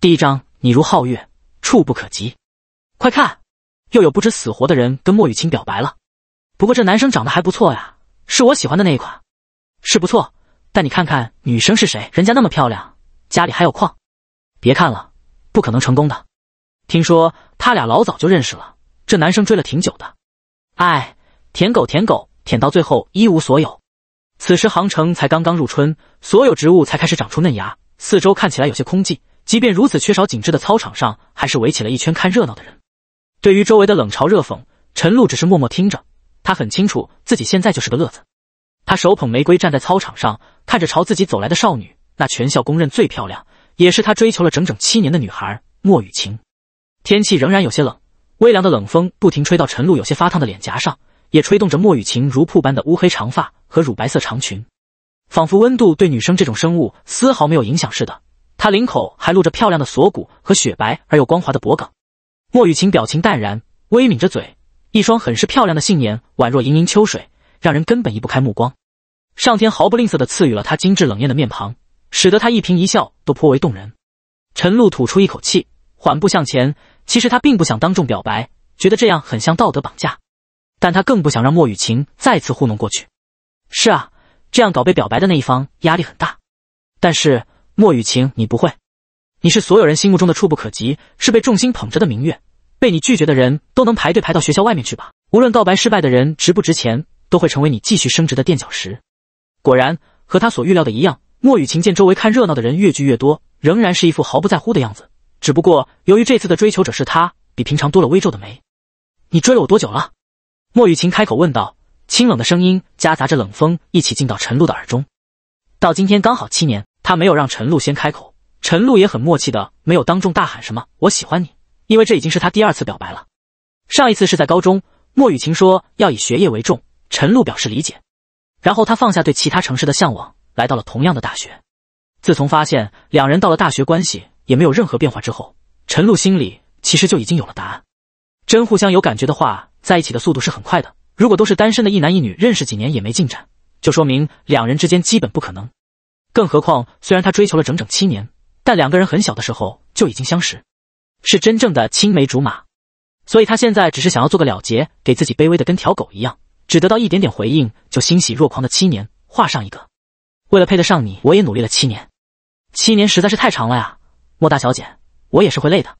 第一章，你如皓月，触不可及。快看，又有不知死活的人跟莫雨晴表白了。不过这男生长得还不错呀，是我喜欢的那一款。是不错，但你看看女生是谁？人家那么漂亮，家里还有矿。别看了，不可能成功的。听说他俩老早就认识了，这男生追了挺久的。唉，舔狗，舔狗，舔到最后一无所有。此时杭城才刚刚入春，所有植物才开始长出嫩芽，四周看起来有些空寂。即便如此，缺少景致的操场上还是围起了一圈看热闹的人。对于周围的冷嘲热讽，陈露只是默默听着。他很清楚自己现在就是个乐子。他手捧玫瑰站在操场上，看着朝自己走来的少女，那全校公认最漂亮，也是他追求了整整七年的女孩莫雨晴。天气仍然有些冷，微凉的冷风不停吹到陈露有些发烫的脸颊上，也吹动着莫雨晴如瀑般的乌黑长发和乳白色长裙，仿佛温度对女生这种生物丝毫没有影响似的。她领口还露着漂亮的锁骨和雪白而又光滑的脖颈，莫雨晴表情淡然，微抿着嘴，一双很是漂亮的杏眼宛若盈盈秋水，让人根本移不开目光。上天毫不吝啬地赐予了她精致冷艳的面庞，使得她一颦一笑都颇为动人。陈露吐出一口气，缓步向前。其实他并不想当众表白，觉得这样很像道德绑架，但他更不想让莫雨晴再次糊弄过去。是啊，这样搞被表白的那一方压力很大，但是。莫雨晴，你不会，你是所有人心目中的触不可及，是被众星捧着的明月。被你拒绝的人都能排队排到学校外面去吧？无论告白失败的人值不值钱，都会成为你继续升职的垫脚石。果然，和他所预料的一样，莫雨晴见周围看热闹的人越聚越多，仍然是一副毫不在乎的样子。只不过，由于这次的追求者是他，比平常多了微皱的眉。你追了我多久了？莫雨晴开口问道，清冷的声音夹杂着冷风一起进到陈露的耳中。到今天刚好七年。他没有让陈露先开口，陈露也很默契的没有当众大喊什么“我喜欢你”，因为这已经是他第二次表白了。上一次是在高中，莫雨晴说要以学业为重，陈露表示理解，然后他放下对其他城市的向往，来到了同样的大学。自从发现两人到了大学关系也没有任何变化之后，陈露心里其实就已经有了答案：真互相有感觉的话，在一起的速度是很快的。如果都是单身的一男一女认识几年也没进展，就说明两人之间基本不可能。更何况，虽然他追求了整整七年，但两个人很小的时候就已经相识，是真正的青梅竹马，所以他现在只是想要做个了结，给自己卑微的跟条狗一样，只得到一点点回应就欣喜若狂的七年画上一个。为了配得上你，我也努力了七年，七年实在是太长了呀，莫大小姐，我也是会累的。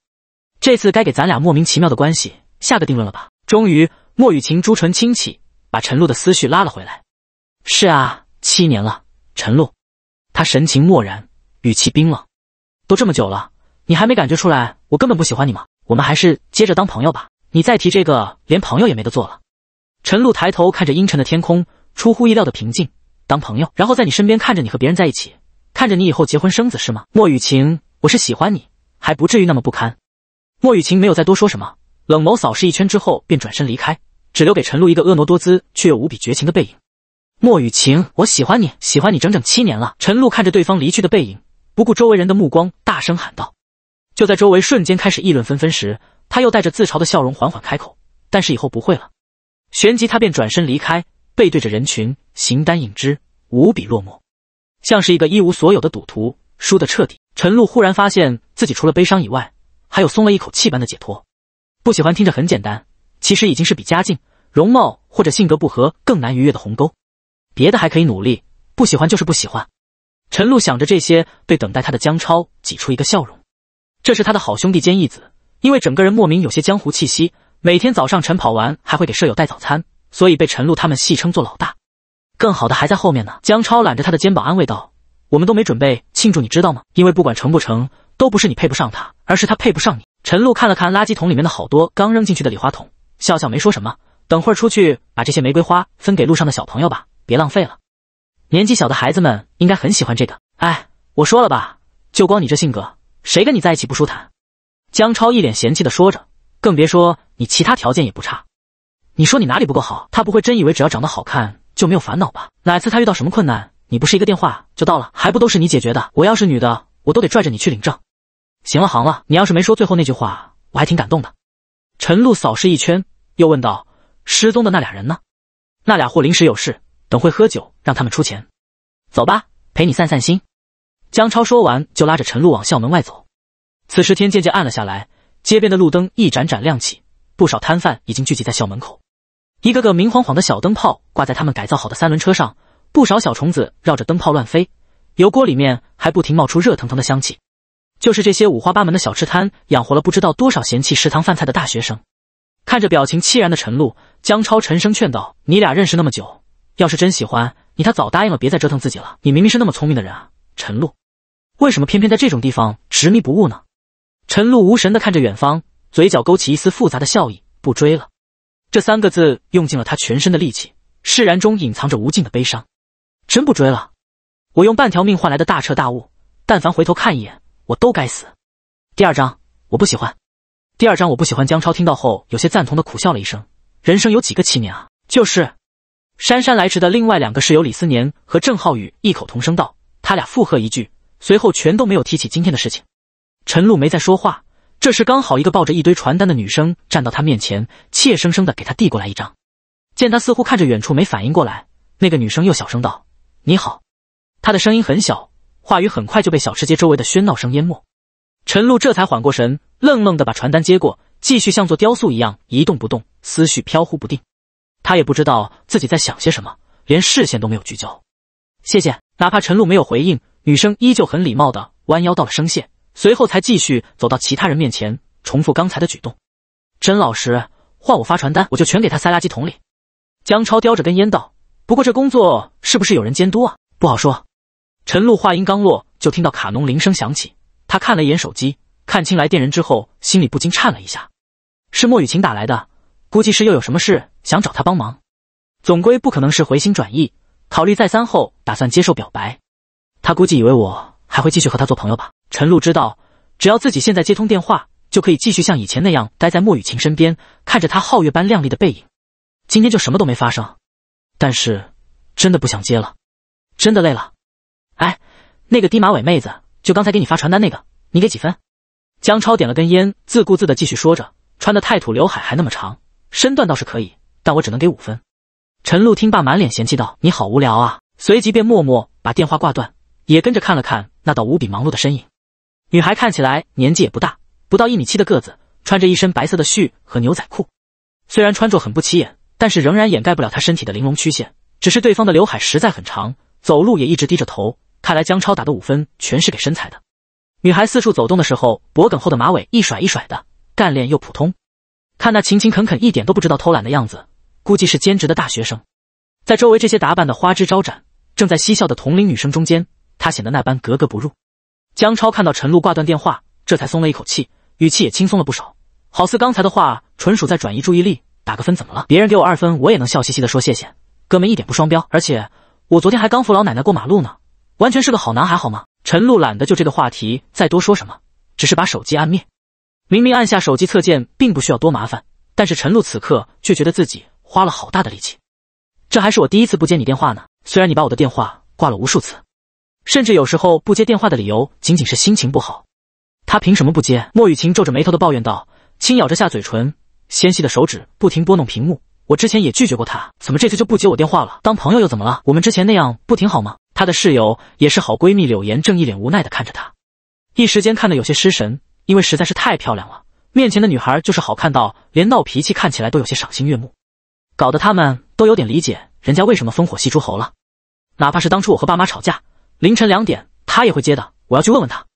这次该给咱俩莫名其妙的关系下个定论了吧？终于，莫雨晴朱唇轻启，把陈露的思绪拉了回来。是啊，七年了，陈露。他神情漠然，语气冰冷。都这么久了，你还没感觉出来我根本不喜欢你吗？我们还是接着当朋友吧。你再提这个，连朋友也没得做了。陈露抬头看着阴沉的天空，出乎意料的平静。当朋友，然后在你身边看着你和别人在一起，看着你以后结婚生子，是吗？莫雨晴，我是喜欢你，还不至于那么不堪。莫雨晴没有再多说什么，冷眸扫视一圈之后，便转身离开，只留给陈露一个婀娜多姿却又无比绝情的背影。莫雨晴，我喜欢你，喜欢你整整七年了。陈露看着对方离去的背影，不顾周围人的目光，大声喊道：“就在周围瞬间开始议论纷纷时，他又带着自嘲的笑容缓缓开口：‘但是以后不会了。’”旋即，他便转身离开，背对着人群，形单影只，无比落寞，像是一个一无所有的赌徒，输得彻底。陈露忽然发现自己除了悲伤以外，还有松了一口气般的解脱。不喜欢，听着很简单，其实已经是比家境、容貌或者性格不合更难逾越的鸿沟。别的还可以努力，不喜欢就是不喜欢。陈露想着这些，对等待他的江超挤出一个笑容。这是他的好兄弟兼义子，因为整个人莫名有些江湖气息，每天早上晨跑完还会给舍友带早餐，所以被陈露他们戏称做老大。更好的还在后面呢。江超揽着他的肩膀安慰道：“我们都没准备庆祝，你知道吗？因为不管成不成，都不是你配不上他，而是他配不上你。”陈露看了看垃圾桶里面的好多刚扔进去的礼花筒，笑笑没说什么。等会儿出去把这些玫瑰花分给路上的小朋友吧。别浪费了，年纪小的孩子们应该很喜欢这个。哎，我说了吧，就光你这性格，谁跟你在一起不舒坦？江超一脸嫌弃的说着，更别说你其他条件也不差。你说你哪里不够好？他不会真以为只要长得好看就没有烦恼吧？哪次他遇到什么困难，你不是一个电话就到了，还不都是你解决的？我要是女的，我都得拽着你去领证。行了行了，你要是没说最后那句话，我还挺感动的。陈露扫视一圈，又问道：“失踪的那俩人呢？”那俩货临时有事。等会喝酒，让他们出钱。走吧，陪你散散心。江超说完，就拉着陈露往校门外走。此时天渐渐暗了下来，街边的路灯一盏盏亮起，不少摊贩已经聚集在校门口，一个个明晃晃的小灯泡挂在他们改造好的三轮车上，不少小虫子绕着灯泡乱飞，油锅里面还不停冒出热腾腾的香气。就是这些五花八门的小吃摊养活了不知道多少嫌弃食堂饭菜的大学生。看着表情凄然的陈露，江超沉声劝道：“你俩认识那么久。”要是真喜欢你，他早答应了，别再折腾自己了。你明明是那么聪明的人啊，陈露，为什么偏偏在这种地方执迷不悟呢？陈露无神的看着远方，嘴角勾起一丝复杂的笑意。不追了，这三个字用尽了他全身的力气，释然中隐藏着无尽的悲伤。真不追了，我用半条命换来的大彻大悟，但凡回头看一眼，我都该死。第二章我不喜欢。第二章我不喜欢。江超听到后，有些赞同的苦笑了一声。人生有几个七年啊？就是。姗姗来迟的另外两个室友李思年和郑浩宇异口同声道，他俩附和一句，随后全都没有提起今天的事情。陈露没再说话。这时刚好一个抱着一堆传单的女生站到他面前，怯生生的给他递过来一张。见他似乎看着远处没反应过来，那个女生又小声道：“你好。”她的声音很小，话语很快就被小吃街周围的喧闹声淹没。陈露这才缓过神，愣愣的把传单接过，继续像座雕塑一样一动不动，思绪飘忽不定。他也不知道自己在想些什么，连视线都没有聚焦。谢谢，哪怕陈露没有回应，女生依旧很礼貌的弯腰道了声谢，随后才继续走到其他人面前，重复刚才的举动。甄老师换我发传单，我就全给他塞垃圾桶里。江超叼着根烟道：“不过这工作是不是有人监督啊？不好说。”陈露话音刚落，就听到卡农铃声响起。他看了一眼手机，看清来电人之后，心里不禁颤了一下，是莫雨晴打来的。估计是又有什么事想找他帮忙，总归不可能是回心转意。考虑再三后，打算接受表白。他估计以为我还会继续和他做朋友吧。陈露知道，只要自己现在接通电话，就可以继续像以前那样待在莫雨晴身边，看着她皓月般亮丽的背影。今天就什么都没发生，但是真的不想接了，真的累了。哎，那个低马尾妹子，就刚才给你发传单那个，你给几分？江超点了根烟，自顾自的继续说着：“穿的太土，刘海还那么长。”身段倒是可以，但我只能给五分。陈露听罢，满脸嫌弃道：“你好无聊啊！”随即便默默把电话挂断，也跟着看了看那道无比忙碌的身影。女孩看起来年纪也不大，不到一米七的个子，穿着一身白色的絮和牛仔裤，虽然穿着很不起眼，但是仍然掩盖不了她身体的玲珑曲线。只是对方的刘海实在很长，走路也一直低着头，看来江超打的五分全是给身材的。女孩四处走动的时候，脖梗后的马尾一甩一甩的，干练又普通。看那勤勤恳恳、一点都不知道偷懒的样子，估计是兼职的大学生。在周围这些打扮的花枝招展、正在嬉笑的同龄女生中间，他显得那般格格不入。江超看到陈露挂断电话，这才松了一口气，语气也轻松了不少，好似刚才的话纯属在转移注意力。打个分怎么了？别人给我二分，我也能笑嘻嘻的说谢谢，哥们一点不双标。而且我昨天还刚扶老奶奶过马路呢，完全是个好男孩，好吗？陈露懒得就这个话题再多说什么，只是把手机按灭。明明按下手机侧键，并不需要多麻烦，但是陈露此刻却觉得自己花了好大的力气。这还是我第一次不接你电话呢。虽然你把我的电话挂了无数次，甚至有时候不接电话的理由仅仅是心情不好。他凭什么不接？莫雨晴皱着眉头的抱怨道，轻咬着下嘴唇，纤细的手指不停拨弄屏幕。我之前也拒绝过他，怎么这次就不接我电话了？当朋友又怎么了？我们之前那样不挺好吗？她的室友也是好闺蜜柳岩，正一脸无奈的看着她，一时间看得有些失神。因为实在是太漂亮了，面前的女孩就是好看到连闹脾气看起来都有些赏心悦目，搞得他们都有点理解人家为什么烽火戏诸侯了。哪怕是当初我和爸妈吵架，凌晨两点他也会接的。我要去问问他。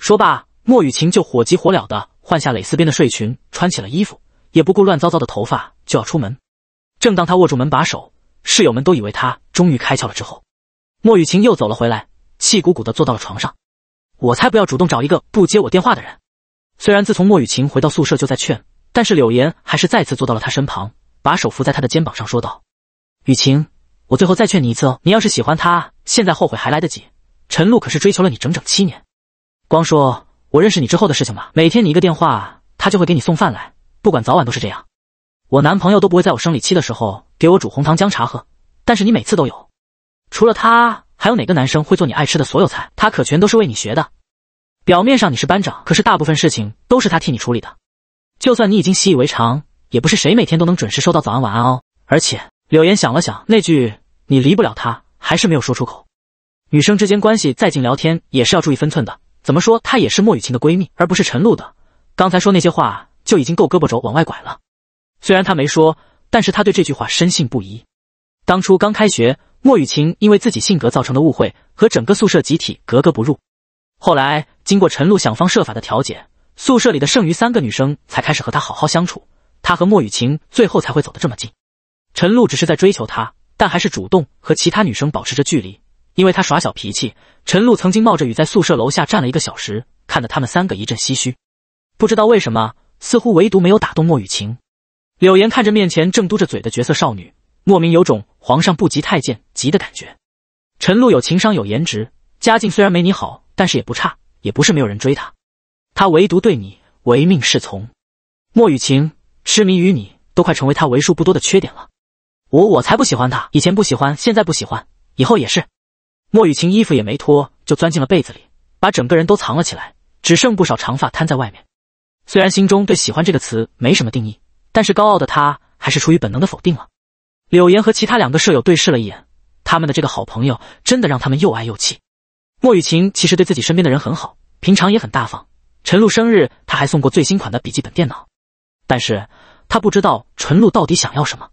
说罢，莫雨晴就火急火燎的换下蕾丝边的睡裙，穿起了衣服，也不顾乱糟糟的头发就要出门。正当她握住门把手，室友们都以为她终于开窍了之后，莫雨晴又走了回来，气鼓鼓的坐到了床上。我才不要主动找一个不接我电话的人。虽然自从莫雨晴回到宿舍就在劝，但是柳岩还是再次坐到了他身旁，把手扶在他的肩膀上，说道：“雨晴，我最后再劝你一次，哦，你要是喜欢他，现在后悔还来得及。陈露可是追求了你整整七年，光说我认识你之后的事情吧，每天你一个电话，他就会给你送饭来，不管早晚都是这样。我男朋友都不会在我生理期的时候给我煮红糖姜茶喝，但是你每次都有。除了他，还有哪个男生会做你爱吃的所有菜？他可全都是为你学的。”表面上你是班长，可是大部分事情都是他替你处理的。就算你已经习以为常，也不是谁每天都能准时收到早安晚安哦。而且，柳岩想了想，那句“你离不了他”还是没有说出口。女生之间关系再近，聊天也是要注意分寸的。怎么说，她也是莫雨晴的闺蜜，而不是陈露的。刚才说那些话就已经够胳膊肘往外拐了。虽然她没说，但是她对这句话深信不疑。当初刚开学，莫雨晴因为自己性格造成的误会，和整个宿舍集体格格不入。后来。经过陈露想方设法的调解，宿舍里的剩余三个女生才开始和她好好相处。她和莫雨晴最后才会走得这么近。陈露只是在追求她，但还是主动和其他女生保持着距离，因为她耍小脾气。陈露曾经冒着雨在宿舍楼下站了一个小时，看得他们三个一阵唏嘘。不知道为什么，似乎唯独没有打动莫雨晴。柳岩看着面前正嘟着嘴的绝色少女，莫名有种皇上不及太监急的感觉。陈露有情商，有颜值，家境虽然没你好，但是也不差。也不是没有人追他，他唯独对你唯命是从。莫雨晴痴迷于你，都快成为他为数不多的缺点了。我我才不喜欢他，以前不喜欢，现在不喜欢，以后也是。莫雨晴衣服也没脱，就钻进了被子里，把整个人都藏了起来，只剩不少长发摊在外面。虽然心中对喜欢这个词没什么定义，但是高傲的他还是出于本能的否定了。柳岩和其他两个舍友对视了一眼，他们的这个好朋友真的让他们又爱又气。莫雨晴其实对自己身边的人很好，平常也很大方。陈露生日，他还送过最新款的笔记本电脑。但是他不知道陈露到底想要什么，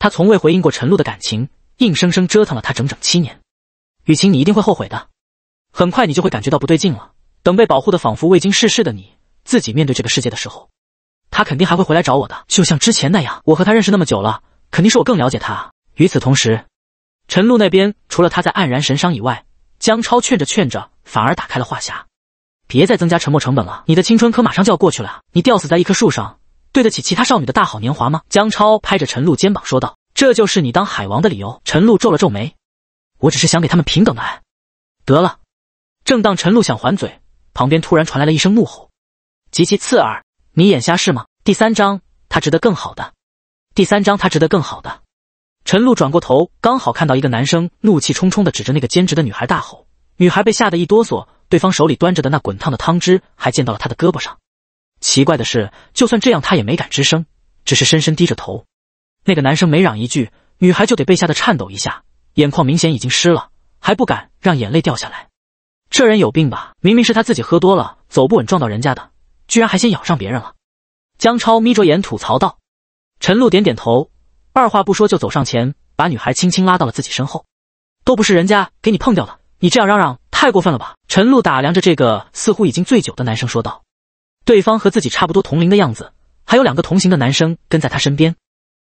他从未回应过陈露的感情，硬生生折腾了他整整七年。雨晴，你一定会后悔的。很快你就会感觉到不对劲了。等被保护的仿佛未经世事的你自己面对这个世界的时候，他肯定还会回来找我的，就像之前那样。我和他认识那么久了，肯定是我更了解他。与此同时，陈露那边除了他在黯然神伤以外。江超劝着劝着，反而打开了话匣：“别再增加沉默成本了，你的青春可马上就要过去了。你吊死在一棵树上，对得起其他少女的大好年华吗？”江超拍着陈露肩膀说道：“这就是你当海王的理由。”陈露皱了皱眉：“我只是想给他们平等的爱。”得了，正当陈露想还嘴，旁边突然传来了一声怒吼，极其刺耳：“你眼瞎是吗？”第三章，他值得更好的。第三章，他值得更好的。陈露转过头，刚好看到一个男生怒气冲冲地指着那个兼职的女孩大吼，女孩被吓得一哆嗦，对方手里端着的那滚烫的汤汁还溅到了她的胳膊上。奇怪的是，就算这样，她也没敢吱声，只是深深低着头。那个男生每嚷一句，女孩就得被吓得颤抖一下，眼眶明显已经湿了，还不敢让眼泪掉下来。这人有病吧？明明是他自己喝多了，走不稳撞到人家的，居然还先咬上别人了。江超眯着眼吐槽道。陈露点点头。二话不说就走上前，把女孩轻轻拉到了自己身后。都不是人家给你碰掉的，你这样嚷嚷太过分了吧？陈露打量着这个似乎已经醉酒的男生说道。对方和自己差不多同龄的样子，还有两个同行的男生跟在他身边。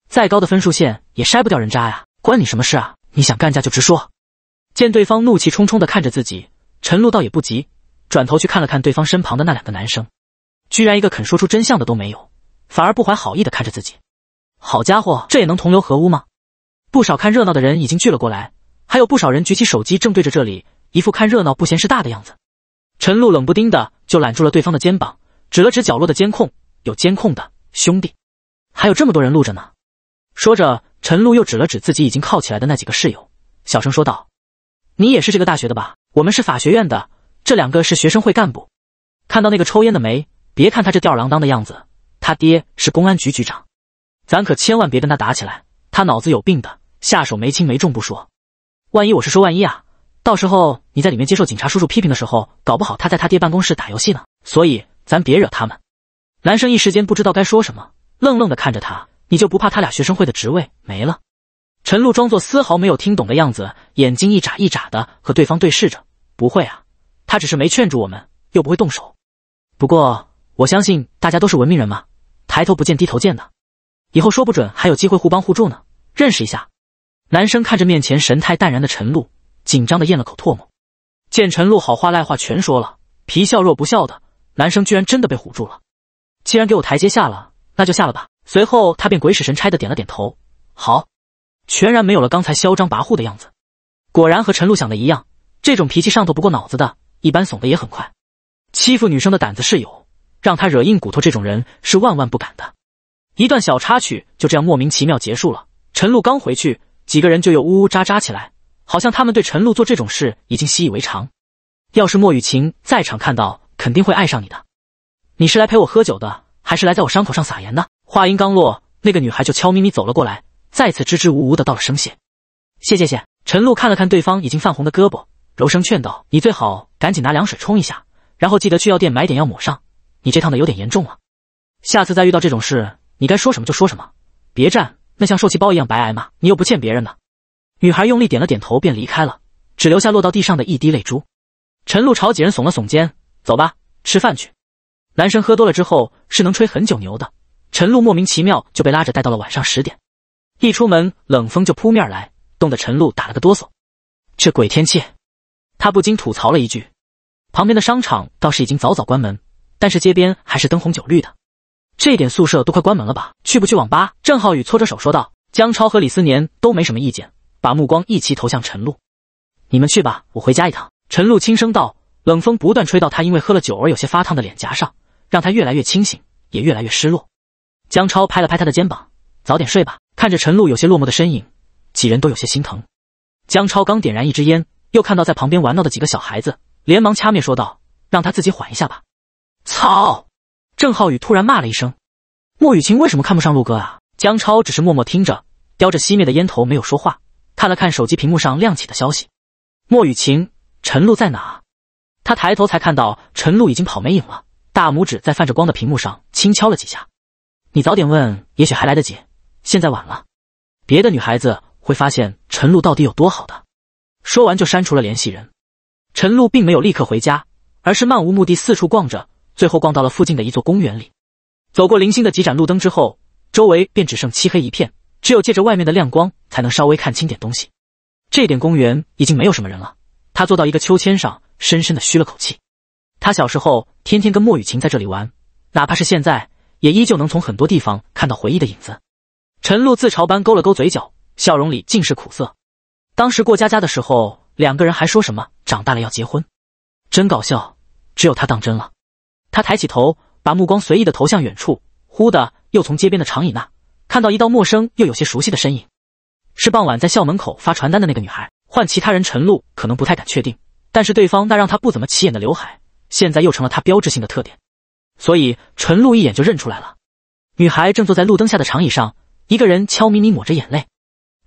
再高的分数线也筛不掉人渣呀，关你什么事啊？你想干架就直说。见对方怒气冲冲的看着自己，陈露倒也不急，转头去看了看对方身旁的那两个男生，居然一个肯说出真相的都没有，反而不怀好意的看着自己。好家伙，这也能同流合污吗？不少看热闹的人已经聚了过来，还有不少人举起手机正对着这里，一副看热闹不嫌事大的样子。陈露冷不丁的就揽住了对方的肩膀，指了指角落的监控：“有监控的兄弟，还有这么多人录着呢。”说着，陈露又指了指自己已经靠起来的那几个室友，小声说道：“你也是这个大学的吧？我们是法学院的，这两个是学生会干部。看到那个抽烟的没？别看他这吊儿郎当的样子，他爹是公安局局长。”咱可千万别跟他打起来，他脑子有病的，下手没轻没重不说，万一我是说万一啊，到时候你在里面接受警察叔叔批评的时候，搞不好他在他爹办公室打游戏呢。所以咱别惹他们。男生一时间不知道该说什么，愣愣的看着他。你就不怕他俩学生会的职位没了？陈露装作丝毫没有听懂的样子，眼睛一眨一眨的和对方对视着。不会啊，他只是没劝住我们，又不会动手。不过我相信大家都是文明人嘛，抬头不见低头见的。以后说不准还有机会互帮互助呢，认识一下。男生看着面前神态淡然的陈露，紧张的咽了口唾沫。见陈露好话赖话全说了，皮笑肉不笑的男生居然真的被唬住了。既然给我台阶下了，那就下了吧。随后他便鬼使神差的点了点头，好，全然没有了刚才嚣张跋扈的样子。果然和陈露想的一样，这种脾气上头不过脑子的，一般怂的也很快。欺负女生的胆子是有，让他惹硬骨头这种人是万万不敢的。一段小插曲就这样莫名其妙结束了。陈露刚回去，几个人就又呜呜喳喳起来，好像他们对陈露做这种事已经习以为常。要是莫雨晴在场看到，肯定会爱上你的。你是来陪我喝酒的，还是来在我伤口上撒盐的？话音刚落，那个女孩就悄咪咪走了过来，再次支支吾吾的道了声谢，谢谢谢。陈露看了看对方已经泛红的胳膊，柔声劝道：“你最好赶紧拿凉水冲一下，然后记得去药店买点药抹上。你这烫的有点严重了，下次再遇到这种事。”你该说什么就说什么，别站那像受气包一样白挨骂。你又不欠别人的。女孩用力点了点头，便离开了，只留下落到地上的一滴泪珠。陈露朝几人耸了耸肩，走吧，吃饭去。男生喝多了之后是能吹很久牛的，陈露莫名其妙就被拉着带到了晚上十点。一出门，冷风就扑面来，冻得陈露打了个哆嗦。这鬼天气，他不禁吐槽了一句。旁边的商场倒是已经早早关门，但是街边还是灯红酒绿的。这点宿舍都快关门了吧？去不去网吧？郑浩宇搓着手说道。江超和李思年都没什么意见，把目光一齐投向陈露。你们去吧，我回家一趟。陈露轻声道。冷风不断吹到他因为喝了酒而有些发烫的脸颊上，让他越来越清醒，也越来越失落。江超拍了拍他的肩膀：“早点睡吧。”看着陈露有些落寞的身影，几人都有些心疼。江超刚点燃一支烟，又看到在旁边玩闹的几个小孩子，连忙掐灭，说道：“让他自己缓一下吧。”操！郑浩宇突然骂了一声：“莫雨晴，为什么看不上陆哥啊？”江超只是默默听着，叼着熄灭的烟头没有说话，看了看手机屏幕上亮起的消息：“莫雨晴，陈露在哪？”他抬头才看到陈露已经跑没影了，大拇指在泛着光的屏幕上轻敲了几下：“你早点问，也许还来得及。现在晚了，别的女孩子会发现陈露到底有多好的。”说完就删除了联系人。陈露并没有立刻回家，而是漫无目的四处逛着。最后逛到了附近的一座公园里，走过零星的几盏路灯之后，周围便只剩漆黑一片，只有借着外面的亮光才能稍微看清点东西。这点公园已经没有什么人了，他坐到一个秋千上，深深的吁了口气。他小时候天天跟莫雨晴在这里玩，哪怕是现在，也依旧能从很多地方看到回忆的影子。陈露自嘲般勾了勾嘴角，笑容里尽是苦涩。当时过家家的时候，两个人还说什么长大了要结婚，真搞笑，只有他当真了。他抬起头，把目光随意的投向远处，忽的又从街边的长椅那看到一道陌生又有些熟悉的身影，是傍晚在校门口发传单的那个女孩。换其他人，陈露可能不太敢确定，但是对方那让她不怎么起眼的刘海，现在又成了她标志性的特点，所以陈露一眼就认出来了。女孩正坐在路灯下的长椅上，一个人悄咪咪抹着眼泪，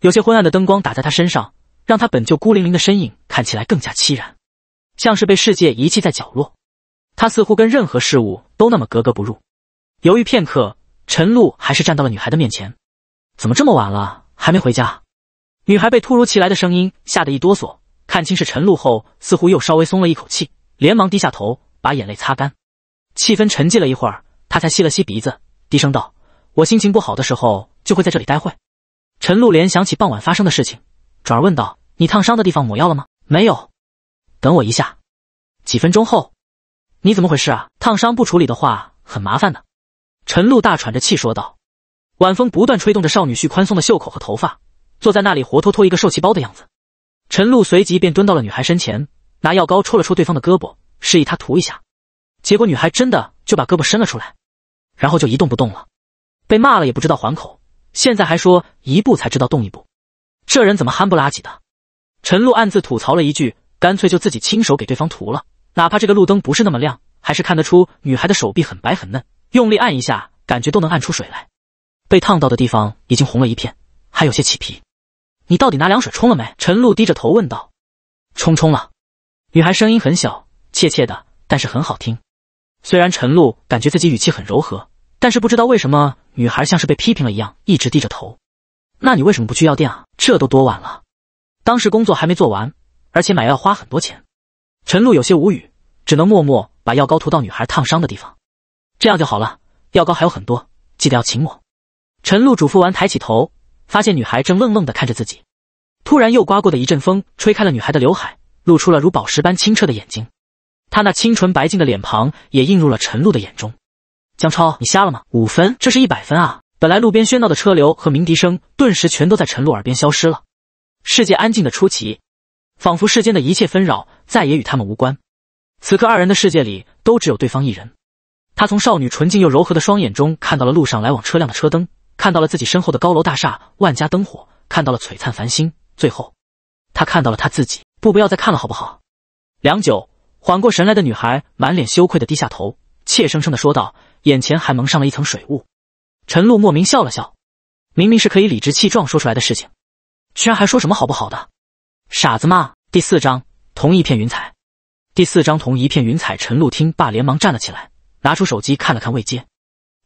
有些昏暗的灯光打在她身上，让她本就孤零零的身影看起来更加凄然，像是被世界遗弃在角落。他似乎跟任何事物都那么格格不入。犹豫片刻，陈露还是站到了女孩的面前。怎么这么晚了还没回家？女孩被突如其来的声音吓得一哆嗦，看清是陈露后，似乎又稍微松了一口气，连忙低下头把眼泪擦干。气氛沉寂了一会儿，她才吸了吸鼻子，低声道：“我心情不好的时候就会在这里待会。”陈露联想起傍晚发生的事情，转而问道：“你烫伤的地方抹药了吗？”“没有。”“等我一下。”几分钟后。你怎么回事啊？烫伤不处理的话很麻烦的。陈露大喘着气说道。晚风不断吹动着少女婿宽松的袖口和头发，坐在那里活脱脱一个受气包的样子。陈露随即便蹲到了女孩身前，拿药膏戳了戳对方的胳膊，示意他涂一下。结果女孩真的就把胳膊伸了出来，然后就一动不动了。被骂了也不知道还口，现在还说一步才知道动一步，这人怎么憨不拉几的？陈露暗自吐槽了一句，干脆就自己亲手给对方涂了。哪怕这个路灯不是那么亮，还是看得出女孩的手臂很白很嫩，用力按一下，感觉都能按出水来。被烫到的地方已经红了一片，还有些起皮。你到底拿凉水冲了没？陈露低着头问道。冲冲了。女孩声音很小，怯怯的，但是很好听。虽然陈露感觉自己语气很柔和，但是不知道为什么，女孩像是被批评了一样，一直低着头。那你为什么不去药店啊？这都多晚了？当时工作还没做完，而且买药花很多钱。陈露有些无语，只能默默把药膏涂到女孩烫伤的地方，这样就好了。药膏还有很多，记得要勤抹。陈露嘱咐完，抬起头，发现女孩正愣愣地看着自己。突然又刮过的一阵风，吹开了女孩的刘海，露出了如宝石般清澈的眼睛。她那清纯白净的脸庞也映入了陈露的眼中。江超，你瞎了吗？五分，这是一百分啊！本来路边喧闹的车流和鸣笛声，顿时全都在陈露耳边消失了，世界安静的出奇，仿佛世间的一切纷扰。再也与他们无关。此刻，二人的世界里都只有对方一人。他从少女纯净又柔和的双眼中看到了路上来往车辆的车灯，看到了自己身后的高楼大厦、万家灯火，看到了璀璨繁星。最后，他看到了他自己。不，不要再看了，好不好？良久，缓过神来的女孩满脸羞愧的低下头，怯生生的说道：“眼前还蒙上了一层水雾。”陈露莫名笑了笑。明明是可以理直气壮说出来的事情，居然还说什么好不好的？傻子嘛。第四章。同一片云彩，第四张同一片云彩。陈露听罢，连忙站了起来，拿出手机看了看未接。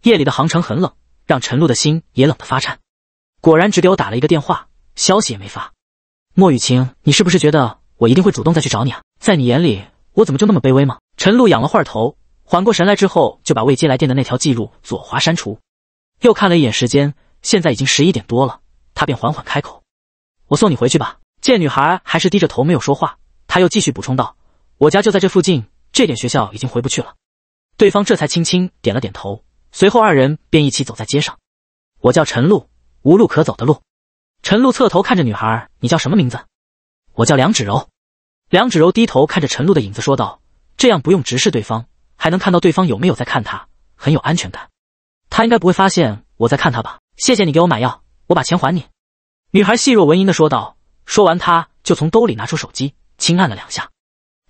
夜里的航程很冷，让陈露的心也冷得发颤。果然，只给我打了一个电话，消息也没发。莫雨晴，你是不是觉得我一定会主动再去找你啊？在你眼里，我怎么就那么卑微吗？陈露仰了会儿头，缓过神来之后，就把未接来电的那条记录左滑删除。又看了一眼时间，现在已经十一点多了，他便缓缓开口：“我送你回去吧。”见女孩还是低着头没有说话。他又继续补充道：“我家就在这附近，这点学校已经回不去了。”对方这才轻轻点了点头，随后二人便一起走在街上。我叫陈露，无路可走的路。陈露侧头看着女孩：“你叫什么名字？”“我叫梁芷柔。”梁芷柔低头看着陈露的影子说道：“这样不用直视对方，还能看到对方有没有在看她，很有安全感。他应该不会发现我在看他吧？”“谢谢你给我买药，我把钱还你。”女孩细若蚊蝇的说道。说完，她就从兜里拿出手机。轻按了两下，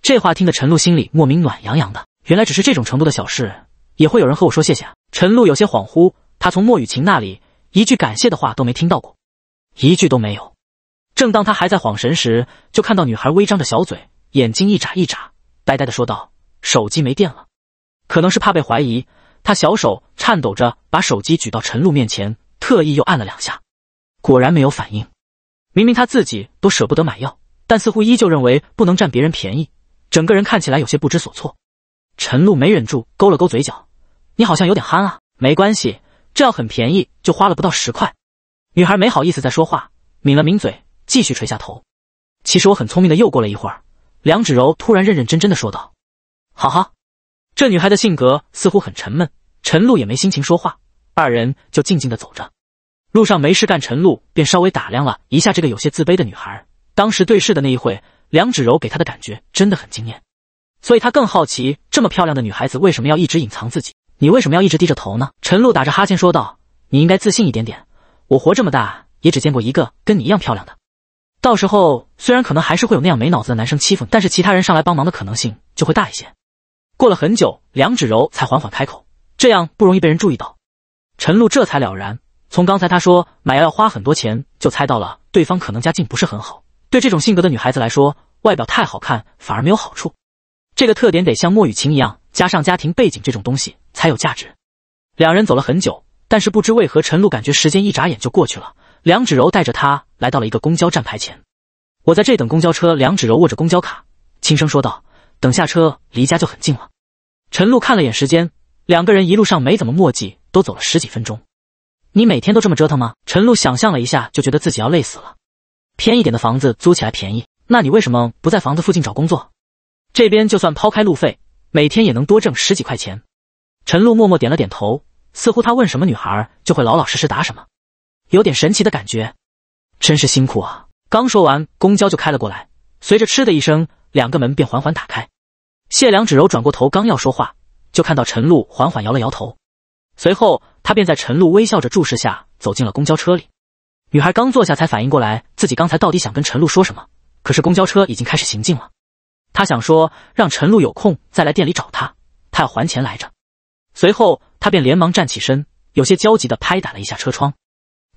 这话听得陈露心里莫名暖洋洋的。原来只是这种程度的小事，也会有人和我说谢谢。陈露有些恍惚，她从莫雨晴那里一句感谢的话都没听到过，一句都没有。正当她还在恍神时，就看到女孩微张着小嘴，眼睛一眨一眨，呆呆的说道：“手机没电了，可能是怕被怀疑。”她小手颤抖着把手机举到陈露面前，特意又按了两下，果然没有反应。明明她自己都舍不得买药。但似乎依旧认为不能占别人便宜，整个人看起来有些不知所措。陈露没忍住勾了勾嘴角：“你好像有点憨啊，没关系，这要很便宜，就花了不到十块。”女孩没好意思再说话，抿了抿嘴，继续垂下头。其实我很聪明的。又过了一会儿，梁芷柔突然认认真真的说道：“好好。”这女孩的性格似乎很沉闷，陈露也没心情说话，二人就静静的走着。路上没事干，陈露便稍微打量了一下这个有些自卑的女孩。当时对视的那一会，梁芷柔给他的感觉真的很惊艳，所以他更好奇这么漂亮的女孩子为什么要一直隐藏自己？你为什么要一直低着头呢？陈露打着哈欠说道：“你应该自信一点点。我活这么大，也只见过一个跟你一样漂亮的。到时候虽然可能还是会有那样没脑子的男生欺负你，但是其他人上来帮忙的可能性就会大一些。”过了很久，梁芷柔才缓缓开口：“这样不容易被人注意到。”陈露这才了然，从刚才他说买药要花很多钱，就猜到了对方可能家境不是很好。对这种性格的女孩子来说，外表太好看反而没有好处。这个特点得像莫雨晴一样，加上家庭背景这种东西才有价值。两人走了很久，但是不知为何，陈露感觉时间一眨眼就过去了。梁芷柔带着她来到了一个公交站牌前。我在这等公交车。梁芷柔握着公交卡，轻声说道：“等下车，离家就很近了。”陈露看了眼时间，两个人一路上没怎么磨叽，都走了十几分钟。你每天都这么折腾吗？陈露想象了一下，就觉得自己要累死了。偏一点的房子租起来便宜，那你为什么不在房子附近找工作？这边就算抛开路费，每天也能多挣十几块钱。陈露默默点了点头，似乎他问什么女孩就会老老实实答什么，有点神奇的感觉。真是辛苦啊！刚说完，公交就开了过来。随着“嗤”的一声，两个门便缓缓打开。谢良芷柔转过头，刚要说话，就看到陈露缓缓摇了摇头。随后，她便在陈露微笑着注视下，走进了公交车里。女孩刚坐下，才反应过来自己刚才到底想跟陈露说什么。可是公交车已经开始行进了，她想说让陈露有空再来店里找她，她要还钱来着。随后她便连忙站起身，有些焦急地拍打了一下车窗：“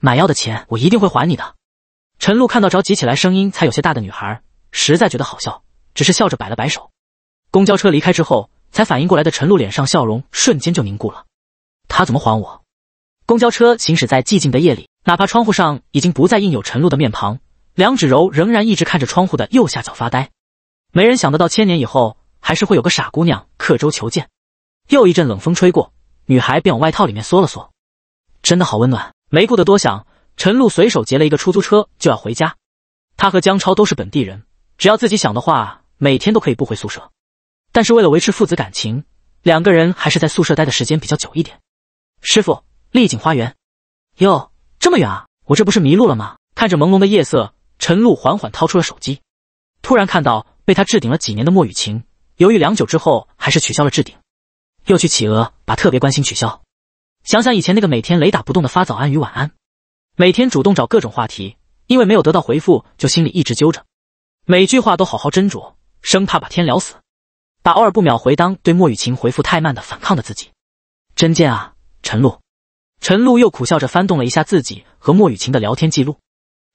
买药的钱我一定会还你的。”陈露看到着急起来，声音才有些大的女孩，实在觉得好笑，只是笑着摆了摆手。公交车离开之后，才反应过来的陈露脸上笑容瞬间就凝固了。她怎么还我？公交车行驶在寂静的夜里。哪怕窗户上已经不再印有陈露的面庞，梁芷柔仍然一直看着窗户的右下角发呆。没人想得到，千年以后还是会有个傻姑娘刻舟求剑。又一阵冷风吹过，女孩便往外套里面缩了缩。真的好温暖，没顾得多想，陈露随手截了一个出租车就要回家。她和江超都是本地人，只要自己想的话，每天都可以不回宿舍。但是为了维持父子感情，两个人还是在宿舍待的时间比较久一点。师傅，丽景花园。哟。这么远啊！我这不是迷路了吗？看着朦胧的夜色，陈露缓缓掏出了手机，突然看到被他置顶了几年的莫雨晴，犹豫良久之后，还是取消了置顶，又去企鹅把特别关心取消。想想以前那个每天雷打不动的发早安与晚安，每天主动找各种话题，因为没有得到回复就心里一直揪着，每句话都好好斟酌，生怕把天聊死，把偶尔不秒回当对莫雨晴回复太慢的反抗的自己，真贱啊，陈露。陈露又苦笑着翻动了一下自己和莫雨晴的聊天记录，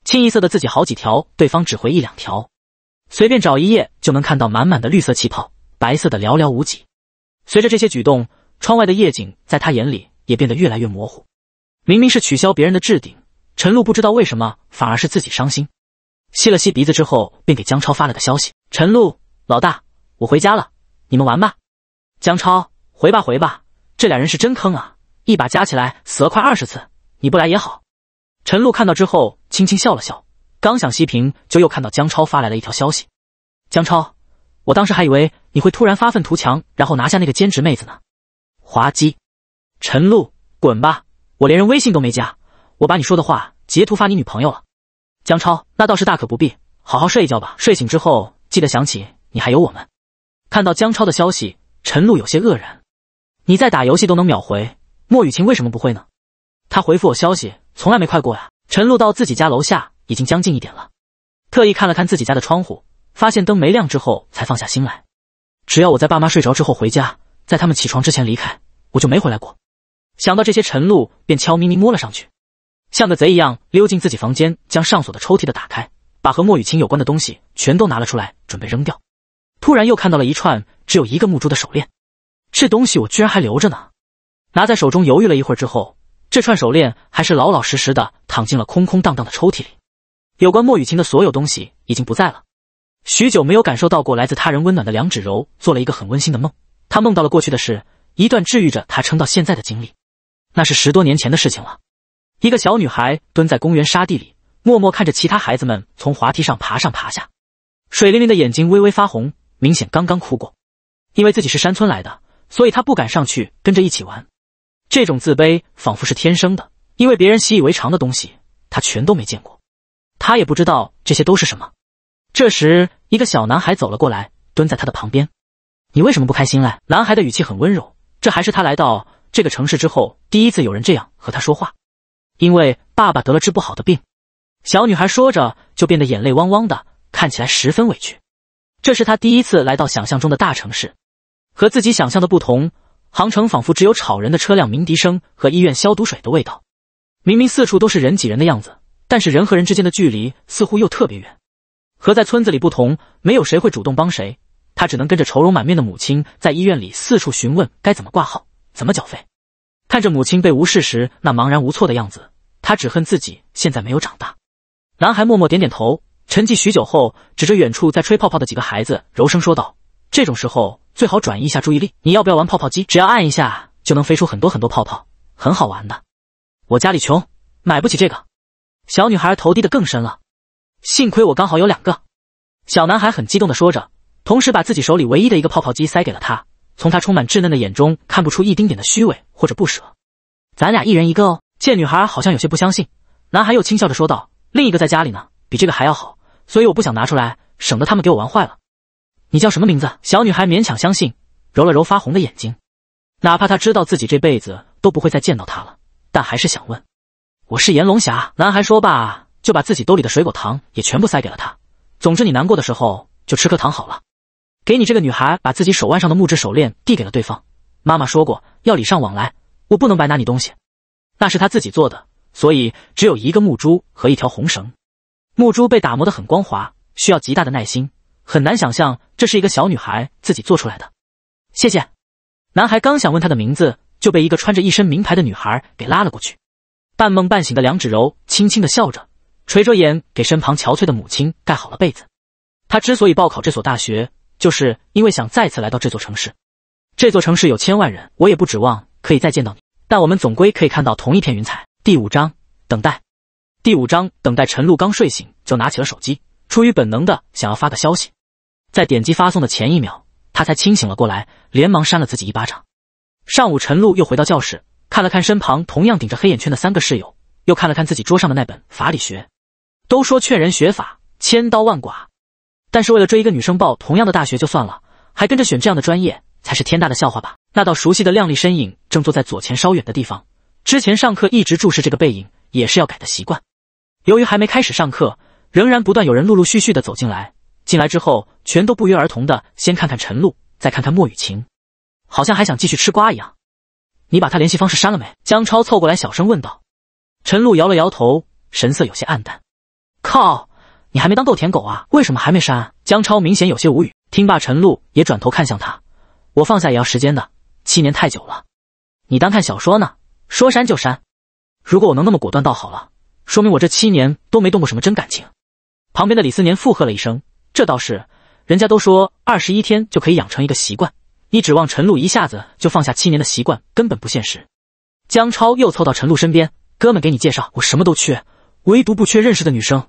清一色的自己好几条，对方只回一两条，随便找一页就能看到满满的绿色气泡，白色的寥寥无几。随着这些举动，窗外的夜景在他眼里也变得越来越模糊。明明是取消别人的置顶，陈露不知道为什么反而是自己伤心。吸了吸鼻子之后，便给江超发了个消息：“陈露老大，我回家了，你们玩吧。”江超回吧回吧，这俩人是真坑啊。一把加起来死了快二十次，你不来也好。陈露看到之后，轻轻笑了笑，刚想熄屏，就又看到江超发来了一条消息：“江超，我当时还以为你会突然发愤图强，然后拿下那个兼职妹子呢，滑稽。”陈露，滚吧！我连人微信都没加，我把你说的话截图发你女朋友了。江超，那倒是大可不必，好好睡一觉吧。睡醒之后，记得想起你还有我们。看到江超的消息，陈露有些愕然：“你在打游戏都能秒回？”莫雨晴为什么不会呢？她回复我消息从来没快过呀。陈露到自己家楼下已经将近一点了，特意看了看自己家的窗户，发现灯没亮之后才放下心来。只要我在爸妈睡着之后回家，在他们起床之前离开，我就没回来过。想到这些，陈露便悄咪咪摸了上去，像个贼一样溜进自己房间，将上锁的抽屉的打开，把和莫雨晴有关的东西全都拿了出来，准备扔掉。突然又看到了一串只有一个木珠的手链，这东西我居然还留着呢。拿在手中犹豫了一会儿之后，这串手链还是老老实实的躺进了空空荡荡的抽屉里。有关莫雨晴的所有东西已经不在了。许久没有感受到过来自他人温暖的梁芷柔做了一个很温馨的梦。她梦到了过去的事，一段治愈着她撑到现在的经历。那是十多年前的事情了。一个小女孩蹲在公园沙地里，默默看着其他孩子们从滑梯上爬上爬下，水灵灵的眼睛微微发红，明显刚刚哭过。因为自己是山村来的，所以她不敢上去跟着一起玩。这种自卑仿佛是天生的，因为别人习以为常的东西，他全都没见过，他也不知道这些都是什么。这时，一个小男孩走了过来，蹲在他的旁边：“你为什么不开心嘞？”男孩的语气很温柔，这还是他来到这个城市之后第一次有人这样和他说话。因为爸爸得了治不好的病，小女孩说着就变得眼泪汪汪的，看起来十分委屈。这是他第一次来到想象中的大城市，和自己想象的不同。航程仿佛只有吵人的车辆鸣笛声和医院消毒水的味道，明明四处都是人挤人的样子，但是人和人之间的距离似乎又特别远。和在村子里不同，没有谁会主动帮谁，他只能跟着愁容满面的母亲在医院里四处询问该怎么挂号、怎么缴费。看着母亲被无视时那茫然无措的样子，他只恨自己现在没有长大。男孩默默点点头，沉寂许久后，指着远处在吹泡泡的几个孩子，柔声说道：“这种时候。”最好转移一下注意力，你要不要玩泡泡机？只要按一下就能飞出很多很多泡泡，很好玩的。我家里穷，买不起这个。小女孩头低的更深了。幸亏我刚好有两个。小男孩很激动的说着，同时把自己手里唯一的一个泡泡机塞给了她。从他充满稚嫩的眼中看不出一丁点的虚伪或者不舍。咱俩一人一个哦。见女孩好像有些不相信，男孩又轻笑着说道：“另一个在家里呢，比这个还要好，所以我不想拿出来，省得他们给我玩坏了。”你叫什么名字？小女孩勉强相信，揉了揉发红的眼睛。哪怕她知道自己这辈子都不会再见到他了，但还是想问：“我是炎龙侠。”男孩说罢，就把自己兜里的水果糖也全部塞给了她。总之，你难过的时候就吃颗糖好了。给你这个女孩，把自己手腕上的木质手链递给了对方。妈妈说过要礼尚往来，我不能白拿你东西。那是她自己做的，所以只有一个木珠和一条红绳。木珠被打磨得很光滑，需要极大的耐心。很难想象这是一个小女孩自己做出来的。谢谢。男孩刚想问她的名字，就被一个穿着一身名牌的女孩给拉了过去。半梦半醒的梁芷柔轻轻的笑着，垂着眼给身旁憔悴的母亲盖好了被子。她之所以报考这所大学，就是因为想再次来到这座城市。这座城市有千万人，我也不指望可以再见到你，但我们总归可以看到同一片云彩。第五章等待。第五章等待。陈露刚睡醒就拿起了手机，出于本能的想要发个消息。在点击发送的前一秒，他才清醒了过来，连忙扇了自己一巴掌。上午，陈露又回到教室，看了看身旁同样顶着黑眼圈的三个室友，又看了看自己桌上的那本法理学。都说劝人学法，千刀万剐，但是为了追一个女生报同样的大学就算了，还跟着选这样的专业，才是天大的笑话吧？那道熟悉的靓丽身影正坐在左前稍远的地方，之前上课一直注视这个背影，也是要改的习惯。由于还没开始上课，仍然不断有人陆陆续续的走进来。进来之后，全都不约而同的先看看陈露，再看看莫雨晴，好像还想继续吃瓜一样。你把他联系方式删了没？江超凑过来小声问道。陈露摇了摇头，神色有些暗淡。靠，你还没当够舔狗啊？为什么还没删？江超明显有些无语。听罢，陈露也转头看向他。我放下也要时间的，七年太久了。你当看小说呢？说删就删？如果我能那么果断倒好了，说明我这七年都没动过什么真感情。旁边的李思年附和了一声。这倒是，人家都说二十一天就可以养成一个习惯，你指望陈露一下子就放下七年的习惯，根本不现实。江超又凑到陈露身边，哥们给你介绍，我什么都缺，唯独不缺认识的女生，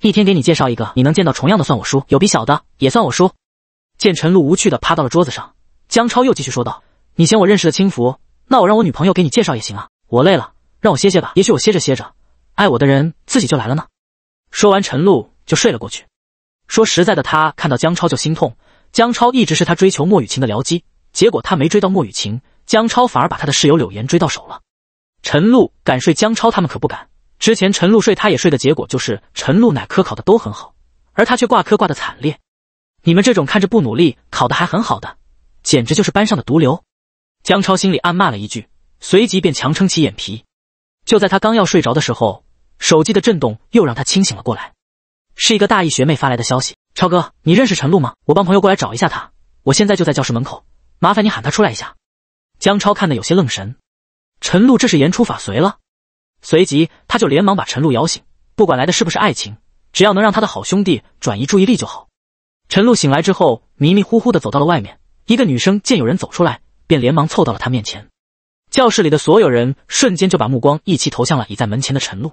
一天给你介绍一个，你能见到重样的算我输，有比小的也算我输。见陈露无趣的趴到了桌子上，江超又继续说道：“你嫌我认识的轻浮，那我让我女朋友给你介绍也行啊。我累了，让我歇歇吧，也许我歇着歇着，爱我的人自己就来了呢。”说完，陈露就睡了过去。说实在的，他看到江超就心痛。江超一直是他追求莫雨晴的僚机，结果他没追到莫雨晴，江超反而把他的室友柳岩追到手了。陈露敢睡江超，他们可不敢。之前陈露睡他也睡，的结果就是陈露哪科考的都很好，而他却挂科挂的惨烈。你们这种看着不努力，考的还很好的，简直就是班上的毒瘤。江超心里暗骂了一句，随即便强撑起眼皮。就在他刚要睡着的时候，手机的震动又让他清醒了过来。是一个大一学妹发来的消息，超哥，你认识陈露吗？我帮朋友过来找一下她，我现在就在教室门口，麻烦你喊她出来一下。江超看的有些愣神，陈露这是言出法随了，随即他就连忙把陈露摇醒，不管来的是不是爱情，只要能让他的好兄弟转移注意力就好。陈露醒来之后，迷迷糊糊的走到了外面，一个女生见有人走出来，便连忙凑到了他面前。教室里的所有人瞬间就把目光一齐投向了倚在门前的陈露。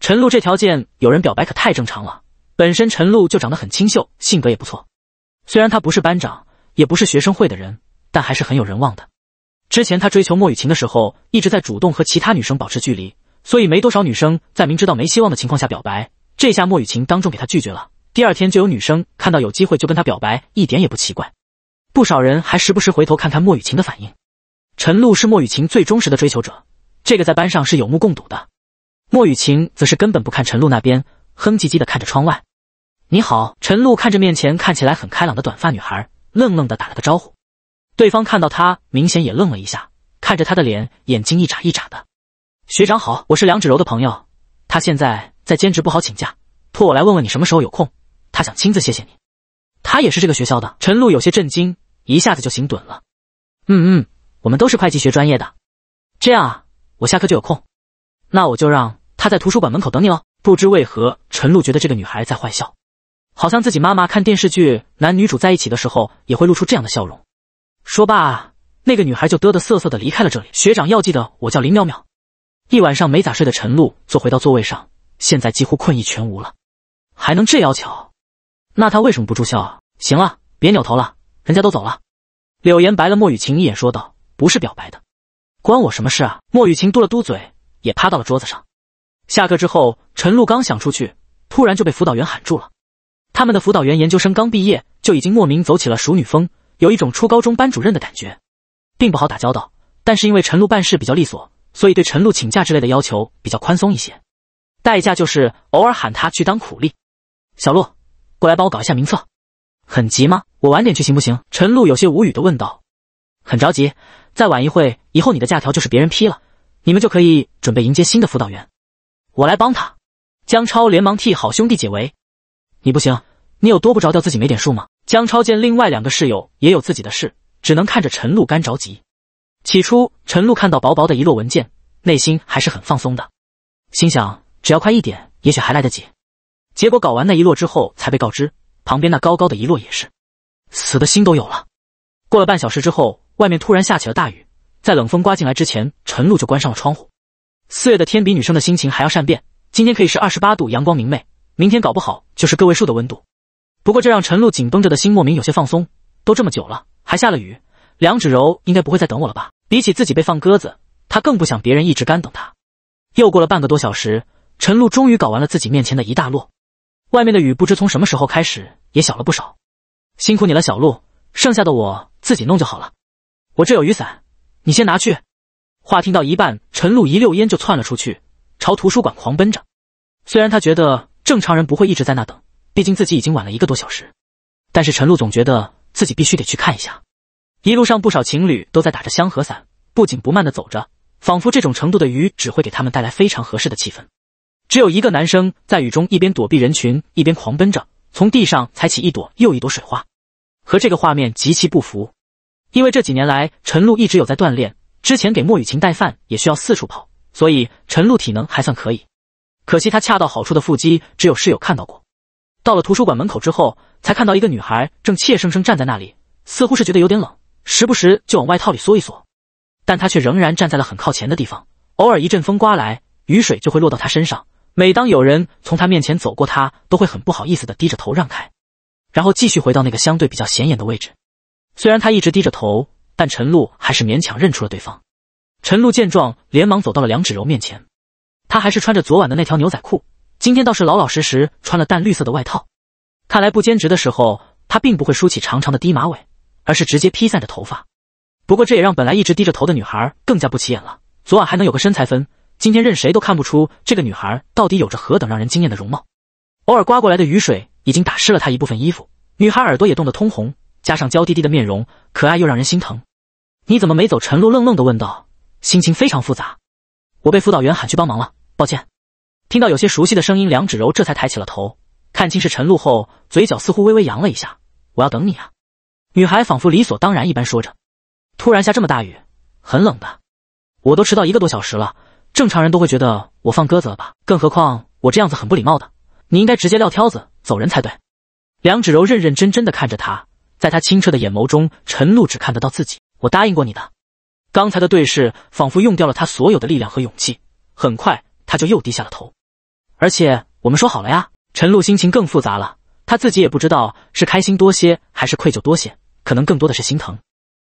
陈露这条件，有人表白可太正常了。本身陈露就长得很清秀，性格也不错。虽然她不是班长，也不是学生会的人，但还是很有人望的。之前他追求莫雨晴的时候，一直在主动和其他女生保持距离，所以没多少女生在明知道没希望的情况下表白。这下莫雨晴当众给他拒绝了，第二天就有女生看到有机会就跟他表白，一点也不奇怪。不少人还时不时回头看看莫雨晴的反应。陈露是莫雨晴最忠实的追求者，这个在班上是有目共睹的。莫雨晴则是根本不看陈露那边，哼唧唧的看着窗外。你好，陈露看着面前看起来很开朗的短发女孩，愣愣的打了个招呼。对方看到她，明显也愣了一下，看着她的脸，眼睛一眨一眨的。学长好，我是梁芷柔的朋友，她现在在兼职，不好请假，托我来问问你什么时候有空，她想亲自谢谢你。她也是这个学校的。陈露有些震惊，一下子就醒盹了。嗯嗯，我们都是会计学专业的。这样啊，我下课就有空，那我就让她在图书馆门口等你喽。不知为何，陈露觉得这个女孩在坏笑。好像自己妈妈看电视剧男女主在一起的时候也会露出这样的笑容。说罢，那个女孩就嘚嘚瑟瑟的离开了这里。学长要记得，我叫林淼淼。一晚上没咋睡的陈露坐回到座位上，现在几乎困意全无了。还能这要求？那他为什么不住校啊？行了，别扭头了，人家都走了。柳岩白了莫雨晴一眼，说道：“不是表白的，关我什么事啊？”莫雨晴嘟了嘟嘴，也趴到了桌子上。下课之后，陈露刚想出去，突然就被辅导员喊住了。他们的辅导员研究生刚毕业就已经莫名走起了熟女风，有一种初高中班主任的感觉，并不好打交道。但是因为陈露办事比较利索，所以对陈露请假之类的要求比较宽松一些，代价就是偶尔喊他去当苦力。小鹿，过来帮我搞一下名册，很急吗？我晚点去行不行？陈露有些无语的问道。很着急，再晚一会，以后你的假条就是别人批了，你们就可以准备迎接新的辅导员。我来帮他。江超连忙替好兄弟解围，你不行。你有多不着调，自己没点数吗？江超见另外两个室友也有自己的事，只能看着陈露干着急。起初，陈露看到薄薄的一摞文件，内心还是很放松的，心想只要快一点，也许还来得及。结果搞完那一摞之后，才被告知旁边那高高的一摞也是，死的心都有了。过了半小时之后，外面突然下起了大雨，在冷风刮进来之前，陈露就关上了窗户。四月的天比女生的心情还要善变，今天可以是二十八度阳光明媚，明天搞不好就是个位数的温度。不过，这让陈露紧绷着的心莫名有些放松。都这么久了，还下了雨，梁芷柔应该不会再等我了吧？比起自己被放鸽子，她更不想别人一直干等她。又过了半个多小时，陈露终于搞完了自己面前的一大摞。外面的雨不知从什么时候开始也小了不少。辛苦你了，小露。剩下的我自己弄就好了。我这有雨伞，你先拿去。话听到一半，陈露一溜烟就窜了出去，朝图书馆狂奔着。虽然她觉得正常人不会一直在那等。毕竟自己已经晚了一个多小时，但是陈露总觉得自己必须得去看一下。一路上，不少情侣都在打着香和伞，不紧不慢的走着，仿佛这种程度的雨只会给他们带来非常合适的气氛。只有一个男生在雨中一边躲避人群，一边狂奔着，从地上踩起一朵又一朵水花，和这个画面极其不符。因为这几年来，陈露一直有在锻炼，之前给莫雨晴带饭也需要四处跑，所以陈露体能还算可以。可惜他恰到好处的腹肌只有室友看到过。到了图书馆门口之后，才看到一个女孩正怯生生站在那里，似乎是觉得有点冷，时不时就往外套里缩一缩。但她却仍然站在了很靠前的地方，偶尔一阵风刮来，雨水就会落到她身上。每当有人从她面前走过，她都会很不好意思的低着头让开，然后继续回到那个相对比较显眼的位置。虽然她一直低着头，但陈露还是勉强认出了对方。陈露见状，连忙走到了梁芷柔面前。她还是穿着昨晚的那条牛仔裤。今天倒是老老实实穿了淡绿色的外套，看来不兼职的时候，她并不会梳起长长的低马尾，而是直接披散着头发。不过这也让本来一直低着头的女孩更加不起眼了。昨晚还能有个身材分，今天任谁都看不出这个女孩到底有着何等让人惊艳的容貌。偶尔刮过来的雨水已经打湿了她一部分衣服，女孩耳朵也冻得通红，加上娇滴滴的面容，可爱又让人心疼。你怎么没走？陈露愣愣地问道，心情非常复杂。我被辅导员喊去帮忙了，抱歉。听到有些熟悉的声音，梁芷柔这才抬起了头，看清是陈露后，嘴角似乎微微扬了一下。我要等你啊，女孩仿佛理所当然一般说着。突然下这么大雨，很冷的，我都迟到一个多小时了，正常人都会觉得我放鸽子了吧？更何况我这样子很不礼貌的，你应该直接撂挑子走人才对。梁芷柔认认真真的看着他，在他清澈的眼眸中，陈露只看得到自己。我答应过你的，刚才的对视仿佛用掉了他所有的力量和勇气，很快他就又低下了头。而且我们说好了呀！陈露心情更复杂了，他自己也不知道是开心多些还是愧疚多些，可能更多的是心疼。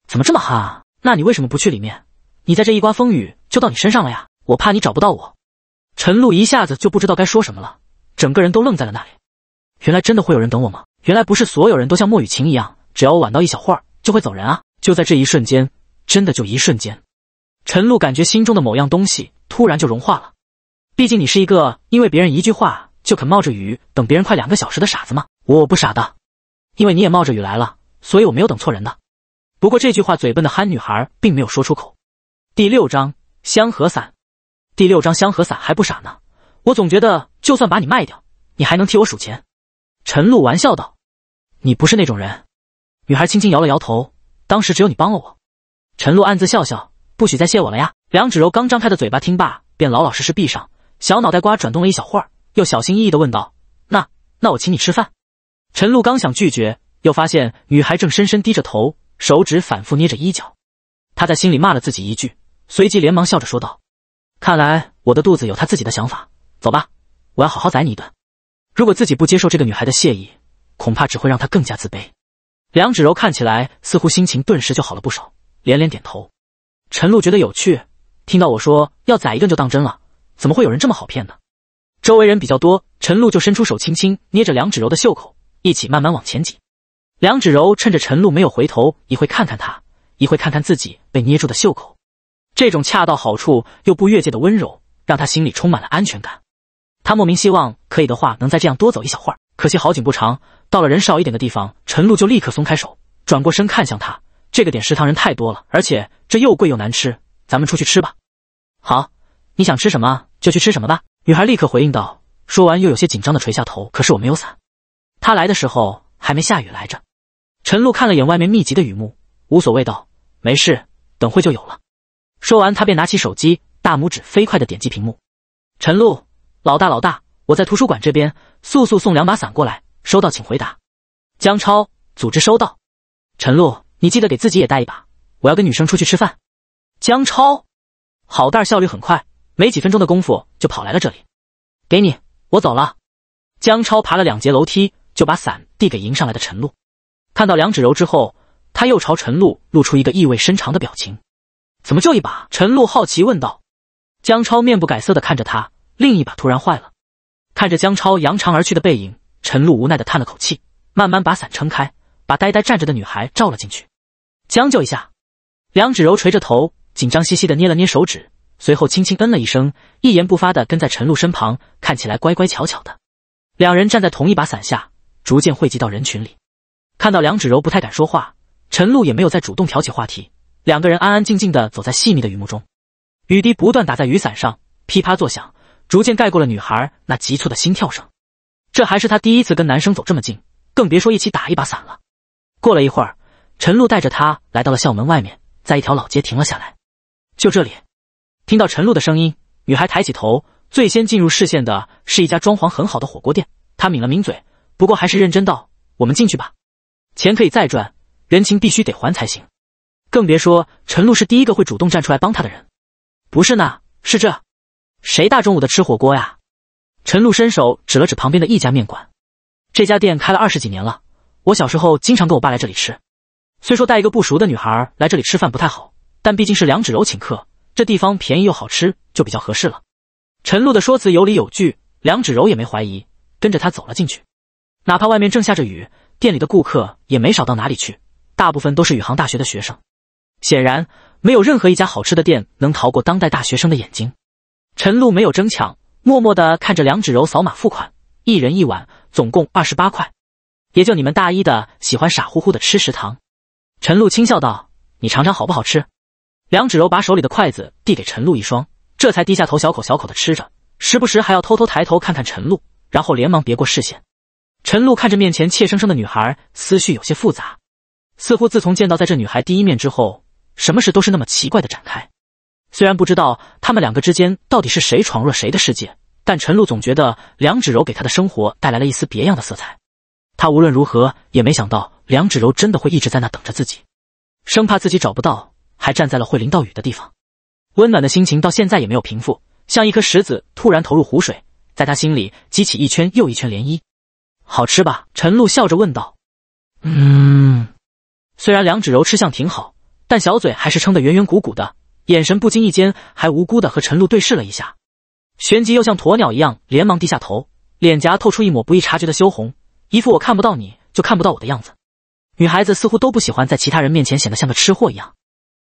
怎么这么憨啊？那你为什么不去里面？你在这一刮风雨就到你身上了呀！我怕你找不到我。陈露一下子就不知道该说什么了，整个人都愣在了那里。原来真的会有人等我吗？原来不是所有人都像莫雨晴一样，只要我晚到一小会儿就会走人啊！就在这一瞬间，真的就一瞬间，陈露感觉心中的某样东西突然就融化了。毕竟你是一个因为别人一句话就肯冒着雨等别人快两个小时的傻子吗？我不傻的，因为你也冒着雨来了，所以我没有等错人的。不过这句话嘴笨的憨女孩并没有说出口。第六章香河伞。第六章香河伞还不傻呢，我总觉得就算把你卖掉，你还能替我数钱。陈露玩笑道：“你不是那种人。”女孩轻轻摇了摇头。当时只有你帮了我。陈露暗自笑笑：“不许再谢我了呀！”梁芷柔刚张开的嘴巴，听罢便老老实实闭上。小脑袋瓜转动了一小会儿，又小心翼翼地问道：“那……那我请你吃饭？”陈露刚想拒绝，又发现女孩正深深低着头，手指反复捏着衣角。他在心里骂了自己一句，随即连忙笑着说道：“看来我的肚子有他自己的想法。走吧，我要好好宰你一顿。如果自己不接受这个女孩的谢意，恐怕只会让她更加自卑。”梁芷柔看起来似乎心情顿时就好了不少，连连点头。陈露觉得有趣，听到我说要宰一顿就当真了。怎么会有人这么好骗呢？周围人比较多，陈露就伸出手，轻轻捏着梁芷柔的袖口，一起慢慢往前挤。梁芷柔趁着陈露没有回头，一会看看他，一会看看自己被捏住的袖口。这种恰到好处又不越界的温柔，让她心里充满了安全感。她莫名希望可以的话，能再这样多走一小会儿。可惜好景不长，到了人少一点的地方，陈露就立刻松开手，转过身看向他。这个点食堂人太多了，而且这又贵又难吃，咱们出去吃吧。好。你想吃什么就去吃什么吧。女孩立刻回应道，说完又有些紧张的垂下头。可是我没有伞，她来的时候还没下雨来着。陈露看了眼外面密集的雨幕，无所谓道：“没事，等会就有了。”说完，他便拿起手机，大拇指飞快的点击屏幕。陈露，老大老大，我在图书馆这边，速速送两把伞过来。收到，请回答。江超，组织收到。陈露，你记得给自己也带一把，我要跟女生出去吃饭。江超，好，蛋儿效率很快。没几分钟的功夫就跑来了这里，给你，我走了。江超爬了两节楼梯，就把伞递给迎上来的陈露。看到梁芷柔之后，他又朝陈露露出一个意味深长的表情。怎么就一把？陈露好奇问道。江超面不改色的看着他，另一把突然坏了。看着江超扬长而去的背影，陈露无奈的叹了口气，慢慢把伞撑开，把呆呆站着的女孩照了进去。将就一下。梁芷柔垂着头，紧张兮兮的捏了捏手指。随后轻轻嗯了一声，一言不发地跟在陈露身旁，看起来乖乖巧巧的。两人站在同一把伞下，逐渐汇集到人群里。看到梁芷柔不太敢说话，陈露也没有再主动挑起话题。两个人安安静静地走在细密的雨幕中，雨滴不断打在雨伞上，噼啪作响，逐渐盖过了女孩那急促的心跳声。这还是她第一次跟男生走这么近，更别说一起打一把伞了。过了一会儿，陈露带着她来到了校门外面，在一条老街停了下来。就这里。听到陈露的声音，女孩抬起头，最先进入视线的是一家装潢很好的火锅店。她抿了抿嘴，不过还是认真道：“我们进去吧，钱可以再赚，人情必须得还才行。更别说陈露是第一个会主动站出来帮她的人。”“不是那，是这，谁大中午的吃火锅呀？”陈露伸手指了指旁边的一家面馆，“这家店开了二十几年了，我小时候经常跟我爸来这里吃。虽说带一个不熟的女孩来这里吃饭不太好，但毕竟是梁芷柔请客。”这地方便宜又好吃，就比较合适了。陈露的说辞有理有据，梁芷柔也没怀疑，跟着他走了进去。哪怕外面正下着雨，店里的顾客也没少到哪里去，大部分都是宇航大学的学生。显然，没有任何一家好吃的店能逃过当代大学生的眼睛。陈露没有争抢，默默的看着梁芷柔扫码付款，一人一碗，总共二十八块。也就你们大一的喜欢傻乎乎的吃食堂。陈露轻笑道：“你尝尝好不好吃。”梁芷柔把手里的筷子递给陈露一双，这才低下头，小口小口的吃着，时不时还要偷偷抬头看看陈露，然后连忙别过视线。陈露看着面前怯生生的女孩，思绪有些复杂，似乎自从见到在这女孩第一面之后，什么事都是那么奇怪的展开。虽然不知道他们两个之间到底是谁闯入了谁的世界，但陈露总觉得梁芷柔给她的生活带来了一丝别样的色彩。她无论如何也没想到，梁芷柔真的会一直在那等着自己，生怕自己找不到。还站在了会淋到雨的地方，温暖的心情到现在也没有平复，像一颗石子突然投入湖水，在他心里激起一圈又一圈涟漪。好吃吧？陈露笑着问道。嗯，虽然梁芷柔吃相挺好，但小嘴还是撑得圆圆鼓鼓的，眼神不经意间还无辜的和陈露对视了一下，旋即又像鸵鸟一样连忙低下头，脸颊透出一抹不易察觉的羞红，一副我看不到你就看不到我的样子。女孩子似乎都不喜欢在其他人面前显得像个吃货一样。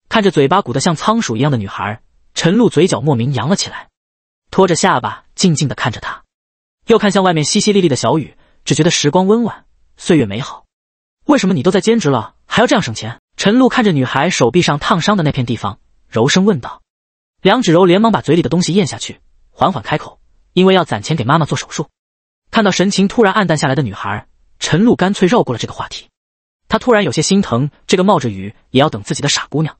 看着嘴巴鼓得像仓鼠一样的女孩，陈露嘴角莫名扬了起来，托着下巴静静的看着她，又看向外面淅淅沥沥的小雨，只觉得时光温婉，岁月美好。为什么你都在兼职了，还要这样省钱？陈露看着女孩手臂上烫伤的那片地方，柔声问道。梁芷柔连忙把嘴里的东西咽下去，缓缓开口：“因为要攒钱给妈妈做手术。”看到神情突然暗淡下来的女孩，陈露干脆绕过了这个话题。她突然有些心疼这个冒着雨也要等自己的傻姑娘。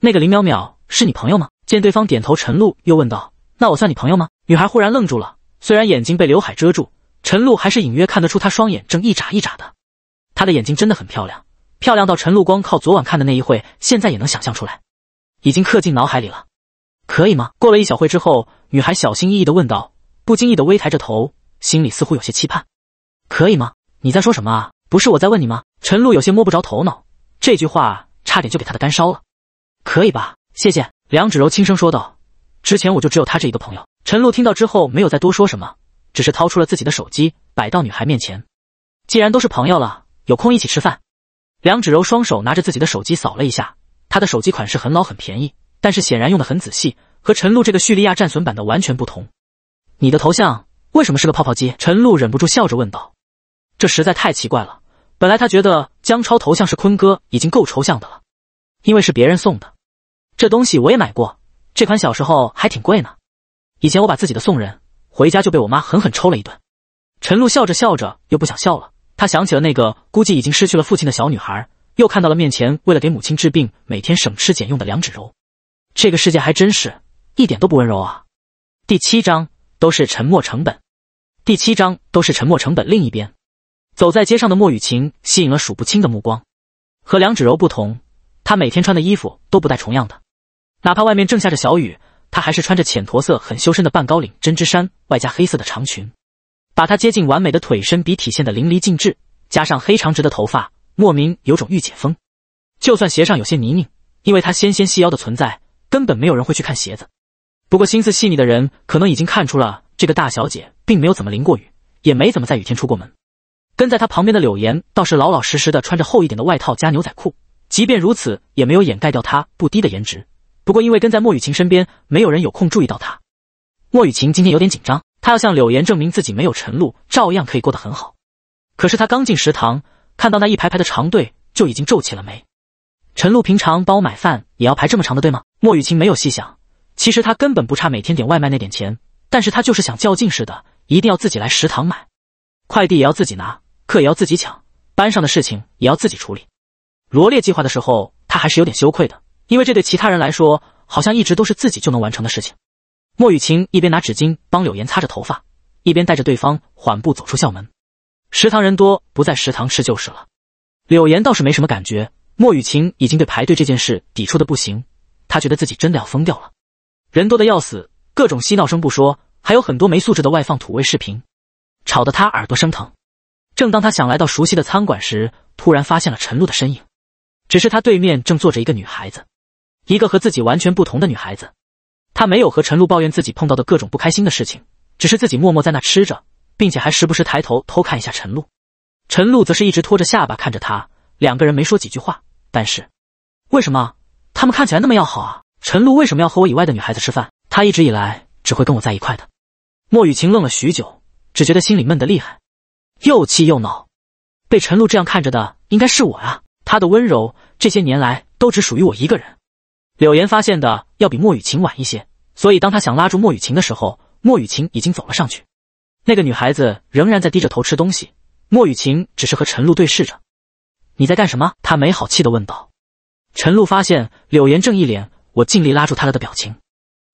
那个林淼淼是你朋友吗？见对方点头，陈露又问道：“那我算你朋友吗？”女孩忽然愣住了，虽然眼睛被刘海遮住，陈露还是隐约看得出她双眼正一眨一眨的。她的眼睛真的很漂亮，漂亮到陈露光靠昨晚看的那一会，现在也能想象出来，已经刻进脑海里了。可以吗？过了一小会之后，女孩小心翼翼的问道，不经意的微抬着头，心里似乎有些期盼。可以吗？你在说什么？啊？不是我在问你吗？陈露有些摸不着头脑，这句话差点就给她的肝烧了。可以吧，谢谢。”梁芷柔轻声说道。之前我就只有他这一个朋友。陈露听到之后没有再多说什么，只是掏出了自己的手机，摆到女孩面前。既然都是朋友了，有空一起吃饭。梁芷柔双手拿着自己的手机扫了一下，她的手机款式很老很便宜，但是显然用的很仔细，和陈露这个叙利亚战损版的完全不同。你的头像为什么是个泡泡机？陈露忍不住笑着问道。这实在太奇怪了。本来他觉得江超头像是坤哥已经够抽象的了，因为是别人送的。这东西我也买过，这款小时候还挺贵呢。以前我把自己的送人，回家就被我妈狠狠抽了一顿。陈露笑着笑着又不想笑了，她想起了那个估计已经失去了父亲的小女孩，又看到了面前为了给母亲治病每天省吃俭用的梁芷柔。这个世界还真是一点都不温柔啊。第七章都是沉默成本。第七章都是沉默成本。另一边，走在街上的莫雨晴吸引了数不清的目光。和梁芷柔不同，她每天穿的衣服都不带重样的。哪怕外面正下着小雨，她还是穿着浅驼色很修身的半高领针织衫，外加黑色的长裙，把她接近完美的腿身比体现的淋漓尽致。加上黑长直的头发，莫名有种御姐风。就算鞋上有些泥泞，因为她纤纤细腰的存在，根本没有人会去看鞋子。不过心思细腻的人可能已经看出了，这个大小姐并没有怎么淋过雨，也没怎么在雨天出过门。跟在她旁边的柳岩倒是老老实实的穿着厚一点的外套加牛仔裤，即便如此，也没有掩盖掉她不低的颜值。不过因为跟在莫雨晴身边，没有人有空注意到她。莫雨晴今天有点紧张，她要向柳岩证明自己没有陈露照样可以过得很好。可是她刚进食堂，看到那一排排的长队就已经皱起了眉。陈露平常帮我买饭也要排这么长的队吗？莫雨晴没有细想，其实她根本不差每天点外卖那点钱，但是她就是想较劲似的，一定要自己来食堂买，快递也要自己拿，课也要自己抢，班上的事情也要自己处理。罗列计划的时候，她还是有点羞愧的。因为这对其他人来说，好像一直都是自己就能完成的事情。莫雨晴一边拿纸巾帮柳岩擦着头发，一边带着对方缓步走出校门。食堂人多，不在食堂吃就是了。柳岩倒是没什么感觉，莫雨晴已经对排队这件事抵触的不行，她觉得自己真的要疯掉了。人多的要死，各种嬉闹声不说，还有很多没素质的外放土味视频，吵得她耳朵生疼。正当她想来到熟悉的餐馆时，突然发现了陈露的身影，只是她对面正坐着一个女孩子。一个和自己完全不同的女孩子，她没有和陈露抱怨自己碰到的各种不开心的事情，只是自己默默在那吃着，并且还时不时抬头偷看一下陈露。陈露则是一直拖着下巴看着她，两个人没说几句话，但是为什么他们看起来那么要好啊？陈露为什么要和我以外的女孩子吃饭？她一直以来只会跟我在一块的。莫雨晴愣了许久，只觉得心里闷得厉害，又气又恼。被陈露这样看着的应该是我啊！她的温柔这些年来都只属于我一个人。柳岩发现的要比莫雨晴晚一些，所以当他想拉住莫雨晴的时候，莫雨晴已经走了上去。那个女孩子仍然在低着头吃东西，莫雨晴只是和陈露对视着。你在干什么？他没好气的问道。陈露发现柳岩正一脸“我尽力拉住他了”的表情，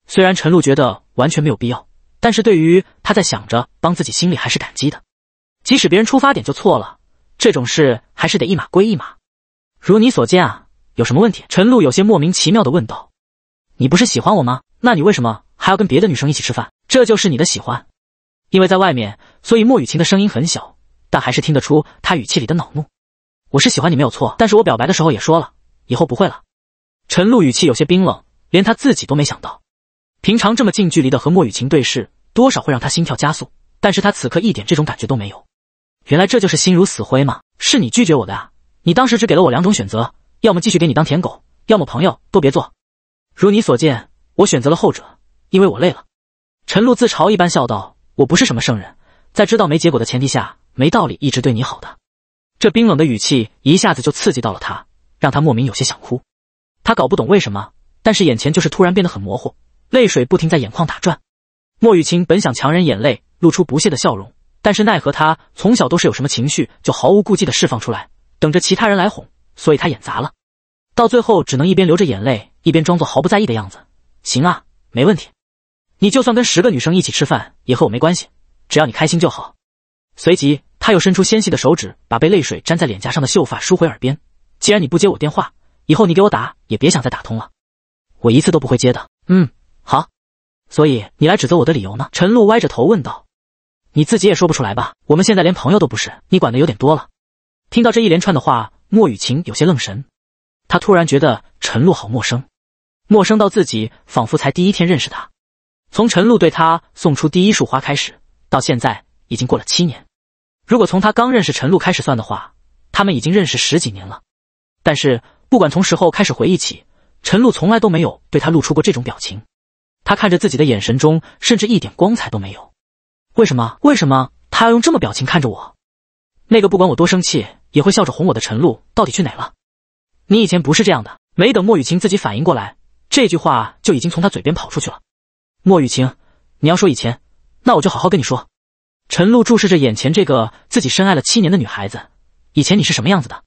虽然陈露觉得完全没有必要，但是对于他在想着帮自己，心里还是感激的。即使别人出发点就错了，这种事还是得一码归一码。如你所见啊。有什么问题？陈露有些莫名其妙的问道：“你不是喜欢我吗？那你为什么还要跟别的女生一起吃饭？这就是你的喜欢？因为在外面，所以莫雨晴的声音很小，但还是听得出她语气里的恼怒。我是喜欢你没有错，但是我表白的时候也说了，以后不会了。”陈露语气有些冰冷，连她自己都没想到，平常这么近距离的和莫雨晴对视，多少会让她心跳加速，但是她此刻一点这种感觉都没有。原来这就是心如死灰吗？是你拒绝我的啊！你当时只给了我两种选择。要么继续给你当舔狗，要么朋友都别做。如你所见，我选择了后者，因为我累了。”陈露自嘲一般笑道，“我不是什么圣人，在知道没结果的前提下，没道理一直对你好的。”这冰冷的语气一下子就刺激到了他，让他莫名有些想哭。他搞不懂为什么，但是眼前就是突然变得很模糊，泪水不停在眼眶打转。莫雨晴本想强忍眼泪，露出不屑的笑容，但是奈何她从小都是有什么情绪就毫无顾忌的释放出来，等着其他人来哄。所以他演砸了，到最后只能一边流着眼泪，一边装作毫不在意的样子。行啊，没问题，你就算跟十个女生一起吃饭也和我没关系，只要你开心就好。随即，他又伸出纤细的手指，把被泪水粘在脸颊上的秀发梳回耳边。既然你不接我电话，以后你给我打也别想再打通了，我一次都不会接的。嗯，好。所以你来指责我的理由呢？陈露歪着头问道：“你自己也说不出来吧？我们现在连朋友都不是，你管的有点多了。”听到这一连串的话。莫雨晴有些愣神，她突然觉得陈露好陌生，陌生到自己仿佛才第一天认识他。从陈露对他送出第一束花开始，到现在已经过了七年。如果从他刚认识陈露开始算的话，他们已经认识十几年了。但是不管从时候开始回忆起，陈露从来都没有对他露出过这种表情。他看着自己的眼神中甚至一点光彩都没有。为什么？为什么他要用这么表情看着我？那个不管我多生气。也会笑着哄我的陈露到底去哪了？你以前不是这样的。没等莫雨晴自己反应过来，这句话就已经从她嘴边跑出去了。莫雨晴，你要说以前，那我就好好跟你说。陈露注视着眼前这个自己深爱了七年的女孩子，以前你是什么样子的？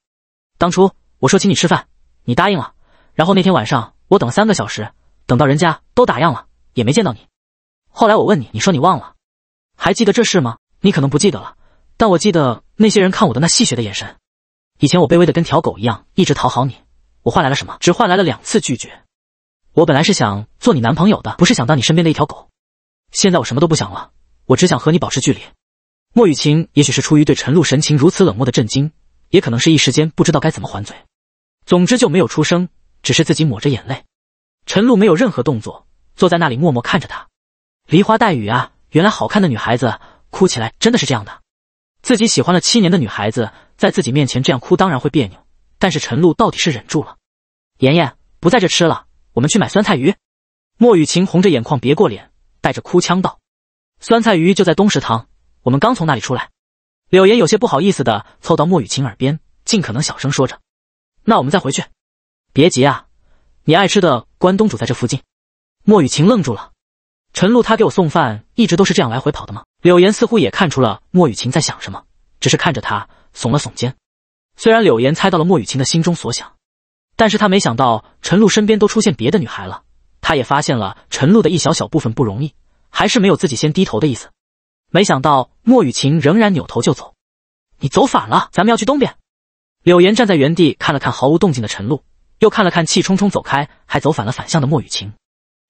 当初我说请你吃饭，你答应了。然后那天晚上我等了三个小时，等到人家都打烊了，也没见到你。后来我问你，你说你忘了，还记得这事吗？你可能不记得了，但我记得。那些人看我的那戏谑的眼神，以前我卑微的跟条狗一样，一直讨好你，我换来了什么？只换来了两次拒绝。我本来是想做你男朋友的，不是想当你身边的一条狗。现在我什么都不想了，我只想和你保持距离。莫雨晴也许是出于对陈露神情如此冷漠的震惊，也可能是一时间不知道该怎么还嘴，总之就没有出声，只是自己抹着眼泪。陈露没有任何动作，坐在那里默默看着她。梨花带雨啊，原来好看的女孩子哭起来真的是这样的。自己喜欢了七年的女孩子，在自己面前这样哭，当然会别扭。但是陈露到底是忍住了。妍妍，不在这吃了，我们去买酸菜鱼。莫雨晴红着眼眶，别过脸，带着哭腔道：“酸菜鱼就在东食堂，我们刚从那里出来。”柳岩有些不好意思的凑到莫雨晴耳边，尽可能小声说着：“那我们再回去，别急啊，你爱吃的关东煮在这附近。”莫雨晴愣住了。陈露，他给我送饭一直都是这样来回跑的吗？柳岩似乎也看出了莫雨晴在想什么，只是看着他耸了耸肩。虽然柳岩猜到了莫雨晴的心中所想，但是他没想到陈露身边都出现别的女孩了。他也发现了陈露的一小小部分不容易，还是没有自己先低头的意思。没想到莫雨晴仍然扭头就走，你走反了，咱们要去东边。柳岩站在原地看了看毫无动静的陈露，又看了看气冲冲走开还走反了反向的莫雨晴，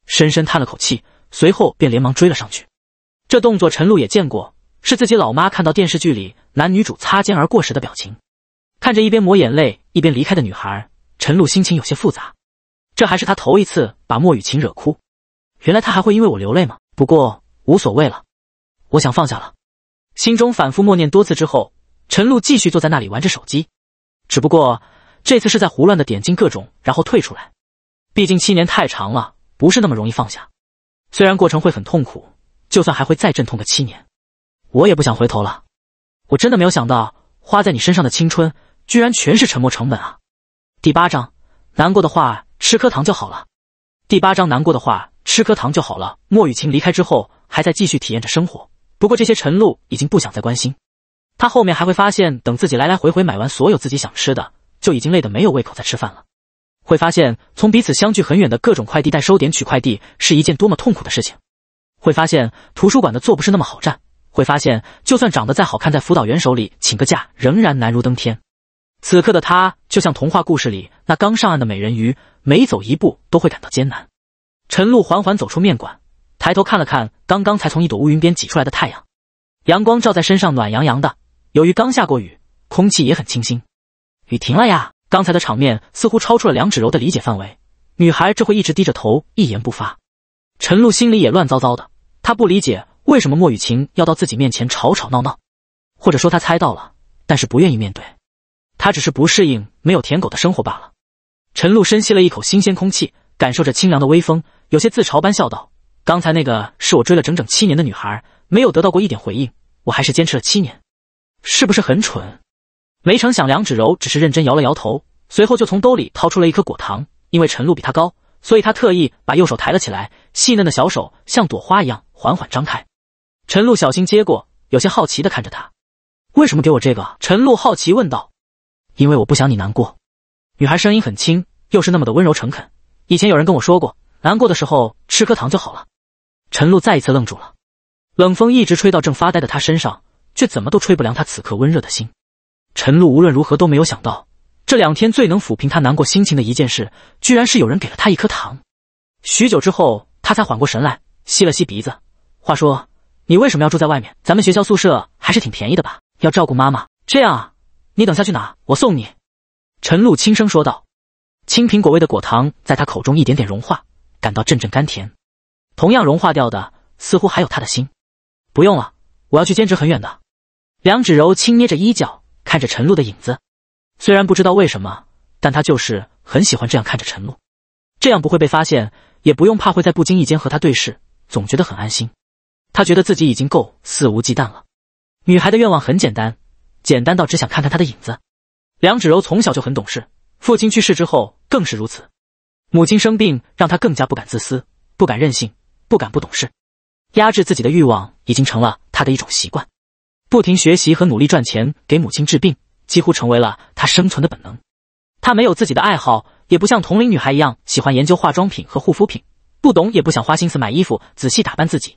深深叹了口气。随后便连忙追了上去，这动作陈露也见过，是自己老妈看到电视剧里男女主擦肩而过时的表情。看着一边抹眼泪一边离开的女孩，陈露心情有些复杂。这还是他头一次把莫雨晴惹哭，原来他还会因为我流泪吗？不过无所谓了，我想放下了。心中反复默念多次之后，陈露继续坐在那里玩着手机，只不过这次是在胡乱的点进各种，然后退出来。毕竟七年太长了，不是那么容易放下。虽然过程会很痛苦，就算还会再阵痛个七年，我也不想回头了。我真的没有想到，花在你身上的青春，居然全是沉没成本啊！第八章，难过的话吃颗糖就好了。第八章，难过的话吃颗糖就好了。莫雨晴离开之后，还在继续体验着生活。不过这些陈露已经不想再关心。他后面还会发现，等自己来来回回买完所有自己想吃的，就已经累得没有胃口再吃饭了。会发现，从彼此相距很远的各种快递代收点取快递是一件多么痛苦的事情。会发现，图书馆的座不是那么好占。会发现，就算长得再好看，在辅导员手里请个假仍然难如登天。此刻的他就像童话故事里那刚上岸的美人鱼，每走一步都会感到艰难。陈露缓缓走出面馆，抬头看了看刚刚才从一朵乌云边挤出来的太阳，阳光照在身上暖洋洋的。由于刚下过雨，空气也很清新。雨停了呀。刚才的场面似乎超出了梁芷柔的理解范围。女孩这会一直低着头，一言不发。陈露心里也乱糟糟的，她不理解为什么莫雨晴要到自己面前吵吵闹闹，或者说她猜到了，但是不愿意面对。她只是不适应没有舔狗的生活罢了。陈露深吸了一口新鲜空气，感受着清凉的微风，有些自嘲般笑道：“刚才那个是我追了整整七年的女孩，没有得到过一点回应，我还是坚持了七年，是不是很蠢？”没成想，梁芷柔只是认真摇了摇头，随后就从兜里掏出了一颗果糖。因为陈露比她高，所以她特意把右手抬了起来，细嫩的小手像朵花一样缓缓张开。陈露小心接过，有些好奇的看着他：“为什么给我这个？”陈露好奇问道。“因为我不想你难过。”女孩声音很轻，又是那么的温柔诚恳。以前有人跟我说过，难过的时候吃颗糖就好了。陈露再一次愣住了。冷风一直吹到正发呆的他身上，却怎么都吹不凉他此刻温热的心。陈露无论如何都没有想到，这两天最能抚平他难过心情的一件事，居然是有人给了他一颗糖。许久之后，他才缓过神来，吸了吸鼻子。话说，你为什么要住在外面？咱们学校宿舍还是挺便宜的吧？要照顾妈妈？这样啊，你等下去拿，我送你。陈露轻声说道。青苹果味的果糖在他口中一点点融化，感到阵阵甘甜。同样融化掉的，似乎还有他的心。不用了，我要去兼职，很远的。梁芷柔轻捏着衣角。看着陈露的影子，虽然不知道为什么，但他就是很喜欢这样看着陈露，这样不会被发现，也不用怕会在不经意间和他对视，总觉得很安心。他觉得自己已经够肆无忌惮了。女孩的愿望很简单，简单到只想看看他的影子。梁芷柔从小就很懂事，父亲去世之后更是如此。母亲生病，让她更加不敢自私，不敢任性，不敢不懂事。压制自己的欲望，已经成了他的一种习惯。不停学习和努力赚钱，给母亲治病，几乎成为了他生存的本能。他没有自己的爱好，也不像同龄女孩一样喜欢研究化妆品和护肤品，不懂也不想花心思买衣服，仔细打扮自己。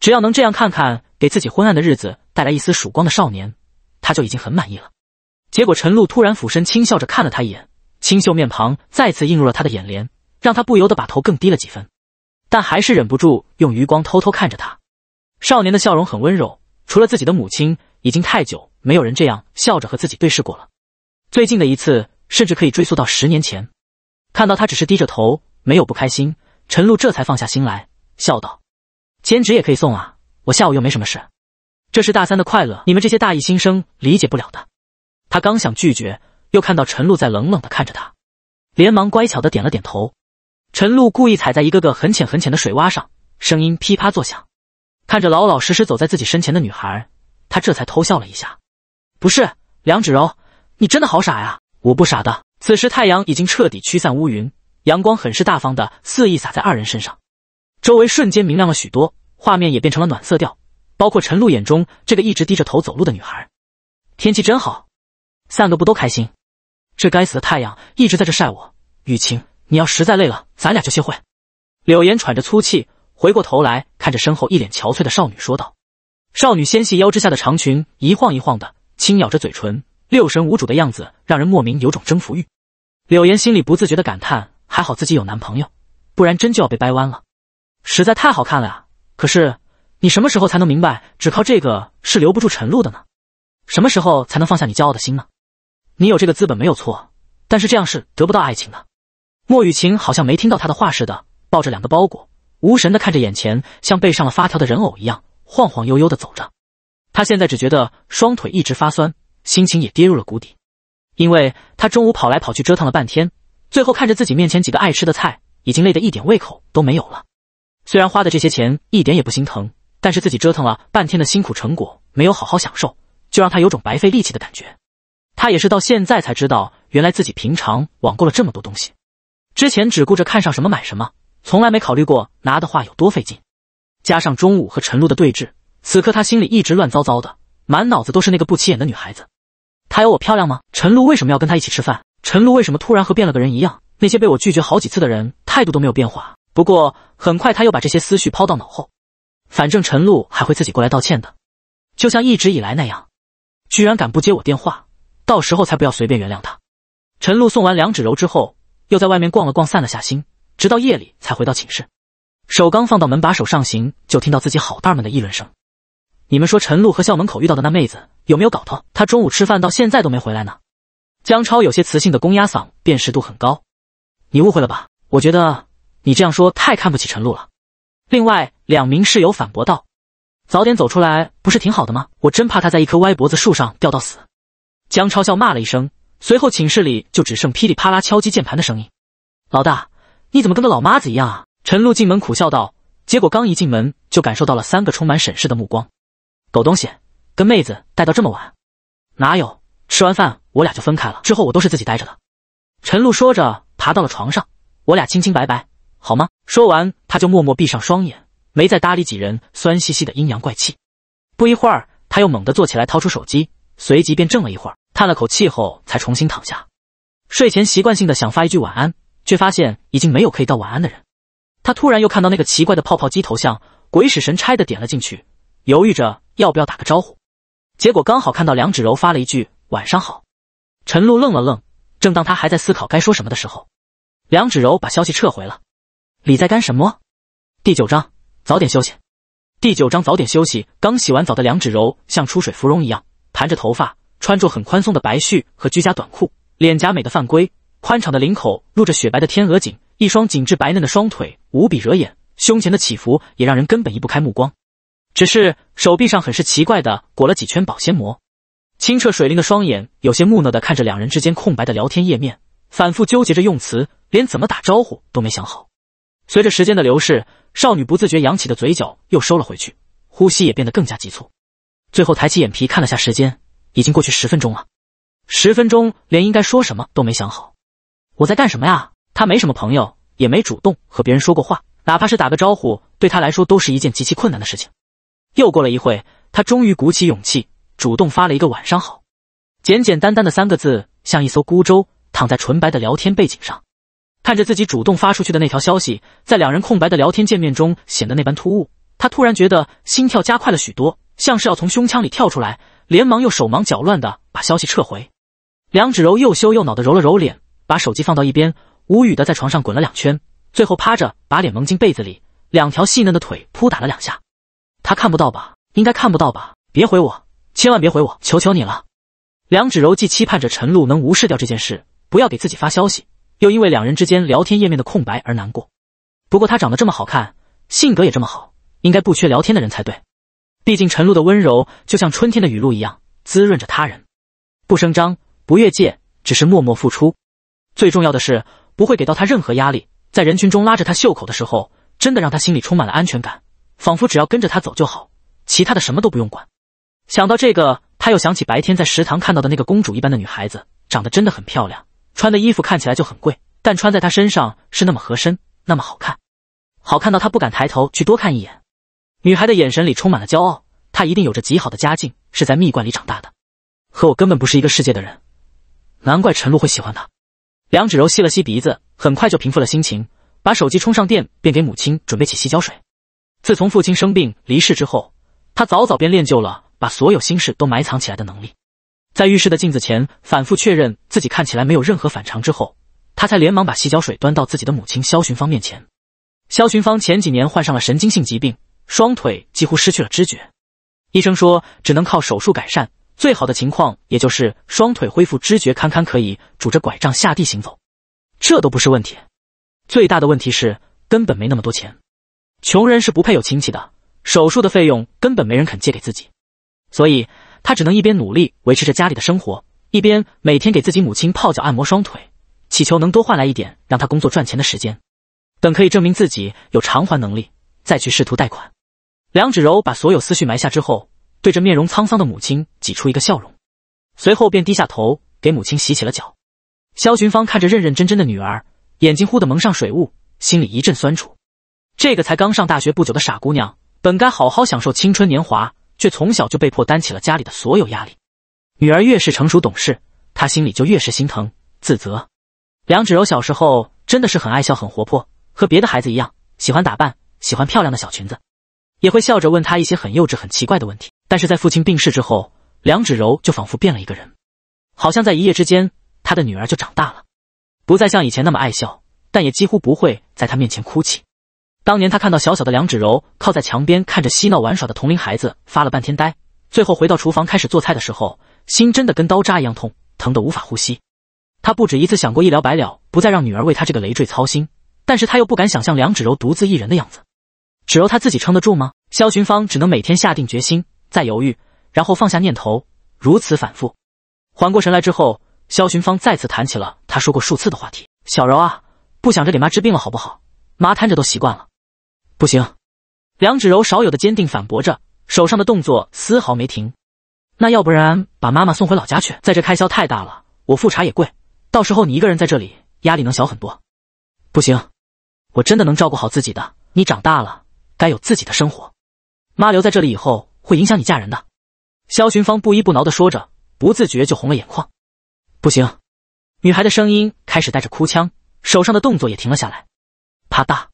只要能这样看看，给自己昏暗的日子带来一丝曙光的少年，他就已经很满意了。结果陈露突然俯身，轻笑着看了他一眼，清秀面庞再次映入了他的眼帘，让他不由得把头更低了几分，但还是忍不住用余光偷偷看着他。少年的笑容很温柔。除了自己的母亲，已经太久没有人这样笑着和自己对视过了。最近的一次，甚至可以追溯到十年前。看到他只是低着头，没有不开心，陈露这才放下心来，笑道：“兼职也可以送啊，我下午又没什么事。”这是大三的快乐，你们这些大一新生理解不了的。他刚想拒绝，又看到陈露在冷冷的看着他，连忙乖巧的点了点头。陈露故意踩在一个个很浅很浅的水洼上，声音噼啪作响。看着老老实实走在自己身前的女孩，他这才偷笑了一下。不是梁芷柔，你真的好傻呀！我不傻的。此时太阳已经彻底驱散乌云，阳光很是大方的肆意洒在二人身上，周围瞬间明亮了许多，画面也变成了暖色调，包括陈露眼中这个一直低着头走路的女孩。天气真好，散个步都开心。这该死的太阳一直在这晒我。雨晴，你要实在累了，咱俩就歇会。柳岩喘着粗气。回过头来，看着身后一脸憔悴的少女说道。少女纤细腰肢下的长裙一晃一晃的，轻咬着嘴唇，六神无主的样子让人莫名有种征服欲。柳岩心里不自觉的感叹：还好自己有男朋友，不然真就要被掰弯了。实在太好看了啊！可是你什么时候才能明白，只靠这个是留不住陈露的呢？什么时候才能放下你骄傲的心呢？你有这个资本没有错，但是这样是得不到爱情的。莫雨晴好像没听到他的话似的，抱着两个包裹。无神的看着眼前，像背上了发条的人偶一样晃晃悠悠的走着。他现在只觉得双腿一直发酸，心情也跌入了谷底，因为他中午跑来跑去折腾了半天，最后看着自己面前几个爱吃的菜，已经累得一点胃口都没有了。虽然花的这些钱一点也不心疼，但是自己折腾了半天的辛苦成果没有好好享受，就让他有种白费力气的感觉。他也是到现在才知道，原来自己平常网购了这么多东西，之前只顾着看上什么买什么。从来没考虑过拿的话有多费劲，加上中午和陈露的对峙，此刻他心里一直乱糟糟的，满脑子都是那个不起眼的女孩子。她有我漂亮吗？陈露为什么要跟她一起吃饭？陈露为什么突然和变了个人一样？那些被我拒绝好几次的人态度都没有变化。不过很快他又把这些思绪抛到脑后，反正陈露还会自己过来道歉的，就像一直以来那样。居然敢不接我电话，到时候才不要随便原谅他。陈露送完梁芷柔之后，又在外面逛了逛，散了下心。直到夜里才回到寝室，手刚放到门把手上行，就听到自己好蛋们的议论声：“你们说陈露和校门口遇到的那妹子有没有搞头？她中午吃饭到现在都没回来呢。”江超有些磁性的公鸭嗓，辨识度很高。“你误会了吧？我觉得你这样说太看不起陈露了。”另外两名室友反驳道：“早点走出来不是挺好的吗？我真怕她在一棵歪脖子树上吊到死。”江超笑骂了一声，随后寝室里就只剩噼里啪啦敲击键盘的声音。老大。你怎么跟个老妈子一样啊？陈露进门苦笑道。结果刚一进门，就感受到了三个充满审视的目光。狗东西，跟妹子待到这么晚，哪有？吃完饭我俩就分开了，之后我都是自己待着的。陈露说着，爬到了床上。我俩清清白白，好吗？说完，他就默默闭上双眼，没再搭理几人酸兮兮的阴阳怪气。不一会儿，他又猛地坐起来，掏出手机，随即便怔了一会儿，叹了口气后才重新躺下。睡前习惯性的想发一句晚安。却发现已经没有可以道晚安的人，他突然又看到那个奇怪的泡泡机头像，鬼使神差的点了进去，犹豫着要不要打个招呼，结果刚好看到梁芷柔发了一句晚上好。陈露愣了愣，正当他还在思考该说什么的时候，梁芷柔把消息撤回了。你在干什么？第九章早点休息。第九章早点休息。刚洗完澡的梁芷柔像出水芙蓉一样，盘着头发，穿着很宽松的白絮和居家短裤，脸颊美的犯规。宽敞的领口露着雪白的天鹅颈，一双紧致白嫩的双腿无比惹眼，胸前的起伏也让人根本移不开目光。只是手臂上很是奇怪的裹了几圈保鲜膜，清澈水灵的双眼有些木讷的看着两人之间空白的聊天页面，反复纠结着用词，连怎么打招呼都没想好。随着时间的流逝，少女不自觉扬起的嘴角又收了回去，呼吸也变得更加急促。最后抬起眼皮看了下时间，已经过去十分钟了。十分钟连应该说什么都没想好。我在干什么呀？他没什么朋友，也没主动和别人说过话，哪怕是打个招呼，对他来说都是一件极其困难的事情。又过了一会，他终于鼓起勇气，主动发了一个晚上好，简简单单的三个字，像一艘孤舟躺在纯白的聊天背景上。看着自己主动发出去的那条消息，在两人空白的聊天界面中显得那般突兀，他突然觉得心跳加快了许多，像是要从胸腔里跳出来，连忙又手忙脚乱的把消息撤回。梁芷柔又羞又恼的揉了揉脸。把手机放到一边，无语的在床上滚了两圈，最后趴着把脸蒙进被子里，两条细嫩的腿扑打了两下。他看不到吧？应该看不到吧？别回我，千万别回我，求求你了！梁芷柔既期盼着陈露能无视掉这件事，不要给自己发消息，又因为两人之间聊天页面的空白而难过。不过她长得这么好看，性格也这么好，应该不缺聊天的人才对。毕竟陈露的温柔就像春天的雨露一样，滋润着他人，不声张，不越界，只是默默付出。最重要的是不会给到他任何压力，在人群中拉着他袖口的时候，真的让他心里充满了安全感，仿佛只要跟着他走就好，其他的什么都不用管。想到这个，他又想起白天在食堂看到的那个公主一般的女孩子，长得真的很漂亮，穿的衣服看起来就很贵，但穿在她身上是那么合身，那么好看，好看到他不敢抬头去多看一眼。女孩的眼神里充满了骄傲，她一定有着极好的家境，是在蜜罐里长大的，和我根本不是一个世界的人，难怪陈露会喜欢她。梁芷柔吸了吸鼻子，很快就平复了心情，把手机充上电，便给母亲准备起洗脚水。自从父亲生病离世之后，他早早便练就了把所有心事都埋藏起来的能力。在浴室的镜子前反复确认自己看起来没有任何反常之后，他才连忙把洗脚水端到自己的母亲肖寻芳面前。肖寻芳前几年患上了神经性疾病，双腿几乎失去了知觉，医生说只能靠手术改善。最好的情况也就是双腿恢复知觉，堪堪可以拄着拐杖下地行走，这都不是问题。最大的问题是根本没那么多钱，穷人是不配有亲戚的，手术的费用根本没人肯借给自己，所以他只能一边努力维持着家里的生活，一边每天给自己母亲泡脚按摩双腿，祈求能多换来一点让他工作赚钱的时间，等可以证明自己有偿还能力再去试图贷款。梁芷柔把所有思绪埋下之后。对着面容沧桑的母亲挤出一个笑容，随后便低下头给母亲洗起了脚。萧寻芳看着认认真真的女儿，眼睛忽地蒙上水雾，心里一阵酸楚。这个才刚上大学不久的傻姑娘，本该好好享受青春年华，却从小就被迫担起了家里的所有压力。女儿越是成熟懂事，她心里就越是心疼自责。梁芷柔小时候真的是很爱笑，很活泼，和别的孩子一样，喜欢打扮，喜欢漂亮的小裙子。也会笑着问他一些很幼稚、很奇怪的问题。但是在父亲病逝之后，梁芷柔就仿佛变了一个人，好像在一夜之间，她的女儿就长大了，不再像以前那么爱笑，但也几乎不会在她面前哭泣。当年他看到小小的梁芷柔靠在墙边，看着嬉闹玩耍的同龄孩子，发了半天呆，最后回到厨房开始做菜的时候，心真的跟刀扎一样痛，疼得无法呼吸。他不止一次想过一了百了，不再让女儿为他这个累赘操心，但是他又不敢想象梁芷柔独自一人的样子。芷柔他自己撑得住吗？萧寻芳只能每天下定决心，再犹豫，然后放下念头，如此反复。缓过神来之后，萧寻芳再次谈起了他说过数次的话题：“小柔啊，不想着给妈治病了，好不好？妈瘫着都习惯了。”不行，梁芷柔少有的坚定反驳着，手上的动作丝毫没停。“那要不然把妈妈送回老家去，在这开销太大了，我复查也贵，到时候你一个人在这里，压力能小很多。”不行，我真的能照顾好自己的，你长大了。该有自己的生活，妈留在这里以后会影响你嫁人的。萧寻芳不依不挠的说着，不自觉就红了眼眶。不行，女孩的声音开始带着哭腔，手上的动作也停了下来。啪嗒，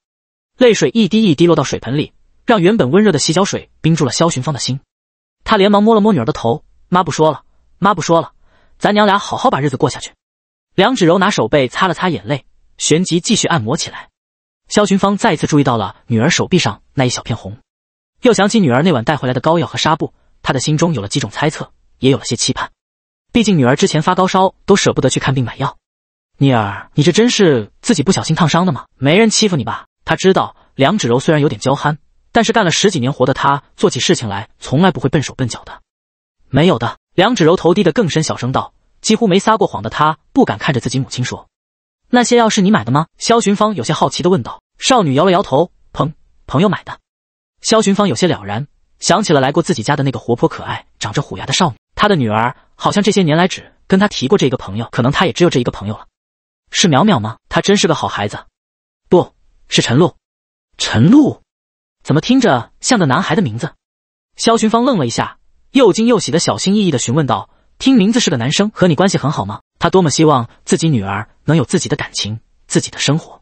泪水一滴一滴落到水盆里，让原本温热的洗脚水冰住了萧寻芳的心。他连忙摸了摸女儿的头，妈不说了，妈不说了，咱娘俩好好把日子过下去。梁芷柔拿手背擦了擦眼泪，旋即继续按摩起来。萧群芳再一次注意到了女儿手臂上那一小片红，又想起女儿那晚带回来的膏药和纱布，他的心中有了几种猜测，也有了些期盼。毕竟女儿之前发高烧都舍不得去看病买药。妮儿，你这真是自己不小心烫伤的吗？没人欺负你吧？他知道梁芷柔虽然有点娇憨，但是干了十几年活的她做起事情来从来不会笨手笨脚的。没有的，梁芷柔头低得更深，小声道：“几乎没撒过谎的她不敢看着自己母亲说。”那些药是你买的吗？萧群芳有些好奇地问道。少女摇了摇头，朋朋友买的。萧寻芳有些了然，想起了来过自己家的那个活泼可爱、长着虎牙的少女。她的女儿好像这些年来只跟她提过这一个朋友，可能她也只有这一个朋友了。是淼淼吗？她真是个好孩子。不是陈露，陈露，怎么听着像个男孩的名字？萧寻芳愣了一下，又惊又喜的小心翼翼的询问道：“听名字是个男生，和你关系很好吗？”他多么希望自己女儿能有自己的感情，自己的生活。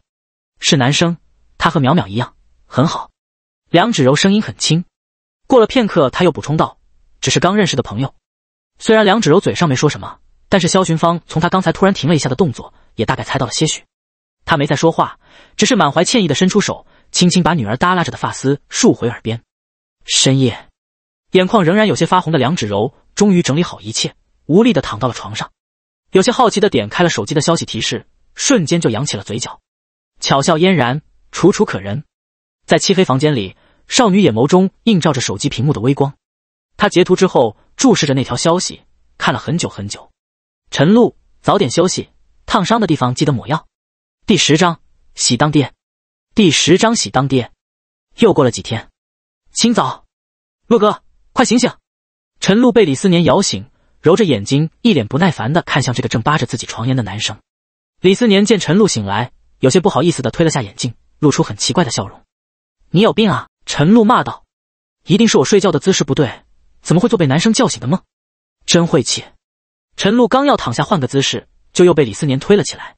是男生。他和淼淼一样很好，梁芷柔声音很轻。过了片刻，他又补充道：“只是刚认识的朋友。”虽然梁芷柔嘴上没说什么，但是萧寻芳从她刚才突然停了一下的动作，也大概猜到了些许。他没再说话，只是满怀歉意的伸出手，轻轻把女儿耷拉着的发丝束回耳边。深夜，眼眶仍然有些发红的梁芷柔，终于整理好一切，无力的躺到了床上，有些好奇的点开了手机的消息提示，瞬间就扬起了嘴角，巧笑嫣然。楚楚可人，在漆黑房间里，少女眼眸中映照着手机屏幕的微光。她截图之后，注视着那条消息，看了很久很久。陈露，早点休息，烫伤的地方记得抹药。第十章，喜当爹。第十章，喜当爹。又过了几天，清早，陆哥，快醒醒！陈露被李思年摇醒，揉着眼睛，一脸不耐烦的看向这个正扒着自己床沿的男生。李思年见陈露醒来，有些不好意思的推了下眼镜。露出很奇怪的笑容，你有病啊！陈露骂道：“一定是我睡觉的姿势不对，怎么会做被男生叫醒的梦？真晦气！”陈露刚要躺下换个姿势，就又被李思年推了起来。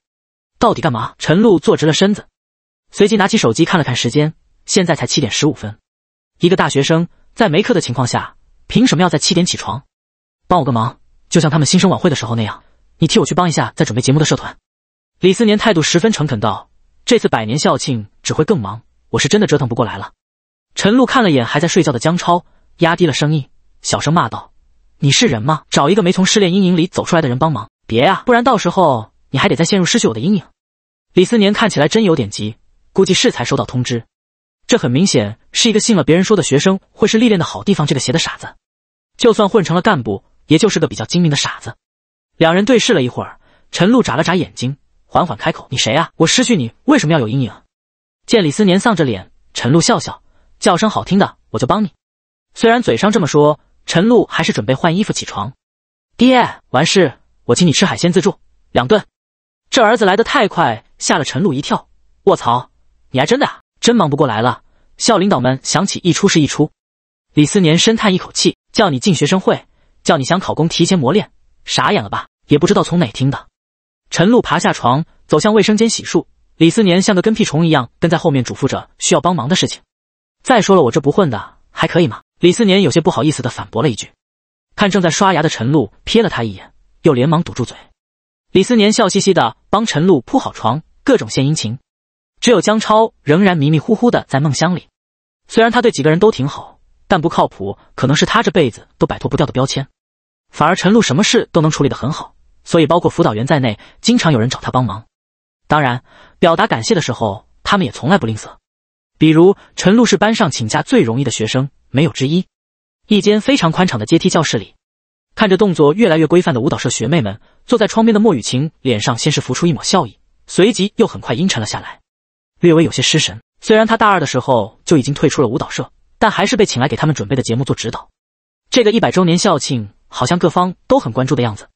到底干嘛？陈露坐直了身子，随即拿起手机看了看时间，现在才七点十五分。一个大学生在没课的情况下，凭什么要在七点起床？帮我个忙，就像他们新生晚会的时候那样，你替我去帮一下在准备节目的社团。李思年态度十分诚恳道。这次百年校庆只会更忙，我是真的折腾不过来了。陈露看了眼还在睡觉的江超，压低了声音，小声骂道：“你是人吗？找一个没从失恋阴影里走出来的人帮忙，别啊，不然到时候你还得再陷入失去我的阴影。”李思年看起来真有点急，估计是才收到通知。这很明显是一个信了别人说的学生会是历练的好地方这个邪的傻子，就算混成了干部，也就是个比较精明的傻子。两人对视了一会儿，陈露眨了眨眼睛。缓缓开口：“你谁啊？我失去你，为什么要有阴影？”见李思年丧着脸，陈露笑笑，叫声好听的，我就帮你。虽然嘴上这么说，陈露还是准备换衣服起床。爹，完事我请你吃海鲜自助两顿。这儿子来得太快，吓了陈露一跳。卧槽，你还真的啊？真忙不过来了。校领导们想起一出是一出。李思年深叹一口气，叫你进学生会，叫你想考公提前磨练，傻眼了吧？也不知道从哪听的。陈露爬下床，走向卫生间洗漱。李思年像个跟屁虫一样跟在后面，嘱咐着需要帮忙的事情。再说了，我这不混的，还可以吗？李思年有些不好意思的反驳了一句。看正在刷牙的陈露瞥了他一眼，又连忙堵住嘴。李思年笑嘻嘻的帮陈露铺好床，各种献殷勤。只有江超仍然迷迷糊糊的在梦乡里。虽然他对几个人都挺好，但不靠谱可能是他这辈子都摆脱不掉的标签。反而陈露什么事都能处理得很好。所以，包括辅导员在内，经常有人找他帮忙。当然，表达感谢的时候，他们也从来不吝啬。比如，陈露是班上请假最容易的学生，没有之一。一间非常宽敞的阶梯教室里，看着动作越来越规范的舞蹈社学妹们，坐在窗边的莫雨晴脸上先是浮出一抹笑意，随即又很快阴沉了下来，略微有些失神。虽然她大二的时候就已经退出了舞蹈社，但还是被请来给他们准备的节目做指导。这个一百周年校庆，好像各方都很关注的样子。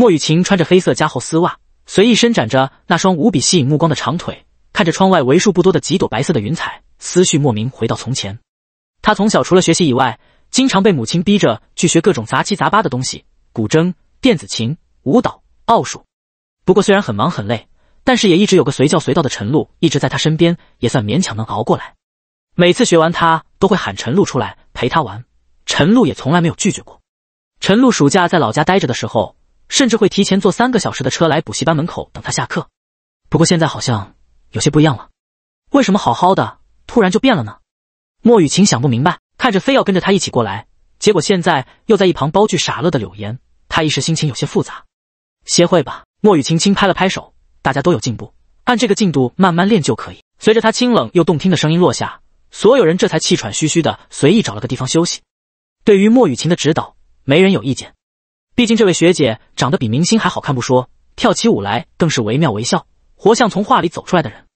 莫雨晴穿着黑色加厚丝袜，随意伸展着那双无比吸引目光的长腿，看着窗外为数不多的几朵白色的云彩，思绪莫名回到从前。她从小除了学习以外，经常被母亲逼着去学各种杂七杂八的东西：古筝、电子琴、舞蹈、奥数。不过虽然很忙很累，但是也一直有个随叫随到的陈露一直在她身边，也算勉强能熬过来。每次学完，她都会喊陈露出来陪她玩，陈露也从来没有拒绝过。陈露暑假在老家待着的时候。甚至会提前坐三个小时的车来补习班门口等他下课，不过现在好像有些不一样了，为什么好好的突然就变了呢？莫雨晴想不明白，看着非要跟着他一起过来，结果现在又在一旁包句傻乐的柳岩，他一时心情有些复杂。歇会吧，莫雨晴轻拍了拍手，大家都有进步，按这个进度慢慢练就可以。随着他清冷又动听的声音落下，所有人这才气喘吁吁的随意找了个地方休息。对于莫雨晴的指导，没人有意见。毕竟这位学姐长得比明星还好看不说，跳起舞来更是惟妙惟肖，活像从画里走出来的人。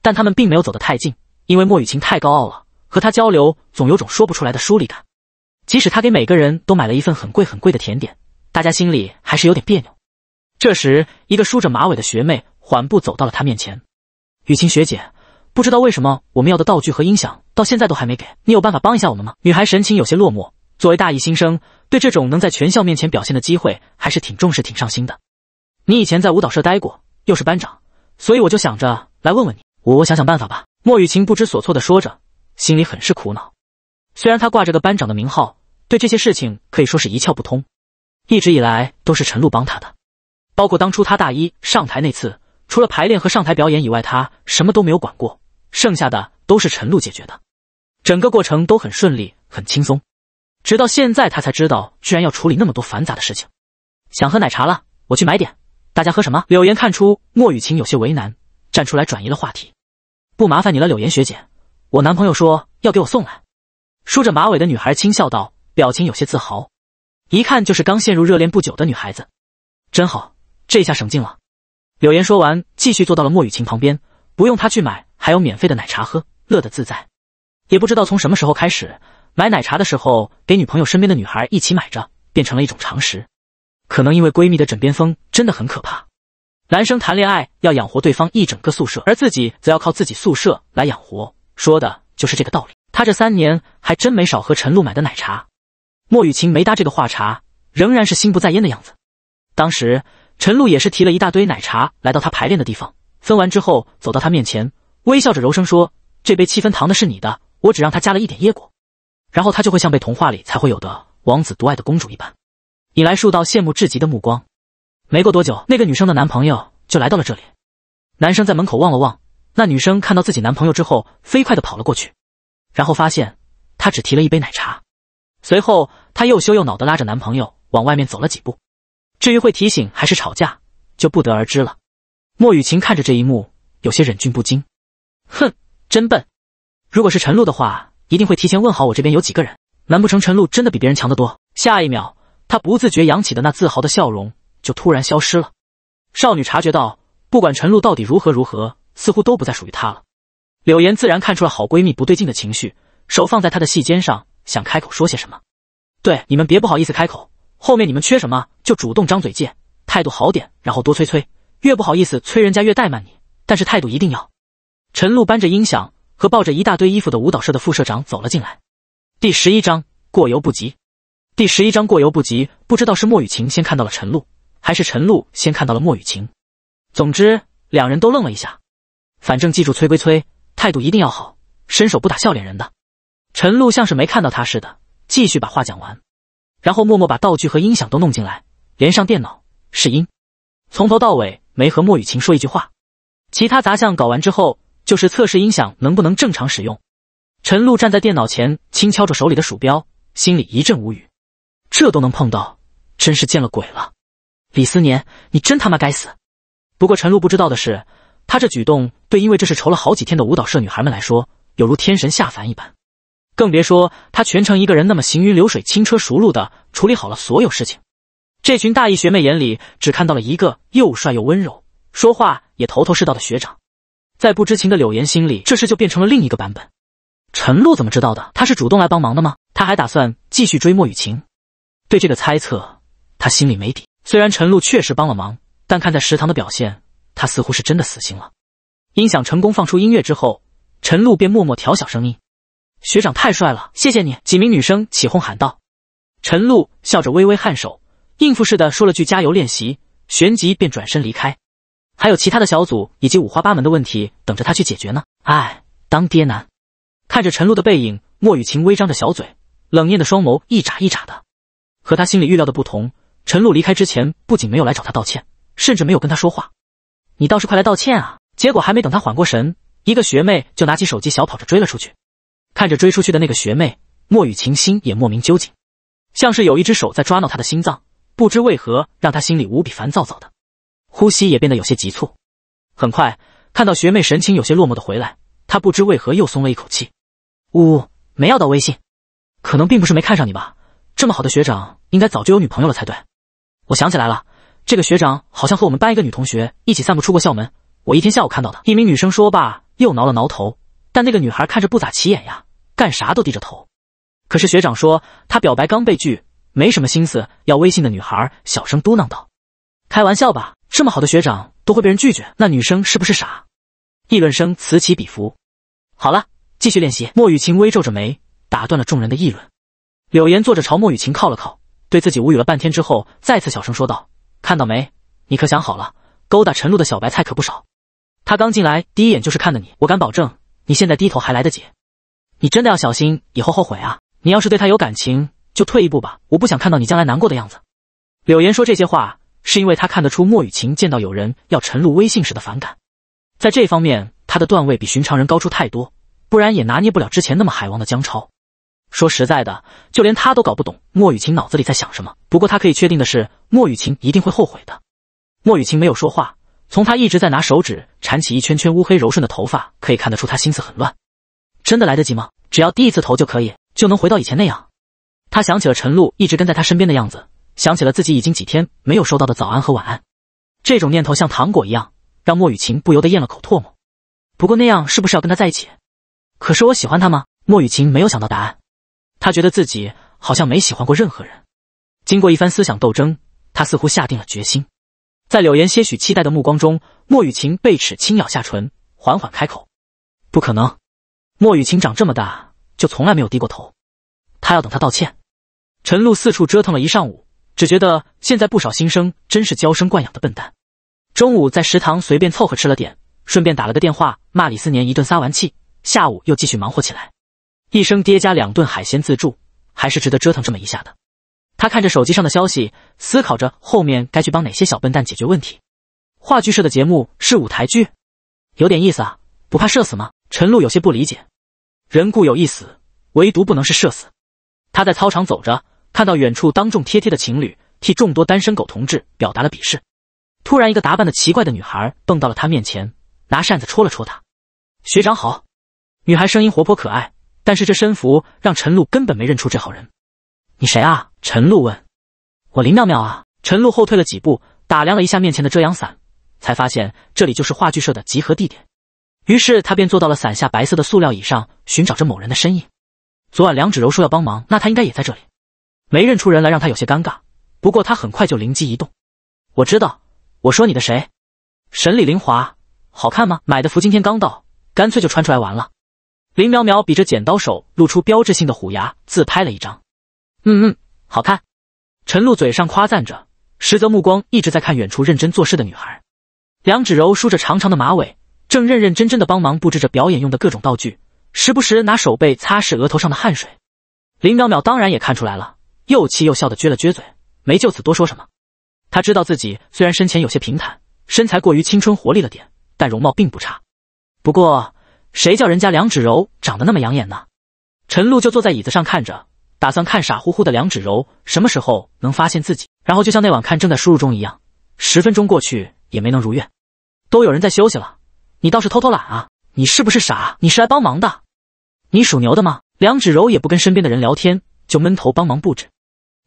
但他们并没有走得太近，因为莫雨晴太高傲了，和她交流总有种说不出来的疏离感。即使她给每个人都买了一份很贵很贵的甜点，大家心里还是有点别扭。这时，一个梳着马尾的学妹缓步走到了她面前：“雨晴学姐，不知道为什么我们要的道具和音响到现在都还没给，你有办法帮一下我们吗？”女孩神情有些落寞。作为大一新生，对这种能在全校面前表现的机会还是挺重视、挺上心的。你以前在舞蹈社待过，又是班长，所以我就想着来问问你，我我想想办法吧。莫雨晴不知所措地说着，心里很是苦恼。虽然他挂着个班长的名号，对这些事情可以说是一窍不通，一直以来都是陈露帮他的，包括当初他大一上台那次，除了排练和上台表演以外，他什么都没有管过，剩下的都是陈露解决的，整个过程都很顺利，很轻松。直到现在，他才知道居然要处理那么多繁杂的事情。想喝奶茶了，我去买点。大家喝什么？柳岩看出莫雨晴有些为难，站出来转移了话题。不麻烦你了，柳岩学姐，我男朋友说要给我送来。梳着马尾的女孩轻笑道，表情有些自豪，一看就是刚陷入热恋不久的女孩子。真好，这下省劲了。柳岩说完，继续坐到了莫雨晴旁边，不用她去买，还有免费的奶茶喝，乐得自在。也不知道从什么时候开始。买奶茶的时候，给女朋友身边的女孩一起买着，变成了一种常识。可能因为闺蜜的枕边风真的很可怕。男生谈恋爱要养活对方一整个宿舍，而自己则要靠自己宿舍来养活，说的就是这个道理。他这三年还真没少喝陈露买的奶茶。莫雨晴没搭这个话茬，仍然是心不在焉的样子。当时陈露也是提了一大堆奶茶来到他排练的地方，分完之后走到他面前，微笑着柔声说：“这杯七分糖的是你的，我只让他加了一点椰果。”然后他就会像被童话里才会有的王子独爱的公主一般，引来数道羡慕至极的目光。没过多久，那个女生的男朋友就来到了这里。男生在门口望了望，那女生看到自己男朋友之后，飞快的跑了过去，然后发现他只提了一杯奶茶。随后，他又羞又恼的拉着男朋友往外面走了几步。至于会提醒还是吵架，就不得而知了。莫雨晴看着这一幕，有些忍俊不禁。哼，真笨！如果是陈露的话。一定会提前问好，我这边有几个人？难不成陈露真的比别人强得多？下一秒，她不自觉扬起的那自豪的笑容就突然消失了。少女察觉到，不管陈露到底如何如何，似乎都不再属于她了。柳岩自然看出了好闺蜜不对劲的情绪，手放在她的细肩上，想开口说些什么。对，你们别不好意思开口，后面你们缺什么就主动张嘴借，态度好点，然后多催催，越不好意思催人家越怠慢你，但是态度一定要。陈露搬着音响。和抱着一大堆衣服的舞蹈社的副社长走了进来。第十一章过犹不及。第十一章过犹不及，不知道是莫雨晴先看到了陈露，还是陈露先看到了莫雨晴。总之，两人都愣了一下。反正记住催归催，态度一定要好，伸手不打笑脸人。的陈露像是没看到他似的，继续把话讲完，然后默默把道具和音响都弄进来，连上电脑试音，从头到尾没和莫雨晴说一句话。其他杂项搞完之后。就是测试音响能不能正常使用。陈露站在电脑前，轻敲着手里的鼠标，心里一阵无语。这都能碰到，真是见了鬼了！李思年，你真他妈该死！不过陈露不知道的是，她这举动对因为这事愁了好几天的舞蹈社女孩们来说，犹如天神下凡一般。更别说她全程一个人那么行云流水、轻车熟路的处理好了所有事情。这群大一学妹眼里只看到了一个又帅又温柔、说话也头头是道的学长。在不知情的柳岩心里，这事就变成了另一个版本。陈露怎么知道的？他是主动来帮忙的吗？他还打算继续追莫雨晴？对这个猜测，他心里没底。虽然陈露确实帮了忙，但看在食堂的表现，他似乎是真的死心了。音响成功放出音乐之后，陈露便默默调小声音。学长太帅了，谢谢你！几名女生起哄喊道。陈露笑着微微颔首，应付似的说了句加油练习，旋即便转身离开。还有其他的小组以及五花八门的问题等着他去解决呢。哎，当爹难。看着陈露的背影，莫雨晴微张着小嘴，冷艳的双眸一眨一眨的。和他心里预料的不同，陈露离开之前不仅没有来找他道歉，甚至没有跟他说话。你倒是快来道歉啊！结果还没等他缓过神，一个学妹就拿起手机小跑着追了出去。看着追出去的那个学妹，莫雨晴心也莫名揪紧，像是有一只手在抓挠他的心脏，不知为何让他心里无比烦躁躁的。呼吸也变得有些急促。很快看到学妹神情有些落寞的回来，他不知为何又松了一口气。呜，没要到微信，可能并不是没看上你吧。这么好的学长，应该早就有女朋友了才对。我想起来了，这个学长好像和我们班一个女同学一起散步出过校门，我一天下午看到的。一名女生说罢，又挠了挠头。但那个女孩看着不咋起眼呀，干啥都低着头。可是学长说他表白刚被拒，没什么心思要微信的女孩小声嘟囔道：“开玩笑吧。”这么好的学长都会被人拒绝，那女生是不是傻？议论声此起彼伏。好了，继续练习。莫雨晴微皱着眉，打断了众人的议论。柳岩坐着朝莫雨晴靠了靠，对自己无语了半天之后，再次小声说道：“看到没？你可想好了，勾搭陈露的小白菜可不少。他刚进来第一眼就是看的你，我敢保证你现在低头还来得及。你真的要小心，以后后悔啊！你要是对他有感情，就退一步吧。我不想看到你将来难过的样子。”柳岩说这些话。是因为他看得出莫雨晴见到有人要陈露微信时的反感，在这方面他的段位比寻常人高出太多，不然也拿捏不了之前那么海王的姜超。说实在的，就连他都搞不懂莫雨晴脑子里在想什么。不过他可以确定的是，莫雨晴一定会后悔的。莫雨晴没有说话，从她一直在拿手指缠起一圈圈乌黑柔顺的头发，可以看得出她心思很乱。真的来得及吗？只要第一次投就可以，就能回到以前那样。他想起了陈露一直跟在他身边的样子。想起了自己已经几天没有收到的早安和晚安，这种念头像糖果一样，让莫雨晴不由得咽了口唾沫。不过那样是不是要跟他在一起？可是我喜欢他吗？莫雨晴没有想到答案，她觉得自己好像没喜欢过任何人。经过一番思想斗争，她似乎下定了决心。在柳岩些许期待的目光中，莫雨晴被齿轻咬下唇，缓缓开口：“不可能。”莫雨晴长这么大就从来没有低过头，她要等他道歉。陈露四处折腾了一上午。只觉得现在不少新生真是娇生惯养的笨蛋。中午在食堂随便凑合吃了点，顺便打了个电话骂李思年一顿，撒完气，下午又继续忙活起来，一生爹加两顿海鲜自助，还是值得折腾这么一下的。他看着手机上的消息，思考着后面该去帮哪些小笨蛋解决问题。话剧社的节目是舞台剧，有点意思啊，不怕社死吗？陈露有些不理解。人固有一死，唯独不能是社死。他在操场走着。看到远处当众贴贴的情侣，替众多单身狗同志表达了鄙视。突然，一个打扮的奇怪的女孩蹦到了他面前，拿扇子戳了戳他：“学长好。”女孩声音活泼可爱，但是这身服让陈露根本没认出这好人。“你谁啊？”陈露问。“我林妙妙啊。”陈露后退了几步，打量了一下面前的遮阳伞，才发现这里就是话剧社的集合地点。于是他便坐到了伞下白色的塑料椅上，寻找着某人的身影。昨晚梁芷柔说要帮忙，那她应该也在这里。没认出人来，让他有些尴尬。不过他很快就灵机一动，我知道，我说你的谁？沈里林华，好看吗？买的福今天刚到，干脆就穿出来玩了。林淼淼比着剪刀手，露出标志性的虎牙，自拍了一张。嗯嗯，好看。陈露嘴上夸赞着，实则目光一直在看远处认真做事的女孩。梁芷柔梳着长长的马尾，正认认真真的帮忙布置着表演用的各种道具，时不时拿手背擦拭额头上的汗水。林淼淼当然也看出来了。又气又笑的撅了撅嘴，没就此多说什么。他知道自己虽然身前有些平坦，身材过于青春活力了点，但容貌并不差。不过谁叫人家梁芷柔长得那么养眼呢？陈露就坐在椅子上看着，打算看傻乎乎的梁芷柔什么时候能发现自己，然后就像那晚看正在输入中一样。十分钟过去也没能如愿，都有人在休息了，你倒是偷偷懒啊！你是不是傻？你是来帮忙的？你属牛的吗？梁芷柔也不跟身边的人聊天。就闷头帮忙布置，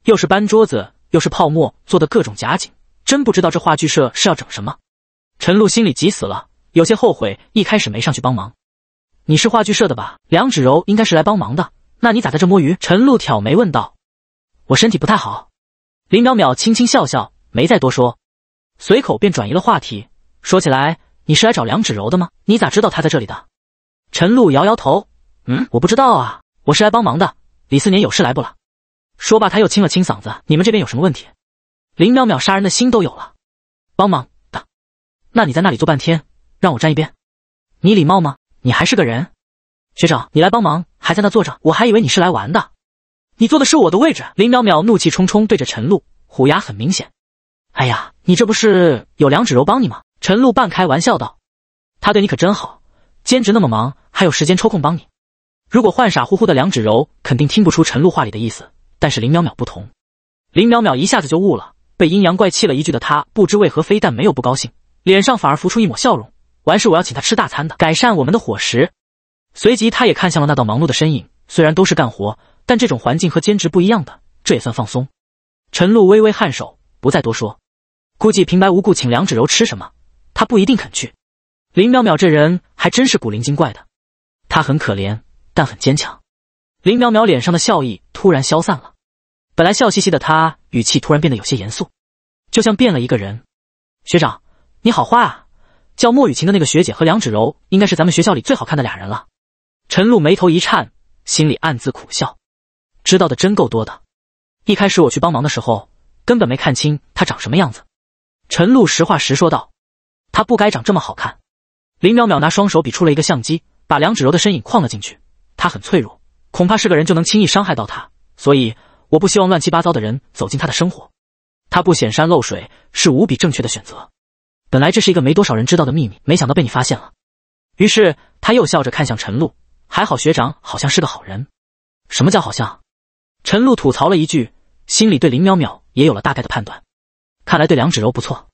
又是搬桌子，又是泡沫做的各种假景，真不知道这话剧社是要整什么。陈露心里急死了，有些后悔一开始没上去帮忙。你是话剧社的吧？梁芷柔应该是来帮忙的，那你咋在这摸鱼？陈露挑眉问道。我身体不太好。林淼淼轻轻笑笑，没再多说，随口便转移了话题。说起来，你是来找梁芷柔的吗？你咋知道她在这里的？陈露摇摇头，嗯，我不知道啊，我是来帮忙的。李四年有事来不了。说罢，他又清了清嗓子：“你们这边有什么问题？”林淼淼杀人的心都有了，帮忙的。那你在那里坐半天，让我站一边。你礼貌吗？你还是个人？学长，你来帮忙，还在那坐着，我还以为你是来玩的。你坐的是我的位置。林淼淼怒气冲冲对着陈露，虎牙很明显。哎呀，你这不是有梁芷柔帮你吗？陈露半开玩笑道：“她对你可真好，兼职那么忙，还有时间抽空帮你。”如果换傻乎乎的梁芷柔，肯定听不出陈露话里的意思。但是林淼淼不同，林淼淼一下子就悟了。被阴阳怪气了一句的她，不知为何非但没有不高兴，脸上反而浮出一抹笑容。完事我要请他吃大餐的，改善我们的伙食。随即，他也看向了那道忙碌的身影。虽然都是干活，但这种环境和兼职不一样的，这也算放松。陈露微微颔首，不再多说。估计平白无故请梁芷柔吃什么，她不一定肯去。林淼淼这人还真是古灵精怪的，她很可怜。但很坚强，林淼淼脸上的笑意突然消散了，本来笑嘻嘻的她语气突然变得有些严肃，就像变了一个人。学长你好坏啊！叫莫雨晴的那个学姐和梁芷柔应该是咱们学校里最好看的俩人了。陈露眉头一颤，心里暗自苦笑，知道的真够多的。一开始我去帮忙的时候，根本没看清她长什么样子。陈露实话实说道：“她不该长这么好看。”林淼淼拿双手比出了一个相机，把梁芷柔的身影框了进去。他很脆弱，恐怕是个人就能轻易伤害到他，所以我不希望乱七八糟的人走进他的生活。他不显山露水是无比正确的选择。本来这是一个没多少人知道的秘密，没想到被你发现了。于是他又笑着看向陈露，还好学长好像是个好人。什么叫好像？陈露吐槽了一句，心里对林淼淼也有了大概的判断。看来对梁芷柔不错。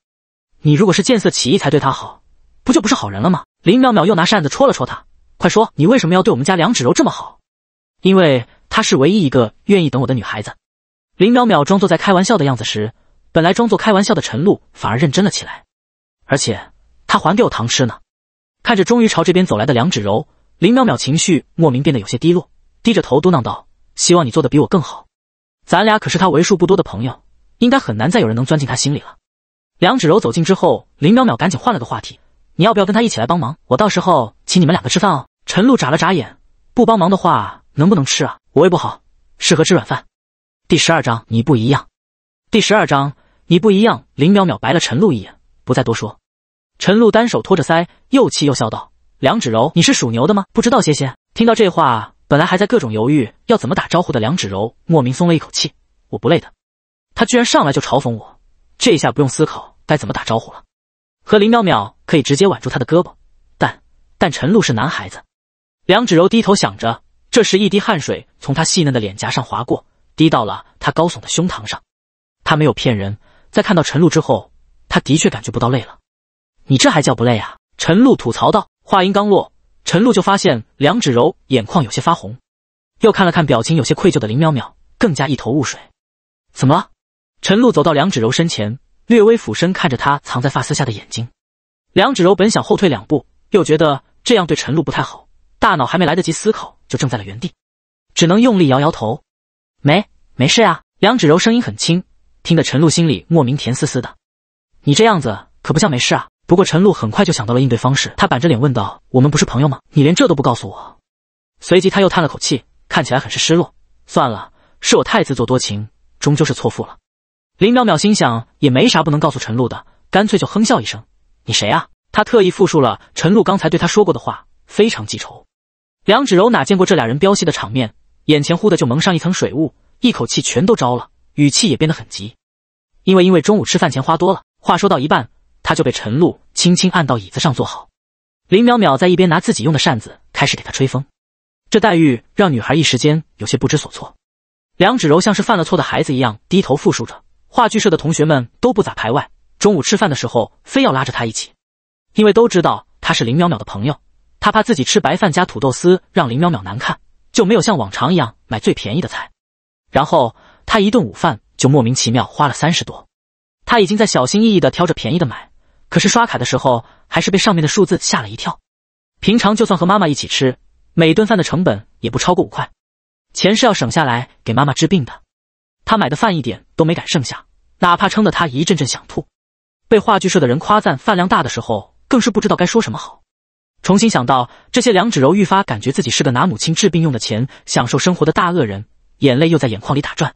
你如果是见色起意才对她好，不就不是好人了吗？林淼淼又拿扇子戳了戳他。快说，你为什么要对我们家梁芷柔这么好？因为她是唯一一个愿意等我的女孩子。林淼淼装作在开玩笑的样子时，本来装作开玩笑的陈露反而认真了起来。而且她还给我糖吃呢。看着终于朝这边走来的梁芷柔，林淼淼情绪莫名变得有些低落，低着头嘟囔道：“希望你做的比我更好。咱俩可是她为数不多的朋友，应该很难再有人能钻进她心里了。”梁芷柔走近之后，林淼淼赶紧换了个话题：“你要不要跟她一起来帮忙？我到时候请你们两个吃饭哦。”陈露眨了眨眼，不帮忙的话能不能吃啊？我胃不好，适合吃软饭。第十二章你不一样。第十二章你不一样。林淼淼白了陈露一眼，不再多说。陈露单手托着腮，又气又笑道：“梁芷柔，你是属牛的吗？不知道谢谢。”听到这话，本来还在各种犹豫要怎么打招呼的梁芷柔，莫名松了一口气。我不累的，他居然上来就嘲讽我，这下不用思考该怎么打招呼了。和林淼淼可以直接挽住他的胳膊，但但陈露是男孩子。梁芷柔低头想着，这时一滴汗水从她细嫩的脸颊上划过，滴到了她高耸的胸膛上。她没有骗人，在看到陈露之后，她的确感觉不到累了。你这还叫不累啊？陈露吐槽道。话音刚落，陈露就发现梁芷柔眼眶有些发红，又看了看表情有些愧疚的林淼淼，更加一头雾水。怎么了？陈露走到梁芷柔身前，略微俯身看着她藏在发丝下的眼睛。梁芷柔本想后退两步，又觉得这样对陈露不太好。大脑还没来得及思考，就怔在了原地，只能用力摇摇头，没没事啊。梁芷柔声音很轻，听得陈露心里莫名甜丝丝的。你这样子可不像没事啊。不过陈露很快就想到了应对方式，她板着脸问道：“我们不是朋友吗？你连这都不告诉我？”随即他又叹了口气，看起来很是失落。算了，是我太自作多情，终究是错付了。林淼淼心想也没啥不能告诉陈露的，干脆就哼笑一声：“你谁啊？”她特意复述了陈露刚才对她说过的话，非常记仇。梁芷柔哪见过这俩人飙戏的场面，眼前忽的就蒙上一层水雾，一口气全都招了，语气也变得很急。因为因为中午吃饭钱花多了，话说到一半，他就被陈露轻轻按到椅子上坐好。林淼淼在一边拿自己用的扇子开始给他吹风，这待遇让女孩一时间有些不知所措。梁芷柔像是犯了错的孩子一样低头复述着，话剧社的同学们都不咋排外，中午吃饭的时候非要拉着他一起，因为都知道他是林淼淼的朋友。他怕自己吃白饭加土豆丝让林淼淼难看，就没有像往常一样买最便宜的菜。然后他一顿午饭就莫名其妙花了三十多。他已经在小心翼翼地挑着便宜的买，可是刷卡的时候还是被上面的数字吓了一跳。平常就算和妈妈一起吃，每顿饭的成本也不超过五块。钱是要省下来给妈妈治病的。他买的饭一点都没敢剩下，哪怕撑得他一阵阵想吐。被话剧社的人夸赞饭量大的时候，更是不知道该说什么好。重新想到这些，梁芷柔愈发感觉自己是个拿母亲治病用的钱享受生活的大恶人，眼泪又在眼眶里打转，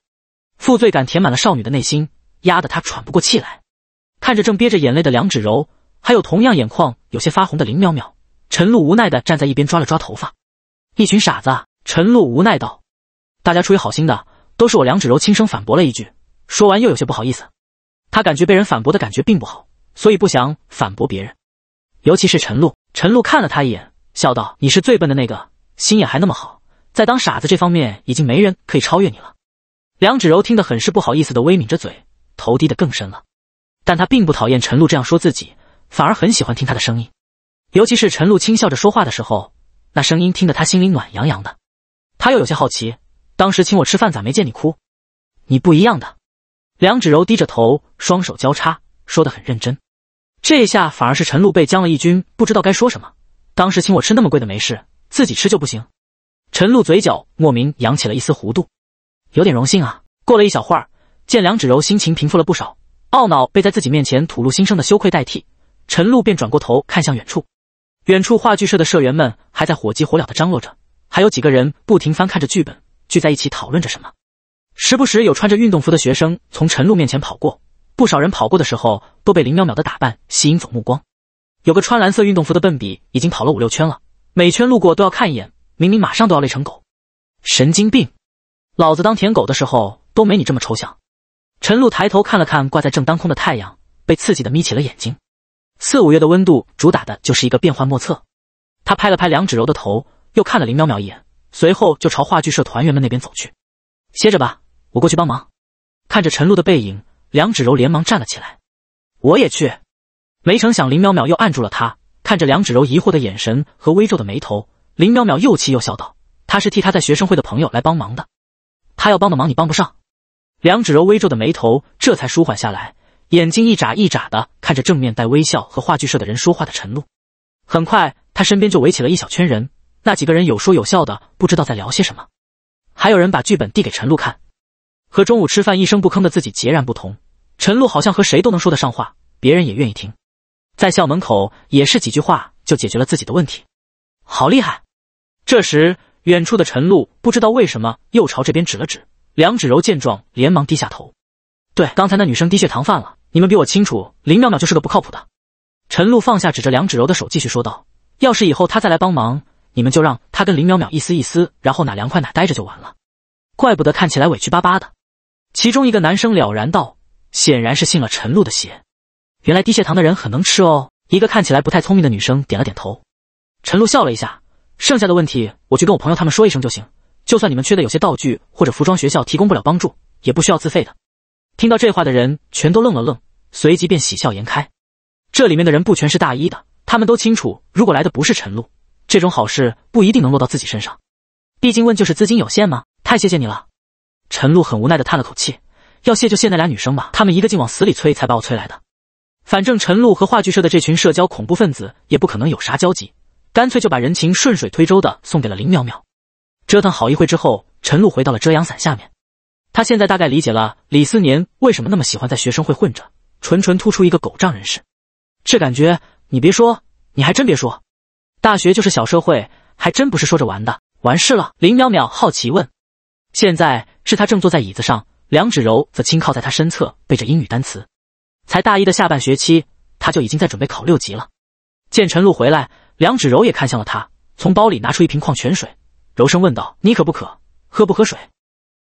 负罪感填满了少女的内心，压得她喘不过气来。看着正憋着眼泪的梁芷柔，还有同样眼眶有些发红的林淼淼，陈露无奈的站在一边抓了抓头发：“一群傻子！”陈露无奈道：“大家出于好心的。”都是我梁芷柔轻声反驳了一句，说完又有些不好意思，她感觉被人反驳的感觉并不好，所以不想反驳别人，尤其是陈露。陈露看了他一眼，笑道：“你是最笨的那个，心眼还那么好，在当傻子这方面，已经没人可以超越你了。”梁芷柔听得很是不好意思的，微抿着嘴，头低得更深了。但她并不讨厌陈露这样说自己，反而很喜欢听她的声音，尤其是陈露轻笑着说话的时候，那声音听得她心里暖洋洋的。她又有些好奇，当时请我吃饭，咋没见你哭？你不一样的。梁芷柔低着头，双手交叉，说得很认真。这下反而是陈露被将了一军，不知道该说什么。当时请我吃那么贵的没事，自己吃就不行。陈露嘴角莫名扬起了一丝弧度，有点荣幸啊。过了一小会儿，见梁芷柔心情平复了不少，懊恼被在自己面前吐露心声的羞愧代替，陈露便转过头看向远处。远处话剧社的社员们还在火急火燎的张罗着，还有几个人不停翻看着剧本，聚在一起讨论着什么，时不时有穿着运动服的学生从陈露面前跑过。不少人跑过的时候都被林淼淼的打扮吸引走目光。有个穿蓝色运动服的笨比已经跑了五六圈了，每圈路过都要看一眼，明明马上都要累成狗，神经病！老子当舔狗的时候都没你这么抽象。陈露抬头看了看挂在正当空的太阳，被刺激的眯起了眼睛。四五月的温度主打的就是一个变幻莫测。他拍了拍梁芷柔的头，又看了林淼淼一眼，随后就朝话剧社团员们那边走去。歇着吧，我过去帮忙。看着陈露的背影。梁芷柔连忙站了起来，我也去。没成想，林淼淼又按住了她。看着梁芷柔疑惑的眼神和微皱的眉头，林淼淼又气又笑道：“他是替他在学生会的朋友来帮忙的，他要帮的忙你帮不上。”梁芷柔微皱的眉头这才舒缓下来，眼睛一眨一眨的看着正面带微笑和话剧社的人说话的陈露。很快，他身边就围起了一小圈人，那几个人有说有笑的，不知道在聊些什么，还有人把剧本递给陈露看。和中午吃饭一声不吭的自己截然不同。陈露好像和谁都能说得上话，别人也愿意听。在校门口也是几句话就解决了自己的问题，好厉害！这时，远处的陈露不知道为什么又朝这边指了指。梁芷柔见状，连忙低下头。对，刚才那女生低血糖犯了，你们比我清楚。林淼淼就是个不靠谱的。陈露放下指着梁芷柔的手，继续说道：“要是以后她再来帮忙，你们就让她跟林淼淼一丝一丝，然后哪凉快哪待着就完了。怪不得看起来委屈巴巴的。”其中一个男生了然道。显然是信了陈露的邪。原来低血糖的人很能吃哦。一个看起来不太聪明的女生点了点头。陈露笑了一下，剩下的问题我去跟我朋友他们说一声就行。就算你们缺的有些道具或者服装，学校提供不了帮助，也不需要自费的。听到这话的人全都愣了愣，随即便喜笑颜开。这里面的人不全是大一的，他们都清楚，如果来的不是陈露，这种好事不一定能落到自己身上。毕竟问就是资金有限吗？太谢谢你了。陈露很无奈的叹了口气。要谢就谢那俩女生吧，她们一个劲往死里催，才把我催来的。反正陈露和话剧社的这群社交恐怖分子也不可能有啥交集，干脆就把人情顺水推舟的送给了林淼淼。折腾好一会之后，陈露回到了遮阳伞下面。他现在大概理解了李思年为什么那么喜欢在学生会混着，纯纯突出一个狗仗人势。这感觉，你别说，你还真别说，大学就是小社会，还真不是说着玩的。完事了，林淼淼好奇问：“现在是他正坐在椅子上。”梁芷柔则轻靠在他身侧，背着英语单词。才大一的下半学期，他就已经在准备考六级了。见陈露回来，梁芷柔也看向了他，从包里拿出一瓶矿泉水，柔声问道：“你渴不渴？喝不喝水？”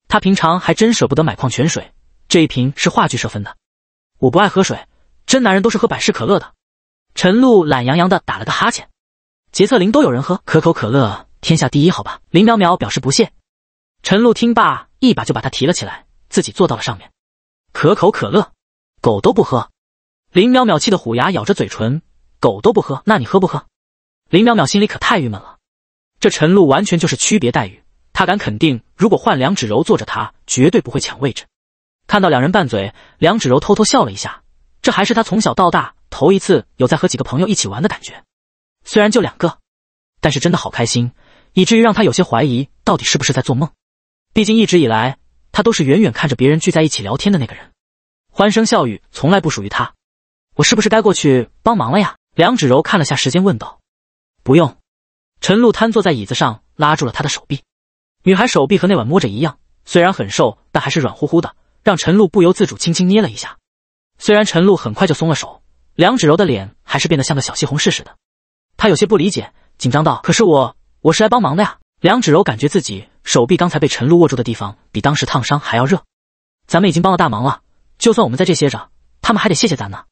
他平常还真舍不得买矿泉水，这一瓶是话剧社分的。我不爱喝水，真男人都是喝百事可乐的。陈露懒洋洋的打了个哈欠。杰厕林都有人喝可口可乐，天下第一好吧？林淼淼表示不屑。陈露听罢，一把就把他提了起来。自己坐到了上面，可口可乐，狗都不喝。林淼淼气得虎牙咬着嘴唇，狗都不喝，那你喝不喝？林淼淼心里可太郁闷了，这陈露完全就是区别待遇。她敢肯定，如果换梁芷柔坐着，她绝对不会抢位置。看到两人拌嘴，梁芷柔偷偷笑了一下，这还是她从小到大头一次有在和几个朋友一起玩的感觉。虽然就两个，但是真的好开心，以至于让她有些怀疑到底是不是在做梦。毕竟一直以来。他都是远远看着别人聚在一起聊天的那个人，欢声笑语从来不属于他。我是不是该过去帮忙了呀？梁芷柔看了下时间，问道：“不用。”陈露瘫坐在椅子上，拉住了她的手臂。女孩手臂和那晚摸着一样，虽然很瘦，但还是软乎乎的，让陈露不由自主轻轻捏了一下。虽然陈露很快就松了手，梁芷柔的脸还是变得像个小西红柿似的。她有些不理解，紧张道：“可是我我是来帮忙的呀。”梁芷柔感觉自己手臂刚才被陈露握住的地方比当时烫伤还要热。咱们已经帮了大忙了，就算我们在这歇着，他们还得谢谢咱呢。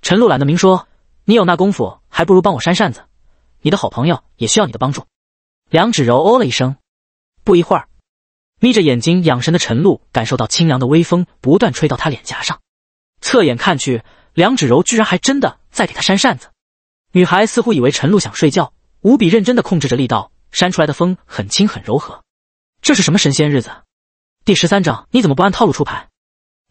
陈露懒得明说，你有那功夫，还不如帮我扇扇子。你的好朋友也需要你的帮助。梁芷柔哦了一声。不一会儿，眯着眼睛养神的陈露感受到清凉的微风不断吹到她脸颊上，侧眼看去，梁芷柔居然还真的在给她扇扇子。女孩似乎以为陈露想睡觉，无比认真地控制着力道。扇出来的风很轻很柔和，这是什么神仙日子？第十三章你怎么不按套路出牌？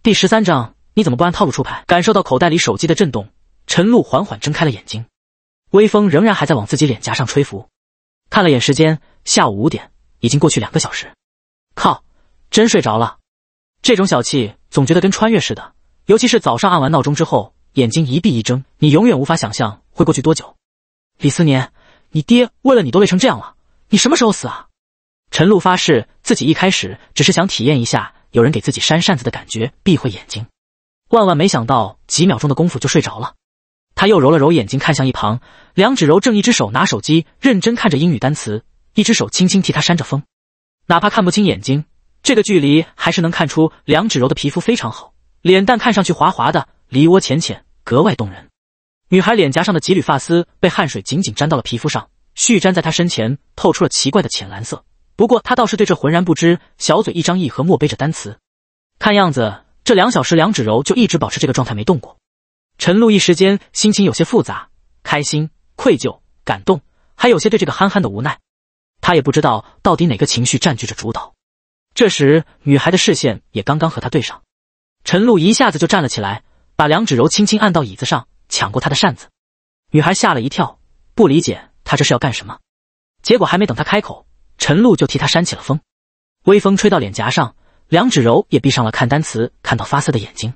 第十三章你怎么不按套路出牌？感受到口袋里手机的震动，陈露缓缓睁开了眼睛。微风仍然还在往自己脸颊上吹拂。看了眼时间，下午五点，已经过去两个小时。靠，真睡着了。这种小气，总觉得跟穿越似的，尤其是早上按完闹钟之后，眼睛一闭一睁，你永远无法想象会过去多久。李思年，你爹为了你都累成这样了。你什么时候死啊？陈露发誓自己一开始只是想体验一下有人给自己扇扇子的感觉，闭会眼睛，万万没想到几秒钟的功夫就睡着了。他又揉了揉眼睛，看向一旁，梁芷柔正一只手拿手机认真看着英语单词，一只手轻轻替他扇着风。哪怕看不清眼睛，这个距离还是能看出梁芷柔的皮肤非常好，脸蛋看上去滑滑的，梨窝浅浅，格外动人。女孩脸颊上的几缕发丝被汗水紧紧粘到了皮肤上。旭粘在他身前，透出了奇怪的浅蓝色。不过他倒是对这浑然不知，小嘴一张一合默背着单词。看样子这两小时梁芷柔就一直保持这个状态没动过。陈露一时间心情有些复杂，开心、愧疚、感动，还有些对这个憨憨的无奈。他也不知道到底哪个情绪占据着主导。这时女孩的视线也刚刚和他对上，陈露一下子就站了起来，把梁芷柔轻轻按到椅子上，抢过她的扇子。女孩吓了一跳，不理解。他这是要干什么？结果还没等他开口，陈露就替他扇起了风，微风吹到脸颊上，梁芷柔也闭上了看单词看到发涩的眼睛。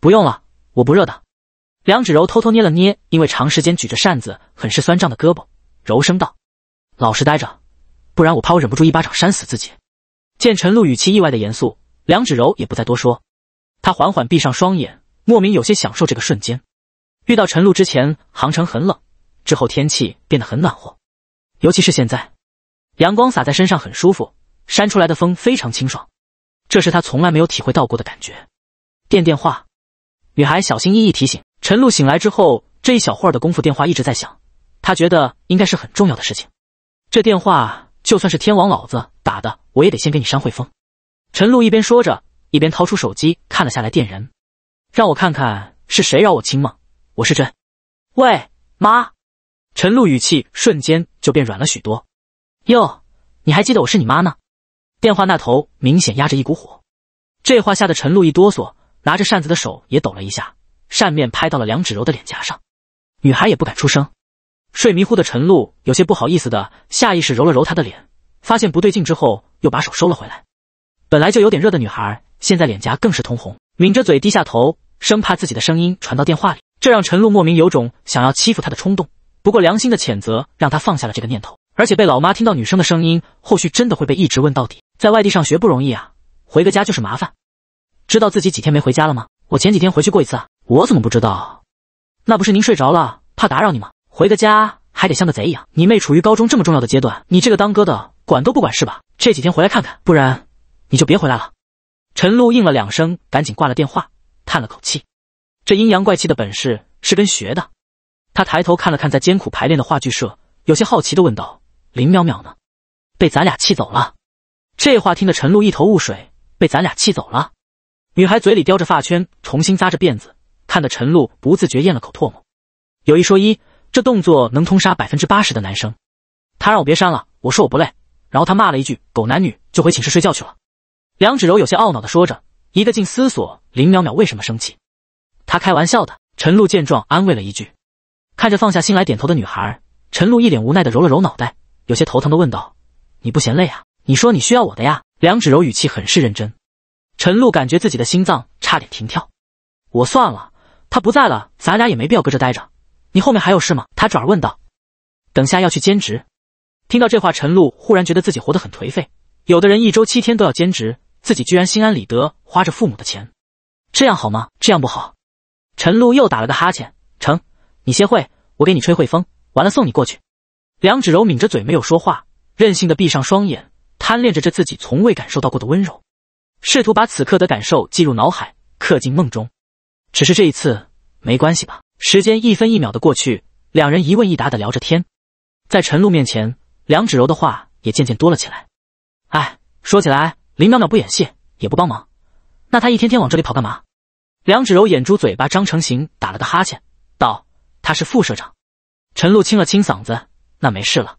不用了，我不热的。梁芷柔偷偷捏了捏，因为长时间举着扇子，很是酸胀的胳膊，柔声道：“老实待着，不然我怕我忍不住一巴掌扇死自己。”见陈露语气意外的严肃，梁芷柔也不再多说，她缓缓闭上双眼，莫名有些享受这个瞬间。遇到陈露之前，杭城很冷。之后天气变得很暖和，尤其是现在，阳光洒在身上很舒服，扇出来的风非常清爽，这是他从来没有体会到过的感觉。电电话，女孩小心翼翼提醒陈露，醒来之后这一小会儿的功夫，电话一直在响，她觉得应该是很重要的事情。这电话就算是天王老子打的，我也得先给你扇会风。陈露一边说着，一边掏出手机看了下来电人，让我看看是谁扰我清梦，我是真。喂，妈。陈露语气瞬间就变软了许多。哟，你还记得我是你妈呢？电话那头明显压着一股火，这话吓得陈露一哆嗦，拿着扇子的手也抖了一下，扇面拍到了梁芷柔的脸颊上。女孩也不敢出声。睡迷糊的陈露有些不好意思的下意识揉了揉她的脸，发现不对劲之后又把手收了回来。本来就有点热的女孩，现在脸颊更是通红，抿着嘴低下头，生怕自己的声音传到电话里。这让陈露莫名有种想要欺负她的冲动。不过良心的谴责让他放下了这个念头，而且被老妈听到女生的声音，后续真的会被一直问到底。在外地上学不容易啊，回个家就是麻烦。知道自己几天没回家了吗？我前几天回去过一次啊，我怎么不知道？那不是您睡着了，怕打扰你吗？回个家还得像个贼一样。你妹处于高中这么重要的阶段，你这个当哥的管都不管是吧？这几天回来看看，不然你就别回来了。陈露应了两声，赶紧挂了电话，叹了口气，这阴阳怪气的本事是跟学的。他抬头看了看在艰苦排练的话剧社，有些好奇的问道：“林淼淼呢？被咱俩气走了？”这话听得陈露一头雾水。被咱俩气走了？女孩嘴里叼着发圈，重新扎着辫子，看得陈露不自觉咽了口唾沫。有一说一，这动作能通杀百分之八十的男生。他让我别删了，我说我不累，然后他骂了一句“狗男女”，就回寝室睡觉去了。梁芷柔有些懊恼的说着，一个劲思索林淼淼为什么生气。他开玩笑的。陈露见状安慰了一句。看着放下心来点头的女孩，陈露一脸无奈的揉了揉脑袋，有些头疼的问道：“你不嫌累啊？你说你需要我的呀？”梁芷柔语气很是认真。陈露感觉自己的心脏差点停跳。我算了，他不在了，咱俩也没必要搁这待着。你后面还有事吗？他转而问道。等下要去兼职。听到这话，陈露忽然觉得自己活得很颓废。有的人一周七天都要兼职，自己居然心安理得花着父母的钱，这样好吗？这样不好。陈露又打了个哈欠，成。你歇会，我给你吹会风，完了送你过去。梁芷柔抿着嘴没有说话，任性的闭上双眼，贪恋着这自己从未感受到过的温柔，试图把此刻的感受记入脑海，刻进梦中。只是这一次没关系吧？时间一分一秒的过去，两人一问一答的聊着天。在陈露面前，梁芷柔的话也渐渐多了起来。哎，说起来，林淼淼不演戏也不帮忙，那她一天天往这里跑干嘛？梁芷柔眼珠嘴巴张成型打了个哈欠，道。他是副社长，陈露清了清嗓子，那没事了。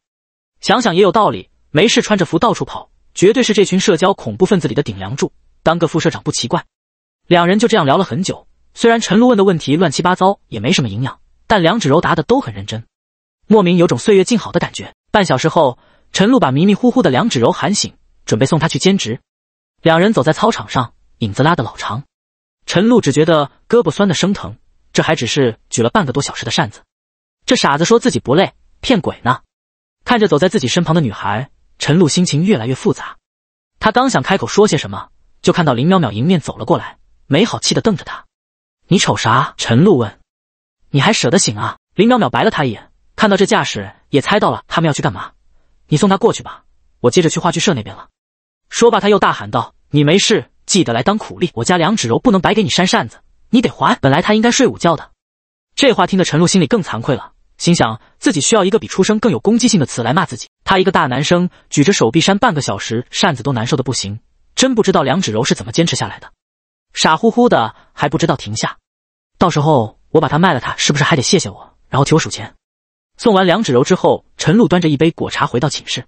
想想也有道理，没事穿着服到处跑，绝对是这群社交恐怖分子里的顶梁柱，当个副社长不奇怪。两人就这样聊了很久，虽然陈露问的问题乱七八糟，也没什么营养，但梁芷柔答的都很认真，莫名有种岁月静好的感觉。半小时后，陈露把迷迷糊糊的梁芷柔喊醒，准备送她去兼职。两人走在操场上，影子拉的老长，陈露只觉得胳膊酸的生疼。这还只是举了半个多小时的扇子，这傻子说自己不累，骗鬼呢。看着走在自己身旁的女孩，陈露心情越来越复杂。他刚想开口说些什么，就看到林淼淼迎面走了过来，没好气的瞪着他：“你瞅啥？”陈露问。“你还舍得醒啊？”林淼淼白了他一眼，看到这架势也猜到了他们要去干嘛。“你送她过去吧，我接着去话剧社那边了。”说罢，他又大喊道：“你没事记得来当苦力，我家梁芷柔不能白给你扇扇子。”你得还。本来他应该睡午觉的。这话听得陈露心里更惭愧了，心想自己需要一个比出生更有攻击性的词来骂自己。他一个大男生，举着手臂扇半个小时扇子都难受的不行，真不知道梁芷柔是怎么坚持下来的。傻乎乎的还不知道停下。到时候我把他卖了，他是不是还得谢谢我，然后替我数钱？送完梁芷柔之后，陈露端着一杯果茶回到寝室。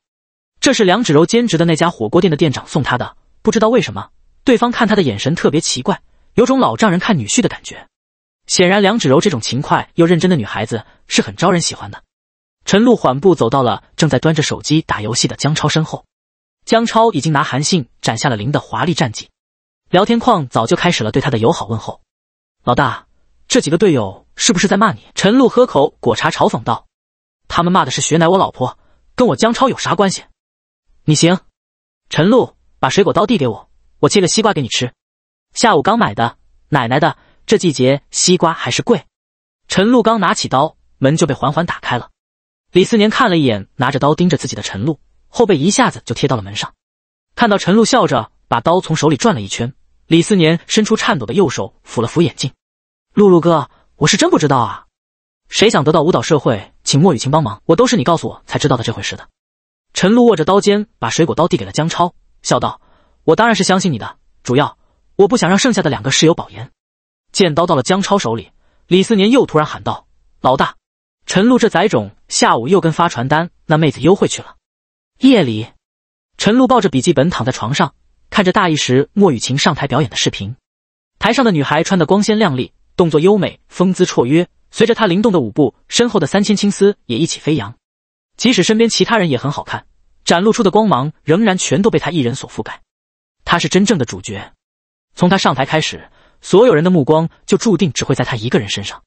这是梁芷柔兼职的那家火锅店的店长送她的，不知道为什么对方看她的眼神特别奇怪。有种老丈人看女婿的感觉。显然，梁芷柔这种勤快又认真的女孩子是很招人喜欢的。陈露缓步走到了正在端着手机打游戏的江超身后。江超已经拿韩信斩下了零的华丽战绩，聊天框早就开始了对他的友好问候。老大，这几个队友是不是在骂你？陈露喝口果茶嘲讽道：“他们骂的是雪奶我老婆，跟我江超有啥关系？”你行。陈露把水果刀递给我，我切个西瓜给你吃。下午刚买的，奶奶的，这季节西瓜还是贵。陈露刚拿起刀，门就被缓缓打开了。李思年看了一眼拿着刀盯着自己的陈露，后背一下子就贴到了门上。看到陈露笑着把刀从手里转了一圈，李思年伸出颤抖的右手抚了抚眼镜。露露哥，我是真不知道啊。谁想得到舞蹈社会请莫雨晴帮忙，我都是你告诉我才知道的这回事的。陈露握着刀尖，把水果刀递给了江超，笑道：“我当然是相信你的，主要。”我不想让剩下的两个室友保研。剑刀到了江超手里，李思年又突然喊道：“老大，陈露这崽种下午又跟发传单那妹子幽会去了。”夜里，陈露抱着笔记本躺在床上，看着大一时莫雨晴上台表演的视频。台上的女孩穿的光鲜亮丽，动作优美，风姿绰约。随着她灵动的舞步，身后的三千青丝也一起飞扬。即使身边其他人也很好看，展露出的光芒仍然全都被她一人所覆盖。她是真正的主角。从他上台开始，所有人的目光就注定只会在他一个人身上。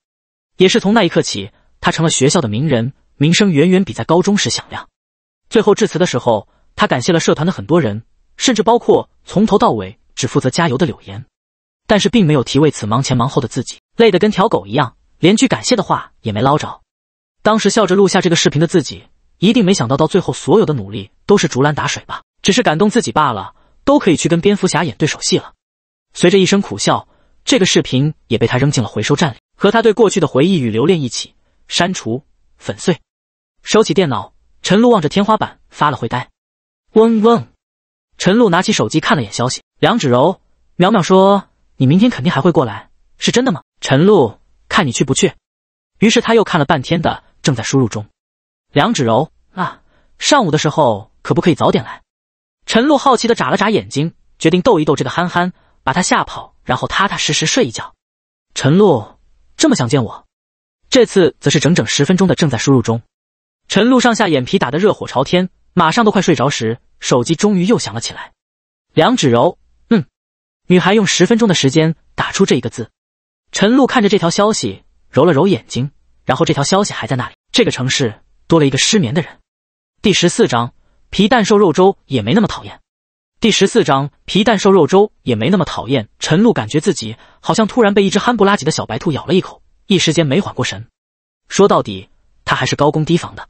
也是从那一刻起，他成了学校的名人，名声远远比在高中时响亮。最后致辞的时候，他感谢了社团的很多人，甚至包括从头到尾只负责加油的柳岩，但是并没有提为此忙前忙后的自己，累得跟条狗一样，连句感谢的话也没捞着。当时笑着录下这个视频的自己，一定没想到到最后所有的努力都是竹篮打水吧，只是感动自己罢了，都可以去跟蝙蝠侠演对手戏了。随着一声苦笑，这个视频也被他扔进了回收站里，和他对过去的回忆与留恋一起删除粉碎。收起电脑，陈露望着天花板发了会呆。嗡嗡，陈露拿起手机看了眼消息，梁芷柔，淼淼说：“你明天肯定还会过来，是真的吗？”陈露看你去不去。于是他又看了半天的正在输入中。梁芷柔啊，上午的时候可不可以早点来？陈露好奇的眨了眨眼睛，决定逗一逗这个憨憨。把他吓跑，然后踏踏实实睡一觉。陈露这么想见我，这次则是整整十分钟的正在输入中。陈露上下眼皮打得热火朝天，马上都快睡着时，手机终于又响了起来。梁芷柔，嗯，女孩用十分钟的时间打出这一个字。陈露看着这条消息，揉了揉眼睛，然后这条消息还在那里。这个城市多了一个失眠的人。第十四章：皮蛋瘦肉粥也没那么讨厌。第十四章，皮蛋瘦肉粥也没那么讨厌。陈露感觉自己好像突然被一只憨不拉几的小白兔咬了一口，一时间没缓过神。说到底，他还是高攻低防的，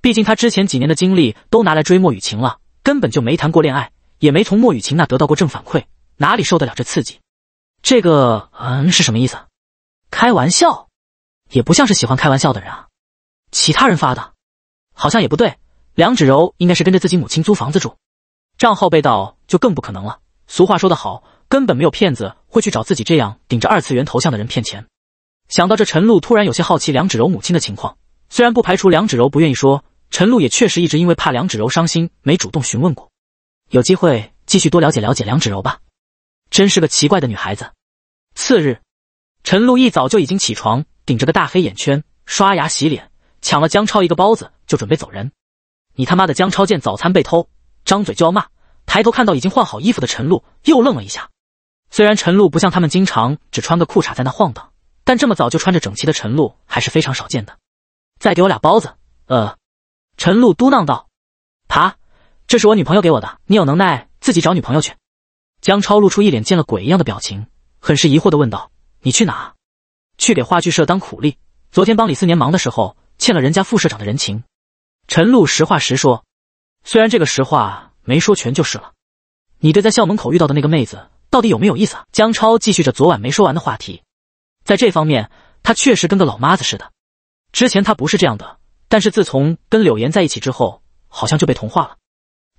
毕竟他之前几年的经历都拿来追莫雨晴了，根本就没谈过恋爱，也没从莫雨晴那得到过正反馈，哪里受得了这刺激？这个……嗯，是什么意思？开玩笑，也不像是喜欢开玩笑的人啊。其他人发的，好像也不对。梁芷柔应该是跟着自己母亲租房子住。账号被盗就更不可能了。俗话说得好，根本没有骗子会去找自己这样顶着二次元头像的人骗钱。想到这，陈露突然有些好奇梁芷柔母亲的情况。虽然不排除梁芷柔不愿意说，陈露也确实一直因为怕梁芷柔伤心没主动询问过。有机会继续多了解了解梁芷柔吧。真是个奇怪的女孩子。次日，陈露一早就已经起床，顶着个大黑眼圈，刷牙洗脸，抢了江超一个包子就准备走人。你他妈的江超见早餐被偷！张嘴就要骂，抬头看到已经换好衣服的陈露，又愣了一下。虽然陈露不像他们经常只穿个裤衩在那晃荡，但这么早就穿着整齐的陈露还是非常少见的。再给我俩包子，呃，陈露嘟囔道。爬，这是我女朋友给我的，你有能耐自己找女朋友去。江超露出一脸见了鬼一样的表情，很是疑惑的问道：“你去哪？去给话剧社当苦力？昨天帮李思年忙的时候，欠了人家副社长的人情。”陈露实话实说。虽然这个实话没说全就是了，你对在校门口遇到的那个妹子到底有没有意思啊？江超继续着昨晚没说完的话题，在这方面他确实跟个老妈子似的。之前他不是这样的，但是自从跟柳岩在一起之后，好像就被同化了。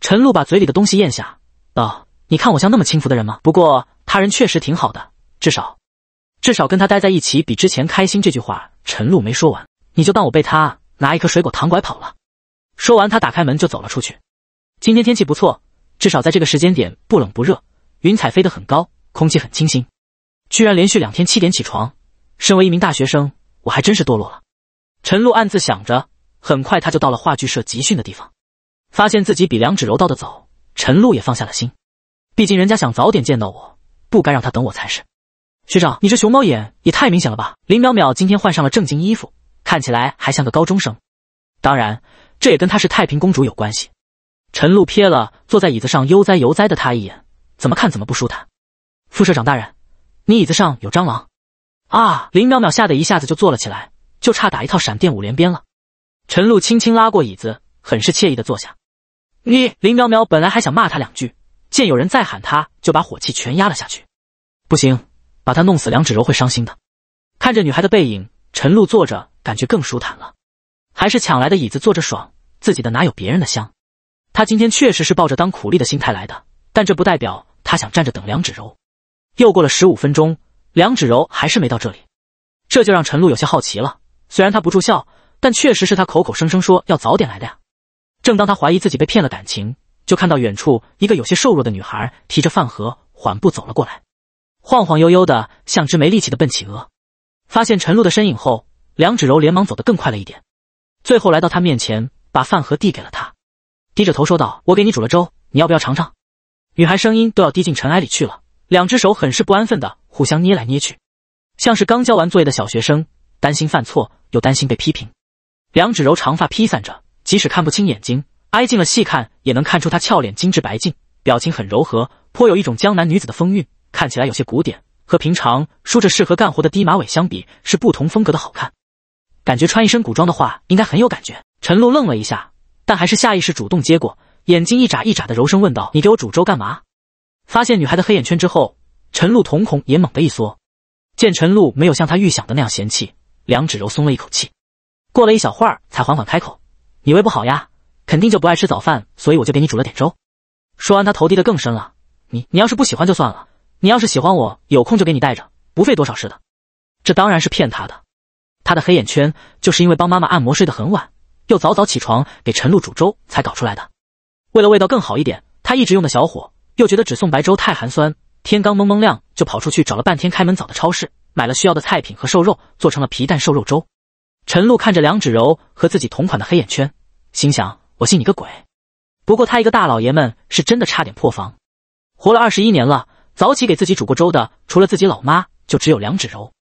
陈露把嘴里的东西咽下，道：“你看我像那么轻浮的人吗？不过他人确实挺好的，至少至少跟他待在一起比之前开心。”这句话陈露没说完，你就当我被他拿一颗水果糖拐跑了。说完，他打开门就走了出去。今天天气不错，至少在这个时间点不冷不热，云彩飞得很高，空气很清新。居然连续两天七点起床，身为一名大学生，我还真是堕落了。陈露暗自想着。很快，他就到了话剧社集训的地方，发现自己比梁芷柔到的早。陈露也放下了心，毕竟人家想早点见到我，不该让他等我才是。学长，你这熊猫眼也太明显了吧？林淼淼今天换上了正经衣服，看起来还像个高中生。当然。这也跟她是太平公主有关系。陈露瞥了坐在椅子上悠哉悠哉的她一眼，怎么看怎么不舒坦。副社长大人，你椅子上有蟑螂！啊！林淼淼吓得一下子就坐了起来，就差打一套闪电五连鞭了。陈露轻轻拉过椅子，很是惬意的坐下。你林淼淼本来还想骂他两句，见有人再喊他，就把火气全压了下去。不行，把他弄死，梁芷柔会伤心的。看着女孩的背影，陈露坐着感觉更舒坦了。还是抢来的椅子坐着爽，自己的哪有别人的香？他今天确实是抱着当苦力的心态来的，但这不代表他想站着等梁芷柔。又过了十五分钟，梁芷柔还是没到这里，这就让陈露有些好奇了。虽然她不住校，但确实是他口口声声说要早点来的呀。正当他怀疑自己被骗了感情，就看到远处一个有些瘦弱的女孩提着饭盒缓步走了过来，晃晃悠悠的像只没力气的笨企鹅。发现陈露的身影后，梁芷柔连忙走得更快了一点。最后来到他面前，把饭盒递给了他，低着头说道：“我给你煮了粥，你要不要尝尝？”女孩声音都要低进尘埃里去了，两只手很是不安分的互相捏来捏去，像是刚交完作业的小学生，担心犯错又担心被批评。梁芷柔长发披散着，即使看不清眼睛，挨近了细看也能看出她俏脸精致白净，表情很柔和，颇有一种江南女子的风韵，看起来有些古典，和平常梳着适合干活的低马尾相比，是不同风格的好看。感觉穿一身古装的话，应该很有感觉。陈露愣了一下，但还是下意识主动接过，眼睛一眨一眨的，柔声问道：“你给我煮粥干嘛？”发现女孩的黑眼圈之后，陈露瞳孔也猛地一缩。见陈露没有像他预想的那样嫌弃，梁芷柔松了一口气。过了一小会儿，才缓缓开口：“你胃不好呀，肯定就不爱吃早饭，所以我就给你煮了点粥。”说完，他头低得更深了：“你你要是不喜欢就算了，你要是喜欢，我有空就给你带着，不费多少事的。”这当然是骗她的。他的黑眼圈就是因为帮妈妈按摩睡得很晚，又早早起床给陈露煮粥才搞出来的。为了味道更好一点，他一直用的小火，又觉得只送白粥太寒酸，天刚蒙蒙亮就跑出去找了半天开门早的超市，买了需要的菜品和瘦肉，做成了皮蛋瘦肉粥。陈露看着梁芷柔和自己同款的黑眼圈，心想我信你个鬼！不过他一个大老爷们是真的差点破防，活了二十一年了，早起给自己煮过粥的除了自己老妈，就只有梁芷柔。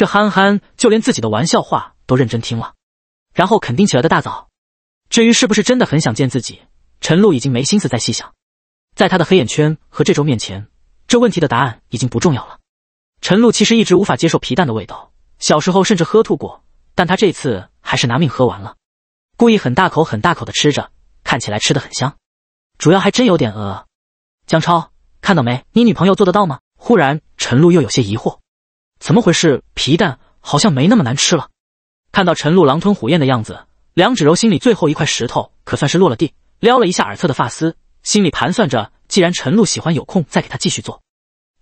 这憨憨就连自己的玩笑话都认真听了，然后肯定起来的大早。至于是不是真的很想见自己，陈露已经没心思再细想，在他的黑眼圈和这周面前，这问题的答案已经不重要了。陈露其实一直无法接受皮蛋的味道，小时候甚至喝吐过，但他这次还是拿命喝完了，故意很大口很大口的吃着，看起来吃的很香，主要还真有点饿。江超，看到没？你女朋友做得到吗？忽然，陈露又有些疑惑。怎么回事？皮蛋好像没那么难吃了。看到陈露狼吞虎咽的样子，梁芷柔心里最后一块石头可算是落了地，撩了一下耳侧的发丝，心里盘算着，既然陈露喜欢，有空再给她继续做。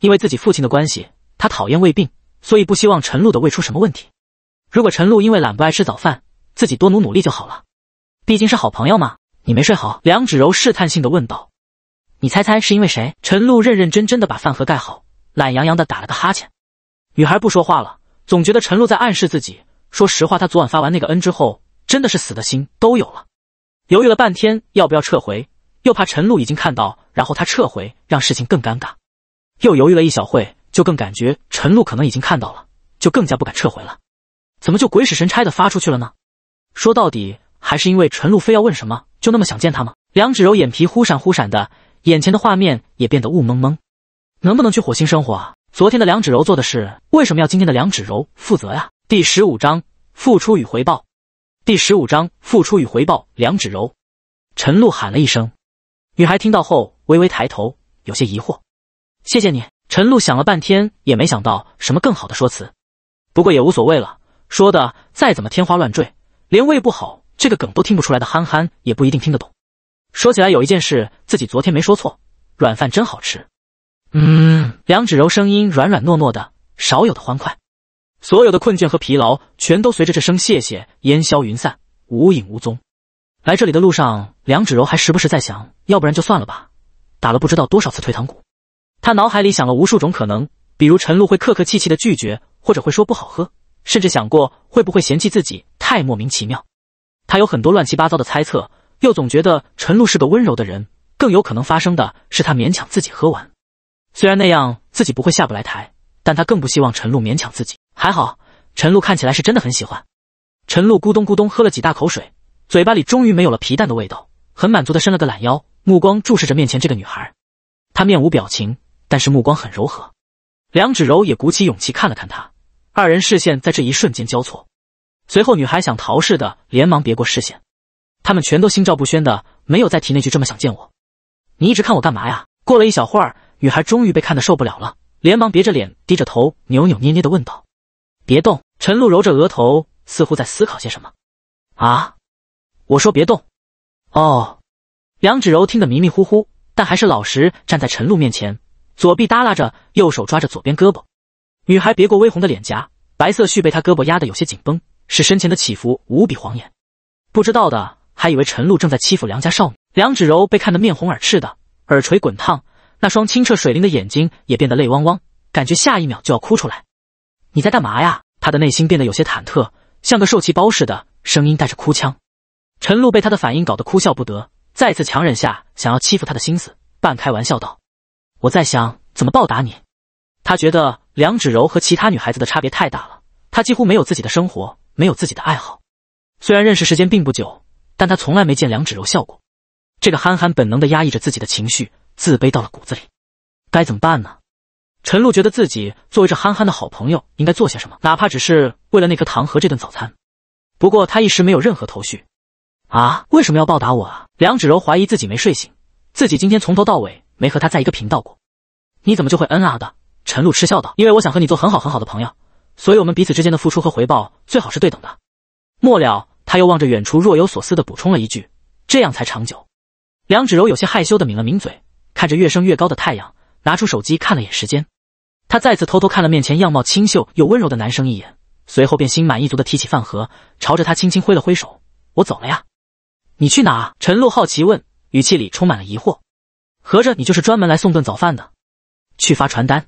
因为自己父亲的关系，她讨厌胃病，所以不希望陈露的胃出什么问题。如果陈露因为懒不爱吃早饭，自己多努努力就好了。毕竟是好朋友嘛。你没睡好？梁芷柔试探性的问道。你猜猜是因为谁？陈露认认真真的把饭盒盖好，懒洋洋的打了个哈欠。女孩不说话了，总觉得陈露在暗示自己。说实话，她昨晚发完那个恩之后，真的是死的心都有了。犹豫了半天，要不要撤回，又怕陈露已经看到，然后她撤回，让事情更尴尬。又犹豫了一小会，就更感觉陈露可能已经看到了，就更加不敢撤回了。怎么就鬼使神差的发出去了呢？说到底，还是因为陈露非要问什么，就那么想见他吗？梁芷柔眼皮忽闪忽闪的，眼前的画面也变得雾蒙蒙。能不能去火星生活啊？昨天的梁芷柔做的事，为什么要今天的梁芷柔负责呀？第十五章付出与回报。第十五章付出与回报。梁芷柔，陈露喊了一声，女孩听到后微微抬头，有些疑惑。谢谢你，陈露想了半天也没想到什么更好的说辞，不过也无所谓了。说的再怎么天花乱坠，连胃不好这个梗都听不出来的憨憨，也不一定听得懂。说起来有一件事自己昨天没说错，软饭真好吃。嗯，梁芷柔声音软软糯糯的，少有的欢快。所有的困倦和疲劳全都随着这声谢谢烟消云散，无影无踪。来这里的路上，梁芷柔还时不时在想，要不然就算了吧，打了不知道多少次退堂鼓。她脑海里想了无数种可能，比如陈露会客客气气的拒绝，或者会说不好喝，甚至想过会不会嫌弃自己太莫名其妙。她有很多乱七八糟的猜测，又总觉得陈露是个温柔的人，更有可能发生的是她勉强自己喝完。虽然那样自己不会下不来台，但他更不希望陈露勉强自己。还好，陈露看起来是真的很喜欢。陈露咕咚咕咚喝了几大口水，嘴巴里终于没有了皮蛋的味道，很满足的伸了个懒腰，目光注视着面前这个女孩。他面无表情，但是目光很柔和。梁芷柔也鼓起勇气看了看他，二人视线在这一瞬间交错。随后，女孩想逃似的连忙别过视线。他们全都心照不宣的没有再提那句“这么想见我”，你一直看我干嘛呀？过了一小会儿。女孩终于被看得受不了了，连忙别着脸，低着头，扭扭捏捏的问道：“别动。”陈露揉着额头，似乎在思考些什么。“啊，我说别动。”哦，梁芷柔听得迷迷糊糊，但还是老实站在陈露面前，左臂耷拉着，右手抓着左边胳膊。女孩别过微红的脸颊，白色絮被她胳膊压得有些紧绷，使身前的起伏无比晃眼。不知道的还以为陈露正在欺负梁家少女。梁芷柔被看得面红耳赤的，耳垂滚烫。那双清澈水灵的眼睛也变得泪汪汪，感觉下一秒就要哭出来。你在干嘛呀？他的内心变得有些忐忑，像个受气包似的，声音带着哭腔。陈露被他的反应搞得哭笑不得，再次强忍下想要欺负他的心思，半开玩笑道：“我在想怎么报答你。”他觉得梁芷柔和其他女孩子的差别太大了，她几乎没有自己的生活，没有自己的爱好。虽然认识时间并不久，但他从来没见梁芷柔笑过。这个憨憨本能的压抑着自己的情绪。自卑到了骨子里，该怎么办呢？陈露觉得自己作为这憨憨的好朋友，应该做些什么，哪怕只是为了那颗糖和这顿早餐。不过他一时没有任何头绪。啊，为什么要报答我啊？梁芷柔怀疑自己没睡醒，自己今天从头到尾没和他在一个频道过，你怎么就会嗯啊的？陈露嗤笑道：“因为我想和你做很好很好的朋友，所以我们彼此之间的付出和回报最好是对等的。”末了，他又望着远处，若有所思的补充了一句：“这样才长久。”梁芷柔有些害羞的抿了抿嘴。看着越升越高的太阳，拿出手机看了眼时间，他再次偷偷看了面前样貌清秀又温柔的男生一眼，随后便心满意足的提起饭盒，朝着他轻轻挥了挥手：“我走了呀。”“你去哪？”陈露好奇问，语气里充满了疑惑。“合着你就是专门来送顿早饭的？”“去发传单。”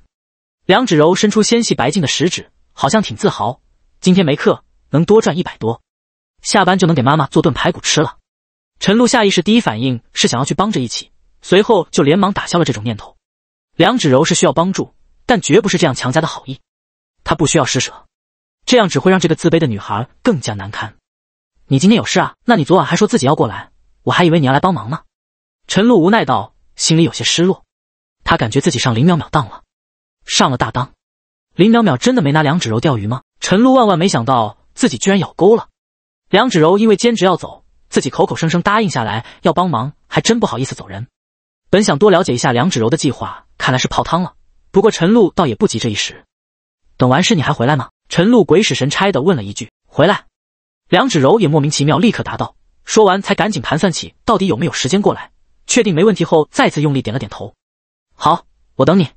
梁芷柔伸出纤细白净的食指，好像挺自豪：“今天没课，能多赚一百多，下班就能给妈妈做顿排骨吃了。”陈露下意识第一反应是想要去帮着一起。随后就连忙打消了这种念头。梁芷柔是需要帮助，但绝不是这样强加的好意。她不需要施舍，这样只会让这个自卑的女孩更加难堪。你今天有事啊？那你昨晚还说自己要过来，我还以为你要来帮忙呢。陈露无奈道，心里有些失落。他感觉自己上林淼淼当了，上了大当。林淼淼真的没拿梁芷柔钓鱼吗？陈露万万没想到自己居然咬钩了。梁芷柔因为兼职要走，自己口口声声答应下来要帮忙，还真不好意思走人。本想多了解一下梁芷柔的计划，看来是泡汤了。不过陈露倒也不急这一时，等完事你还回来吗？陈露鬼使神差的问了一句。回来？梁芷柔也莫名其妙，立刻答道。说完才赶紧盘算起到底有没有时间过来。确定没问题后，再次用力点了点头。好，我等你。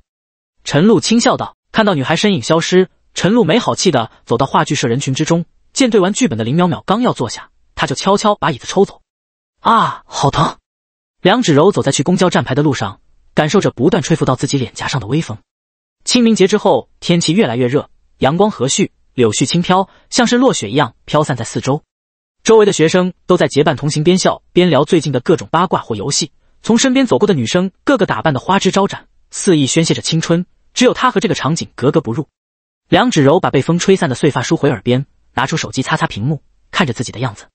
陈露轻笑道。看到女孩身影消失，陈露没好气的走到话剧社人群之中。见对完剧本的林淼淼刚要坐下，他就悄悄把椅子抽走。啊，好疼！梁芷柔走在去公交站牌的路上，感受着不断吹拂到自己脸颊上的微风。清明节之后，天气越来越热，阳光和煦，柳絮轻飘，像是落雪一样飘散在四周。周围的学生都在结伴同行，边笑边聊最近的各种八卦或游戏。从身边走过的女生个个打扮的花枝招展，肆意宣泄着青春。只有她和这个场景格格不入。梁芷柔把被风吹散的碎发梳回耳边，拿出手机擦擦屏幕，看着自己的样子，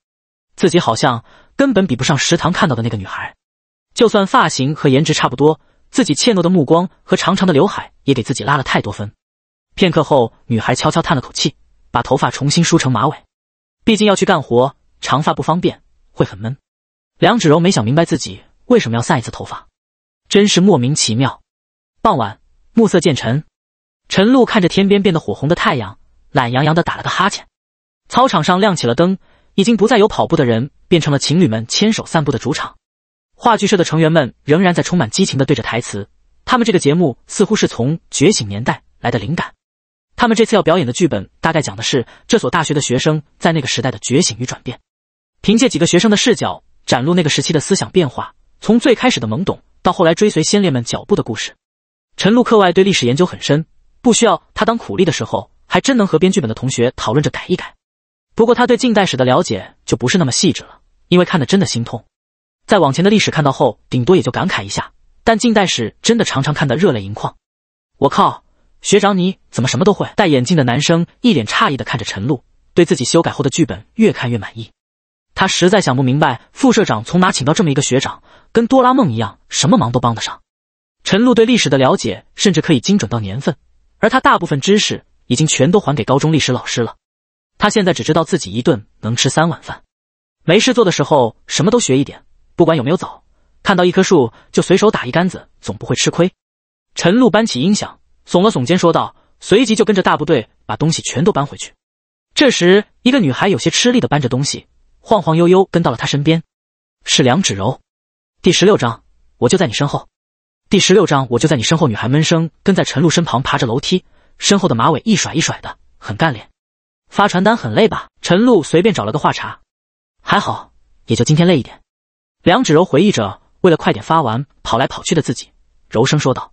自己好像根本比不上食堂看到的那个女孩。就算发型和颜值差不多，自己怯懦的目光和长长的刘海也给自己拉了太多分。片刻后，女孩悄悄叹了口气，把头发重新梳成马尾。毕竟要去干活，长发不方便，会很闷。梁芷柔没想明白自己为什么要散一次头发，真是莫名其妙。傍晚，暮色渐沉，陈露看着天边变得火红的太阳，懒洋洋的打了个哈欠。操场上亮起了灯，已经不再有跑步的人，变成了情侣们牵手散步的主场。话剧社的成员们仍然在充满激情地对着台词。他们这个节目似乎是从《觉醒年代》来的灵感。他们这次要表演的剧本大概讲的是这所大学的学生在那个时代的觉醒与转变，凭借几个学生的视角展露那个时期的思想变化，从最开始的懵懂到后来追随先烈们脚步的故事。陈露课外对历史研究很深，不需要他当苦力的时候，还真能和编剧本的同学讨论着改一改。不过他对近代史的了解就不是那么细致了，因为看的真的心痛。在往前的历史看到后，顶多也就感慨一下。但近代史真的常常看得热泪盈眶。我靠，学长你怎么什么都会？戴眼镜的男生一脸诧异的看着陈露，对自己修改后的剧本越看越满意。他实在想不明白，副社长从哪请到这么一个学长，跟哆啦梦一样，什么忙都帮得上。陈露对历史的了解甚至可以精准到年份，而他大部分知识已经全都还给高中历史老师了。他现在只知道自己一顿能吃三碗饭，没事做的时候什么都学一点。不管有没有枣，看到一棵树就随手打一杆子，总不会吃亏。陈露搬起音响，耸了耸肩，说道：“随即就跟着大部队把东西全都搬回去。”这时，一个女孩有些吃力的搬着东西，晃晃悠悠跟到了他身边。是梁芷柔。第十六章，我就在你身后。第十六章，我就在你身后。女孩闷声跟在陈露身旁，爬着楼梯，身后的马尾一甩一甩的，很干练。发传单很累吧？陈露随便找了个话茬。还好，也就今天累一点。梁芷柔回忆着，为了快点发完，跑来跑去的自己，柔声说道。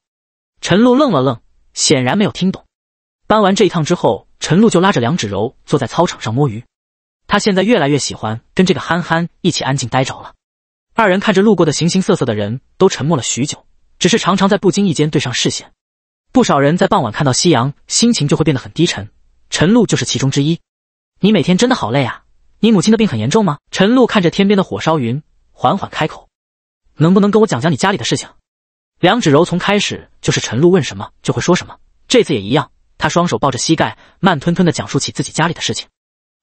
陈露愣了愣，显然没有听懂。搬完这一趟之后，陈露就拉着梁芷柔坐在操场上摸鱼。她现在越来越喜欢跟这个憨憨一起安静待着了。二人看着路过的形形色色的人，都沉默了许久，只是常常在不经意间对上视线。不少人在傍晚看到夕阳，心情就会变得很低沉。陈露就是其中之一。你每天真的好累啊！你母亲的病很严重吗？陈露看着天边的火烧云。缓缓开口：“能不能跟我讲讲你家里的事情？”梁芷柔从开始就是陈露问什么就会说什么，这次也一样。她双手抱着膝盖，慢吞吞地讲述起自己家里的事情。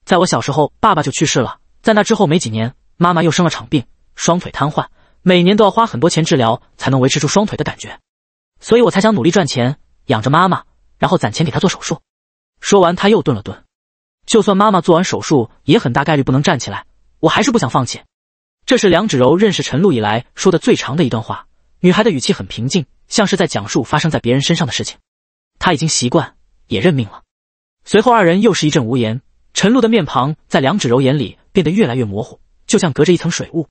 在我小时候，爸爸就去世了，在那之后没几年，妈妈又生了场病，双腿瘫痪，每年都要花很多钱治疗才能维持住双腿的感觉，所以我才想努力赚钱养着妈妈，然后攒钱给她做手术。说完，她又顿了顿，就算妈妈做完手术也很大概率不能站起来，我还是不想放弃。这是梁芷柔认识陈露以来说的最长的一段话。女孩的语气很平静，像是在讲述发生在别人身上的事情。她已经习惯，也认命了。随后二人又是一阵无言。陈露的面庞在梁芷柔眼里变得越来越模糊，就像隔着一层水雾。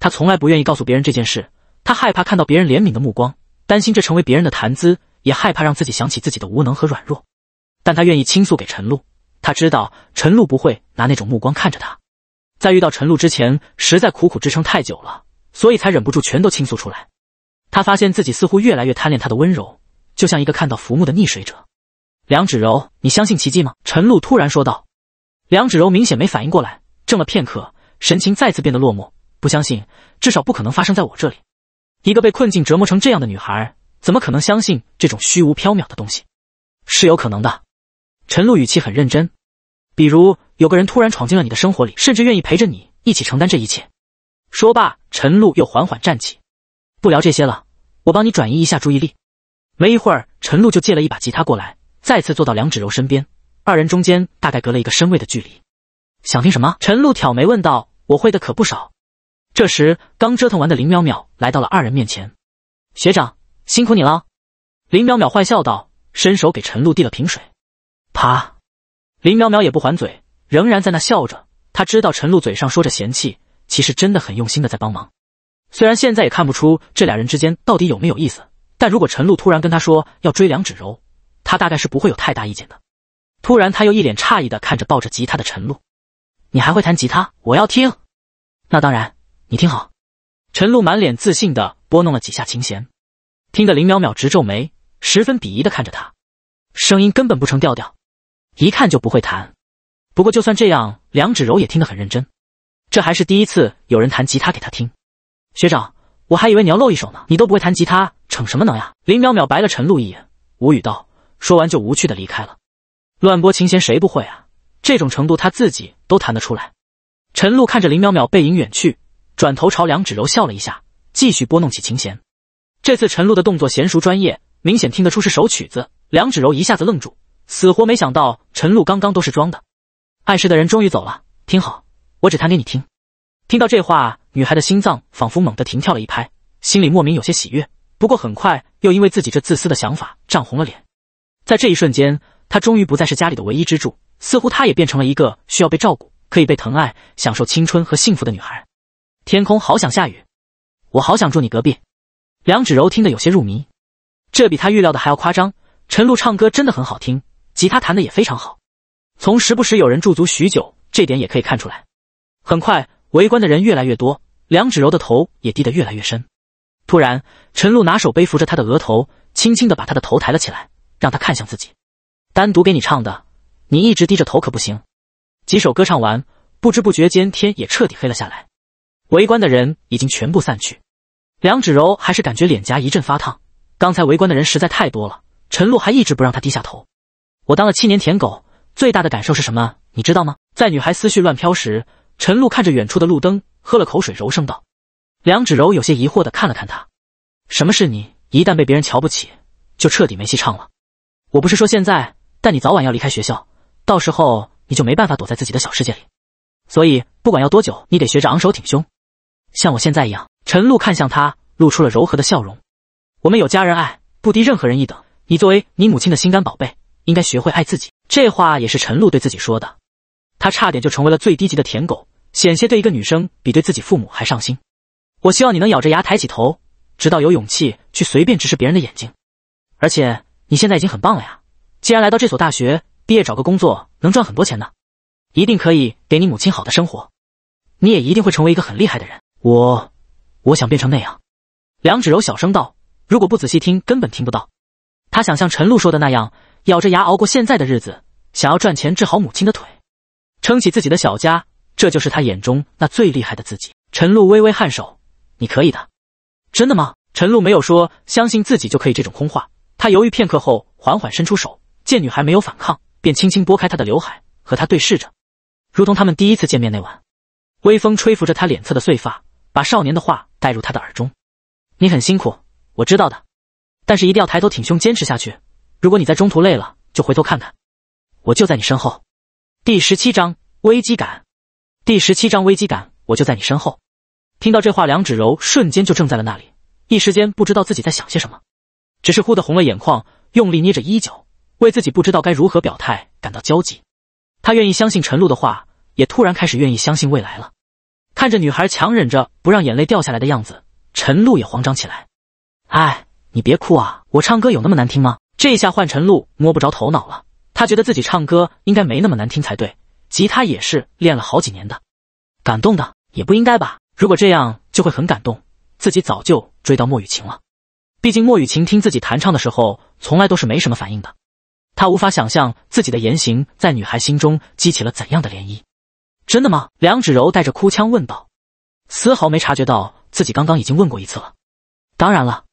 她从来不愿意告诉别人这件事，她害怕看到别人怜悯的目光，担心这成为别人的谈资，也害怕让自己想起自己的无能和软弱。但她愿意倾诉给陈露，他知道陈露不会拿那种目光看着他。在遇到陈露之前，实在苦苦支撑太久了，所以才忍不住全都倾诉出来。他发现自己似乎越来越贪恋她的温柔，就像一个看到浮木的溺水者。梁芷柔，你相信奇迹吗？陈露突然说道。梁芷柔明显没反应过来，怔了片刻，神情再次变得落寞。不相信，至少不可能发生在我这里。一个被困境折磨成这样的女孩，怎么可能相信这种虚无缥缈的东西？是有可能的。陈露语气很认真。比如有个人突然闯进了你的生活里，甚至愿意陪着你一起承担这一切。说罢，陈露又缓缓站起。不聊这些了，我帮你转移一下注意力。没一会儿，陈露就借了一把吉他过来，再次坐到梁芷柔身边，二人中间大概隔了一个身位的距离。想听什么？陈露挑眉问道。我会的可不少。这时，刚折腾完的林淼淼来到了二人面前。学长，辛苦你了。林淼淼坏笑道，伸手给陈露递了瓶水。啪。林淼淼也不还嘴，仍然在那笑着。他知道陈露嘴上说着嫌弃，其实真的很用心的在帮忙。虽然现在也看不出这俩人之间到底有没有意思，但如果陈露突然跟他说要追梁芷柔，他大概是不会有太大意见的。突然，他又一脸诧异的看着抱着吉他的陈露：“你还会弹吉他？我要听。”“那当然，你听好。”陈露满脸自信的拨弄了几下琴弦，听得林淼淼直皱眉，十分鄙夷的看着他，声音根本不成调调。一看就不会弹，不过就算这样，梁芷柔也听得很认真。这还是第一次有人弹吉他给她听。学长，我还以为你要露一手呢，你都不会弹吉他，逞什么能呀？林淼淼白了陈露一眼，无语道，说完就无趣的离开了。乱拨琴弦谁不会啊？这种程度他自己都弹得出来。陈露看着林淼淼背影远去，转头朝梁芷柔笑了一下，继续拨弄起琴弦。这次陈露的动作娴熟专业，明显听得出是首曲子。梁芷柔一下子愣住。死活没想到，陈露刚刚都是装的。碍事的人终于走了。听好，我只弹给你听。听到这话，女孩的心脏仿佛猛地停跳了一拍，心里莫名有些喜悦。不过很快又因为自己这自私的想法涨红了脸。在这一瞬间，她终于不再是家里的唯一支柱，似乎她也变成了一个需要被照顾、可以被疼爱、享受青春和幸福的女孩。天空好想下雨，我好想住你隔壁。梁芷柔听得有些入迷，这比她预料的还要夸张。陈露唱歌真的很好听。吉他弹的也非常好，从时不时有人驻足许久这点也可以看出来。很快，围观的人越来越多，梁芷柔的头也低得越来越深。突然，陈露拿手背扶着她的额头，轻轻的把她的头抬了起来，让她看向自己。单独给你唱的，你一直低着头可不行。几首歌唱完，不知不觉间天也彻底黑了下来，围观的人已经全部散去。梁芷柔还是感觉脸颊一阵发烫，刚才围观的人实在太多了，陈露还一直不让她低下头。我当了七年舔狗，最大的感受是什么？你知道吗？在女孩思绪乱飘时，陈露看着远处的路灯，喝了口水，柔声道：“梁芷柔有些疑惑的看了看他，什么是你？一旦被别人瞧不起，就彻底没戏唱了。我不是说现在，但你早晚要离开学校，到时候你就没办法躲在自己的小世界里。所以不管要多久，你得学着昂首挺胸，像我现在一样。”陈露看向他，露出了柔和的笑容。我们有家人爱，不低任何人一等。你作为你母亲的心肝宝贝。应该学会爱自己，这话也是陈露对自己说的。他差点就成为了最低级的舔狗，险些对一个女生比对自己父母还上心。我希望你能咬着牙抬起头，直到有勇气去随便直视别人的眼睛。而且你现在已经很棒了呀，既然来到这所大学，毕业找个工作能赚很多钱呢，一定可以给你母亲好的生活。你也一定会成为一个很厉害的人。我，我想变成那样。”梁芷柔小声道，如果不仔细听，根本听不到。她想像陈露说的那样。咬着牙熬过现在的日子，想要赚钱治好母亲的腿，撑起自己的小家，这就是他眼中那最厉害的自己。陈露微微颔首：“你可以的。”“真的吗？”陈露没有说相信自己就可以这种空话。他犹豫片刻后，缓缓伸出手，见女孩没有反抗，便轻轻拨开她的刘海，和她对视着，如同他们第一次见面那晚，微风吹拂着她脸侧的碎发，把少年的话带入她的耳中：“你很辛苦，我知道的，但是一定要抬头挺胸，坚持下去。”如果你在中途累了，就回头看看，我就在你身后。第十七章危机感。第十七章危机感，我就在你身后。听到这话，梁芷柔瞬间就怔在了那里，一时间不知道自己在想些什么，只是忽的红了眼眶，用力捏着衣角，为自己不知道该如何表态感到焦急。她愿意相信陈露的话，也突然开始愿意相信未来了。看着女孩强忍着不让眼泪掉下来的样子，陈露也慌张起来。哎，你别哭啊，我唱歌有那么难听吗？这下换陈露摸不着头脑了。他觉得自己唱歌应该没那么难听才对，吉他也是练了好几年的。感动的也不应该吧？如果这样就会很感动，自己早就追到莫雨晴了。毕竟莫雨晴听自己弹唱的时候，从来都是没什么反应的。他无法想象自己的言行在女孩心中激起了怎样的涟漪。真的吗？梁芷柔带着哭腔问道，丝毫没察觉到自己刚刚已经问过一次了。当然了，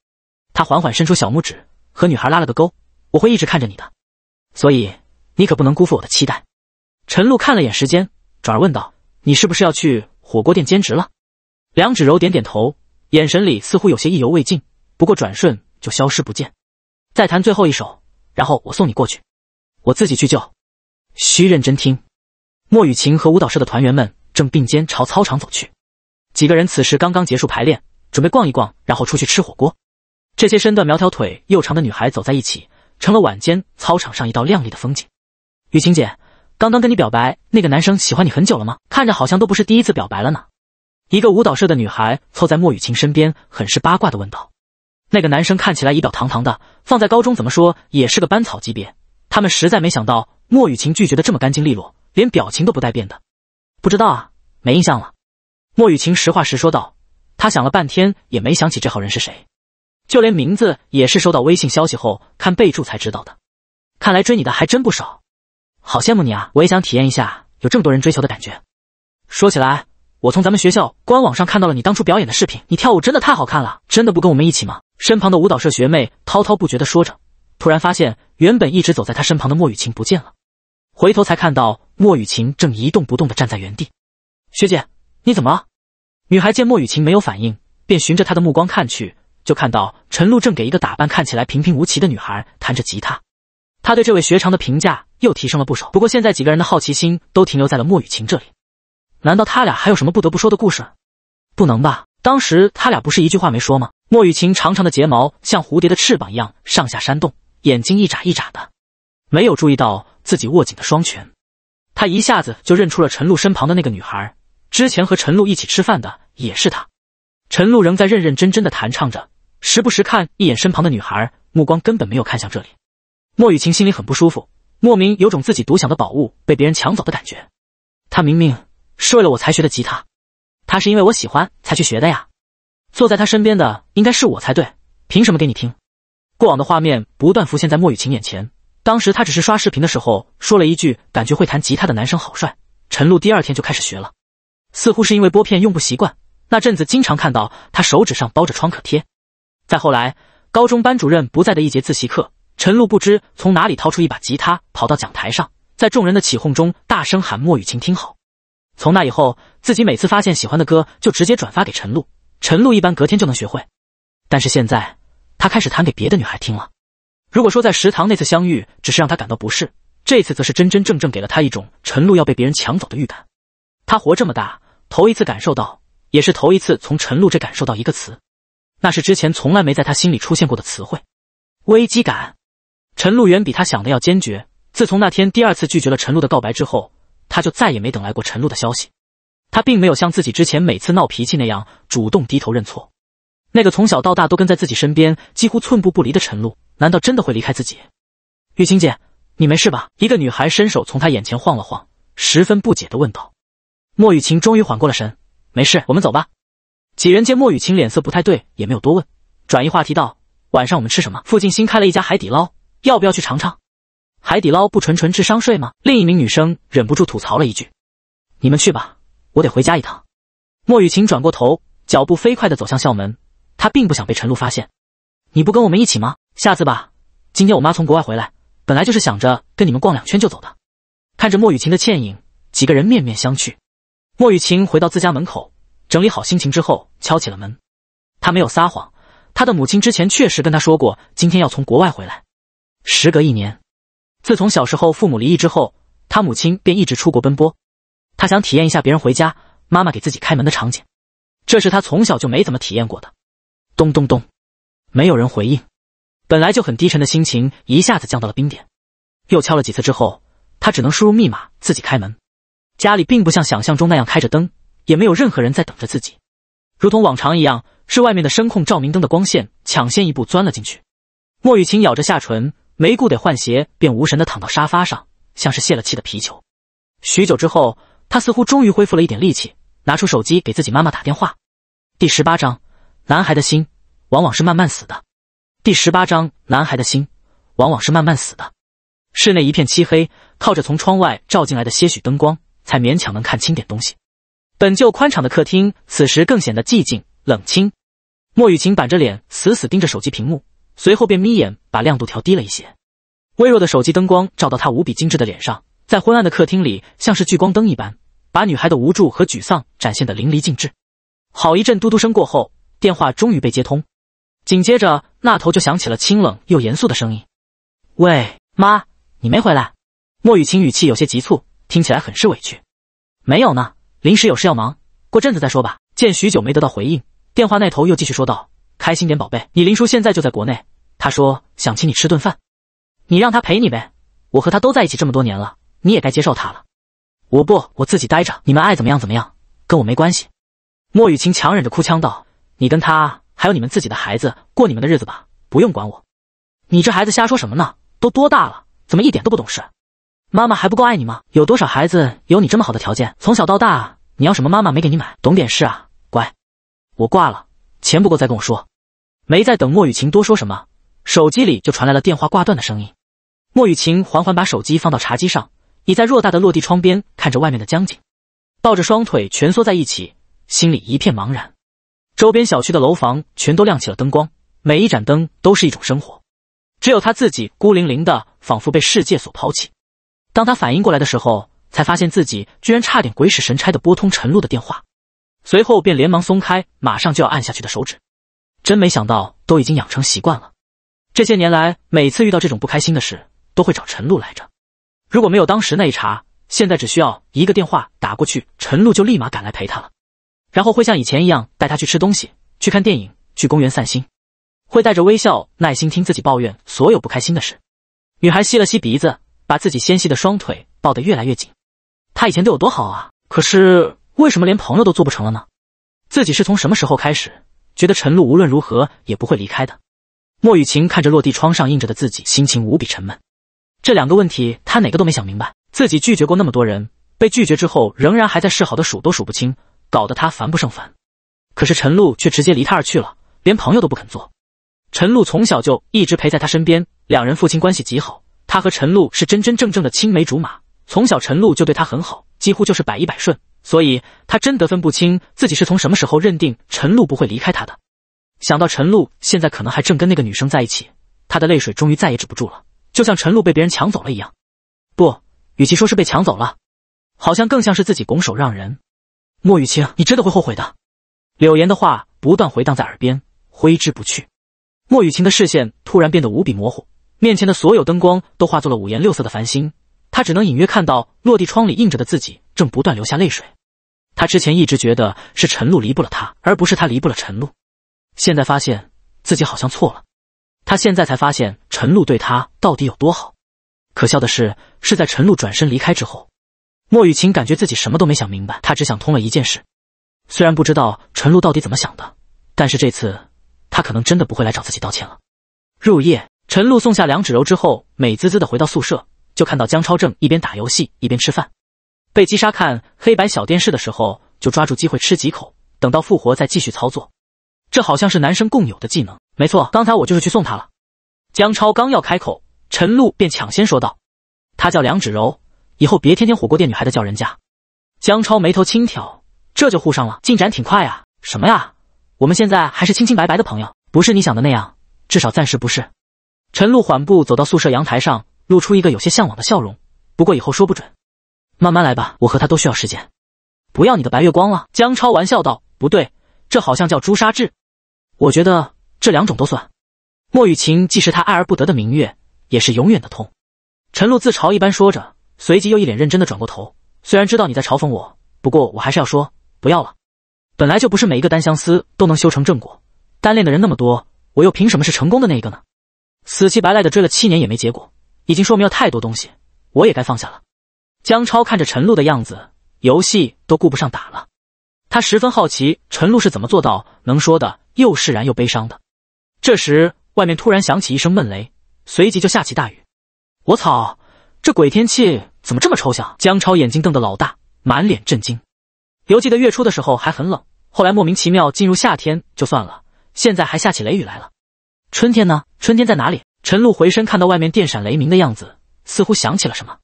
他缓缓伸出小拇指。和女孩拉了个勾，我会一直看着你的，所以你可不能辜负我的期待。陈露看了眼时间，转而问道：“你是不是要去火锅店兼职了？”梁芷柔点点头，眼神里似乎有些意犹未尽，不过转瞬就消失不见。再弹最后一首，然后我送你过去，我自己去救。需认真听。莫雨晴和舞蹈社的团员们正并肩朝操场走去，几个人此时刚刚结束排练，准备逛一逛，然后出去吃火锅。这些身段苗条、腿又长的女孩走在一起，成了晚间操场上一道亮丽的风景。雨晴姐，刚刚跟你表白那个男生喜欢你很久了吗？看着好像都不是第一次表白了呢。一个舞蹈社的女孩凑在莫雨晴身边，很是八卦的问道：“那个男生看起来仪表堂堂的，放在高中怎么说也是个班草级别。”他们实在没想到莫雨晴拒绝的这么干净利落，连表情都不带变的。不知道啊，没印象了。莫雨晴实话实说道，她想了半天也没想起这号人是谁。就连名字也是收到微信消息后看备注才知道的，看来追你的还真不少，好羡慕你啊！我也想体验一下有这么多人追求的感觉。说起来，我从咱们学校官网上看到了你当初表演的视频，你跳舞真的太好看了！真的不跟我们一起吗？身旁的舞蹈社学妹滔滔不绝地说着，突然发现原本一直走在她身旁的莫雨晴不见了，回头才看到莫雨晴正一动不动地站在原地。学姐，你怎么了？女孩见莫雨晴没有反应，便循着她的目光看去。就看到陈露正给一个打扮看起来平平无奇的女孩弹着吉他，他对这位学长的评价又提升了不少。不过现在几个人的好奇心都停留在了莫雨晴这里，难道他俩还有什么不得不说的故事？不能吧，当时他俩不是一句话没说吗？莫雨晴长长的睫毛像蝴蝶的翅膀一样上下扇动，眼睛一眨一眨的，没有注意到自己握紧的双拳。他一下子就认出了陈露身旁的那个女孩，之前和陈露一起吃饭的也是她。陈露仍在认认真真的弹唱着。时不时看一眼身旁的女孩，目光根本没有看向这里。莫雨晴心里很不舒服，莫名有种自己独享的宝物被别人抢走的感觉。他明明是为了我才学的吉他，他是因为我喜欢才去学的呀。坐在他身边的应该是我才对，凭什么给你听？过往的画面不断浮现在莫雨晴眼前。当时他只是刷视频的时候说了一句：“感觉会弹吉他的男生好帅。”陈露第二天就开始学了，似乎是因为拨片用不习惯，那阵子经常看到他手指上包着创可贴。再后来，高中班主任不在的一节自习课，陈露不知从哪里掏出一把吉他，跑到讲台上，在众人的起哄中大声喊：“莫雨晴，听好！”从那以后，自己每次发现喜欢的歌，就直接转发给陈露，陈露一般隔天就能学会。但是现在，他开始弹给别的女孩听了。如果说在食堂那次相遇只是让他感到不适，这次则是真真正正给了他一种陈露要被别人抢走的预感。他活这么大，头一次感受到，也是头一次从陈露这感受到一个词。那是之前从来没在他心里出现过的词汇，危机感。陈露远比他想的要坚决。自从那天第二次拒绝了陈露的告白之后，他就再也没等来过陈露的消息。他并没有像自己之前每次闹脾气那样主动低头认错。那个从小到大都跟在自己身边几乎寸步不离的陈露，难道真的会离开自己？玉琴姐，你没事吧？一个女孩伸手从他眼前晃了晃，十分不解地问道。莫雨晴终于缓过了神，没事，我们走吧。几人见莫雨晴脸色不太对，也没有多问，转移话题道：“晚上我们吃什么？附近新开了一家海底捞，要不要去尝尝？”海底捞不纯纯智商税吗？另一名女生忍不住吐槽了一句：“你们去吧，我得回家一趟。”莫雨晴转过头，脚步飞快地走向校门。她并不想被陈露发现。你不跟我们一起吗？下次吧。今天我妈从国外回来，本来就是想着跟你们逛两圈就走的。看着莫雨晴的倩影，几个人面面相觑。莫雨晴回到自家门口。整理好心情之后，敲起了门。他没有撒谎，他的母亲之前确实跟他说过今天要从国外回来。时隔一年，自从小时候父母离异之后，他母亲便一直出国奔波。他想体验一下别人回家，妈妈给自己开门的场景，这是他从小就没怎么体验过的。咚咚咚，没有人回应。本来就很低沉的心情一下子降到了冰点。又敲了几次之后，他只能输入密码自己开门。家里并不像想象中那样开着灯。也没有任何人在等着自己，如同往常一样，是外面的声控照明灯的光线抢先一步钻了进去。莫雨晴咬着下唇，没顾得换鞋，便无神的躺到沙发上，像是泄了气的皮球。许久之后，她似乎终于恢复了一点力气，拿出手机给自己妈妈打电话。第十八章：男孩的心往往是慢慢死的。第十八章：男孩的心往往是慢慢死的。室内一片漆黑，靠着从窗外照进来的些许灯光，才勉强能看清点东西。本就宽敞的客厅，此时更显得寂静冷清。莫雨晴板着脸，死死盯着手机屏幕，随后便眯眼，把亮度调低了一些。微弱的手机灯光照到她无比精致的脸上，在昏暗的客厅里，像是聚光灯一般，把女孩的无助和沮丧展现的淋漓尽致。好一阵嘟嘟声过后，电话终于被接通，紧接着那头就响起了清冷又严肃的声音：“喂，妈，你没回来？”莫雨晴语气有些急促，听起来很是委屈：“没有呢。”临时有事要忙，过阵子再说吧。见许久没得到回应，电话那头又继续说道：“开心点，宝贝，你林叔现在就在国内，他说想请你吃顿饭，你让他陪你呗。我和他都在一起这么多年了，你也该接受他了。”我不，我自己待着。你们爱怎么样怎么样，跟我没关系。”莫雨晴强忍着哭腔道：“你跟他还有你们自己的孩子过你们的日子吧，不用管我。你这孩子瞎说什么呢？都多大了，怎么一点都不懂事？”妈妈还不够爱你吗？有多少孩子有你这么好的条件？从小到大，你要什么妈妈没给你买？懂点事啊，乖。我挂了，钱不够再跟我说。没在等莫雨晴多说什么，手机里就传来了电话挂断的声音。莫雨晴缓缓把手机放到茶几上，倚在偌大的落地窗边，看着外面的江景，抱着双腿蜷缩在一起，心里一片茫然。周边小区的楼房全都亮起了灯光，每一盏灯都是一种生活，只有他自己孤零零的，仿佛被世界所抛弃。当他反应过来的时候，才发现自己居然差点鬼使神差的拨通陈露的电话，随后便连忙松开马上就要按下去的手指。真没想到，都已经养成习惯了。这些年来，每次遇到这种不开心的事，都会找陈露来着。如果没有当时那一茬，现在只需要一个电话打过去，陈露就立马赶来陪他了。然后会像以前一样带他去吃东西、去看电影、去公园散心，会带着微笑耐心听自己抱怨所有不开心的事。女孩吸了吸鼻子。把自己纤细的双腿抱得越来越紧，他以前对我多好啊！可是为什么连朋友都做不成了呢？自己是从什么时候开始觉得陈露无论如何也不会离开的？莫雨晴看着落地窗上映着的自己，心情无比沉闷。这两个问题，他哪个都没想明白。自己拒绝过那么多人，被拒绝之后仍然还在示好的数都数不清，搞得他烦不胜烦。可是陈露却直接离他而去了，连朋友都不肯做。陈露从小就一直陪在他身边，两人父亲关系极好。他和陈露是真真正正的青梅竹马，从小陈露就对他很好，几乎就是百依百顺，所以他真的分不清自己是从什么时候认定陈露不会离开他的。想到陈露现在可能还正跟那个女生在一起，他的泪水终于再也止不住了，就像陈露被别人抢走了一样。不，与其说是被抢走了，好像更像是自己拱手让人。莫雨晴，你真的会后悔的。柳岩的话不断回荡在耳边，挥之不去。莫雨晴的视线突然变得无比模糊。面前的所有灯光都化作了五颜六色的繁星，他只能隐约看到落地窗里映着的自己正不断流下泪水。他之前一直觉得是陈露离不了他，而不是他离不了陈露，现在发现自己好像错了。他现在才发现陈露对他到底有多好。可笑的是，是在陈露转身离开之后，莫雨晴感觉自己什么都没想明白，他只想通了一件事：虽然不知道陈露到底怎么想的，但是这次他可能真的不会来找自己道歉了。入夜。陈露送下梁芷柔之后，美滋滋的回到宿舍，就看到江超正一边打游戏一边吃饭。被击杀看黑白小电视的时候，就抓住机会吃几口，等到复活再继续操作。这好像是男生共有的技能。没错，刚才我就是去送他了。江超刚要开口，陈露便抢先说道：“他叫梁芷柔，以后别天天火锅店女孩子叫人家。”江超眉头轻挑，这就互上了，进展挺快啊。什么呀？我们现在还是清清白白的朋友，不是你想的那样，至少暂时不是。陈露缓步走到宿舍阳台上，露出一个有些向往的笑容。不过以后说不准，慢慢来吧，我和他都需要时间。不要你的白月光了，江超玩笑道。不对，这好像叫朱砂痣。我觉得这两种都算。莫雨晴既是他爱而不得的明月，也是永远的痛。陈露自嘲一般说着，随即又一脸认真的转过头。虽然知道你在嘲讽我，不过我还是要说，不要了。本来就不是每一个单相思都能修成正果，单恋的人那么多，我又凭什么是成功的那一个呢？死乞白赖的追了七年也没结果，已经说明了太多东西，我也该放下了。江超看着陈露的样子，游戏都顾不上打了。他十分好奇陈露是怎么做到能说的又释然又悲伤的。这时，外面突然响起一声闷雷，随即就下起大雨。我操，这鬼天气怎么这么抽象？江超眼睛瞪得老大，满脸震惊。犹记得月初的时候还很冷，后来莫名其妙进入夏天就算了，现在还下起雷雨来了。春天呢？春天在哪里？陈露回身看到外面电闪雷鸣的样子，似乎想起了什么。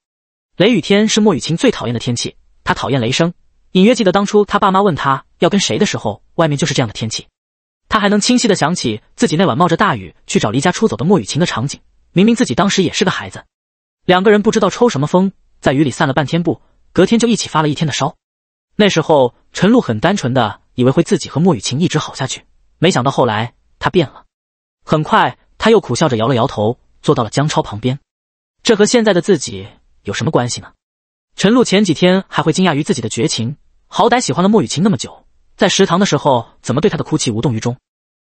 雷雨天是莫雨晴最讨厌的天气，她讨厌雷声。隐约记得当初她爸妈问她要跟谁的时候，外面就是这样的天气。她还能清晰的想起自己那晚冒着大雨去找离家出走的莫雨晴的场景。明明自己当时也是个孩子，两个人不知道抽什么风，在雨里散了半天步，隔天就一起发了一天的烧。那时候陈露很单纯的以为会自己和莫雨晴一直好下去，没想到后来他变了。很快，他又苦笑着摇了摇头，坐到了江超旁边。这和现在的自己有什么关系呢？陈露前几天还会惊讶于自己的绝情，好歹喜欢了莫雨晴那么久，在食堂的时候怎么对她的哭泣无动于衷？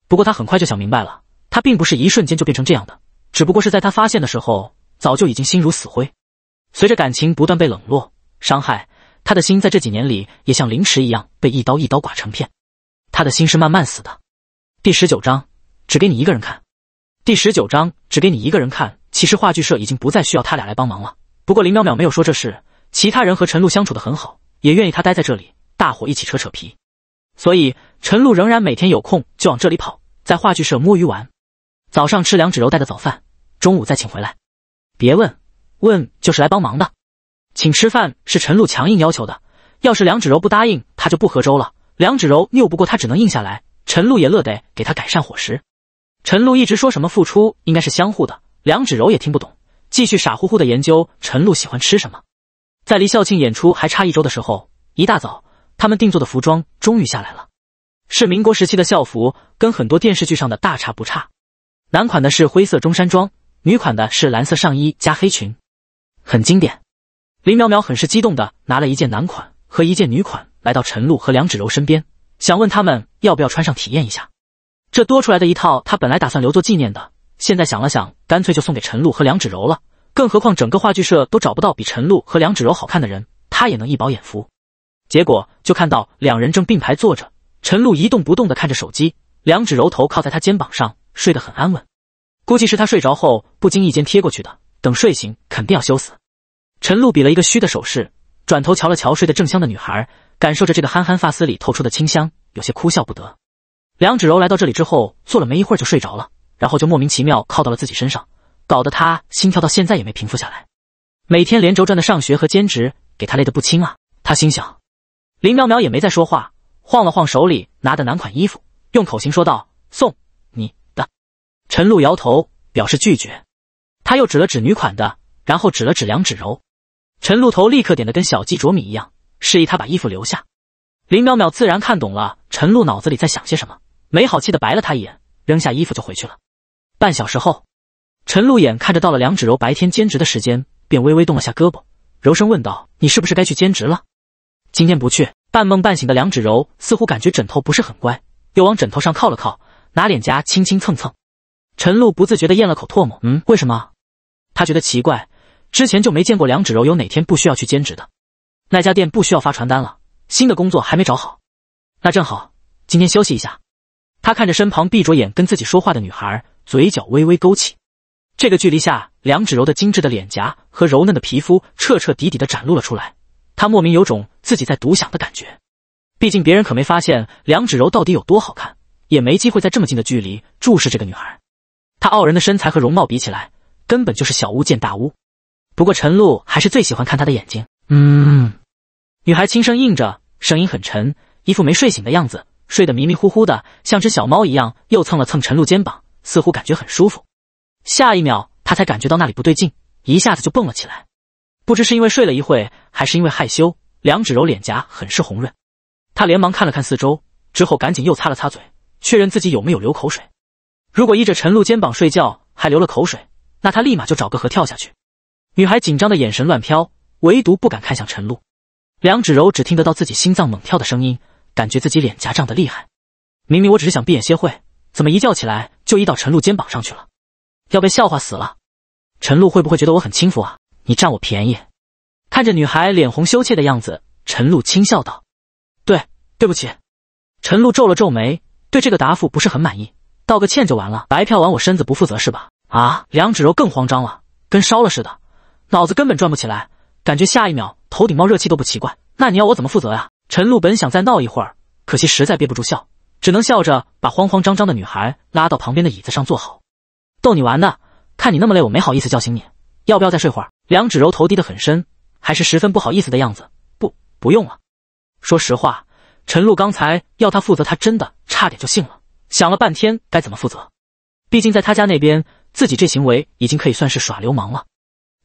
不过他很快就想明白了，他并不是一瞬间就变成这样的，只不过是在他发现的时候，早就已经心如死灰。随着感情不断被冷落、伤害，他的心在这几年里也像凌迟一样被一刀一刀刮成片。他的心是慢慢死的。第十九章。只给你一个人看，第十九章只给你一个人看。其实话剧社已经不再需要他俩来帮忙了。不过林淼淼没有说这事，其他人和陈露相处的很好，也愿意他待在这里，大伙一起扯扯皮。所以陈露仍然每天有空就往这里跑，在话剧社摸鱼玩。早上吃梁芷柔带的早饭，中午再请回来。别问，问就是来帮忙的。请吃饭是陈露强硬要求的，要是梁芷柔不答应，他就不喝粥了。梁芷柔拗不过他，只能硬下来。陈露也乐得给他改善伙食。陈露一直说什么付出应该是相互的，梁芷柔也听不懂，继续傻乎乎的研究陈露喜欢吃什么。在离校庆演出还差一周的时候，一大早，他们定做的服装终于下来了，是民国时期的校服，跟很多电视剧上的大差不差。男款的是灰色中山装，女款的是蓝色上衣加黑裙，很经典。林淼淼很是激动的拿了一件男款和一件女款来到陈露和梁芷柔身边，想问他们要不要穿上体验一下。这多出来的一套，他本来打算留作纪念的，现在想了想，干脆就送给陈露和梁芷柔了。更何况整个话剧社都找不到比陈露和梁芷柔好看的人，他也能一饱眼福。结果就看到两人正并排坐着，陈露一动不动地看着手机，梁芷柔头靠在他肩膀上，睡得很安稳，估计是他睡着后不经意间贴过去的。等睡醒肯定要羞死。陈露比了一个虚的手势，转头瞧了瞧睡得正香的女孩，感受着这个憨憨发丝里透出的清香，有些哭笑不得。梁芷柔来到这里之后，坐了没一会儿就睡着了，然后就莫名其妙靠到了自己身上，搞得她心跳到现在也没平复下来。每天连轴转的上学和兼职，给她累得不轻啊。她心想，林淼淼也没再说话，晃了晃手里拿的男款衣服，用口型说道：“送你的。”陈露摇头表示拒绝，他又指了指女款的，然后指了指梁芷柔，陈露头立刻点的跟小鸡啄米一样，示意他把衣服留下。林淼淼自然看懂了陈露脑子里在想些什么。没好气的白了他一眼，扔下衣服就回去了。半小时后，陈露眼看着到了梁芷柔白天兼职的时间，便微微动了下胳膊，柔声问道：“你是不是该去兼职了？”今天不去。半梦半醒的梁芷柔似乎感觉枕头不是很乖，又往枕头上靠了靠，拿脸颊轻轻蹭蹭。陈露不自觉的咽了口唾沫：“嗯，为什么？”他觉得奇怪，之前就没见过梁芷柔有哪天不需要去兼职的。那家店不需要发传单了，新的工作还没找好。那正好，今天休息一下。他看着身旁闭着眼跟自己说话的女孩，嘴角微微勾起。这个距离下，梁芷柔的精致的脸颊和柔嫩的皮肤彻彻底底的展露了出来。他莫名有种自己在独享的感觉，毕竟别人可没发现梁芷柔到底有多好看，也没机会在这么近的距离注视这个女孩。她傲人的身材和容貌比起来，根本就是小巫见大巫。不过陈露还是最喜欢看她的眼睛。嗯，女孩轻声应着，声音很沉，一副没睡醒的样子。睡得迷迷糊糊的，像只小猫一样，又蹭了蹭陈露肩膀，似乎感觉很舒服。下一秒，他才感觉到那里不对劲，一下子就蹦了起来。不知是因为睡了一会，还是因为害羞，梁芷柔脸颊很是红润。她连忙看了看四周，之后赶紧又擦了擦嘴，确认自己有没有流口水。如果依着陈露肩膀睡觉还流了口水，那她立马就找个河跳下去。女孩紧张的眼神乱飘，唯独不敢看向陈露。梁芷柔只听得到自己心脏猛跳的声音。感觉自己脸颊胀得厉害，明明我只是想闭眼歇会，怎么一叫起来就依到陈露肩膀上去了？要被笑话死了！陈露会不会觉得我很轻浮啊？你占我便宜！看着女孩脸红羞怯的样子，陈露轻笑道：“对，对不起。”陈露皱了皱眉，对这个答复不是很满意。道个歉就完了？白嫖完我身子不负责是吧？啊！梁芷柔更慌张了，跟烧了似的，脑子根本转不起来，感觉下一秒头顶冒热气都不奇怪。那你要我怎么负责呀？陈露本想再闹一会儿，可惜实在憋不住笑，只能笑着把慌慌张张的女孩拉到旁边的椅子上坐好。逗你玩呢，看你那么累，我没好意思叫醒你，要不要再睡会儿？梁芷柔头低得很深，还是十分不好意思的样子。不，不用了。说实话，陈露刚才要他负责，他真的差点就信了。想了半天该怎么负责，毕竟在他家那边，自己这行为已经可以算是耍流氓了。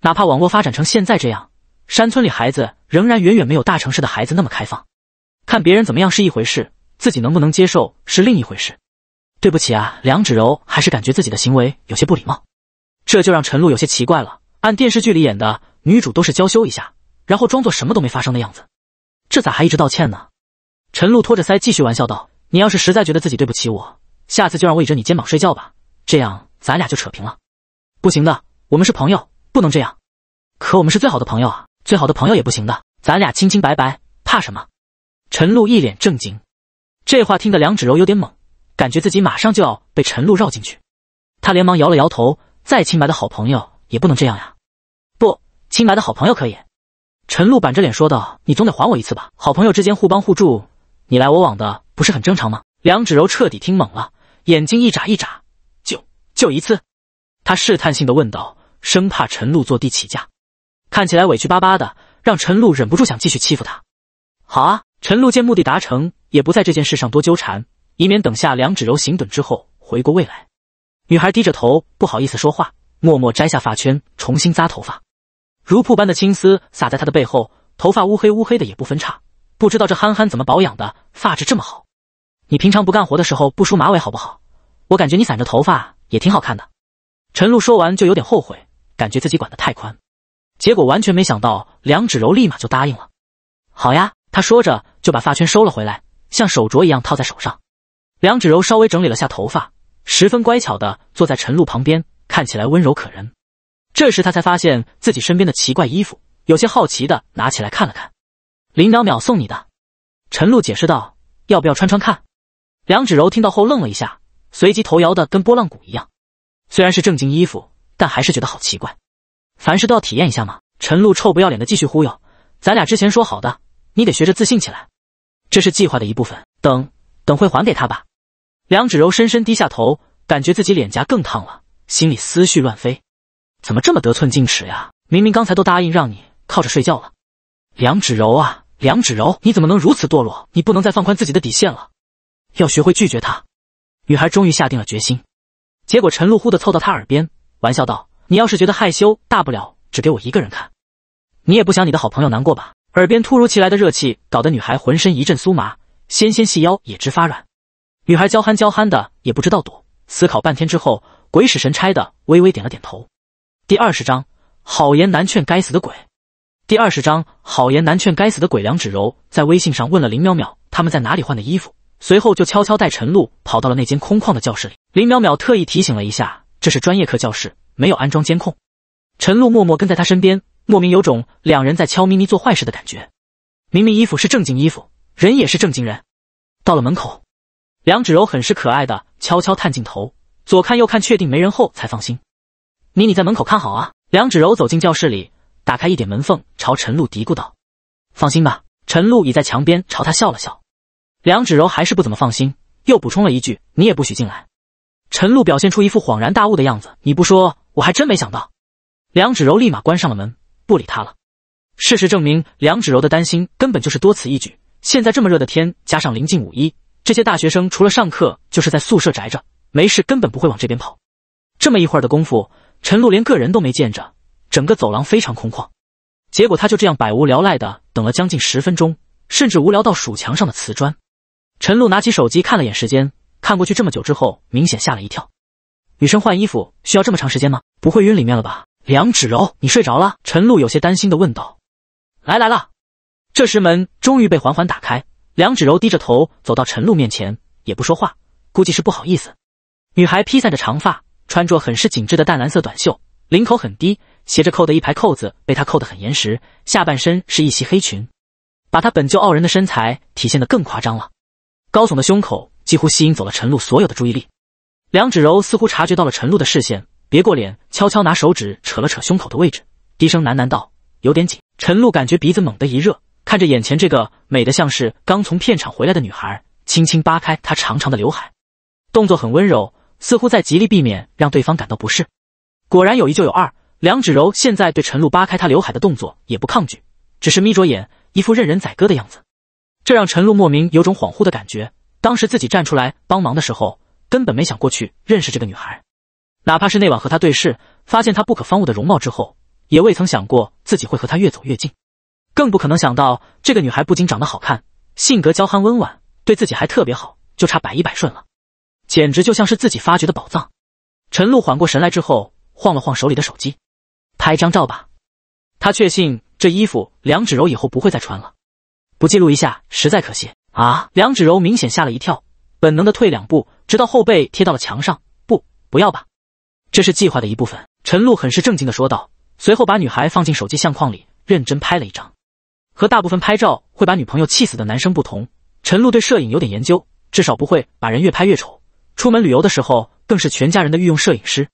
哪怕网络发展成现在这样，山村里孩子仍然远远没有大城市的孩子那么开放。看别人怎么样是一回事，自己能不能接受是另一回事。对不起啊，梁芷柔还是感觉自己的行为有些不礼貌，这就让陈露有些奇怪了。按电视剧里演的，女主都是娇羞一下，然后装作什么都没发生的样子，这咋还一直道歉呢？陈露托着腮继续玩笑道：“你要是实在觉得自己对不起我，下次就让我倚着你肩膀睡觉吧，这样咱俩就扯平了。”不行的，我们是朋友，不能这样。可我们是最好的朋友啊，最好的朋友也不行的，咱俩清清白白，怕什么？陈露一脸正经，这话听得梁芷柔有点懵，感觉自己马上就要被陈露绕进去。他连忙摇了摇头，再清白的好朋友也不能这样呀。不，清白的好朋友可以。陈露板着脸说道：“你总得还我一次吧？好朋友之间互帮互助，你来我往的不是很正常吗？”梁芷柔彻底听懵了，眼睛一眨一眨，就就一次。他试探性的问道，生怕陈露坐地起价，看起来委屈巴巴的，让陈露忍不住想继续欺负他。好啊。陈露见目的达成，也不在这件事上多纠缠，以免等下梁芷柔醒盹之后回过味来。女孩低着头，不好意思说话，默默摘下发圈，重新扎头发。如瀑般的青丝洒在她的背后，头发乌黑乌黑的，也不分叉。不知道这憨憨怎么保养的，发质这么好。你平常不干活的时候不梳马尾好不好？我感觉你散着头发也挺好看的。陈露说完就有点后悔，感觉自己管得太宽。结果完全没想到，梁芷柔立马就答应了。好呀。他说着就把发圈收了回来，像手镯一样套在手上。梁芷柔稍微整理了下头发，十分乖巧的坐在陈露旁边，看起来温柔可人。这时她才发现自己身边的奇怪衣服，有些好奇的拿起来看了看。林淼淼送你的，陈露解释道：“要不要穿穿看？”梁芷柔听到后愣了一下，随即头摇的跟拨浪鼓一样。虽然是正经衣服，但还是觉得好奇怪。凡事都要体验一下嘛。陈露臭不要脸的继续忽悠：“咱俩之前说好的。”你得学着自信起来，这是计划的一部分。等等会还给他吧。梁芷柔深深低下头，感觉自己脸颊更烫了，心里思绪乱飞，怎么这么得寸进尺呀？明明刚才都答应让你靠着睡觉了。梁芷柔啊，梁芷柔，你怎么能如此堕落？你不能再放宽自己的底线了，要学会拒绝他。女孩终于下定了决心，结果陈露忽地凑到她耳边玩笑道：“你要是觉得害羞，大不了只给我一个人看，你也不想你的好朋友难过吧？”耳边突如其来的热气，搞得女孩浑身一阵酥麻，纤纤细腰也直发软。女孩娇憨娇憨的，也不知道躲。思考半天之后，鬼使神差的微微点了点头。第二十章好言难劝该死的鬼。第二十章好言难劝该死的鬼。梁芷柔在微信上问了林淼淼他们在哪里换的衣服，随后就悄悄带陈露跑到了那间空旷的教室里。林淼淼特意提醒了一下，这是专业课教室，没有安装监控。陈露默默跟在她身边。莫名有种两人在悄咪咪做坏事的感觉，明明衣服是正经衣服，人也是正经人。到了门口，梁芷柔很是可爱的悄悄探镜头，左看右看，确定没人后才放心。妮妮在门口看好啊！梁芷柔走进教室里，打开一点门缝，朝陈露嘀咕道：“放心吧。”陈露倚在墙边朝她笑了笑。梁芷柔还是不怎么放心，又补充了一句：“你也不许进来。”陈露表现出一副恍然大悟的样子：“你不说，我还真没想到。”梁芷柔立马关上了门。不理他了。事实证明，梁芷柔的担心根本就是多此一举。现在这么热的天，加上临近五一，这些大学生除了上课就是在宿舍宅着，没事根本不会往这边跑。这么一会儿的功夫，陈露连个人都没见着，整个走廊非常空旷。结果她就这样百无聊赖的等了将近十分钟，甚至无聊到数墙上的瓷砖。陈露拿起手机看了眼时间，看过去这么久之后，明显吓了一跳。女生换衣服需要这么长时间吗？不会晕里面了吧？梁芷柔，你睡着了？陈露有些担心的问道。来来了，这时门终于被缓缓打开。梁芷柔低着头走到陈露面前，也不说话，估计是不好意思。女孩披散着长发，穿着很是紧致的淡蓝色短袖，领口很低，斜着扣的一排扣子被她扣得很严实。下半身是一袭黑裙，把她本就傲人的身材体现的更夸张了。高耸的胸口几乎吸引走了陈露所有的注意力。梁芷柔似乎察觉到了陈露的视线。别过脸，悄悄拿手指扯了扯胸口的位置，低声喃喃道：“有点紧。”陈露感觉鼻子猛地一热，看着眼前这个美的像是刚从片场回来的女孩，轻轻扒开她长长的刘海，动作很温柔，似乎在极力避免让对方感到不适。果然有一就有二，梁芷柔现在对陈露扒开她刘海的动作也不抗拒，只是眯着眼，一副任人宰割的样子。这让陈露莫名有种恍惚的感觉，当时自己站出来帮忙的时候，根本没想过去认识这个女孩。哪怕是那晚和他对视，发现他不可方物的容貌之后，也未曾想过自己会和他越走越近，更不可能想到这个女孩不仅长得好看，性格娇憨温婉，对自己还特别好，就差百依百顺了，简直就像是自己发掘的宝藏。陈露缓过神来之后，晃了晃手里的手机，拍张照吧。他确信这衣服梁芷柔以后不会再穿了，不记录一下实在可惜啊。梁芷柔明显吓了一跳，本能的退两步，直到后背贴到了墙上。不，不要吧。这是计划的一部分，陈露很是正经的说道，随后把女孩放进手机相框里，认真拍了一张。和大部分拍照会把女朋友气死的男生不同，陈露对摄影有点研究，至少不会把人越拍越丑。出门旅游的时候，更是全家人的御用摄影师。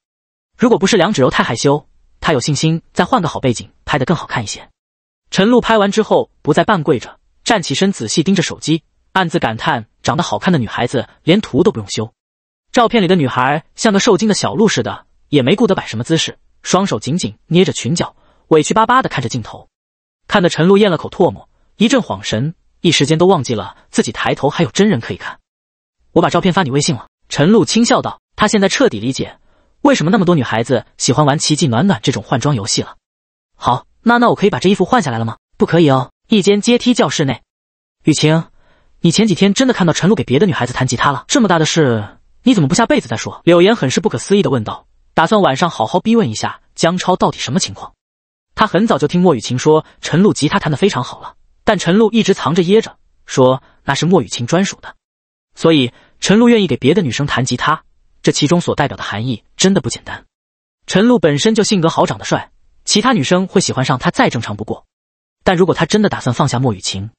如果不是梁芷柔太害羞，他有信心再换个好背景拍得更好看一些。陈露拍完之后，不再半跪着，站起身，仔细盯着手机，暗自感叹：长得好看的女孩子连图都不用修。照片里的女孩像个受惊的小鹿似的。也没顾得摆什么姿势，双手紧紧捏着裙角，委屈巴巴的看着镜头，看得陈露咽了口唾沫，一阵恍神，一时间都忘记了自己抬头还有真人可以看。我把照片发你微信了，陈露轻笑道。她现在彻底理解为什么那么多女孩子喜欢玩《奇迹暖暖》这种换装游戏了。好，那那我可以把这衣服换下来了吗？不可以哦。一间阶梯教室内，雨晴，你前几天真的看到陈露给别的女孩子弹吉他了？这么大的事，你怎么不下辈子再说？柳岩很是不可思议的问道。打算晚上好好逼问一下姜超到底什么情况。他很早就听莫雨晴说陈露吉他弹得非常好了，但陈露一直藏着掖着，说那是莫雨晴专属的。所以陈露愿意给别的女生弹吉他，这其中所代表的含义真的不简单。陈露本身就性格好，长得帅，其他女生会喜欢上他再正常不过。但如果他真的打算放下莫雨晴，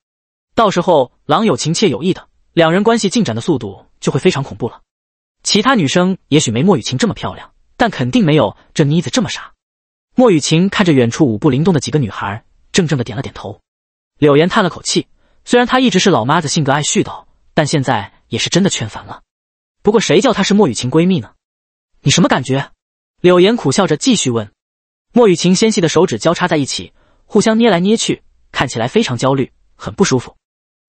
到时候郎有情妾有意的两人关系进展的速度就会非常恐怖了。其他女生也许没莫雨晴这么漂亮。但肯定没有这妮子这么傻。莫雨晴看着远处舞步灵动的几个女孩，怔怔的点了点头。柳岩叹了口气，虽然她一直是老妈子，性格爱絮叨，但现在也是真的劝烦了。不过谁叫她是莫雨晴闺蜜呢？你什么感觉？柳岩苦笑着继续问。莫雨晴纤细的手指交叉在一起，互相捏来捏去，看起来非常焦虑，很不舒服。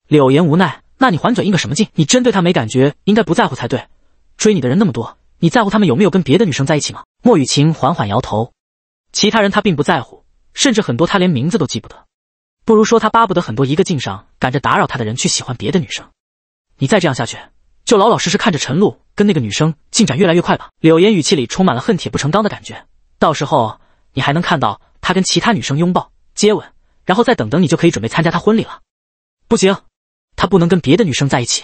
柳岩无奈，那你还嘴硬个什么劲？你真对她没感觉，应该不在乎才对。追你的人那么多。你在乎他们有没有跟别的女生在一起吗？莫雨晴缓缓摇头，其他人她并不在乎，甚至很多她连名字都记不得，不如说她巴不得很多一个劲上赶着打扰她的人去喜欢别的女生。你再这样下去，就老老实实看着陈露跟那个女生进展越来越快吧。柳岩语气里充满了恨铁不成钢的感觉，到时候你还能看到他跟其他女生拥抱、接吻，然后再等等你就可以准备参加他婚礼了。不行，他不能跟别的女生在一起。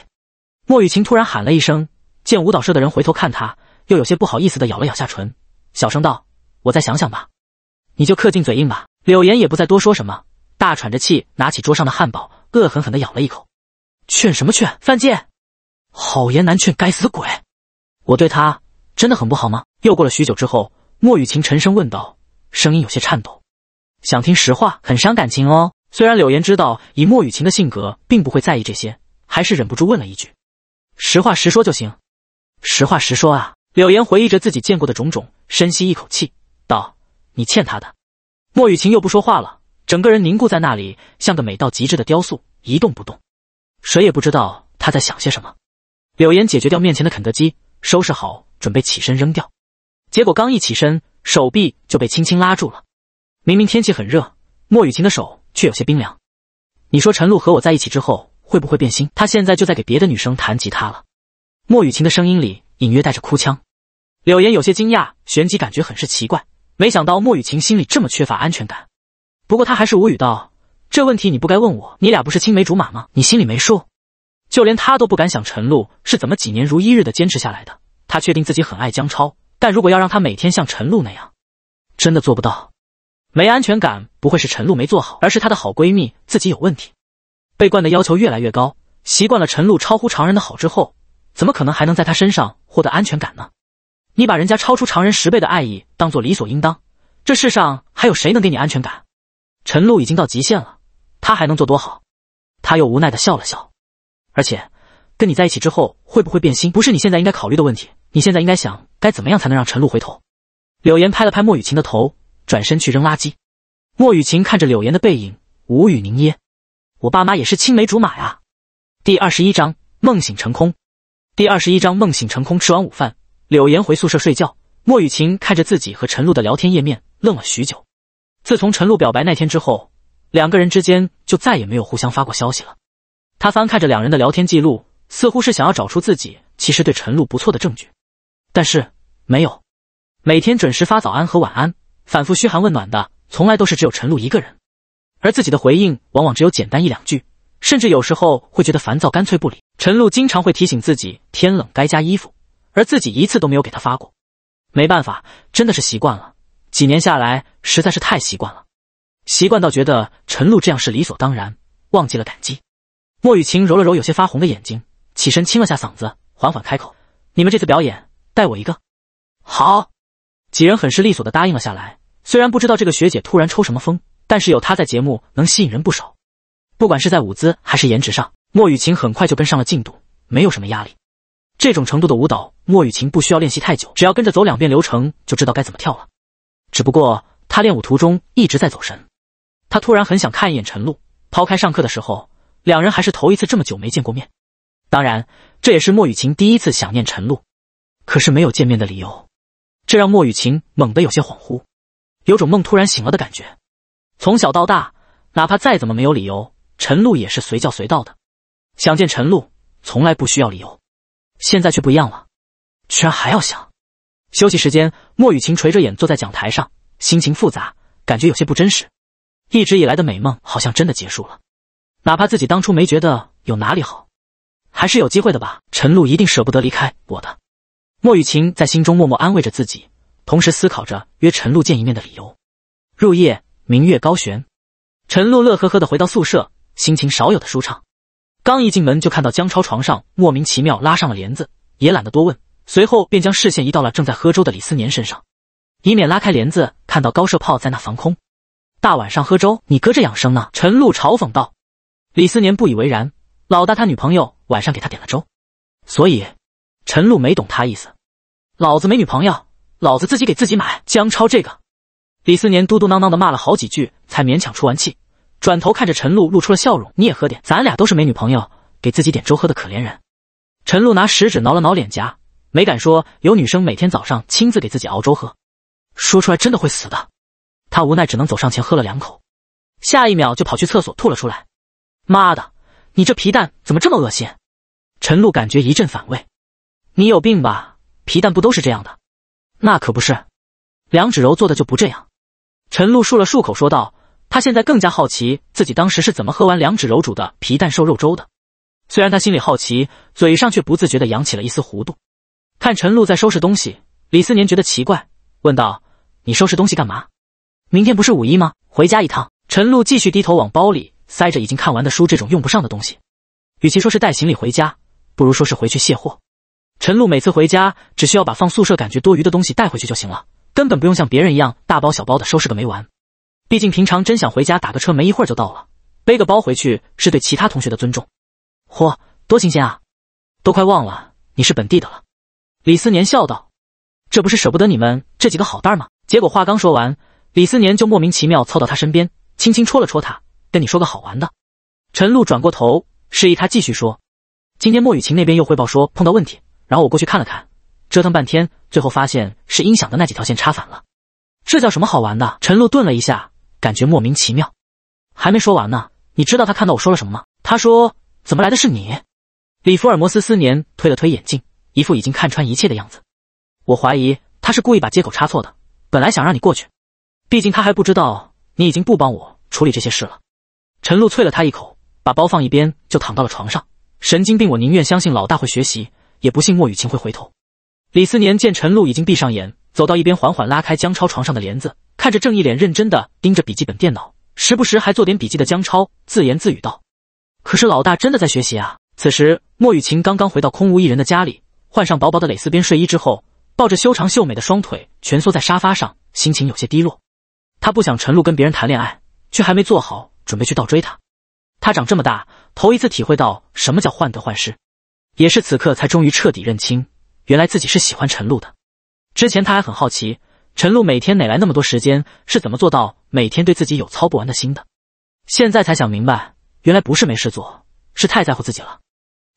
莫雨晴突然喊了一声，见舞蹈社的人回头看他。又有些不好意思的咬了咬下唇，小声道：“我再想想吧，你就克尽嘴硬吧。”柳岩也不再多说什么，大喘着气，拿起桌上的汉堡，恶狠狠地咬了一口。劝什么劝？犯贱！好言难劝，该死鬼！我对他真的很不好吗？又过了许久之后，莫雨晴沉声问道，声音有些颤抖：“想听实话，很伤感情哦。”虽然柳岩知道以莫雨晴的性格，并不会在意这些，还是忍不住问了一句：“实话实说就行，实话实说啊。”柳岩回忆着自己见过的种种，深吸一口气，道：“你欠他的。”莫雨晴又不说话了，整个人凝固在那里，像个美到极致的雕塑，一动不动。谁也不知道他在想些什么。柳岩解决掉面前的肯德基，收拾好，准备起身扔掉，结果刚一起身，手臂就被轻轻拉住了。明明天气很热，莫雨晴的手却有些冰凉。你说陈露和我在一起之后会不会变心？她现在就在给别的女生弹吉他了。莫雨晴的声音里。隐约带着哭腔，柳岩有些惊讶，旋即感觉很是奇怪，没想到莫雨晴心里这么缺乏安全感。不过她还是无语道：“这问题你不该问我，你俩不是青梅竹马吗？你心里没数？就连她都不敢想陈露是怎么几年如一日的坚持下来的。她确定自己很爱江超，但如果要让她每天像陈露那样，真的做不到。没安全感不会是陈露没做好，而是她的好闺蜜自己有问题，被惯的要求越来越高，习惯了陈露超乎常人的好之后。”怎么可能还能在他身上获得安全感呢？你把人家超出常人十倍的爱意当做理所应当，这世上还有谁能给你安全感？陈露已经到极限了，他还能做多好？他又无奈的笑了笑。而且跟你在一起之后会不会变心，不是你现在应该考虑的问题。你现在应该想该怎么样才能让陈露回头。柳岩拍了拍莫雨晴的头，转身去扔垃圾。莫雨晴看着柳岩的背影，无语凝噎。我爸妈也是青梅竹马呀。第二十一章梦醒成空。第二十一章梦醒成空。吃完午饭，柳岩回宿舍睡觉。莫雨晴看着自己和陈露的聊天页面，愣了许久。自从陈露表白那天之后，两个人之间就再也没有互相发过消息了。他翻看着两人的聊天记录，似乎是想要找出自己其实对陈露不错的证据，但是没有。每天准时发早安和晚安，反复嘘寒问暖的，从来都是只有陈露一个人，而自己的回应往往只有简单一两句。甚至有时候会觉得烦躁，干脆不理。陈露经常会提醒自己天冷该加衣服，而自己一次都没有给他发过。没办法，真的是习惯了。几年下来，实在是太习惯了。习惯到觉得陈露这样是理所当然，忘记了感激。莫雨晴揉了揉有些发红的眼睛，起身清了下嗓子，缓缓开口：“你们这次表演带我一个。”好，几人很是利索的答应了下来。虽然不知道这个学姐突然抽什么风，但是有她在节目能吸引人不少。不管是在舞姿还是颜值上，莫雨晴很快就跟上了进度，没有什么压力。这种程度的舞蹈，莫雨晴不需要练习太久，只要跟着走两遍流程，就知道该怎么跳了。只不过她练舞途中一直在走神，她突然很想看一眼陈露。抛开上课的时候，两人还是头一次这么久没见过面。当然，这也是莫雨晴第一次想念陈露，可是没有见面的理由，这让莫雨晴猛地有些恍惚，有种梦突然醒了的感觉。从小到大，哪怕再怎么没有理由。陈露也是随叫随到的，想见陈露从来不需要理由，现在却不一样了，居然还要想。休息时间，莫雨晴垂着眼坐在讲台上，心情复杂，感觉有些不真实。一直以来的美梦好像真的结束了，哪怕自己当初没觉得有哪里好，还是有机会的吧？陈露一定舍不得离开我的。莫雨晴在心中默默安慰着自己，同时思考着约陈露见一面的理由。入夜，明月高悬，陈露乐呵呵的回到宿舍。心情少有的舒畅，刚一进门就看到江超床上莫名其妙拉上了帘子，也懒得多问，随后便将视线移到了正在喝粥的李思年身上，以免拉开帘子看到高射炮在那防空。大晚上喝粥，你搁这养生呢？陈露嘲讽道。李思年不以为然：“老大他女朋友晚上给他点了粥，所以陈露没懂他意思。老子没女朋友，老子自己给自己买。”江超这个，李思年嘟嘟囔囔的骂了好几句，才勉强出完气。转头看着陈露，露出了笑容。你也喝点，咱俩都是没女朋友，给自己点粥喝的可怜人。陈露拿食指挠了挠脸颊，没敢说有女生每天早上亲自给自己熬粥喝，说出来真的会死的。他无奈只能走上前喝了两口，下一秒就跑去厕所吐了出来。妈的，你这皮蛋怎么这么恶心？陈露感觉一阵反胃。你有病吧？皮蛋不都是这样的？那可不是，梁芷柔做的就不这样。陈露漱了漱口，说道。他现在更加好奇自己当时是怎么喝完两指柔煮的皮蛋瘦肉粥的。虽然他心里好奇，嘴上却不自觉地扬起了一丝弧度。看陈露在收拾东西，李思年觉得奇怪，问道：“你收拾东西干嘛？明天不是五一吗？回家一趟。”陈露继续低头往包里塞着已经看完的书，这种用不上的东西。与其说是带行李回家，不如说是回去卸货。陈露每次回家，只需要把放宿舍感觉多余的东西带回去就行了，根本不用像别人一样大包小包的收拾个没完。毕竟平常真想回家打个车，没一会儿就到了。背个包回去是对其他同学的尊重。嚯，多新鲜啊！都快忘了你是本地的了。李思年笑道：“这不是舍不得你们这几个好蛋吗？”结果话刚说完，李思年就莫名其妙凑到他身边，轻轻戳了戳他，跟你说个好玩的。陈露转过头，示意他继续说：“今天莫雨晴那边又汇报说碰到问题，然后我过去看了看，折腾半天，最后发现是音响的那几条线插反了。这叫什么好玩的？”陈露顿了一下。感觉莫名其妙，还没说完呢。你知道他看到我说了什么吗？他说怎么来的是你？李福尔摩斯思年推了推眼镜，一副已经看穿一切的样子。我怀疑他是故意把接口插错的，本来想让你过去，毕竟他还不知道你已经不帮我处理这些事了。陈露啐了他一口，把包放一边，就躺到了床上。神经病！我宁愿相信老大会学习，也不信莫雨晴会回头。李思年见陈露已经闭上眼。走到一边，缓缓拉开江超床上的帘子，看着正一脸认真的盯着笔记本电脑，时不时还做点笔记的江超，自言自语道：“可是老大真的在学习啊。”此时，莫雨晴刚刚回到空无一人的家里，换上薄薄的蕾丝边睡衣之后，抱着修长秀美的双腿蜷缩在沙发上，心情有些低落。他不想陈露跟别人谈恋爱，却还没做好准备去倒追他。他长这么大，头一次体会到什么叫患得患失，也是此刻才终于彻底认清，原来自己是喜欢陈露的。之前他还很好奇，陈露每天哪来那么多时间，是怎么做到每天对自己有操不完的心的？现在才想明白，原来不是没事做，是太在乎自己了，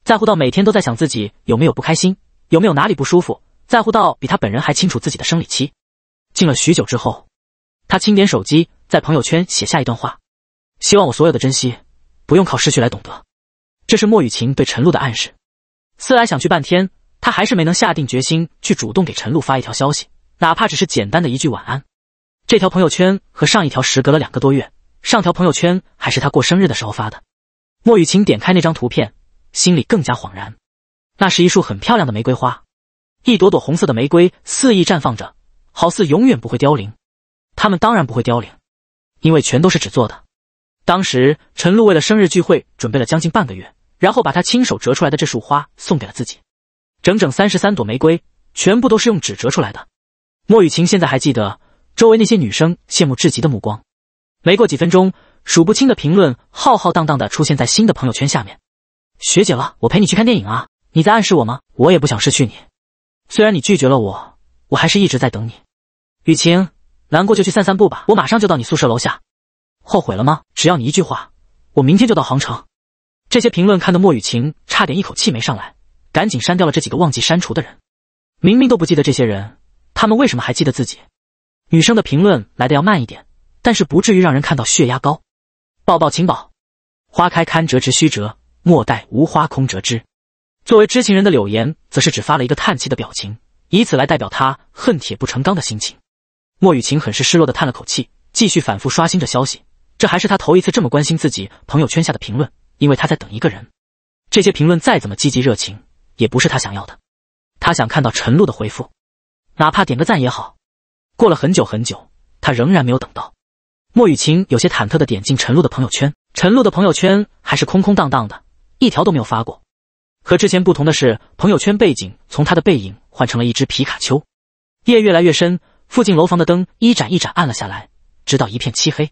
在乎到每天都在想自己有没有不开心，有没有哪里不舒服，在乎到比他本人还清楚自己的生理期。静了许久之后，他轻点手机，在朋友圈写下一段话：“希望我所有的珍惜，不用靠失去来懂得。”这是莫雨晴对陈露的暗示。思来想去半天。他还是没能下定决心去主动给陈露发一条消息，哪怕只是简单的一句晚安。这条朋友圈和上一条时隔了两个多月，上条朋友圈还是他过生日的时候发的。莫雨晴点开那张图片，心里更加恍然。那是一束很漂亮的玫瑰花，一朵朵红色的玫瑰肆意绽放着，好似永远不会凋零。他们当然不会凋零，因为全都是纸做的。当时陈露为了生日聚会准备了将近半个月，然后把他亲手折出来的这束花送给了自己。整整三十三朵玫瑰，全部都是用纸折出来的。莫雨晴现在还记得周围那些女生羡慕至极的目光。没过几分钟，数不清的评论浩浩荡荡的出现在新的朋友圈下面。学姐了，我陪你去看电影啊？你在暗示我吗？我也不想失去你，虽然你拒绝了我，我还是一直在等你。雨晴，难过就去散散步吧，我马上就到你宿舍楼下。后悔了吗？只要你一句话，我明天就到杭城。这些评论看得莫雨晴差点一口气没上来。赶紧删掉了这几个忘记删除的人，明明都不记得这些人，他们为什么还记得自己？女生的评论来的要慢一点，但是不至于让人看到血压高。抱抱秦宝，花开堪折直须折，莫待无花空折枝。作为知情人的柳岩，则是只发了一个叹气的表情，以此来代表他恨铁不成钢的心情。莫雨晴很是失落的叹了口气，继续反复刷新着消息。这还是他头一次这么关心自己朋友圈下的评论，因为他在等一个人。这些评论再怎么积极热情。也不是他想要的，他想看到陈露的回复，哪怕点个赞也好。过了很久很久，他仍然没有等到。莫雨晴有些忐忑的点进陈露的朋友圈，陈露的朋友圈还是空空荡荡的，一条都没有发过。和之前不同的是，朋友圈背景从他的背影换成了一只皮卡丘。夜越来越深，附近楼房的灯一盏一盏暗了下来，直到一片漆黑。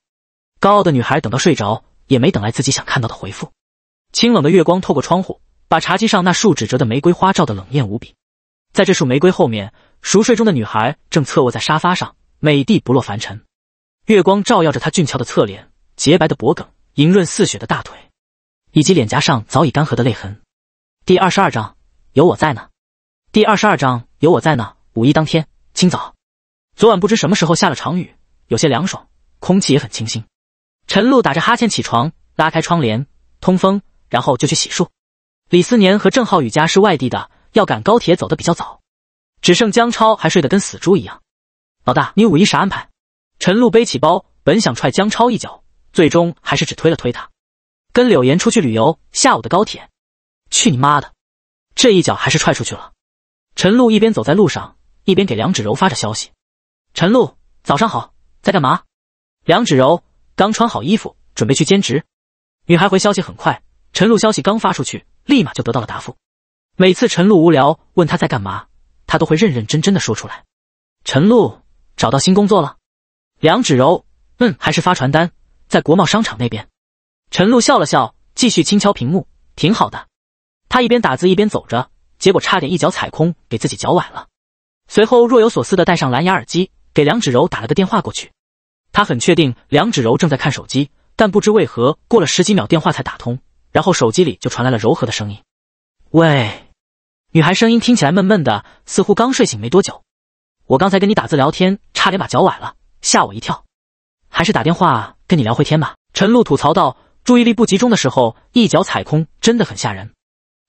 高傲的女孩等到睡着，也没等来自己想看到的回复。清冷的月光透过窗户。把茶几上那树指折的玫瑰花照得冷艳无比，在这束玫瑰后面，熟睡中的女孩正侧卧在沙发上，美地不落凡尘。月光照耀着她俊俏的侧脸、洁白的脖颈、莹润似雪的大腿，以及脸颊上早已干涸的泪痕。第二十二章有我在呢。第二十二章有我在呢。五一当天清早，昨晚不知什么时候下了场雨，有些凉爽，空气也很清新。陈露打着哈欠起床，拉开窗帘通风，然后就去洗漱。李思年和郑浩宇家是外地的，要赶高铁走的比较早，只剩江超还睡得跟死猪一样。老大，你五一啥安排？陈露背起包，本想踹江超一脚，最终还是只推了推他。跟柳岩出去旅游，下午的高铁。去你妈的！这一脚还是踹出去了。陈露一边走在路上，一边给梁芷柔发着消息。陈露，早上好，在干嘛？梁芷柔刚穿好衣服，准备去兼职。女孩回消息很快，陈露消息刚发出去。立马就得到了答复。每次陈露无聊问他在干嘛，他都会认认真真的说出来。陈露找到新工作了，梁芷柔，嗯，还是发传单，在国贸商场那边。陈露笑了笑，继续轻敲屏幕，挺好的。他一边打字一边走着，结果差点一脚踩空，给自己脚崴了。随后若有所思的戴上蓝牙耳机，给梁芷柔打了个电话过去。他很确定梁芷柔正在看手机，但不知为何过了十几秒电话才打通。然后手机里就传来了柔和的声音：“喂。”女孩声音听起来闷闷的，似乎刚睡醒没多久。我刚才跟你打字聊天，差点把脚崴了，吓我一跳。还是打电话跟你聊会天吧。”陈露吐槽道。注意力不集中的时候，一脚踩空真的很吓人。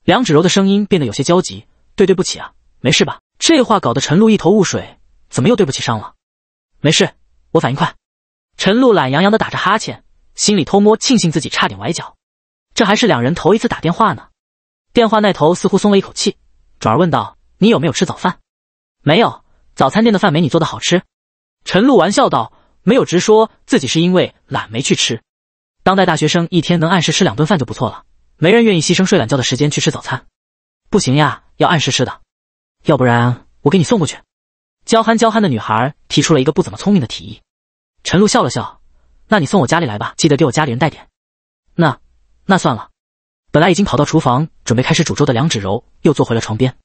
梁芷柔的声音变得有些焦急：“对，对不起啊，没事吧？”这话搞得陈露一头雾水，怎么又对不起上了？没事，我反应快。陈露懒洋洋的打着哈欠，心里偷摸庆幸自己差点崴脚。这还是两人头一次打电话呢，电话那头似乎松了一口气，转而问道：“你有没有吃早饭？”“没有，早餐店的饭没你做的好吃。”陈露玩笑道，没有直说自己是因为懒没去吃。当代大学生一天能按时吃两顿饭就不错了，没人愿意牺牲睡懒觉的时间去吃早餐。不行呀，要按时吃的，要不然我给你送过去。娇憨娇憨的女孩提出了一个不怎么聪明的提议。陈露笑了笑：“那你送我家里来吧，记得给我家里人带点。”那算了，本来已经跑到厨房准备开始煮粥的梁芷柔，又坐回了床边。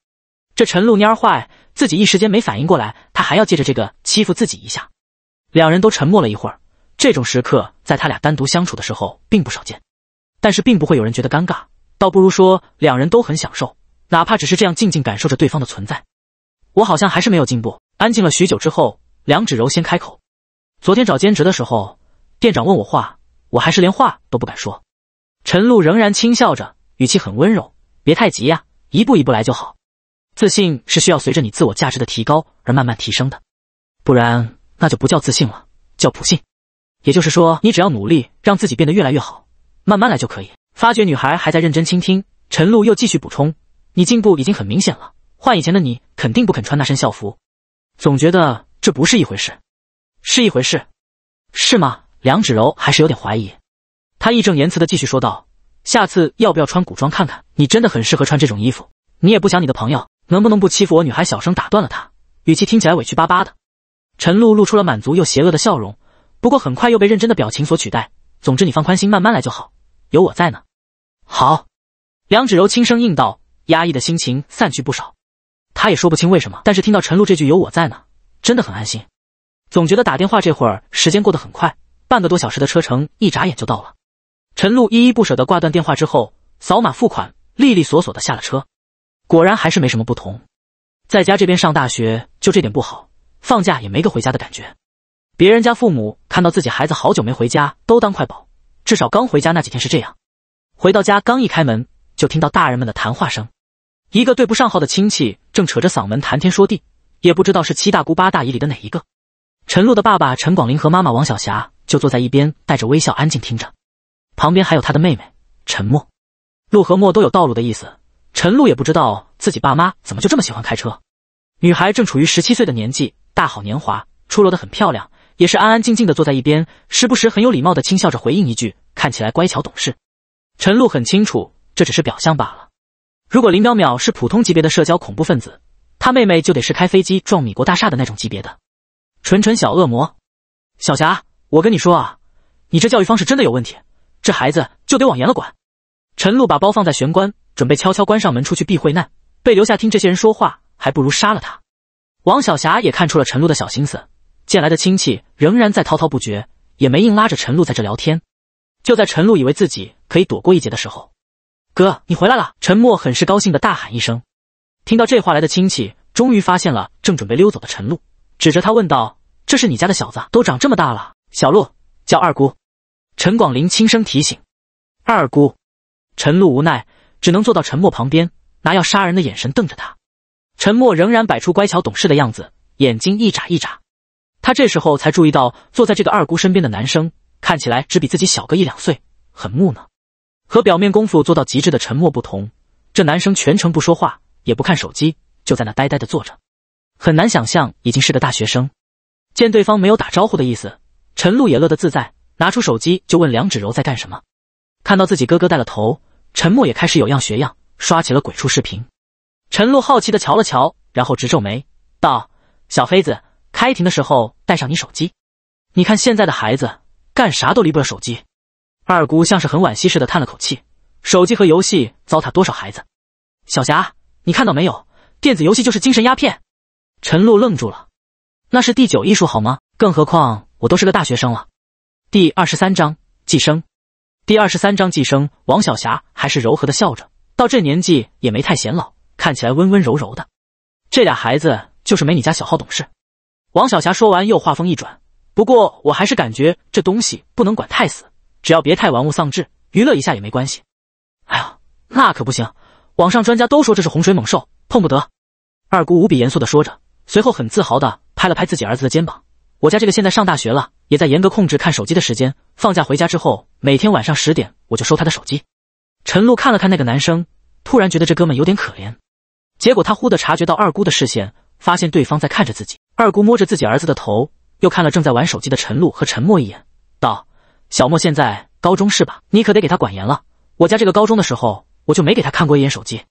这陈露蔫儿坏，自己一时间没反应过来，他还要借着这个欺负自己一下。两人都沉默了一会儿，这种时刻在他俩单独相处的时候并不少见，但是并不会有人觉得尴尬，倒不如说两人都很享受，哪怕只是这样静静感受着对方的存在。我好像还是没有进步。安静了许久之后，梁芷柔先开口：“昨天找兼职的时候，店长问我话，我还是连话都不敢说。”陈露仍然轻笑着，语气很温柔：“别太急呀，一步一步来就好。自信是需要随着你自我价值的提高而慢慢提升的，不然那就不叫自信了，叫普信。也就是说，你只要努力让自己变得越来越好，慢慢来就可以。”发觉女孩还在认真倾听，陈露又继续补充：“你进步已经很明显了，换以前的你肯定不肯穿那身校服，总觉得这不是一回事，是一回事，是吗？”梁芷柔还是有点怀疑。他义正言辞的继续说道：“下次要不要穿古装看看？你真的很适合穿这种衣服。你也不想你的朋友能不能不欺负我？”女孩小声打断了他，语气听起来委屈巴巴的。陈露露出了满足又邪恶的笑容，不过很快又被认真的表情所取代。总之，你放宽心，慢慢来就好，有我在呢。好，梁芷柔轻声应道，压抑的心情散去不少。她也说不清为什么，但是听到陈露这句“有我在呢”，真的很安心。总觉得打电话这会儿时间过得很快，半个多小时的车程一眨眼就到了。陈露依依不舍地挂断电话之后，扫码付款，利利索索的下了车。果然还是没什么不同。在家这边上大学就这点不好，放假也没个回家的感觉。别人家父母看到自己孩子好久没回家都当快宝，至少刚回家那几天是这样。回到家刚一开门，就听到大人们的谈话声。一个对不上号的亲戚正扯着嗓门谈天说地，也不知道是七大姑八大姨里的哪一个。陈露的爸爸陈广林和妈妈王小霞就坐在一边，带着微笑安静听着。旁边还有他的妹妹，陈默。陆和莫都有道路的意思。陈露也不知道自己爸妈怎么就这么喜欢开车。女孩正处于十七岁的年纪，大好年华，出落得很漂亮，也是安安静静的坐在一边，时不时很有礼貌的轻笑着回应一句，看起来乖巧懂事。陈露很清楚，这只是表象罢了。如果林淼淼是普通级别的社交恐怖分子，他妹妹就得是开飞机撞米国大厦的那种级别的，纯纯小恶魔。小霞，我跟你说啊，你这教育方式真的有问题。这孩子就得往严了管。陈露把包放在玄关，准备悄悄关上门出去避讳难，被留下听这些人说话，还不如杀了他。王小霞也看出了陈露的小心思，见来的亲戚仍然在滔滔不绝，也没硬拉着陈露在这聊天。就在陈露以为自己可以躲过一劫的时候，哥，你回来了！陈默很是高兴的大喊一声。听到这话来的亲戚终于发现了正准备溜走的陈露，指着他问道：“这是你家的小子？都长这么大了，小露叫二姑。”陈广林轻声提醒：“二姑。”陈露无奈，只能坐到陈默旁边，拿要杀人的眼神瞪着他。陈默仍然摆出乖巧懂事的样子，眼睛一眨一眨。他这时候才注意到，坐在这个二姑身边的男生，看起来只比自己小个一两岁，很木讷。和表面功夫做到极致的沉默不同，这男生全程不说话，也不看手机，就在那呆呆的坐着。很难想象，已经是个大学生。见对方没有打招呼的意思，陈露也乐得自在。拿出手机就问梁芷柔在干什么，看到自己哥哥带了头，陈默也开始有样学样刷起了鬼畜视频。陈露好奇的瞧了瞧，然后直皱眉道：“小黑子，开庭的时候带上你手机，你看现在的孩子干啥都离不了手机。”二姑像是很惋惜似的叹了口气：“手机和游戏糟蹋多少孩子？小霞，你看到没有？电子游戏就是精神鸦片。”陈露愣住了：“那是第九艺术好吗？更何况我都是个大学生了。”第二十三章寄生。第二十三章寄生。王小霞还是柔和的笑着，到这年纪也没太显老，看起来温温柔柔的。这俩孩子就是没你家小浩懂事。王小霞说完，又话锋一转：“不过我还是感觉这东西不能管太死，只要别太玩物丧志，娱乐一下也没关系。”“哎呀，那可不行！网上专家都说这是洪水猛兽，碰不得。”二姑无比严肃的说着，随后很自豪的拍了拍自己儿子的肩膀：“我家这个现在上大学了。”也在严格控制看手机的时间。放假回家之后，每天晚上十点我就收他的手机。陈露看了看那个男生，突然觉得这哥们有点可怜。结果他忽地察觉到二姑的视线，发现对方在看着自己。二姑摸着自己儿子的头，又看了正在玩手机的陈露和陈默一眼，道：“小莫现在高中是吧？你可得给他管严了。我家这个高中的时候，我就没给他看过一眼手机。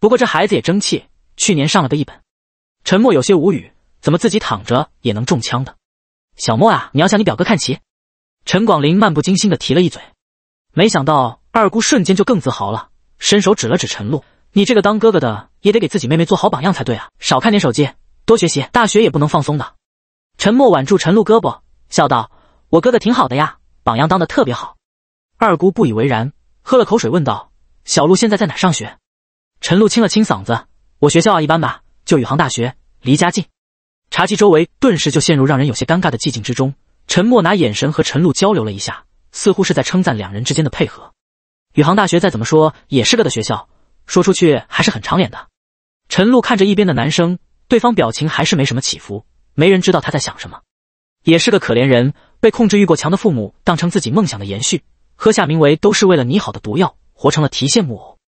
不过这孩子也争气，去年上了个一本。”陈默有些无语，怎么自己躺着也能中枪的？小莫啊，你要向你表哥看齐。陈广林漫不经心的提了一嘴，没想到二姑瞬间就更自豪了，伸手指了指陈露：“你这个当哥哥的也得给自己妹妹做好榜样才对啊，少看点手机，多学习，大学也不能放松的。”陈默挽住陈露胳膊，笑道：“我哥哥挺好的呀，榜样当的特别好。”二姑不以为然，喝了口水问道：“小露现在在哪上学？”陈露清了清嗓子：“我学校啊，一般吧，就宇航大学，离家近。”茶几周围顿时就陷入让人有些尴尬的寂静之中。陈默拿眼神和陈露交流了一下，似乎是在称赞两人之间的配合。宇航大学再怎么说也是个的学校，说出去还是很长脸的。陈露看着一边的男生，对方表情还是没什么起伏，没人知道他在想什么。也是个可怜人，被控制欲过强的父母当成自己梦想的延续，喝下名为“都是为了你好的”毒药，活成了提线木偶。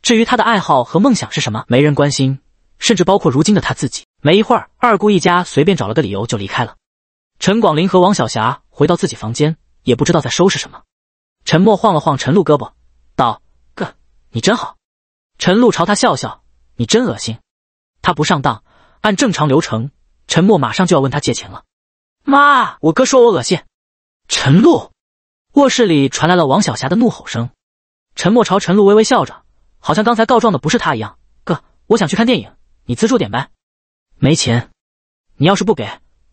至于他的爱好和梦想是什么，没人关心，甚至包括如今的他自己。没一会儿，二姑一家随便找了个理由就离开了。陈广林和王小霞回到自己房间，也不知道在收拾什么。陈默晃了晃陈露胳膊，道：“哥，你真好。”陈露朝他笑笑：“你真恶心。”他不上当，按正常流程，陈默马上就要问他借钱了。妈，我哥说我恶心。陈露卧室里传来了王小霞的怒吼声。陈默朝陈露微微笑着，好像刚才告状的不是他一样。哥，我想去看电影，你资助点呗。没钱，你要是不给，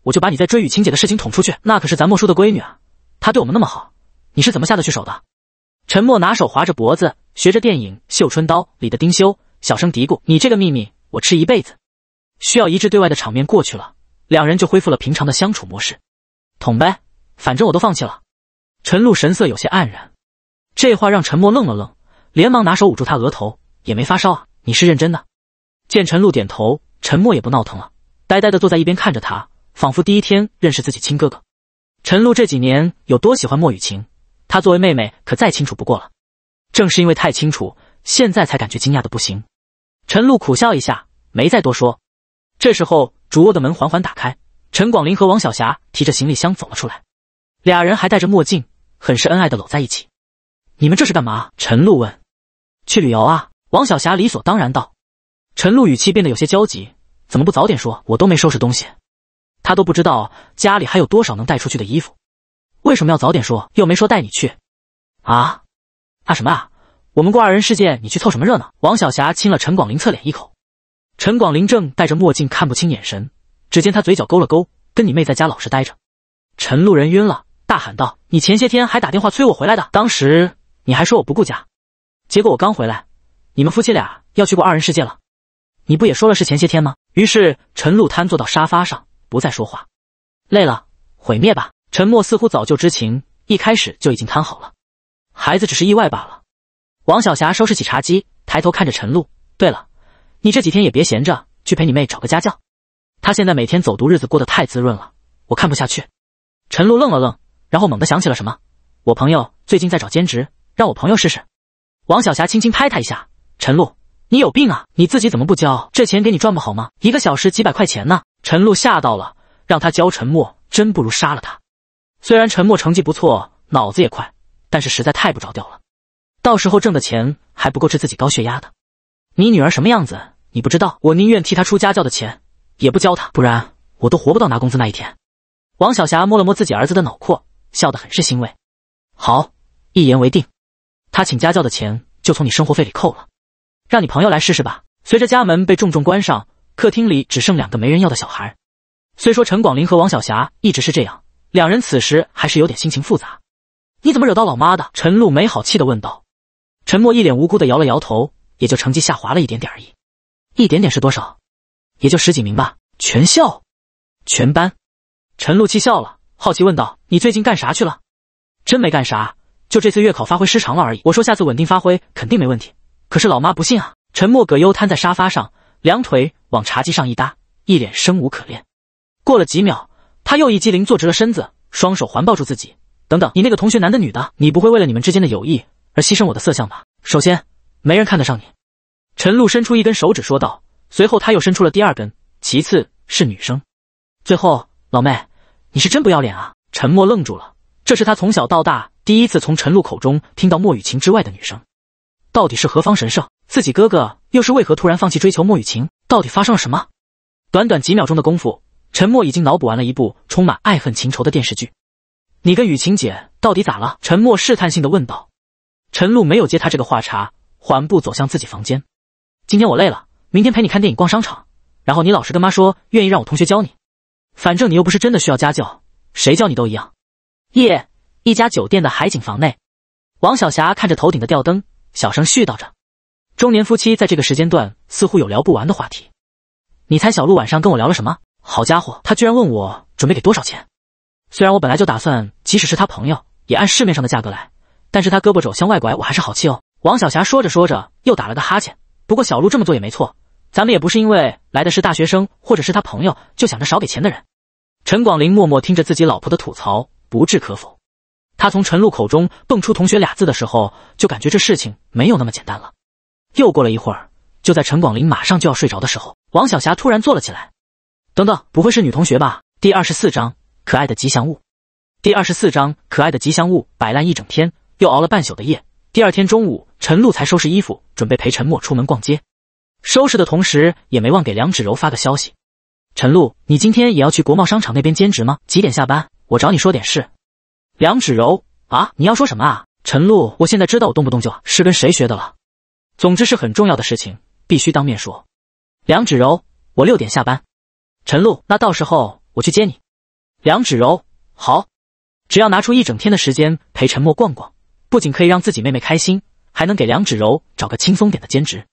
我就把你在追雨晴姐的事情捅出去。那可是咱莫叔的闺女啊，他对我们那么好，你是怎么下得去手的？陈默拿手划着脖子，学着电影《绣春刀》里的丁修，小声嘀咕：“你这个秘密我吃一辈子。”需要一致对外的场面过去了，两人就恢复了平常的相处模式。捅呗，反正我都放弃了。陈露神色有些黯然，这话让陈默愣了愣，连忙拿手捂住他额头，也没发烧啊。你是认真的？见陈露点头。陈默也不闹腾了，呆呆的坐在一边看着他，仿佛第一天认识自己亲哥哥。陈露这几年有多喜欢莫雨晴，她作为妹妹可再清楚不过了。正是因为太清楚，现在才感觉惊讶的不行。陈露苦笑一下，没再多说。这时候，主卧的门缓缓打开，陈广林和王小霞提着行李箱走了出来，俩人还戴着墨镜，很是恩爱的搂在一起。你们这是干嘛？陈露问。去旅游啊！王小霞理所当然道。陈露语气变得有些焦急：“怎么不早点说？我都没收拾东西，他都不知道家里还有多少能带出去的衣服。为什么要早点说？又没说带你去。”啊啊什么啊？我们过二人世界，你去凑什么热闹？王小霞亲了陈广林侧脸一口。陈广林正戴着墨镜，看不清眼神，只见他嘴角勾了勾：“跟你妹在家老实待着。”陈路人晕了，大喊道：“你前些天还打电话催我回来的，当时你还说我不顾家，结果我刚回来，你们夫妻俩要去过二人世界了。”你不也说了是前些天吗？于是陈露瘫坐到沙发上，不再说话。累了，毁灭吧。陈默似乎早就知情，一开始就已经瘫好了。孩子只是意外罢了。王小霞收拾起茶几，抬头看着陈露。对了，你这几天也别闲着，去陪你妹找个家教。她现在每天走读，日子过得太滋润了，我看不下去。陈露愣了愣，然后猛地想起了什么。我朋友最近在找兼职，让我朋友试试。王小霞轻轻拍他一下。陈露。你有病啊！你自己怎么不交？这钱给你赚不好吗？一个小时几百块钱呢！陈露吓到了，让他教陈默，真不如杀了他。虽然陈默成绩不错，脑子也快，但是实在太不着调了，到时候挣的钱还不够治自己高血压的。你女儿什么样子，你不知道？我宁愿替她出家教的钱，也不教她，不然我都活不到拿工资那一天。王小霞摸了摸自己儿子的脑阔，笑得很是欣慰。好，一言为定，他请家教的钱就从你生活费里扣了。让你朋友来试试吧。随着家门被重重关上，客厅里只剩两个没人要的小孩。虽说陈广林和王小霞一直是这样，两人此时还是有点心情复杂。你怎么惹到老妈的？陈露没好气的问道。陈默一脸无辜的摇了摇头，也就成绩下滑了一点点而已。一点点是多少？也就十几名吧。全校、全班。陈露气笑了，好奇问道：“你最近干啥去了？”“真没干啥，就这次月考发挥失常了而已。”“我说下次稳定发挥肯定没问题。”可是老妈不信啊！沉默葛优瘫在沙发上，两腿往茶几上一搭，一脸生无可恋。过了几秒，他又一激灵坐直了身子，双手环抱住自己。等等，你那个同学男的女的？你不会为了你们之间的友谊而牺牲我的色相吧？首先，没人看得上你。陈露伸出一根手指说道，随后他又伸出了第二根。其次是女生，最后老妹，你是真不要脸啊！沉默愣住了，这是他从小到大第一次从陈露口中听到莫雨晴之外的女生。到底是何方神圣？自己哥哥又是为何突然放弃追求莫雨晴？到底发生了什么？短短几秒钟的功夫，陈默已经脑补完了一部充满爱恨情仇的电视剧。你跟雨晴姐到底咋了？陈默试探性的问道。陈露没有接他这个话茬，缓步走向自己房间。今天我累了，明天陪你看电影、逛商场。然后你老实跟妈说，愿意让我同学教你。反正你又不是真的需要家教，谁教你都一样。夜，一家酒店的海景房内，王小霞看着头顶的吊灯。小声絮叨着，中年夫妻在这个时间段似乎有聊不完的话题。你猜小鹿晚上跟我聊了什么？好家伙，他居然问我准备给多少钱。虽然我本来就打算，即使是他朋友，也按市面上的价格来，但是他胳膊肘向外拐，我还是好气哦。王小霞说着说着又打了个哈欠。不过小鹿这么做也没错，咱们也不是因为来的是大学生或者是他朋友就想着少给钱的人。陈广林默默听着自己老婆的吐槽，不置可否。他从陈露口中蹦出“同学”俩字的时候，就感觉这事情没有那么简单了。又过了一会儿，就在陈广林马上就要睡着的时候，王小霞突然坐了起来。“等等，不会是女同学吧？”第二十四章可爱的吉祥物。第二十四章可爱的吉祥物摆烂一整天，又熬了半宿的夜。第二天中午，陈露才收拾衣服，准备陪陈默出门逛街。收拾的同时，也没忘给梁芷柔发个消息：“陈露，你今天也要去国贸商场那边兼职吗？几点下班？我找你说点事。”梁芷柔啊，你要说什么啊？陈露，我现在知道我动不动就是跟谁学的了。总之是很重要的事情，必须当面说。梁芷柔，我六点下班。陈露，那到时候我去接你。梁芷柔，好。只要拿出一整天的时间陪陈默逛逛，不仅可以让自己妹妹开心，还能给梁芷柔找个轻松点的兼职。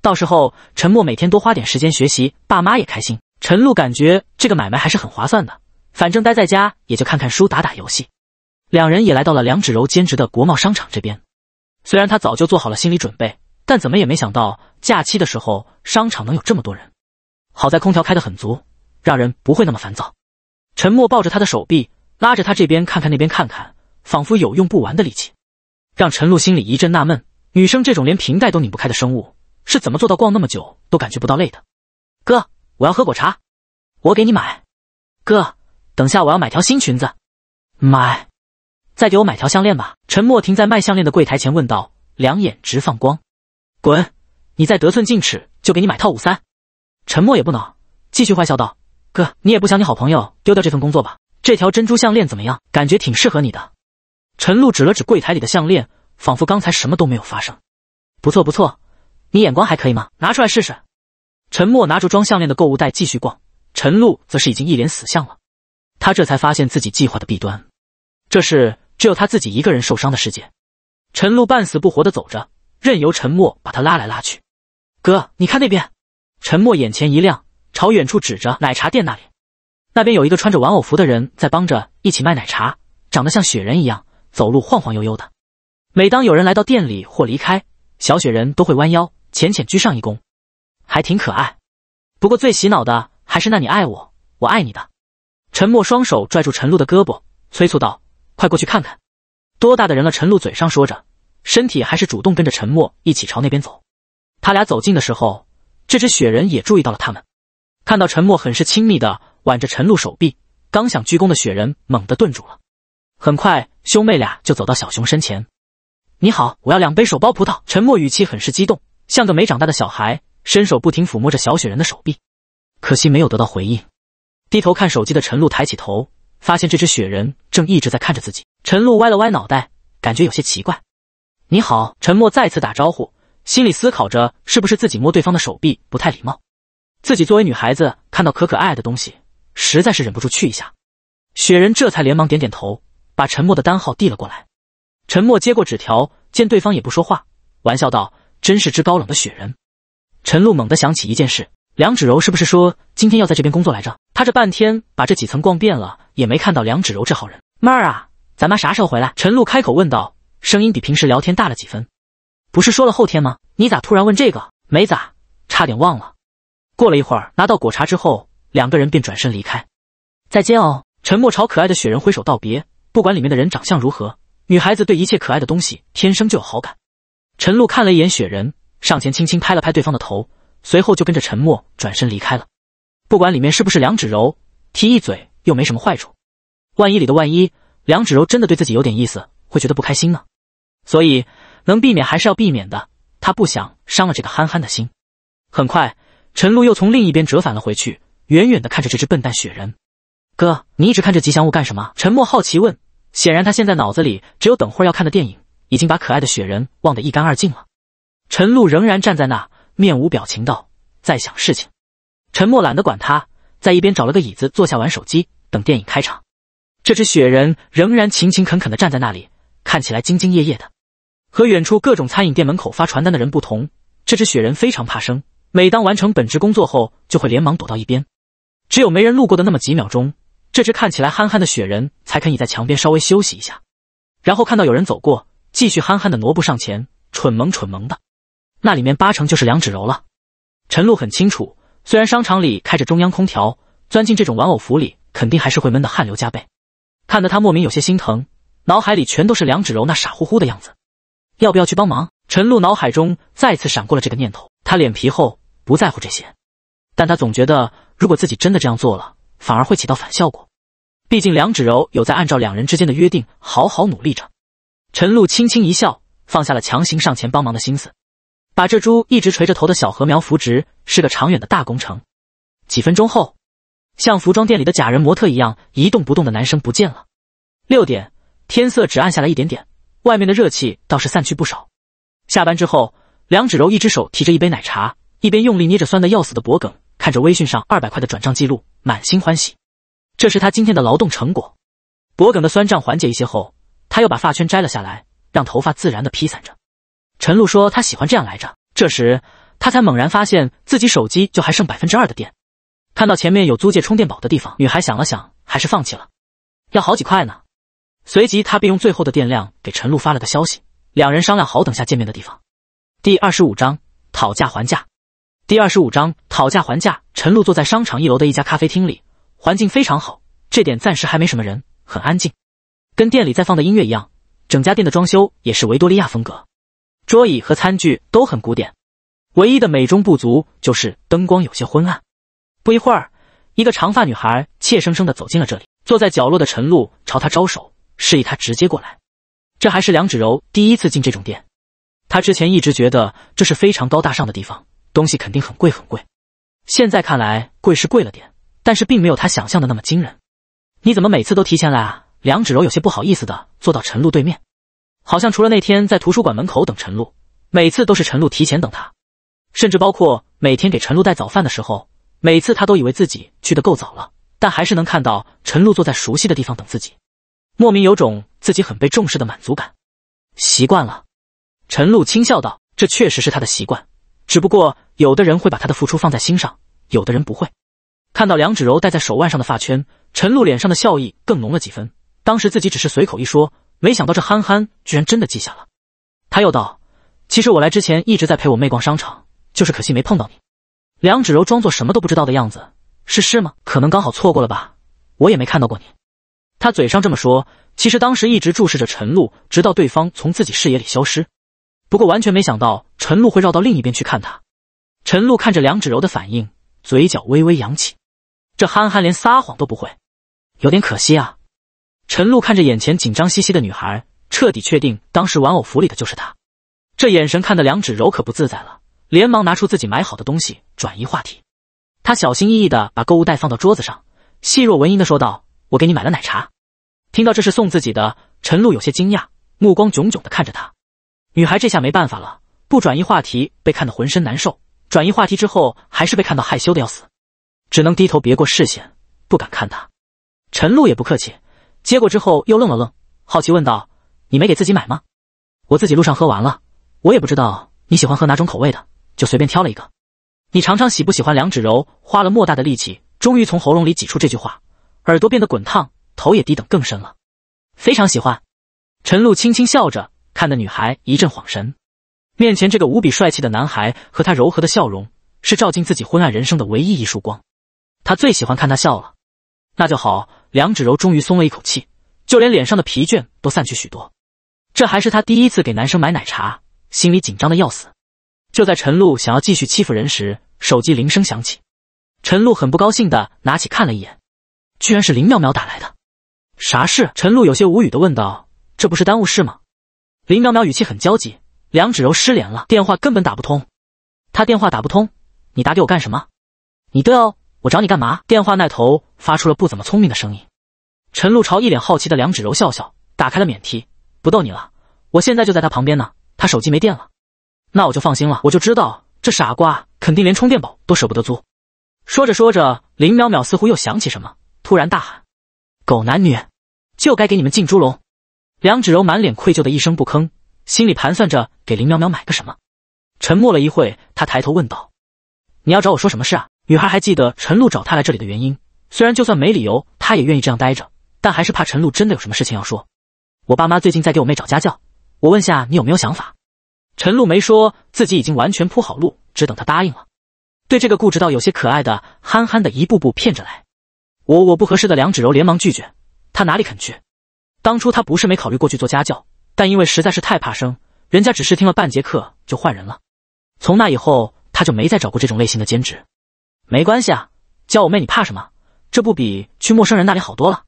到时候陈默每天多花点时间学习，爸妈也开心。陈露感觉这个买卖还是很划算的，反正待在家也就看看书、打打游戏。两人也来到了梁芷柔兼职的国贸商场这边，虽然他早就做好了心理准备，但怎么也没想到假期的时候商场能有这么多人。好在空调开得很足，让人不会那么烦躁。陈默抱着他的手臂，拉着他这边看看，那边看看，仿佛有用不完的力气，让陈露心里一阵纳闷：女生这种连瓶盖都拧不开的生物，是怎么做到逛那么久都感觉不到累的？哥，我要喝果茶，我给你买。哥，等下我要买条新裙子，买。再给我买条项链吧！陈默停在卖项链的柜台前问道，两眼直放光。滚！你再得寸进尺，就给你买套五三。陈默也不恼，继续坏笑道：“哥，你也不想你好朋友丢掉这份工作吧？这条珍珠项链怎么样？感觉挺适合你的。”陈露指了指柜台里的项链，仿佛刚才什么都没有发生。不错不错，你眼光还可以吗？拿出来试试。陈默拿着装项链的购物袋继续逛，陈露则是已经一脸死相了。他这才发现自己计划的弊端，这是。只有他自己一个人受伤的世界。陈露半死不活的走着，任由陈默把他拉来拉去。哥，你看那边！陈默眼前一亮，朝远处指着奶茶店那里，那边有一个穿着玩偶服的人在帮着一起卖奶茶，长得像雪人一样，走路晃晃悠悠的。每当有人来到店里或离开，小雪人都会弯腰浅浅鞠上一躬，还挺可爱。不过最洗脑的还是“那你爱我，我爱你”的。陈默双手拽住陈露的胳膊，催促道。快过去看看，多大的人了！陈露嘴上说着，身体还是主动跟着陈默一起朝那边走。他俩走近的时候，这只雪人也注意到了他们。看到陈默很是亲密的挽着陈露手臂，刚想鞠躬的雪人猛地顿住了。很快，兄妹俩就走到小熊身前。你好，我要两杯手剥葡萄。陈默语气很是激动，像个没长大的小孩，伸手不停抚摸着小雪人的手臂，可惜没有得到回应。低头看手机的陈露抬起头。发现这只雪人正一直在看着自己，陈露歪了歪脑袋，感觉有些奇怪。“你好。”陈默再次打招呼，心里思考着是不是自己摸对方的手臂不太礼貌。自己作为女孩子，看到可可爱爱的东西，实在是忍不住去一下。雪人这才连忙点点头，把沉默的单号递了过来。陈默接过纸条，见对方也不说话，玩笑道：“真是只高冷的雪人。”陈露猛地想起一件事：梁芷柔是不是说今天要在这边工作来着？她这半天把这几层逛遍了。也没看到梁芷柔这好人，妹儿啊，咱妈啥时候回来？陈露开口问道，声音比平时聊天大了几分。不是说了后天吗？你咋突然问这个？没咋，差点忘了。过了一会儿，拿到果茶之后，两个人便转身离开。再见哦，陈默朝可爱的雪人挥手道别。不管里面的人长相如何，女孩子对一切可爱的东西天生就有好感。陈露看了一眼雪人，上前轻轻拍了拍对方的头，随后就跟着陈默转身离开了。不管里面是不是梁芷柔，提一嘴。又没什么坏处，万一里的万一，梁芷柔真的对自己有点意思，会觉得不开心呢。所以能避免还是要避免的，他不想伤了这个憨憨的心。很快，陈露又从另一边折返了回去，远远的看着这只笨蛋雪人。哥，你一直看着吉祥物干什么？陈默好奇问。显然他现在脑子里只有等会要看的电影，已经把可爱的雪人忘得一干二净了。陈露仍然站在那，面无表情道：“在想事情。”陈默懒得管他，在一边找了个椅子坐下玩手机。等电影开场，这只雪人仍然勤勤恳恳的站在那里，看起来兢兢业业的。和远处各种餐饮店门口发传单的人不同，这只雪人非常怕生，每当完成本职工作后，就会连忙躲到一边。只有没人路过的那么几秒钟，这只看起来憨憨的雪人才肯以在墙边稍微休息一下，然后看到有人走过，继续憨憨的挪步上前，蠢萌蠢萌的。那里面八成就是梁芷柔了。陈露很清楚，虽然商场里开着中央空调，钻进这种玩偶服里。肯定还是会闷得汗流浃背，看得他莫名有些心疼，脑海里全都是梁芷柔那傻乎乎的样子。要不要去帮忙？陈露脑海中再次闪过了这个念头。他脸皮厚，不在乎这些，但他总觉得如果自己真的这样做了，反而会起到反效果。毕竟梁芷柔有在按照两人之间的约定好好努力着。陈露轻轻一笑，放下了强行上前帮忙的心思，把这株一直垂着头的小禾苗扶植，是个长远的大工程。几分钟后。像服装店里的假人模特一样一动不动的男生不见了。六点，天色只暗下来一点点，外面的热气倒是散去不少。下班之后，梁芷柔一只手提着一杯奶茶，一边用力捏着酸的要死的脖梗，看着微信上二百块的转账记录，满心欢喜。这是他今天的劳动成果。脖梗的酸胀缓解一些后，他又把发圈摘了下来，让头发自然的披散着。陈露说她喜欢这样来着。这时，他才猛然发现自己手机就还剩百分之二的电。看到前面有租借充电宝的地方，女孩想了想，还是放弃了，要好几块呢。随即，她便用最后的电量给陈露发了个消息，两人商量好等下见面的地方。第二十五章讨价还价。第二十五章讨价还价。陈露坐在商场一楼的一家咖啡厅里，环境非常好，这点暂时还没什么人，很安静，跟店里在放的音乐一样。整家店的装修也是维多利亚风格，桌椅和餐具都很古典，唯一的美中不足就是灯光有些昏暗。不一会儿，一个长发女孩怯生生的走进了这里。坐在角落的陈露朝她招手，示意她直接过来。这还是梁芷柔第一次进这种店，她之前一直觉得这是非常高大上的地方，东西肯定很贵很贵。现在看来，贵是贵了点，但是并没有她想象的那么惊人。你怎么每次都提前来啊？梁芷柔有些不好意思的坐到陈露对面，好像除了那天在图书馆门口等陈露，每次都是陈露提前等她，甚至包括每天给陈露带早饭的时候。每次他都以为自己去得够早了，但还是能看到陈露坐在熟悉的地方等自己，莫名有种自己很被重视的满足感。习惯了，陈露轻笑道：“这确实是他的习惯，只不过有的人会把他的付出放在心上，有的人不会。”看到梁芷柔戴在手腕上的发圈，陈露脸上的笑意更浓了几分。当时自己只是随口一说，没想到这憨憨居然真的记下了。他又道：“其实我来之前一直在陪我妹逛商场，就是可惜没碰到你。”梁芷柔装作什么都不知道的样子，是是吗？可能刚好错过了吧，我也没看到过你。他嘴上这么说，其实当时一直注视着陈露，直到对方从自己视野里消失。不过完全没想到陈露会绕到另一边去看他。陈露看着梁芷柔的反应，嘴角微微扬起，这憨憨连撒谎都不会，有点可惜啊。陈露看着眼前紧张兮兮的女孩，彻底确定当时玩偶服里的就是她。这眼神看的梁芷柔可不自在了，连忙拿出自己买好的东西。转移话题，他小心翼翼地把购物袋放到桌子上，细若蚊蝇地说道：“我给你买了奶茶。”听到这是送自己的，陈露有些惊讶，目光炯炯地看着他。女孩这下没办法了，不转移话题被看得浑身难受，转移话题之后还是被看到害羞的要死，只能低头别过视线，不敢看他。陈露也不客气，接过之后又愣了愣，好奇问道：“你没给自己买吗？”“我自己路上喝完了，我也不知道你喜欢喝哪种口味的，就随便挑了一个。”你尝尝喜不喜欢？梁芷柔花了莫大的力气，终于从喉咙里挤出这句话，耳朵变得滚烫，头也低等更深了。非常喜欢。陈露轻轻笑着，看得女孩一阵恍神。面前这个无比帅气的男孩和他柔和的笑容，是照进自己昏暗人生的唯一一束光。他最喜欢看他笑了，那就好。梁芷柔终于松了一口气，就连脸上的疲倦都散去许多。这还是她第一次给男生买奶茶，心里紧张的要死。就在陈露想要继续欺负人时，手机铃声响起。陈露很不高兴的拿起看了一眼，居然是林妙妙打来的。啥事？陈露有些无语的问道：“这不是耽误事吗？”林妙妙语气很焦急：“梁芷柔失联了，电话根本打不通。”他电话打不通，你打给我干什么？你对哦，我找你干嘛？电话那头发出了不怎么聪明的声音。陈露朝一脸好奇的梁芷柔笑笑，打开了免提：“不逗你了，我现在就在他旁边呢，他手机没电了。”那我就放心了，我就知道这傻瓜肯定连充电宝都舍不得租。说着说着，林淼淼似乎又想起什么，突然大喊：“狗男女，就该给你们进猪笼！”梁芷柔满脸愧疚的一声不吭，心里盘算着给林淼淼买个什么。沉默了一会，她抬头问道：“你要找我说什么事啊？”女孩还记得陈露找她来这里的原因，虽然就算没理由，她也愿意这样待着，但还是怕陈露真的有什么事情要说。我爸妈最近在给我妹找家教，我问下你有没有想法。陈露没说自己已经完全铺好路，只等他答应了。对这个固执到有些可爱的憨憨的，一步步骗着来。我我不合适的梁芷柔连忙拒绝，她哪里肯去？当初她不是没考虑过去做家教，但因为实在是太怕生，人家只是听了半节课就换人了。从那以后，她就没再找过这种类型的兼职。没关系啊，教我妹你怕什么？这不比去陌生人那里好多了？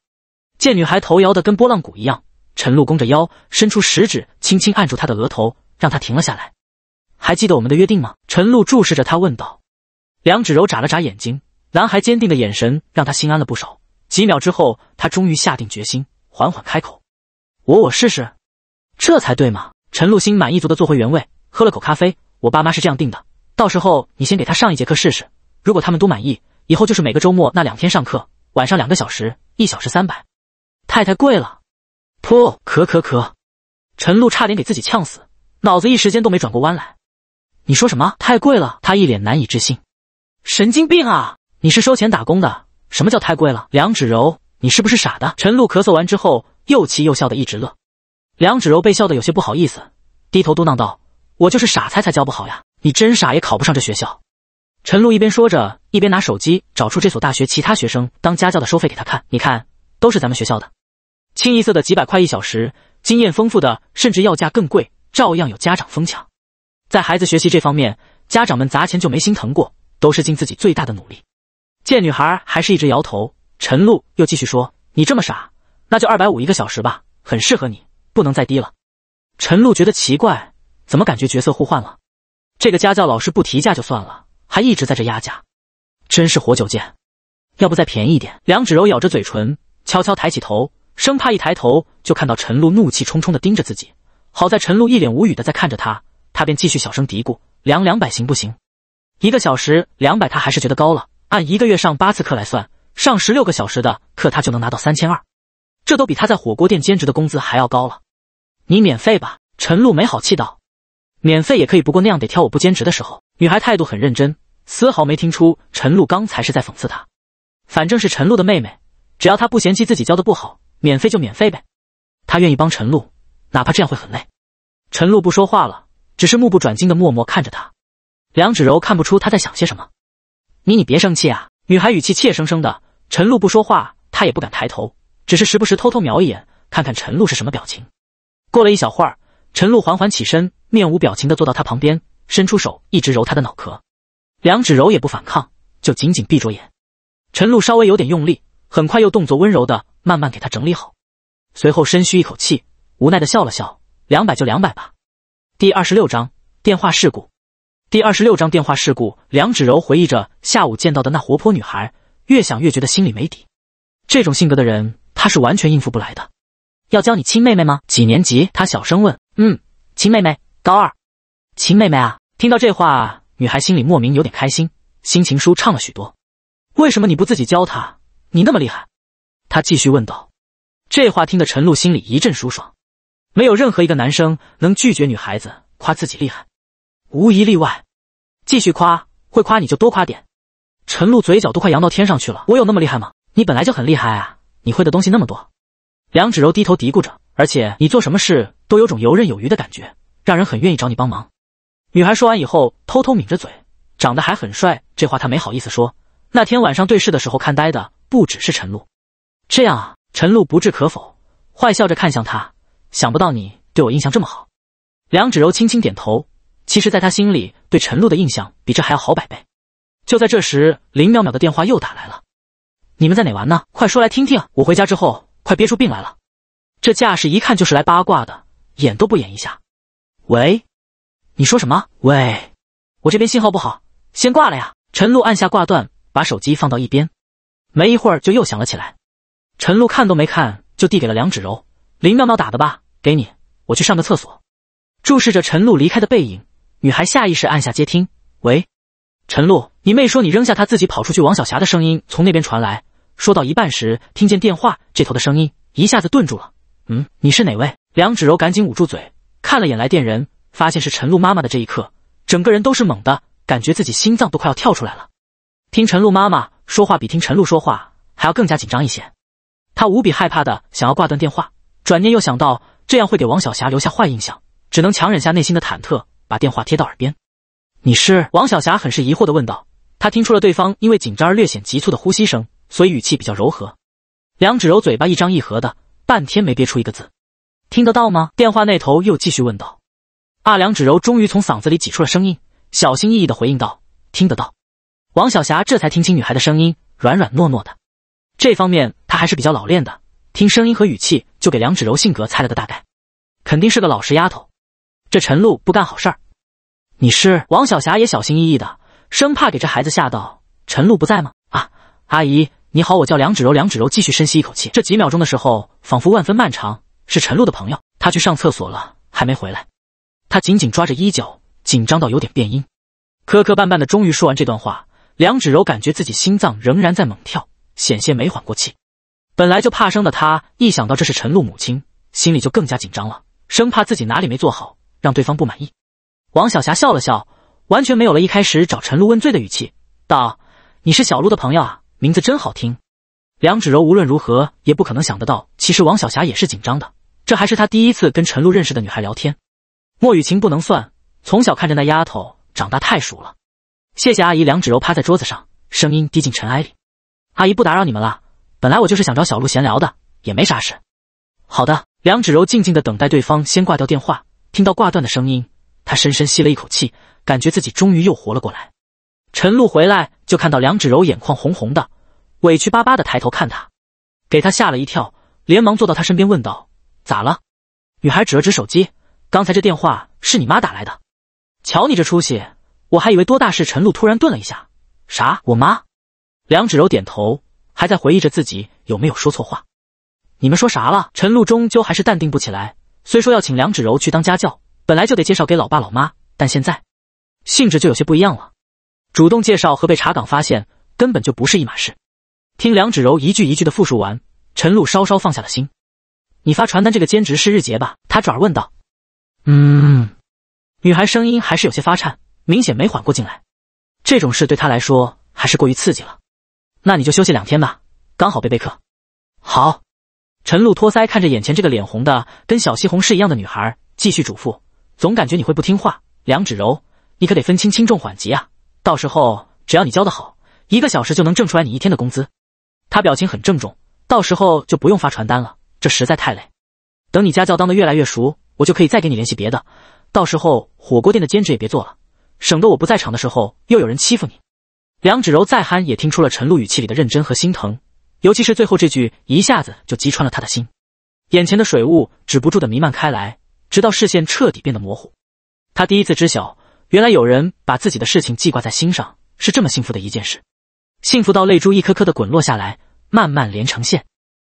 见女孩头摇的跟拨浪鼓一样，陈露弓着腰，伸出食指轻轻按住她的额头。让他停了下来，还记得我们的约定吗？陈露注视着他问道。梁芷柔眨了眨眼睛，男孩坚定的眼神让他心安了不少。几秒之后，他终于下定决心，缓缓开口：“我我试试，这才对嘛。”陈露心满意足的坐回原位，喝了口咖啡。我爸妈是这样定的，到时候你先给他上一节课试试，如果他们都满意，以后就是每个周末那两天上课，晚上两个小时，一小时三百，太太贵了，噗咳咳咳，陈露差点给自己呛死。脑子一时间都没转过弯来，你说什么？太贵了！他一脸难以置信，神经病啊！你是收钱打工的？什么叫太贵了？梁芷柔，你是不是傻的？陈露咳嗽完之后，又气又笑的一直乐。梁芷柔被笑的有些不好意思，低头嘟囔道：“我就是傻才才教不好呀！你真傻也考不上这学校。”陈露一边说着，一边拿手机找出这所大学其他学生当家教的收费给他看，你看，都是咱们学校的，清一色的几百块一小时，经验丰富的甚至要价更贵。照样有家长疯抢，在孩子学习这方面，家长们砸钱就没心疼过，都是尽自己最大的努力。见女孩还是一直摇头，陈露又继续说：“你这么傻，那就二百五一个小时吧，很适合你，不能再低了。”陈露觉得奇怪，怎么感觉角色互换了？这个家教老师不提价就算了，还一直在这压价，真是活久见。要不再便宜一点？梁芷柔咬着嘴唇，悄悄抬起头，生怕一抬头就看到陈露怒气冲冲的盯着自己。好在陈露一脸无语的在看着他，他便继续小声嘀咕：“两两百行不行？一个小时两百，他还是觉得高了。按一个月上八次课来算，上十六个小时的课，他就能拿到三千二，这都比他在火锅店兼职的工资还要高了。”“你免费吧？”陈露没好气道，“免费也可以，不过那样得挑我不兼职的时候。”女孩态度很认真，丝毫没听出陈露刚才是在讽刺她。反正是陈露的妹妹，只要她不嫌弃自己教的不好，免费就免费呗。她愿意帮陈露。哪怕这样会很累，陈露不说话了，只是目不转睛的默默看着他。梁芷柔看不出他在想些什么。你你别生气啊！女孩语气怯生生的。陈露不说话，她也不敢抬头，只是时不时偷偷瞄一眼，看看陈露是什么表情。过了一小会儿，陈露缓缓起身，面无表情的坐到她旁边，伸出手一直揉她的脑壳。梁芷柔也不反抗，就紧紧闭着眼。陈露稍微有点用力，很快又动作温柔的慢慢给她整理好，随后深吸一口气。无奈的笑了笑，两百就两百吧。第二十六章电话事故。第二十六章电话事故。梁芷柔回忆着下午见到的那活泼女孩，越想越觉得心里没底。这种性格的人，她是完全应付不来的。要教你亲妹妹吗？几年级？她小声问。嗯，亲妹妹，高二。亲妹妹啊！听到这话，女孩心里莫名有点开心，心情舒畅了许多。为什么你不自己教她？你那么厉害。她继续问道。这话听得陈露心里一阵舒爽。没有任何一个男生能拒绝女孩子夸自己厉害，无一例外。继续夸，会夸你就多夸点。陈露嘴角都快扬到天上去了。我有那么厉害吗？你本来就很厉害啊，你会的东西那么多。梁芷柔低头嘀咕着，而且你做什么事都有种游刃有余的感觉，让人很愿意找你帮忙。女孩说完以后，偷偷抿着嘴，长得还很帅，这话她没好意思说。那天晚上对视的时候，看呆的不只是陈露。这样啊？陈露不置可否，坏笑着看向她。想不到你对我印象这么好，梁芷柔轻轻点头。其实，在她心里，对陈露的印象比这还要好百倍。就在这时，林淼淼的电话又打来了：“你们在哪玩呢？快说来听听！我回家之后快憋出病来了。”这架势一看就是来八卦的，演都不演一下。喂，你说什么？喂，我这边信号不好，先挂了呀。陈露按下挂断，把手机放到一边。没一会儿就又响了起来，陈露看都没看就递给了梁芷柔。林妙妙打的吧，给你，我去上个厕所。注视着陈露离开的背影，女孩下意识按下接听。喂，陈露，你妹说你扔下她自己跑出去。王小霞的声音从那边传来，说到一半时，听见电话这头的声音一下子顿住了。嗯，你是哪位？梁芷柔赶紧捂住嘴，看了眼来电人，发现是陈露妈妈的这一刻，整个人都是猛的，感觉自己心脏都快要跳出来了。听陈露妈妈说话比听陈露说话还要更加紧张一些，她无比害怕的想要挂断电话。转念又想到这样会给王小霞留下坏印象，只能强忍下内心的忐忑，把电话贴到耳边。“你是？”王小霞很是疑惑的问道。她听出了对方因为紧张而略显急促的呼吸声，所以语气比较柔和。梁芷柔嘴巴一张一合的，半天没憋出一个字。“听得到吗？”电话那头又继续问道。阿梁芷柔终于从嗓子里挤出了声音，小心翼翼的回应道：“听得到。”王小霞这才听清女孩的声音，软软糯糯的。这方面她还是比较老练的，听声音和语气。就给梁芷柔性格猜了个大概，肯定是个老实丫头。这陈露不干好事儿。你是王小霞，也小心翼翼的，生怕给这孩子吓到。陈露不在吗？啊，阿姨你好，我叫梁芷柔。梁芷柔继续深吸一口气，这几秒钟的时候仿佛万分漫长。是陈露的朋友，她去上厕所了，还没回来。她紧紧抓着衣角，紧张到有点变音，磕磕绊绊的，终于说完这段话。梁芷柔感觉自己心脏仍然在猛跳，险些没缓过气。本来就怕生的他，一想到这是陈露母亲，心里就更加紧张了，生怕自己哪里没做好，让对方不满意。王小霞笑了笑，完全没有了一开始找陈露问罪的语气，道：“你是小鹿的朋友啊，名字真好听。”梁芷柔无论如何也不可能想得到，其实王小霞也是紧张的，这还是她第一次跟陈露认识的女孩聊天。莫雨晴不能算，从小看着那丫头长大太熟了。谢谢阿姨，梁芷柔趴在桌子上，声音低进尘埃里：“阿姨不打扰你们了。”本来我就是想找小鹿闲聊的，也没啥事。好的，梁芷柔静静的等待对方先挂掉电话，听到挂断的声音，她深深吸了一口气，感觉自己终于又活了过来。陈露回来就看到梁芷柔眼眶红红的，委屈巴巴的抬头看他，给他吓了一跳，连忙坐到他身边问道：“咋了？”女孩指了指手机：“刚才这电话是你妈打来的，瞧你这出息，我还以为多大事。”陈露突然顿了一下：“啥？我妈？”梁芷柔点头。还在回忆着自己有没有说错话，你们说啥了？陈露终究还是淡定不起来。虽说要请梁芷柔去当家教，本来就得介绍给老爸老妈，但现在性质就有些不一样了。主动介绍和被查岗发现根本就不是一码事。听梁芷柔一句一句的复述完，陈露稍稍放下了心。你发传单这个兼职是日结吧？他转而问道。嗯。女孩声音还是有些发颤，明显没缓过劲来。这种事对她来说还是过于刺激了。那你就休息两天吧，刚好备备课。好，陈露托腮看着眼前这个脸红的跟小西红柿一样的女孩，继续嘱咐：“总感觉你会不听话，梁芷柔，你可得分清轻重缓急啊。到时候只要你教的好，一个小时就能挣出来你一天的工资。”他表情很郑重：“到时候就不用发传单了，这实在太累。等你家教当得越来越熟，我就可以再给你联系别的。到时候火锅店的兼职也别做了，省得我不在场的时候又有人欺负你。”梁芷柔再憨也听出了陈露语气里的认真和心疼，尤其是最后这句，一下子就击穿了她的心。眼前的水雾止不住的弥漫开来，直到视线彻底变得模糊。她第一次知晓，原来有人把自己的事情记挂在心上，是这么幸福的一件事，幸福到泪珠一颗颗的滚落下来，慢慢连成线，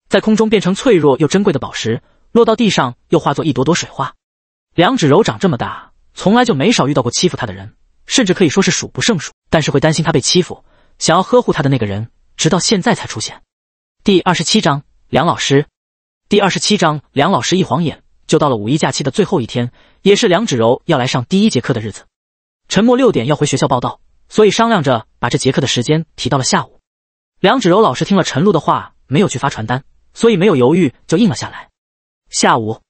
在空中变成脆弱又珍贵的宝石，落到地上又化作一朵朵水花。梁芷柔长这么大，从来就没少遇到过欺负她的人。甚至可以说是数不胜数，但是会担心他被欺负，想要呵护他的那个人，直到现在才出现。第二十七章梁老师。第二十七章梁老师。一晃眼就到了五一假期的最后一天，也是梁芷柔要来上第一节课的日子。陈默六点要回学校报道，所以商量着把这节课的时间提到了下午。梁芷柔老师听了陈露的话，没有去发传单，所以没有犹豫就应了下来。下午，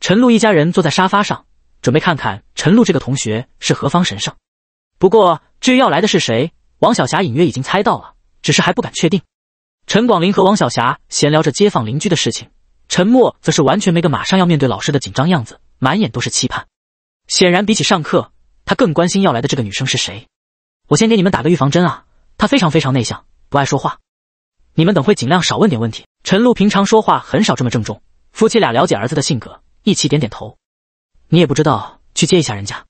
陈露一家人坐在沙发上，准备看看陈露这个同学是何方神圣。不过，至于要来的是谁，王小霞隐约已经猜到了，只是还不敢确定。陈广林和王小霞闲聊着街坊邻居的事情，陈默则是完全没个马上要面对老师的紧张样子，满眼都是期盼。显然，比起上课，他更关心要来的这个女生是谁。我先给你们打个预防针啊，她非常非常内向，不爱说话，你们等会尽量少问点问题。陈露平常说话很少这么郑重，夫妻俩了解儿子的性格，一起点点头。你也不知道去接一下人家。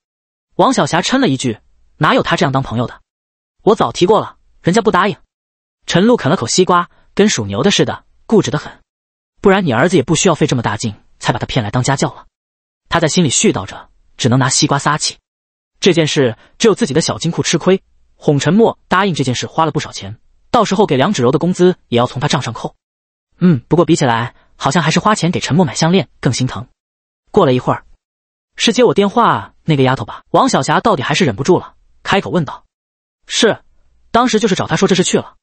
王小霞嗔了一句。哪有他这样当朋友的？我早提过了，人家不答应。陈露啃了口西瓜，跟属牛的似的，固执的很。不然你儿子也不需要费这么大劲才把他骗来当家教了。他在心里絮叨着，只能拿西瓜撒气。这件事只有自己的小金库吃亏，哄陈默答应这件事花了不少钱，到时候给梁芷柔的工资也要从他账上扣。嗯，不过比起来，好像还是花钱给陈默买项链更心疼。过了一会儿，是接我电话那个丫头吧？王小霞到底还是忍不住了。开口问道：“是，当时就是找他说这事去了。”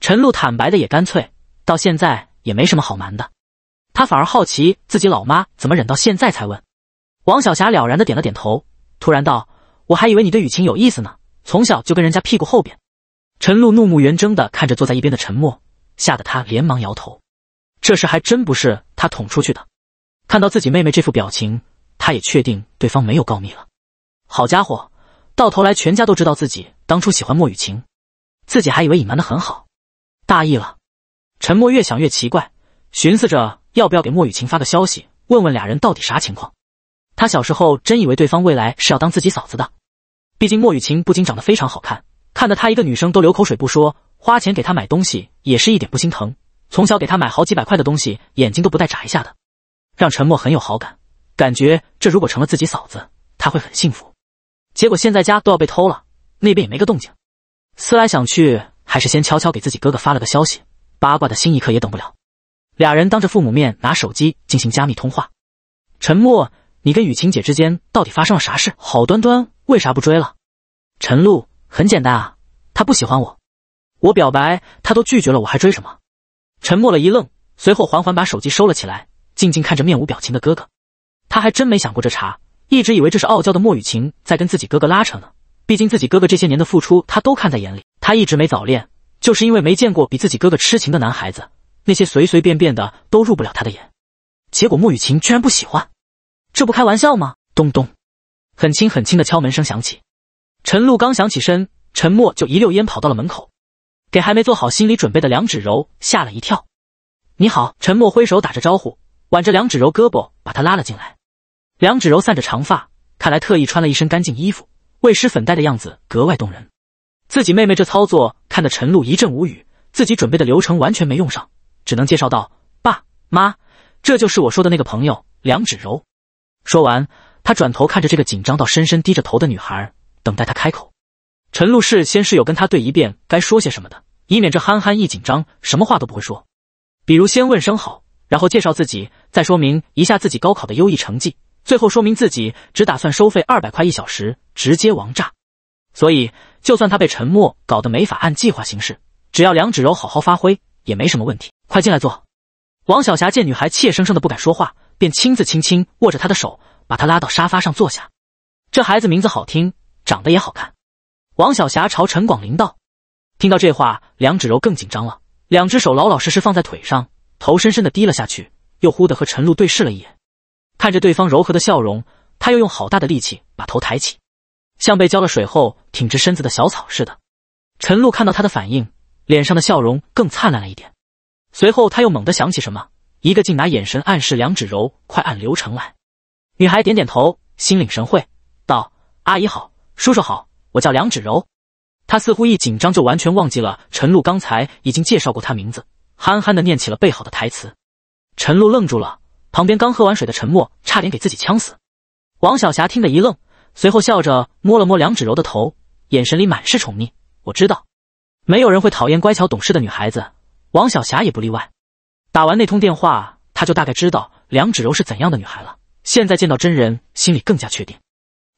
陈露坦白的也干脆，到现在也没什么好瞒的。他反而好奇自己老妈怎么忍到现在才问。王小霞了然的点了点头，突然道：“我还以为你对雨晴有意思呢，从小就跟人家屁股后边。”陈露怒目圆睁的看着坐在一边的陈默，吓得他连忙摇头。这事还真不是他捅出去的。看到自己妹妹这副表情，他也确定对方没有告密了。好家伙！到头来，全家都知道自己当初喜欢莫雨晴，自己还以为隐瞒的很好，大意了。陈默越想越奇怪，寻思着要不要给莫雨晴发个消息，问问俩人到底啥情况。他小时候真以为对方未来是要当自己嫂子的，毕竟莫雨晴不仅长得非常好看，看得他一个女生都流口水不说，花钱给她买东西也是一点不心疼，从小给她买好几百块的东西，眼睛都不带眨一下的，让陈默很有好感，感觉这如果成了自己嫂子，他会很幸福。结果现在家都要被偷了，那边也没个动静，思来想去，还是先悄悄给自己哥哥发了个消息。八卦的心一刻也等不了，俩人当着父母面拿手机进行加密通话。陈默，你跟雨晴姐之间到底发生了啥事？好端端为啥不追了？陈露，很简单啊，她不喜欢我，我表白她都拒绝了，我还追什么？沉默了一愣，随后缓缓把手机收了起来，静静看着面无表情的哥哥，他还真没想过这茬。一直以为这是傲娇的莫雨晴在跟自己哥哥拉扯呢，毕竟自己哥哥这些年的付出他都看在眼里。他一直没早恋，就是因为没见过比自己哥哥痴情的男孩子，那些随随便便的都入不了他的眼。结果莫雨晴居然不喜欢，这不开玩笑吗？咚咚，很轻很轻的敲门声响起，陈露刚想起身，陈默就一溜烟跑到了门口，给还没做好心理准备的梁芷柔吓了一跳。你好，陈默挥手打着招呼，挽着梁芷柔胳膊把她拉了进来。梁芷柔散着长发，看来特意穿了一身干净衣服，未施粉黛的样子格外动人。自己妹妹这操作看得陈露一阵无语，自己准备的流程完全没用上，只能介绍道：“爸妈，这就是我说的那个朋友梁芷柔。”说完，他转头看着这个紧张到深深低着头的女孩，等待她开口。陈露事先是有跟她对一遍该说些什么的，以免这憨憨一紧张什么话都不会说，比如先问声好，然后介绍自己，再说明一下自己高考的优异成绩。最后说明自己只打算收费二百块一小时，直接王炸。所以，就算他被沉默搞得没法按计划行事，只要梁芷柔好好发挥，也没什么问题。快进来坐。王小霞见女孩怯生生的不敢说话，便亲自轻轻握着她的手，把她拉到沙发上坐下。这孩子名字好听，长得也好看。王小霞朝陈广林道。听到这话，梁芷柔更紧张了，两只手老老实实放在腿上，头深深的低了下去，又忽的和陈露对视了一眼。看着对方柔和的笑容，他又用好大的力气把头抬起，像被浇了水后挺直身子的小草似的。陈露看到他的反应，脸上的笑容更灿烂了一点。随后，他又猛地想起什么，一个劲拿眼神暗示梁芷柔快按流程来。女孩点点头，心领神会，道：“阿姨好，叔叔好，我叫梁芷柔。”她似乎一紧张就完全忘记了陈露刚才已经介绍过她名字，憨憨的念起了背好的台词。陈露愣住了。旁边刚喝完水的陈默差点给自己呛死。王小霞听得一愣，随后笑着摸了摸梁芷柔的头，眼神里满是宠溺。我知道，没有人会讨厌乖巧懂事的女孩子，王小霞也不例外。打完那通电话，她就大概知道梁芷柔是怎样的女孩了。现在见到真人，心里更加确定，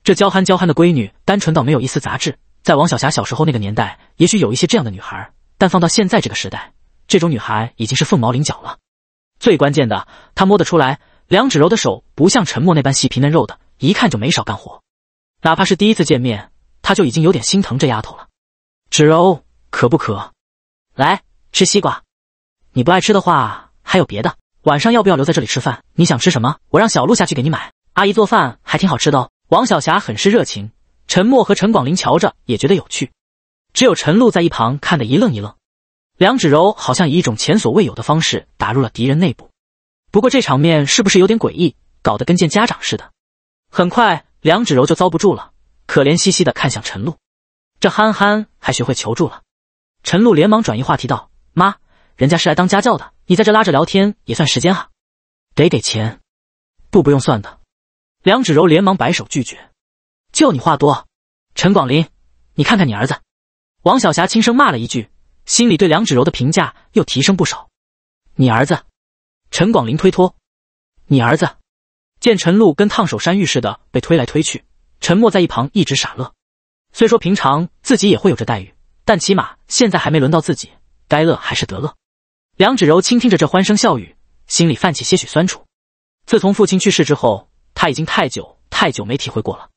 这娇憨娇憨的闺女，单纯到没有一丝杂质。在王小霞小时候那个年代，也许有一些这样的女孩，但放到现在这个时代，这种女孩已经是凤毛麟角了。最关键的，他摸得出来，梁芷柔的手不像陈默那般细皮嫩肉的，一看就没少干活。哪怕是第一次见面，他就已经有点心疼这丫头了。芷柔，渴不渴？来，吃西瓜。你不爱吃的话，还有别的。晚上要不要留在这里吃饭？你想吃什么？我让小鹿下去给你买。阿姨做饭还挺好吃的哦。王小霞很是热情，陈默和陈广林瞧着也觉得有趣，只有陈露在一旁看得一愣一愣。梁芷柔好像以一种前所未有的方式打入了敌人内部，不过这场面是不是有点诡异？搞得跟见家长似的。很快，梁芷柔就遭不住了，可怜兮兮的看向陈露，这憨憨还学会求助了。陈露连忙转移话题道：“妈，人家是来当家教的，你在这拉着聊天也算时间啊，得给钱，不不用算的。”梁芷柔连忙摆手拒绝：“就你话多。”陈广林，你看看你儿子。”王小霞轻声骂了一句。心里对梁芷柔的评价又提升不少。你儿子，陈广林推脱。你儿子，见陈露跟烫手山芋似的被推来推去，沉默在一旁一直傻乐。虽说平常自己也会有这待遇，但起码现在还没轮到自己，该乐还是得乐。梁芷柔倾听着这欢声笑语，心里泛起些许酸楚。自从父亲去世之后，他已经太久太久没体会过了。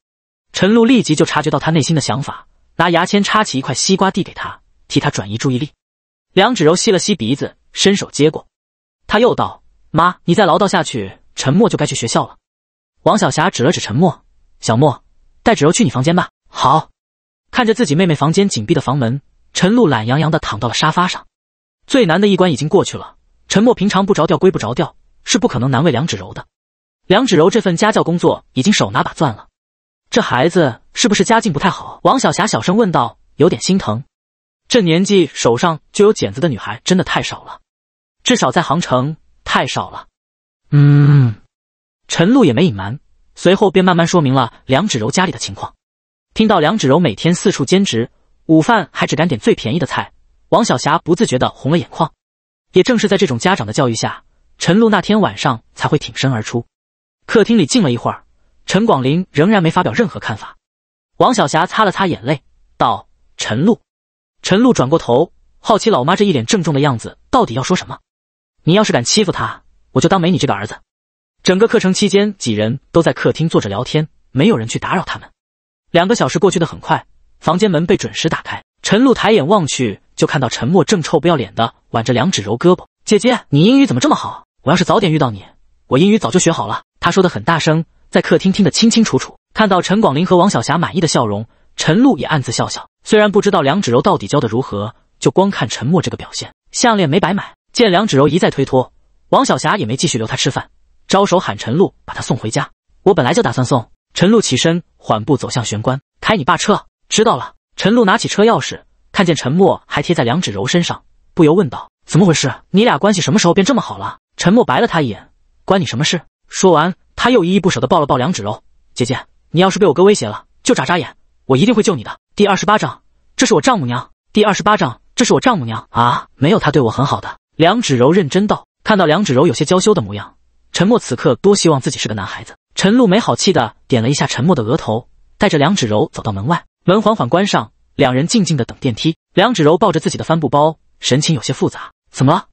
陈露立即就察觉到他内心的想法，拿牙签插起一块西瓜递给他。替他转移注意力，梁芷柔吸了吸鼻子，伸手接过。他又道：“妈，你再唠叨下去，陈默就该去学校了。”王小霞指了指陈默：“小默，带芷柔去你房间吧。”好，看着自己妹妹房间紧闭的房门，陈露懒洋洋的躺到了沙发上。最难的一关已经过去了。陈默平常不着调，归不着调，是不可能难为梁芷柔的。梁芷柔这份家教工作已经手拿把攥了。这孩子是不是家境不太好？王小霞小声问道，有点心疼。这年纪手上就有茧子的女孩真的太少了，至少在杭城太少了。嗯，陈露也没隐瞒，随后便慢慢说明了梁芷柔家里的情况。听到梁芷柔每天四处兼职，午饭还只敢点最便宜的菜，王小霞不自觉的红了眼眶。也正是在这种家长的教育下，陈露那天晚上才会挺身而出。客厅里静了一会儿，陈广林仍然没发表任何看法。王小霞擦了擦眼泪，道：“陈露。”陈露转过头，好奇老妈这一脸郑重的样子到底要说什么。你要是敢欺负他，我就当没你这个儿子。整个课程期间，几人都在客厅坐着聊天，没有人去打扰他们。两个小时过去的很快，房间门被准时打开。陈露抬眼望去，就看到陈默正臭不要脸的挽着两指揉胳膊。姐姐，你英语怎么这么好？我要是早点遇到你，我英语早就学好了。他说的很大声，在客厅听得清清楚楚。看到陈广林和王小霞满意的笑容。陈露也暗自笑笑，虽然不知道梁芷柔到底教的如何，就光看陈默这个表现，项链没白买。见梁芷柔一再推脱，王小霞也没继续留她吃饭，招手喊陈露把她送回家。我本来就打算送。陈露起身，缓步走向玄关，开你爸车。知道了。陈露拿起车钥匙，看见陈默还贴在梁芷柔身上，不由问道：“怎么回事？你俩关系什么时候变这么好了？”陈默白了他一眼：“关你什么事？”说完，他又依依不舍地抱了抱梁芷柔：“姐姐，你要是被我哥威胁了，就眨眨眼。”我一定会救你的。第二十八章，这是我丈母娘。第二十八章，这是我丈母娘啊，没有她对我很好的。梁芷柔认真道。看到梁芷柔有些娇羞的模样，陈默此刻多希望自己是个男孩子。陈露没好气的点了一下陈默的额头，带着梁芷柔走到门外，门缓缓关上，两人静静的等电梯。梁芷柔抱着自己的帆布包，神情有些复杂。怎么了？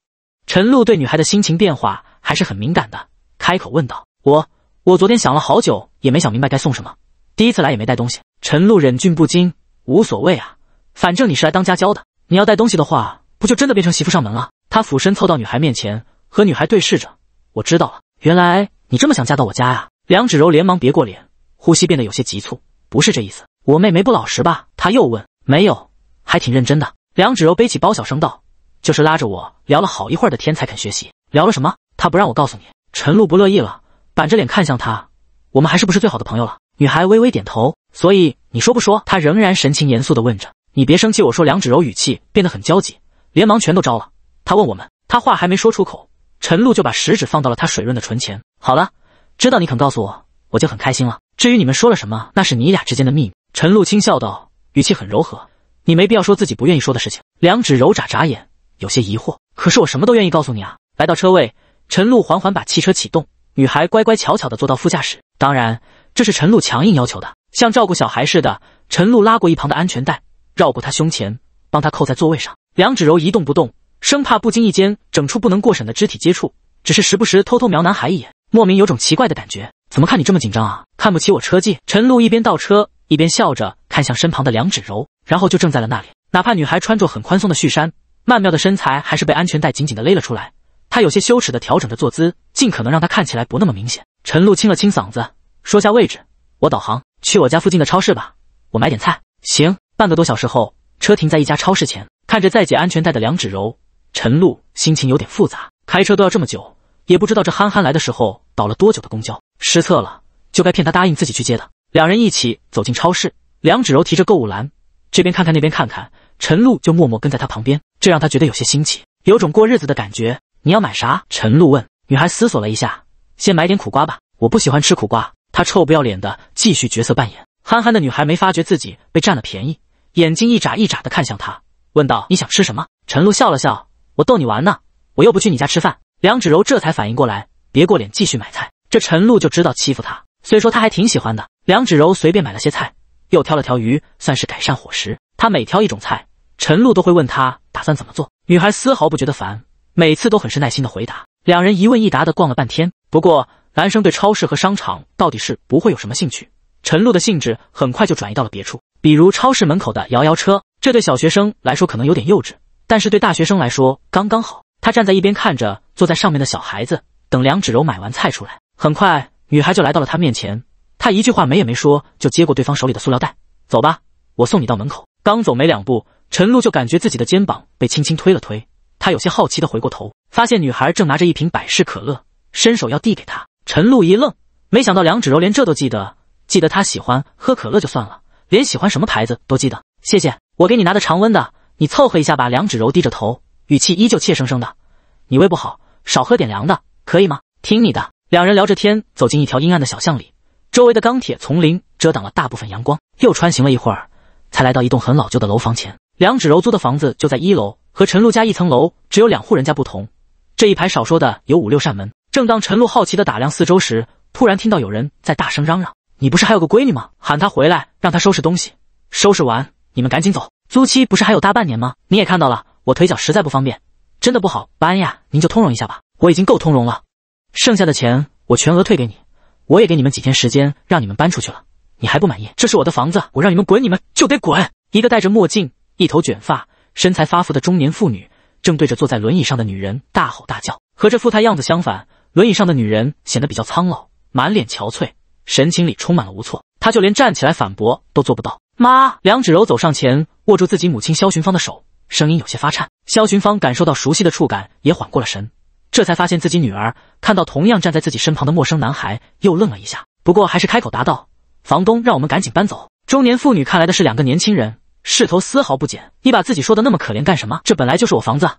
陈露对女孩的心情变化还是很敏感的，开口问道。我，我昨天想了好久，也没想明白该送什么。第一次来也没带东西。陈露忍俊不禁，无所谓啊，反正你是来当家教的，你要带东西的话，不就真的变成媳妇上门了？他俯身凑到女孩面前，和女孩对视着，我知道了，原来你这么想嫁到我家呀？梁芷柔连忙别过脸，呼吸变得有些急促，不是这意思，我妹妹不老实吧？他又问，没有，还挺认真的。梁芷柔背起包，小声道，就是拉着我聊了好一会儿的天，才肯学习。聊了什么？他不让我告诉你。陈露不乐意了，板着脸看向他，我们还是不是最好的朋友了？女孩微微点头，所以你说不说？她仍然神情严肃地问着。你别生气，我说。梁芷柔语气变得很焦急，连忙全都招了。她问我们，她话还没说出口，陈露就把食指放到了她水润的唇前。好了，知道你肯告诉我，我就很开心了。至于你们说了什么，那是你俩之间的秘密。陈露轻笑道，语气很柔和。你没必要说自己不愿意说的事情。梁芷柔眨眨眼，有些疑惑。可是我什么都愿意告诉你啊。来到车位，陈露缓缓把汽车启动，女孩乖乖巧巧地坐到副驾驶，当然。这是陈露强硬要求的，像照顾小孩似的。陈露拉过一旁的安全带，绕过他胸前，帮他扣在座位上。梁芷柔一动不动，生怕不经意间整出不能过审的肢体接触，只是时不时偷偷瞄男孩一眼，莫名有种奇怪的感觉。怎么看你这么紧张啊？看不起我车技？陈露一边倒车一边笑着看向身旁的梁芷柔，然后就怔在了那里。哪怕女孩穿着很宽松的恤衫，曼妙的身材还是被安全带紧紧的勒了出来。她有些羞耻的调整着坐姿，尽可能让她看起来不那么明显。陈露清了清嗓子。说下位置，我导航去我家附近的超市吧，我买点菜。行，半个多小时后，车停在一家超市前。看着在解安全带的梁芷柔，陈露心情有点复杂。开车都要这么久，也不知道这憨憨来的时候倒了多久的公交。失策了，就该骗他答应自己去接的。两人一起走进超市，梁芷柔提着购物篮，这边看看那边看看，陈露就默默跟在她旁边，这让她觉得有些新奇，有种过日子的感觉。你要买啥？陈露问。女孩思索了一下，先买点苦瓜吧，我不喜欢吃苦瓜。他臭不要脸的继续角色扮演，憨憨的女孩没发觉自己被占了便宜，眼睛一眨一眨的看向他，问道：“你想吃什么？”陈露笑了笑：“我逗你玩呢，我又不去你家吃饭。”梁芷柔这才反应过来，别过脸继续买菜。这陈露就知道欺负她，虽说她还挺喜欢的。梁芷柔随便买了些菜，又挑了条鱼，算是改善伙食。她每挑一种菜，陈露都会问她打算怎么做，女孩丝毫不觉得烦，每次都很是耐心的回答。两人一问一答的逛了半天，不过。男生对超市和商场到底是不会有什么兴趣。陈露的兴致很快就转移到了别处，比如超市门口的摇摇车。这对小学生来说可能有点幼稚，但是对大学生来说刚刚好。他站在一边看着坐在上面的小孩子，等梁芷柔买完菜出来。很快，女孩就来到了他面前。他一句话没也没说，就接过对方手里的塑料袋。走吧，我送你到门口。刚走没两步，陈露就感觉自己的肩膀被轻轻推了推。他有些好奇的回过头，发现女孩正拿着一瓶百事可乐，伸手要递给他。陈露一愣，没想到梁芷柔连这都记得，记得他喜欢喝可乐就算了，连喜欢什么牌子都记得。谢谢，我给你拿的常温的，你凑合一下吧。梁芷柔低着头，语气依旧怯生生的：“你胃不好，少喝点凉的，可以吗？”听你的。两人聊着天，走进一条阴暗的小巷里，周围的钢铁丛林遮挡了大部分阳光。又穿行了一会儿，才来到一栋很老旧的楼房前。梁芷柔租的房子就在一楼，和陈露家一层楼只有两户人家不同，这一排少说的有五六扇门。正当陈露好奇的打量四周时，突然听到有人在大声嚷嚷：“你不是还有个闺女吗？喊她回来，让她收拾东西。收拾完，你们赶紧走。租期不是还有大半年吗？你也看到了，我腿脚实在不方便，真的不好搬呀。您就通融一下吧。我已经够通融了，剩下的钱我全额退给你。我也给你们几天时间，让你们搬出去了。你还不满意？这是我的房子，我让你们滚，你们就得滚。”一个戴着墨镜、一头卷发、身材发福的中年妇女正对着坐在轮椅上的女人大吼大叫，和这富态样子相反。轮椅上的女人显得比较苍老，满脸憔悴，神情里充满了无措。她就连站起来反驳都做不到。妈，梁芷柔走上前，握住自己母亲萧寻芳的手，声音有些发颤。萧寻芳感受到熟悉的触感，也缓过了神，这才发现自己女儿看到同样站在自己身旁的陌生男孩，又愣了一下，不过还是开口答道：“房东让我们赶紧搬走。”中年妇女看来的是两个年轻人，势头丝毫不减。你把自己说的那么可怜干什么？这本来就是我房子，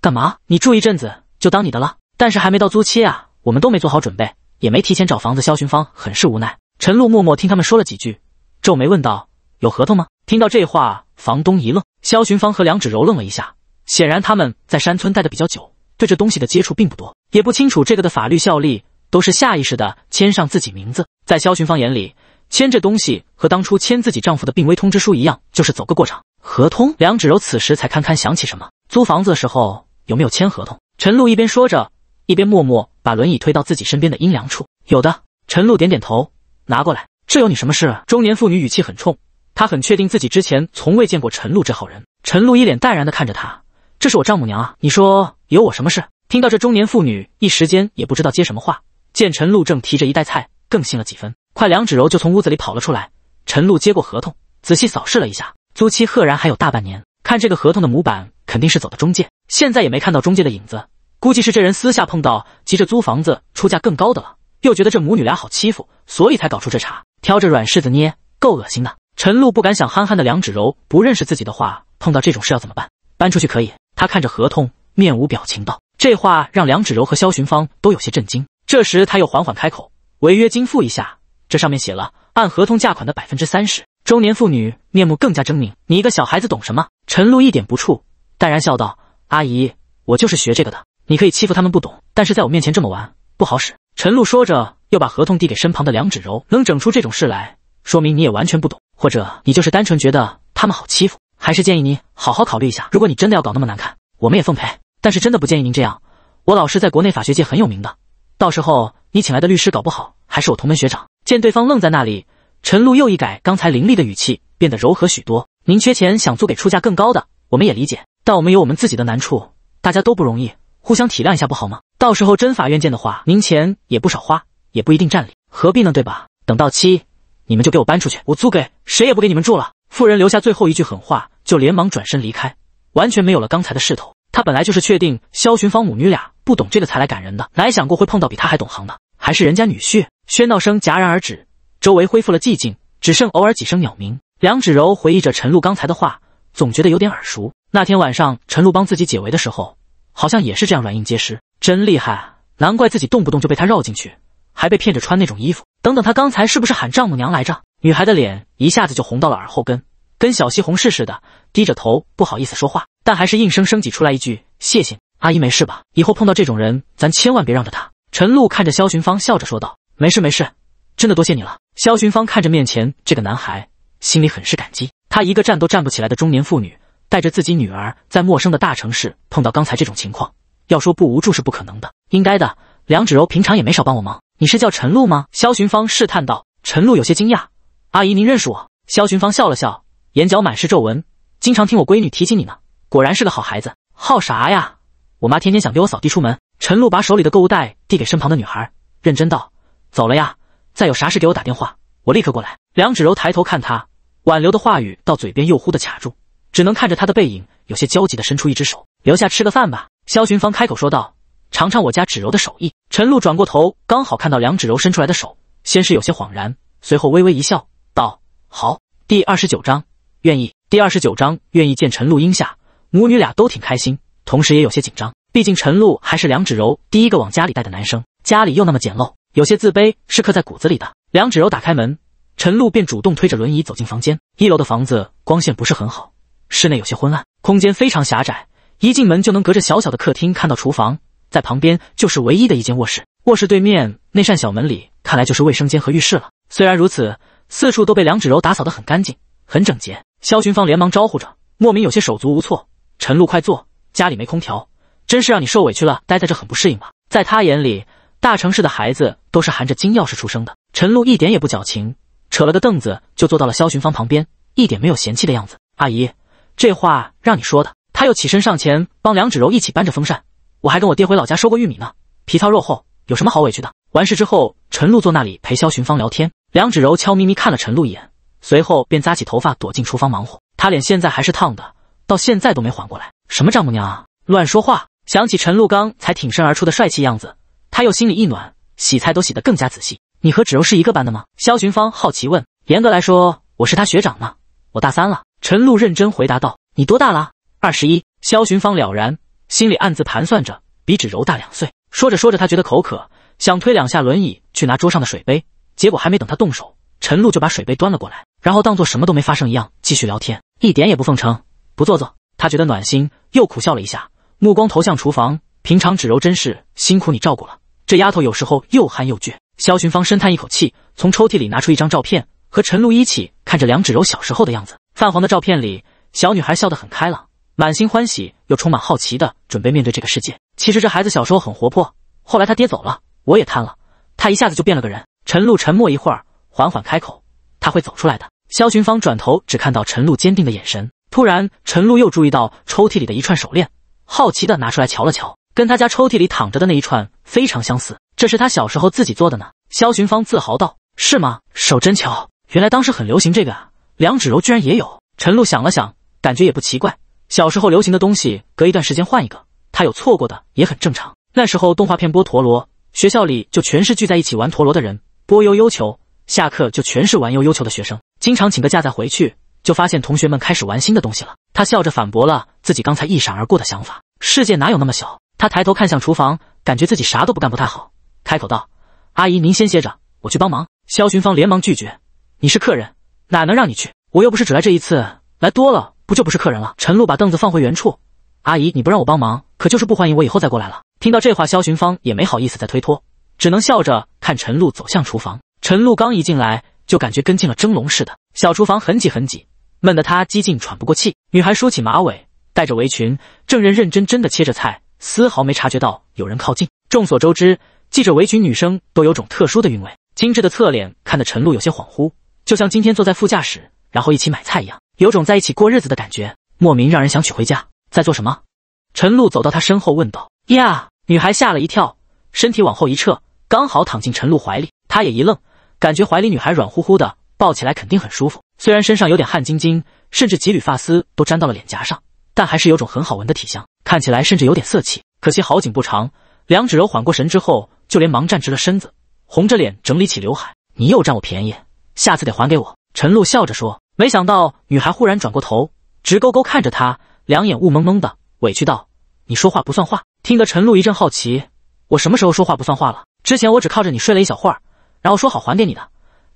干嘛？你住一阵子就当你的了？但是还没到租期啊，我们都没做好准备，也没提前找房子。肖寻芳很是无奈。陈露默默听他们说了几句，皱眉问道：“有合同吗？”听到这话，房东一愣，肖寻芳和梁芷柔愣了一下，显然他们在山村待的比较久，对这东西的接触并不多，也不清楚这个的法律效力，都是下意识的签上自己名字。在肖寻芳眼里，签这东西和当初签自己丈夫的病危通知书一样，就是走个过场。合同，梁芷柔此时才堪堪想起什么，租房子的时候有没有签合同？陈露一边说着。一边默默把轮椅推到自己身边的阴凉处，有的陈露点点头，拿过来，这有你什么事？中年妇女语气很冲，她很确定自己之前从未见过陈露这号人。陈露一脸淡然的看着她，这是我丈母娘啊，你说有我什么事？听到这，中年妇女一时间也不知道接什么话。见陈露正提着一袋菜，更信了几分。快，梁芷柔就从屋子里跑了出来。陈露接过合同，仔细扫视了一下，租期赫然还有大半年。看这个合同的模板，肯定是走的中介，现在也没看到中介的影子。估计是这人私下碰到急着租房子出价更高的了，又觉得这母女俩好欺负，所以才搞出这茬，挑着软柿子捏，够恶心的。陈露不敢想，憨憨的梁芷柔不认识自己的话，碰到这种事要怎么办？搬出去可以。他看着合同，面无表情道。这话让梁芷柔和肖寻芳都有些震惊。这时他又缓缓开口：“违约金付一下，这上面写了，按合同价款的百分之三十。”中年妇女面目更加狰狞：“你一个小孩子懂什么？”陈露一点不怵，淡然笑道：“阿姨，我就是学这个的。”你可以欺负他们不懂，但是在我面前这么玩不好使。陈露说着，又把合同递给身旁的梁芷柔。能整出这种事来，说明你也完全不懂，或者你就是单纯觉得他们好欺负。还是建议你好好考虑一下。如果你真的要搞那么难看，我们也奉陪。但是真的不建议您这样。我老师在国内法学界很有名的，到时候你请来的律师搞不好还是我同门学长。见对方愣在那里，陈露又一改刚才凌厉的语气，变得柔和许多。您缺钱想租给出价更高的，我们也理解，但我们有我们自己的难处，大家都不容易。互相体谅一下不好吗？到时候真法院见的话，您钱也不少花，也不一定占理，何必呢？对吧？等到期，你们就给我搬出去，我租给谁也不给你们住了。妇人留下最后一句狠话，就连忙转身离开，完全没有了刚才的势头。他本来就是确定萧寻芳母女俩不懂这个才来赶人的，哪想过会碰到比他还懂行的？还是人家女婿？喧闹声戛然而止，周围恢复了寂静，只剩偶尔几声鸟鸣。梁芷柔回忆着陈露刚才的话，总觉得有点耳熟。那天晚上，陈露帮自己解围的时候。好像也是这样，软硬皆施，真厉害，难怪自己动不动就被他绕进去，还被骗着穿那种衣服。等等，他刚才是不是喊丈母娘来着？女孩的脸一下子就红到了耳后根，跟小西红柿似的，低着头不好意思说话，但还是硬生生挤出来一句：“谢谢阿姨，没事吧？以后碰到这种人，咱千万别让着他。”陈露看着肖寻芳，笑着说道：“没事没事，真的多谢你了。”肖寻芳看着面前这个男孩，心里很是感激。她一个站都站不起来的中年妇女。带着自己女儿在陌生的大城市碰到刚才这种情况，要说不无助是不可能的，应该的。梁芷柔平常也没少帮我忙。你是叫陈露吗？萧寻芳试探道。陈露有些惊讶：“阿姨，您认识我？”萧寻芳笑了笑，眼角满是皱纹：“经常听我闺女提起你呢，果然是个好孩子。好啥呀？我妈天天想给我扫地出门。”陈露把手里的购物袋递给身旁的女孩，认真道：“走了呀，再有啥事给我打电话，我立刻过来。”梁芷柔抬头看她，挽留的话语到嘴边又忽地卡住。只能看着他的背影，有些焦急的伸出一只手，留下吃个饭吧。萧寻芳开口说道：“尝尝我家芷柔的手艺。”陈露转过头，刚好看到梁芷柔伸出来的手，先是有些恍然，随后微微一笑，道：“好。”第二十九章愿意。第二十九章愿意见陈露。应下母女俩都挺开心，同时也有些紧张，毕竟陈露还是梁芷柔第一个往家里带的男生，家里又那么简陋，有些自卑是刻在骨子里的。梁芷柔打开门，陈露便主动推着轮椅走进房间。一楼的房子光线不是很好。室内有些昏暗，空间非常狭窄，一进门就能隔着小小的客厅看到厨房，在旁边就是唯一的一间卧室。卧室对面那扇小门里，看来就是卫生间和浴室了。虽然如此，四处都被梁芷柔打扫得很干净、很整洁。肖寻芳连忙招呼着，莫名有些手足无措。陈露，快坐，家里没空调，真是让你受委屈了。待在这很不适应吧？在她眼里，大城市的孩子都是含着金钥匙出生的。陈露一点也不矫情，扯了个凳子就坐到了肖寻芳旁边，一点没有嫌弃的样子，阿姨。这话让你说的，他又起身上前帮梁芷柔一起搬着风扇。我还跟我爹回老家收过玉米呢，皮糙肉厚，有什么好委屈的？完事之后，陈露坐那里陪萧寻芳聊天。梁芷柔悄咪咪看了陈露一眼，随后便扎起头发躲进厨房忙活。她脸现在还是烫的，到现在都没缓过来。什么丈母娘啊，乱说话！想起陈露刚才挺身而出的帅气样子，她又心里一暖，洗菜都洗得更加仔细。你和芷柔是一个班的吗？萧寻芳好奇问。严格来说，我是她学长呢，我大三了。陈露认真回答道：“你多大了？二十一。”肖寻芳了然，心里暗自盘算着，比芷柔大两岁。说着说着，他觉得口渴，想推两下轮椅去拿桌上的水杯，结果还没等他动手，陈露就把水杯端了过来，然后当做什么都没发生一样继续聊天，一点也不奉承，不做作。他觉得暖心，又苦笑了一下，目光投向厨房。平常芷柔真是辛苦你照顾了，这丫头有时候又憨又倔。肖寻芳深叹一口气，从抽屉里拿出一张照片，和陈露一起看着梁芷柔小时候的样子。泛黄的照片里，小女孩笑得很开朗，满心欢喜又充满好奇的准备面对这个世界。其实这孩子小时候很活泼，后来他爹走了，我也瘫了，他一下子就变了个人。陈露沉默一会儿，缓缓开口：“他会走出来的。”肖寻芳转头，只看到陈露坚定的眼神。突然，陈露又注意到抽屉里的一串手链，好奇的拿出来瞧了瞧，跟他家抽屉里躺着的那一串非常相似。这是他小时候自己做的呢。肖寻芳自豪道：“是吗？手真巧。原来当时很流行这个啊。”梁芷柔居然也有。陈露想了想，感觉也不奇怪。小时候流行的东西，隔一段时间换一个，她有错过的也很正常。那时候动画片播陀螺，学校里就全是聚在一起玩陀螺的人；播悠悠球，下课就全是玩悠悠球的学生。经常请个假再回去，就发现同学们开始玩新的东西了。他笑着反驳了自己刚才一闪而过的想法：世界哪有那么小？他抬头看向厨房，感觉自己啥都不干不太好，开口道：“阿姨，您先歇着，我去帮忙。”肖寻芳连忙拒绝：“你是客人。”哪能让你去？我又不是只来这一次，来多了不就不是客人了？陈露把凳子放回原处，阿姨你不让我帮忙，可就是不欢迎我，以后再过来了。听到这话，萧寻芳也没好意思再推脱，只能笑着看陈露走向厨房。陈露刚一进来，就感觉跟进了蒸笼似的，小厨房很挤很挤，闷得她几近喘不过气。女孩梳起马尾，戴着围裙，正认认真真的切着菜，丝毫没察觉到有人靠近。众所周知，系着围裙女生都有种特殊的韵味，精致的侧脸看得陈露有些恍惚。就像今天坐在副驾驶，然后一起买菜一样，有种在一起过日子的感觉，莫名让人想娶回家。在做什么？陈露走到他身后问道。呀，女孩吓了一跳，身体往后一撤，刚好躺进陈露怀里。他也一愣，感觉怀里女孩软乎乎的，抱起来肯定很舒服。虽然身上有点汗津津，甚至几缕发丝都沾到了脸颊上，但还是有种很好闻的体香，看起来甚至有点色气。可惜好景不长，梁芷柔缓过神之后，就连忙站直了身子，红着脸整理起刘海。你又占我便宜。下次得还给我。”陈露笑着说。没想到女孩忽然转过头，直勾勾看着他，两眼雾蒙蒙的，委屈道：“你说话不算话。”听得陈露一阵好奇：“我什么时候说话不算话了？之前我只靠着你睡了一小会儿，然后说好还给你的，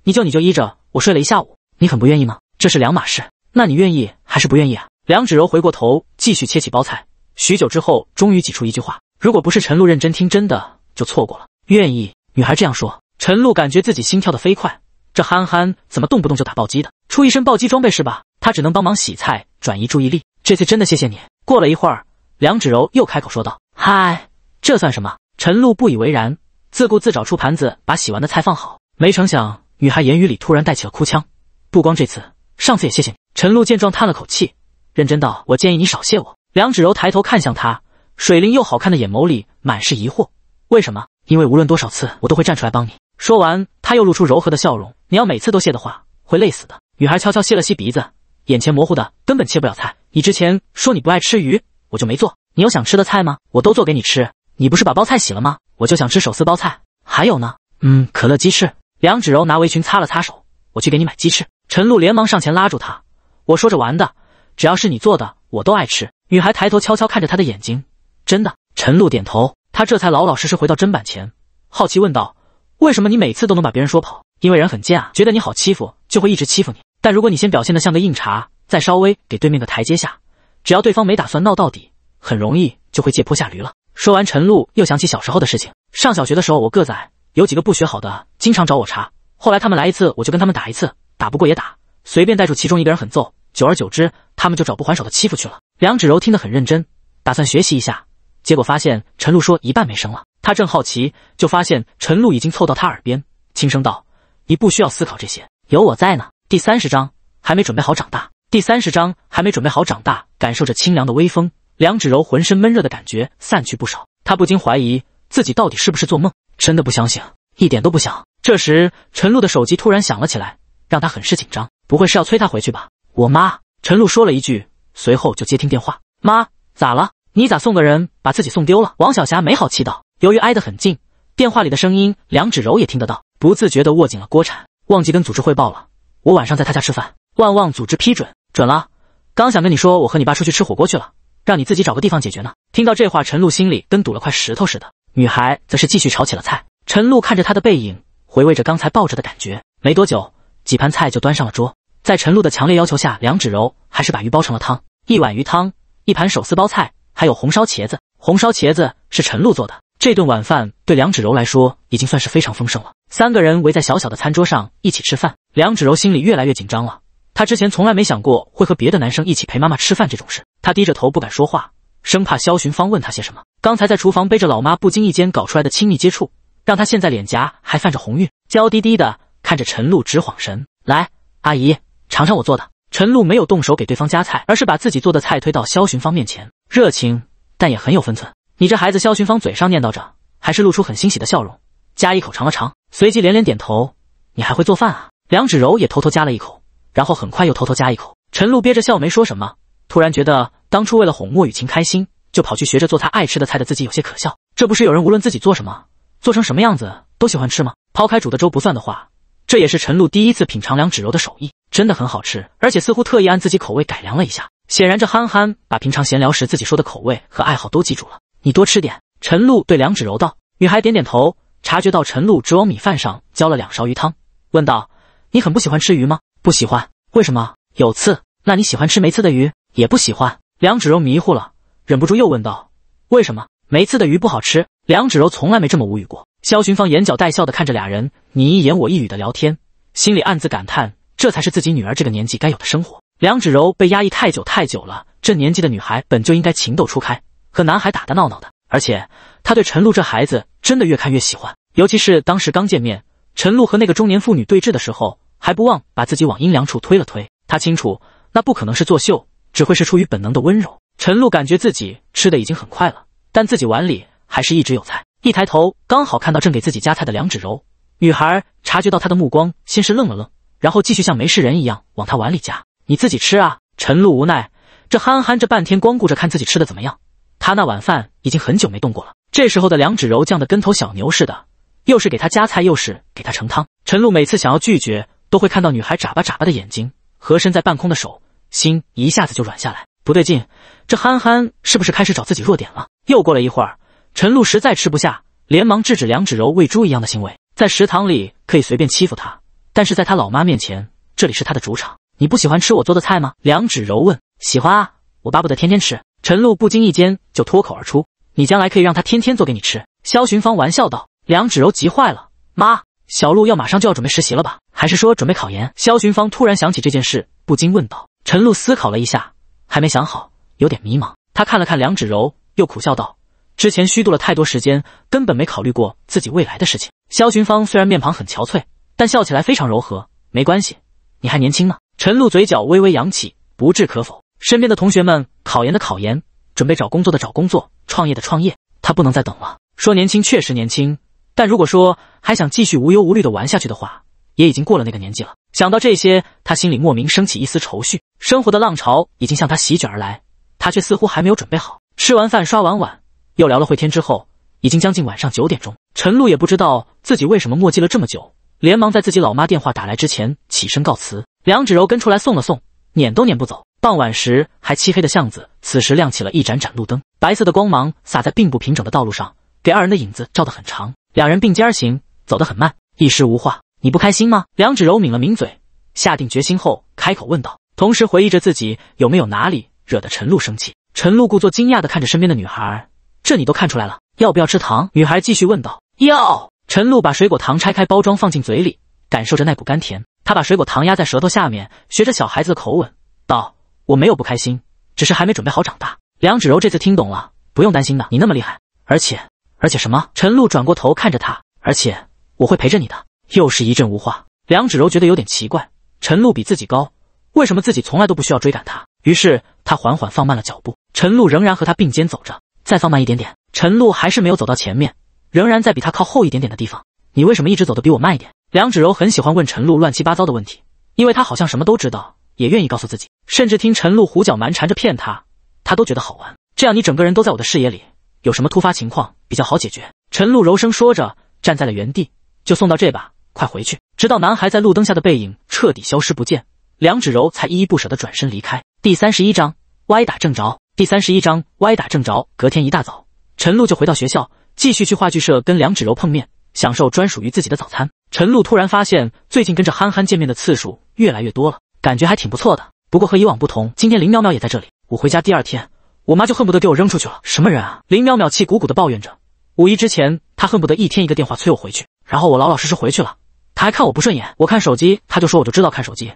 你就你就依着我睡了一下午，你很不愿意吗？这是两码事。那你愿意还是不愿意啊？”梁芷柔回过头，继续切起包菜。许久之后，终于挤出一句话：“如果不是陈露认真听，真的就错过了。”愿意。女孩这样说，陈露感觉自己心跳的飞快。这憨憨怎么动不动就打暴击的？出一身暴击装备是吧？他只能帮忙洗菜转移注意力。这次真的谢谢你。过了一会儿，梁芷柔又开口说道：“嗨，这算什么？”陈露不以为然，自顾自找出盘子，把洗完的菜放好。没成想，女孩言语里突然带起了哭腔：“不光这次，上次也谢谢你。”陈露见状叹了口气，认真道：“我建议你少谢我。”梁芷柔抬头看向他，水灵又好看的眼眸里满是疑惑：“为什么？”“因为无论多少次，我都会站出来帮你。”说完，他又露出柔和的笑容。你要每次都卸的话，会累死的。女孩悄悄吸了吸鼻子，眼前模糊的，根本切不了菜。你之前说你不爱吃鱼，我就没做。你有想吃的菜吗？我都做给你吃。你不是把包菜洗了吗？我就想吃手撕包菜。还有呢？嗯，可乐鸡翅。梁芷柔拿围裙擦了擦手，我去给你买鸡翅。陈露连忙上前拉住她，我说着玩的，只要是你做的，我都爱吃。女孩抬头悄悄看着他的眼睛，真的。陈露点头，她这才老老实实回到砧板前，好奇问道：为什么你每次都能把别人说跑？因为人很贱啊，觉得你好欺负就会一直欺负你。但如果你先表现得像个硬茬，再稍微给对面个台阶下，只要对方没打算闹到底，很容易就会借坡下驴了。说完，陈露又想起小时候的事情。上小学的时候，我个子矮，有几个不学好的，经常找我茬。后来他们来一次，我就跟他们打一次，打不过也打，随便带住其中一个人狠揍。久而久之，他们就找不还手的欺负去了。梁芷柔听得很认真，打算学习一下，结果发现陈露说一半没声了。他正好奇，就发现陈露已经凑到他耳边，轻声道。你不需要思考这些，有我在呢。第三十章还没准备好长大。第三十章还没准备好长大。感受着清凉的微风，梁芷柔浑身闷热的感觉散去不少，她不禁怀疑自己到底是不是做梦，真的不相信，一点都不想。这时，陈露的手机突然响了起来，让她很是紧张，不会是要催她回去吧？我妈。陈露说了一句，随后就接听电话。妈，咋了？你咋送个人把自己送丢了？王小霞没好气道。由于挨得很近，电话里的声音梁芷柔也听得到。不自觉地握紧了锅铲，忘记跟组织汇报了。我晚上在他家吃饭，万望组织批准，准了。刚想跟你说，我和你爸出去吃火锅去了，让你自己找个地方解决呢。听到这话，陈露心里跟堵了块石头似的。女孩则是继续炒起了菜。陈露看着她的背影，回味着刚才抱着的感觉。没多久，几盘菜就端上了桌。在陈露的强烈要求下，梁芷柔还是把鱼煲成了汤。一碗鱼汤，一盘手撕包菜，还有红烧茄子。红烧茄子是陈露做的。这顿晚饭对梁芷柔来说已经算是非常丰盛了。三个人围在小小的餐桌上一起吃饭，梁芷柔心里越来越紧张了。她之前从来没想过会和别的男生一起陪妈妈吃饭这种事。她低着头不敢说话，生怕萧寻芳问她些什么。刚才在厨房背着老妈，不经意间搞出来的亲密接触，让她现在脸颊还泛着红晕，娇滴滴的看着陈露直晃神。来，阿姨尝尝我做的。陈露没有动手给对方夹菜，而是把自己做的菜推到萧寻芳面前，热情但也很有分寸。你这孩子，萧群芳嘴上念叨着，还是露出很欣喜的笑容，夹一口尝了尝，随即连连点头。你还会做饭啊？梁芷柔也偷偷夹了一口，然后很快又偷偷夹一口。陈露憋着笑没说什么，突然觉得当初为了哄莫雨晴开心，就跑去学着做她爱吃的菜的自己有些可笑。这不是有人无论自己做什么，做成什么样子都喜欢吃吗？抛开煮的粥不算的话，这也是陈露第一次品尝梁芷柔的手艺，真的很好吃，而且似乎特意按自己口味改良了一下。显然这憨憨把平常闲聊时自己说的口味和爱好都记住了。你多吃点，陈露对梁芷柔道。女孩点点头，察觉到陈露只往米饭上浇了两勺鱼汤，问道：“你很不喜欢吃鱼吗？”“不喜欢，为什么？有刺。”“那你喜欢吃没刺的鱼？”“也不喜欢。”梁芷柔迷糊了，忍不住又问道：“为什么没刺的鱼不好吃？”梁芷柔从来没这么无语过。萧寻芳眼角带笑的看着俩人你一言我一语的聊天，心里暗自感叹，这才是自己女儿这个年纪该有的生活。梁芷柔被压抑太久太久了，这年纪的女孩本就应该情窦初开。和男孩打打闹闹的，而且他对陈露这孩子真的越看越喜欢，尤其是当时刚见面，陈露和那个中年妇女对峙的时候，还不忘把自己往阴凉处推了推。他清楚那不可能是作秀，只会是出于本能的温柔。陈露感觉自己吃的已经很快了，但自己碗里还是一直有菜。一抬头，刚好看到正给自己夹菜的梁芷柔。女孩察觉到他的目光，先是愣了愣，然后继续像没事人一样往他碗里夹。你自己吃啊！陈露无奈，这憨憨这半天光顾着看自己吃的怎么样。他那碗饭已经很久没动过了。这时候的梁芷柔犟得跟头小牛似的，又是给他夹菜，又是给他盛汤。陈露每次想要拒绝，都会看到女孩眨巴眨巴的眼睛，和身在半空的手，心一下子就软下来。不对劲，这憨憨是不是开始找自己弱点了？又过了一会儿，陈露实在吃不下，连忙制止梁芷柔喂猪一样的行为。在食堂里可以随便欺负他，但是在他老妈面前，这里是他的主场。你不喜欢吃我做的菜吗？梁芷柔问。喜欢啊，我巴不得天天吃。陈露不经意间就脱口而出：“你将来可以让他天天做给你吃。”萧寻芳玩笑道。梁芷柔急坏了：“妈，小露要马上就要准备实习了吧？还是说准备考研？”萧寻芳突然想起这件事，不禁问道。陈露思考了一下，还没想好，有点迷茫。他看了看梁芷柔，又苦笑道：“之前虚度了太多时间，根本没考虑过自己未来的事情。”萧寻芳虽然面庞很憔悴，但笑起来非常柔和。没关系，你还年轻呢。陈露嘴角微微扬起，不置可否。身边的同学们，考研的考研，准备找工作的找工作，创业的创业，他不能再等了。说年轻确实年轻，但如果说还想继续无忧无虑的玩下去的话，也已经过了那个年纪了。想到这些，他心里莫名升起一丝愁绪。生活的浪潮已经向他席卷而来，他却似乎还没有准备好。吃完饭，刷完碗，又聊了会天之后，已经将近晚上九点钟。陈露也不知道自己为什么磨叽了这么久，连忙在自己老妈电话打来之前起身告辞。梁芷柔跟出来送了送，撵都撵不走。傍晚时还漆黑的巷子，此时亮起了一盏盏路灯，白色的光芒洒在并不平整的道路上，给二人的影子照得很长。两人并肩而行，走得很慢，一时无话。你不开心吗？梁芷柔抿了抿嘴，下定决心后开口问道，同时回忆着自己有没有哪里惹得陈露生气。陈露故作惊讶地看着身边的女孩：“这你都看出来了，要不要吃糖？”女孩继续问道：“要。”陈露把水果糖拆开包装放进嘴里，感受着那股甘甜。她把水果糖压在舌头下面，学着小孩子的口吻道。我没有不开心，只是还没准备好长大。梁芷柔这次听懂了，不用担心的。你那么厉害，而且，而且什么？陈露转过头看着他，而且我会陪着你的。又是一阵无话。梁芷柔觉得有点奇怪，陈露比自己高，为什么自己从来都不需要追赶他？于是他缓缓放慢了脚步，陈露仍然和他并肩走着。再放慢一点点。陈露还是没有走到前面，仍然在比他靠后一点点的地方。你为什么一直走得比我慢一点？梁芷柔很喜欢问陈露乱七八糟的问题，因为他好像什么都知道。也愿意告诉自己，甚至听陈露胡搅蛮缠着骗他，他都觉得好玩。这样你整个人都在我的视野里，有什么突发情况比较好解决。陈露柔声说着，站在了原地，就送到这吧，快回去。直到男孩在路灯下的背影彻底消失不见，梁芷柔才依依不舍地转身离开。第三十一章歪打正着。第三十一章歪打正着。隔天一大早，陈露就回到学校，继续去话剧社跟梁芷柔碰面，享受专属于自己的早餐。陈露突然发现，最近跟着憨憨见面的次数越来越多了。感觉还挺不错的，不过和以往不同，今天林淼淼也在这里。我回家第二天，我妈就恨不得给我扔出去了。什么人啊！林淼淼气鼓鼓地抱怨着。五一之前，她恨不得一天一个电话催我回去，然后我老老实实回去了，她还看我不顺眼。我看手机，她就说我就知道看手机；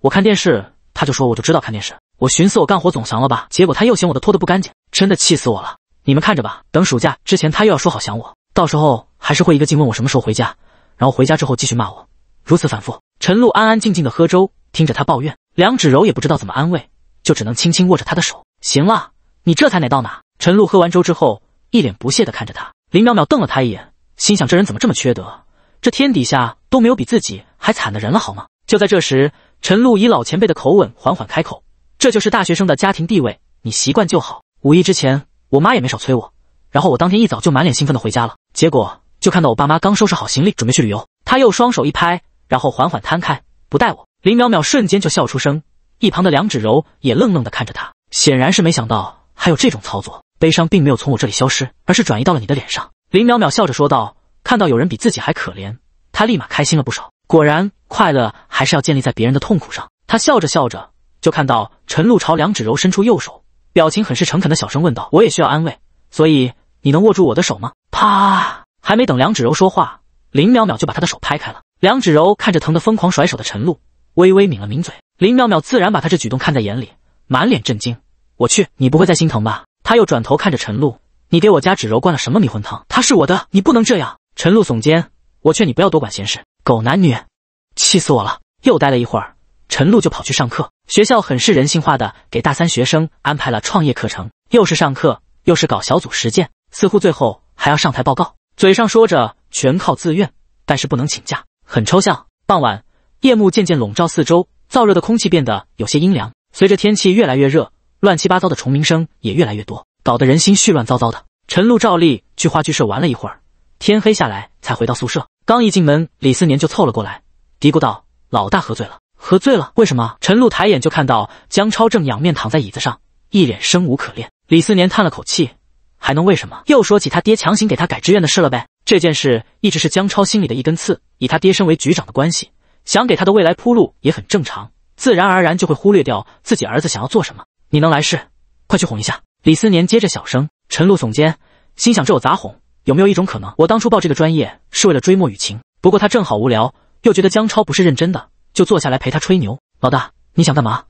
我看电视，她就说我就知道看电视。我寻思我干活总行了吧，结果她又嫌我的拖得不干净，真的气死我了。你们看着吧，等暑假之前她又要说好想我，到时候还是会一个劲问我什么时候回家，然后回家之后继续骂我，如此反复。陈露安安静静的喝粥。听着他抱怨，梁芷柔也不知道怎么安慰，就只能轻轻握着他的手。行了，你这才哪到哪？陈露喝完粥之后，一脸不屑的看着他。林淼淼瞪了他一眼，心想这人怎么这么缺德？这天底下都没有比自己还惨的人了好吗？就在这时，陈露以老前辈的口吻缓缓开口：“这就是大学生的家庭地位，你习惯就好。”五一之前，我妈也没少催我，然后我当天一早就满脸兴奋的回家了，结果就看到我爸妈刚收拾好行李，准备去旅游。他又双手一拍，然后缓缓摊开：“不带我。”林淼淼瞬间就笑出声，一旁的梁芷柔也愣愣的看着她，显然是没想到还有这种操作。悲伤并没有从我这里消失，而是转移到了你的脸上。林淼淼笑着说道：“看到有人比自己还可怜，她立马开心了不少。果然，快乐还是要建立在别人的痛苦上。”她笑着笑着，就看到陈露朝梁芷柔伸出右手，表情很是诚恳的小声问道：“我也需要安慰，所以你能握住我的手吗？”啪！还没等梁芷柔说话，林淼淼就把她的手拍开了。梁芷柔看着疼得疯狂甩手的陈露。微微抿了抿嘴，林淼淼自然把他这举动看在眼里，满脸震惊：“我去，你不会再心疼吧？”他又转头看着陈露：“你给我家芷柔灌了什么迷魂汤？她是我的，你不能这样。”陈露耸肩：“我劝你不要多管闲事，狗男女！”气死我了。又待了一会儿，陈露就跑去上课。学校很是人性化的给大三学生安排了创业课程，又是上课，又是搞小组实践，似乎最后还要上台报告。嘴上说着全靠自愿，但是不能请假，很抽象。傍晚。夜幕渐渐笼罩四周，燥热的空气变得有些阴凉。随着天气越来越热，乱七八糟的虫鸣声也越来越多，搞得人心绪乱糟糟的。陈露照例去话剧社玩了一会儿，天黑下来才回到宿舍。刚一进门，李四年就凑了过来，嘀咕道：“老大喝醉了，喝醉了，为什么？”陈露抬眼就看到江超正仰面躺在椅子上，一脸生无可恋。李四年叹了口气：“还能为什么？又说起他爹强行给他改志愿的事了呗。这件事一直是江超心里的一根刺。以他爹身为局长的关系。”想给他的未来铺路也很正常，自然而然就会忽略掉自己儿子想要做什么。你能来世，快去哄一下李思年。接着小声，陈露耸肩，心想这我咋哄？有没有一种可能，我当初报这个专业是为了追莫雨晴？不过他正好无聊，又觉得江超不是认真的，就坐下来陪他吹牛。老大，你想干嘛？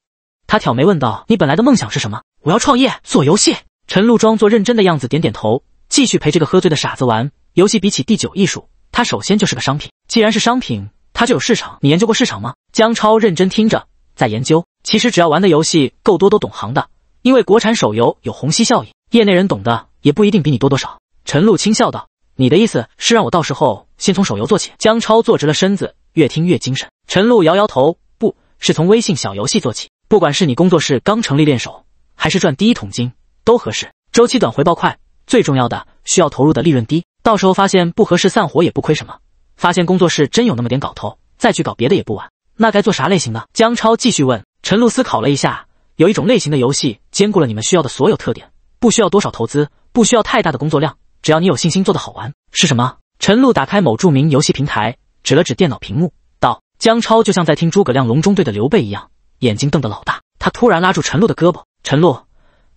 他挑眉问道：“你本来的梦想是什么？”我要创业做游戏。陈露装作认真的样子点点头，继续陪这个喝醉的傻子玩游戏。比起第九艺术，他首先就是个商品。既然是商品。他有市场，你研究过市场吗？江超认真听着，在研究。其实只要玩的游戏够多，都懂行的。因为国产手游有虹吸效应，业内人懂的也不一定比你多多少。陈露轻笑道：“你的意思是让我到时候先从手游做起？”江超坐直了身子，越听越精神。陈露摇摇头：“不是从微信小游戏做起，不管是你工作室刚成立练手，还是赚第一桶金，都合适。周期短，回报快，最重要的需要投入的利润低。到时候发现不合适散伙也不亏什么。”发现工作室真有那么点搞头，再去搞别的也不晚。那该做啥类型呢？江超继续问。陈露思考了一下，有一种类型的游戏兼顾了你们需要的所有特点，不需要多少投资，不需要太大的工作量，只要你有信心做得好玩，是什么？陈露打开某著名游戏平台，指了指电脑屏幕，道：“江超就像在听诸葛亮《隆中对》的刘备一样，眼睛瞪得老大。他突然拉住陈露的胳膊，陈露，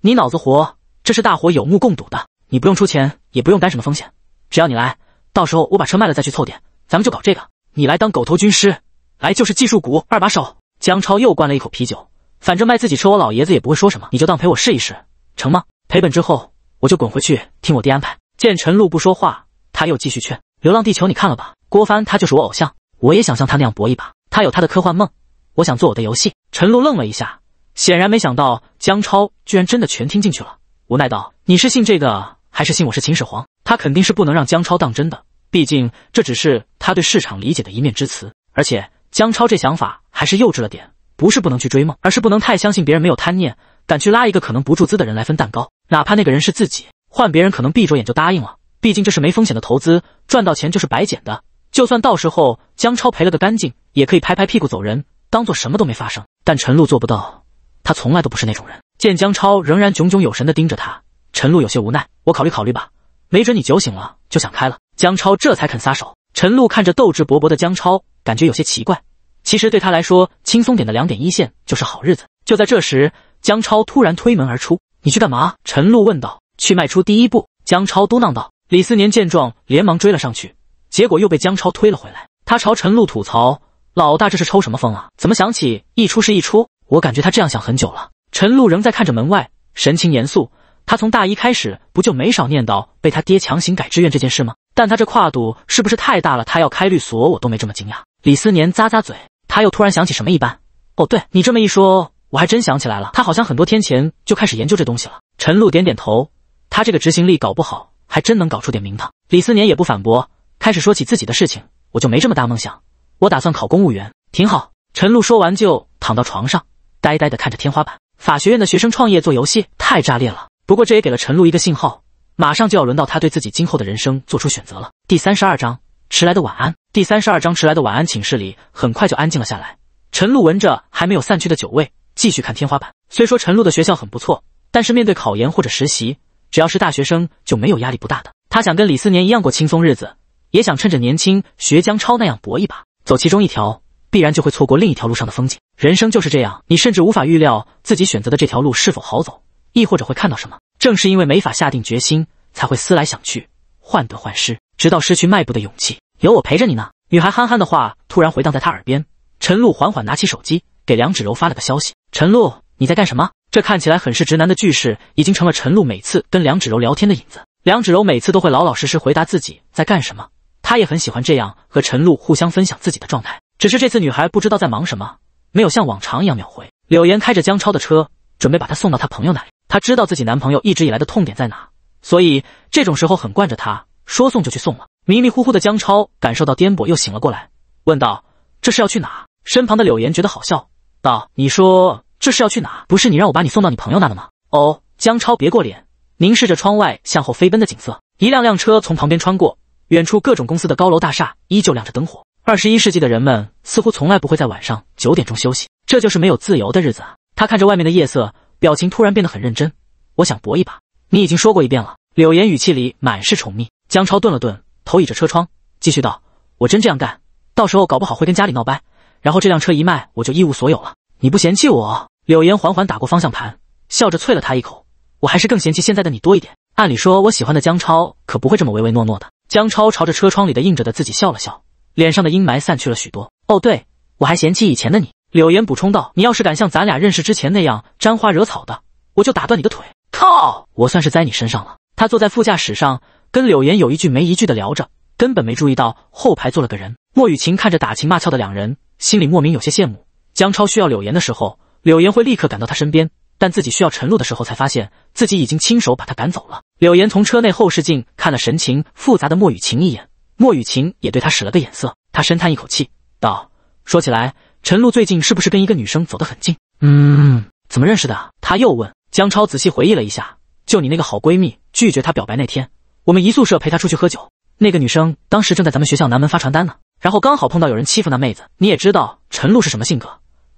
你脑子活，这是大伙有目共睹的，你不用出钱，也不用担什么风险，只要你来。”到时候我把车卖了再去凑点，咱们就搞这个。你来当狗头军师，来就是技术股二把手。江超又灌了一口啤酒，反正卖自己车，我老爷子也不会说什么。你就当陪我试一试，成吗？赔本之后我就滚回去听我爹安排。见陈露不说话，他又继续劝：“流浪地球你看了吧？郭帆他就是我偶像，我也想像他那样搏一把。他有他的科幻梦，我想做我的游戏。”陈露愣了一下，显然没想到江超居然真的全听进去了，无奈道：“你是信这个？”还是信我是秦始皇，他肯定是不能让姜超当真的，毕竟这只是他对市场理解的一面之词。而且姜超这想法还是幼稚了点，不是不能去追梦，而是不能太相信别人没有贪念，敢去拉一个可能不注资的人来分蛋糕，哪怕那个人是自己。换别人可能闭着眼就答应了，毕竟这是没风险的投资，赚到钱就是白捡的。就算到时候姜超赔了个干净，也可以拍拍屁股走人，当做什么都没发生。但陈露做不到，他从来都不是那种人。见姜超仍然炯炯有神地盯着他。陈露有些无奈，我考虑考虑吧，没准你酒醒了就想开了。江超这才肯撒手。陈露看着斗志勃勃的江超，感觉有些奇怪。其实对他来说，轻松点的两点一线就是好日子。就在这时，江超突然推门而出，“你去干嘛？”陈露问道。“去迈出第一步。”江超嘟囔道。李思年见状，连忙追了上去，结果又被江超推了回来。他朝陈露吐槽：“老大，这是抽什么风啊？怎么想起一出是一出？我感觉他这样想很久了。”陈露仍在看着门外，神情严肃。他从大一开始不就没少念叨被他爹强行改志愿这件事吗？但他这跨度是不是太大了？他要开律所，我都没这么惊讶。李思年咂咂嘴，他又突然想起什么一般，哦，对你这么一说，我还真想起来了，他好像很多天前就开始研究这东西了。陈露点点头，他这个执行力搞不好还真能搞出点名堂。李思年也不反驳，开始说起自己的事情，我就没这么大梦想，我打算考公务员，挺好。陈露说完就躺到床上，呆呆的看着天花板。法学院的学生创业做游戏，太炸裂了。不过这也给了陈露一个信号，马上就要轮到他对自己今后的人生做出选择了。第三十二章迟来的晚安。第三十二章迟来的晚安。寝室里很快就安静了下来。陈露闻着还没有散去的酒味，继续看天花板。虽说陈露的学校很不错，但是面对考研或者实习，只要是大学生就没有压力不大的。他想跟李思年一样过轻松日子，也想趁着年轻学姜超那样搏一把，走其中一条必然就会错过另一条路上的风景。人生就是这样，你甚至无法预料自己选择的这条路是否好走。亦或者会看到什么？正是因为没法下定决心，才会思来想去，患得患失，直到失去迈步的勇气。有我陪着你呢。女孩憨憨的话突然回荡在他耳边。陈露缓缓拿起手机，给梁芷柔发了个消息：“陈露，你在干什么？”这看起来很是直男的句式，已经成了陈露每次跟梁芷柔聊天的影子。梁芷柔每次都会老老实实回答自己在干什么。她也很喜欢这样和陈露互相分享自己的状态。只是这次女孩不知道在忙什么，没有像往常一样秒回。柳岩开着江超的车，准备把他送到他朋友那里。她知道自己男朋友一直以来的痛点在哪，所以这种时候很惯着她，说送就去送了。迷迷糊糊的江超感受到颠簸，又醒了过来，问道：“这是要去哪？”身旁的柳岩觉得好笑，道：“你说这是要去哪？不是你让我把你送到你朋友那的吗？”哦，江超别过脸，凝视着窗外向后飞奔的景色，一辆辆车从旁边穿过，远处各种公司的高楼大厦依旧亮着灯火。二十一世纪的人们似乎从来不会在晚上九点钟休息，这就是没有自由的日子啊！他看着外面的夜色。表情突然变得很认真，我想搏一把。你已经说过一遍了。柳岩语气里满是宠溺。江超顿了顿，头倚着车窗，继续道：“我真这样干，到时候搞不好会跟家里闹掰，然后这辆车一卖，我就一无所有了。你不嫌弃我？”柳岩缓缓打过方向盘，笑着啐了他一口：“我还是更嫌弃现在的你多一点。按理说，我喜欢的江超可不会这么唯唯诺诺的。”江超朝着车窗里的映着的自己笑了笑，脸上的阴霾散去了许多。哦，对，我还嫌弃以前的你。柳岩补充道：“你要是敢像咱俩认识之前那样沾花惹草的，我就打断你的腿！”靠，我算是栽你身上了。他坐在副驾驶上，跟柳岩有一句没一句的聊着，根本没注意到后排坐了个人。莫雨晴看着打情骂俏的两人，心里莫名有些羡慕。江超需要柳岩的时候，柳岩会立刻赶到他身边，但自己需要陈露的时候，才发现自己已经亲手把他赶走了。柳岩从车内后视镜看了神情复杂的莫雨晴一眼，莫雨晴也对他使了个眼色。他深叹一口气，道：“说起来。”陈露最近是不是跟一个女生走得很近？嗯，怎么认识的？他又问。江超仔细回忆了一下，就你那个好闺蜜拒绝他表白那天，我们一宿舍陪她出去喝酒，那个女生当时正在咱们学校南门发传单呢，然后刚好碰到有人欺负那妹子。你也知道陈露是什么性格，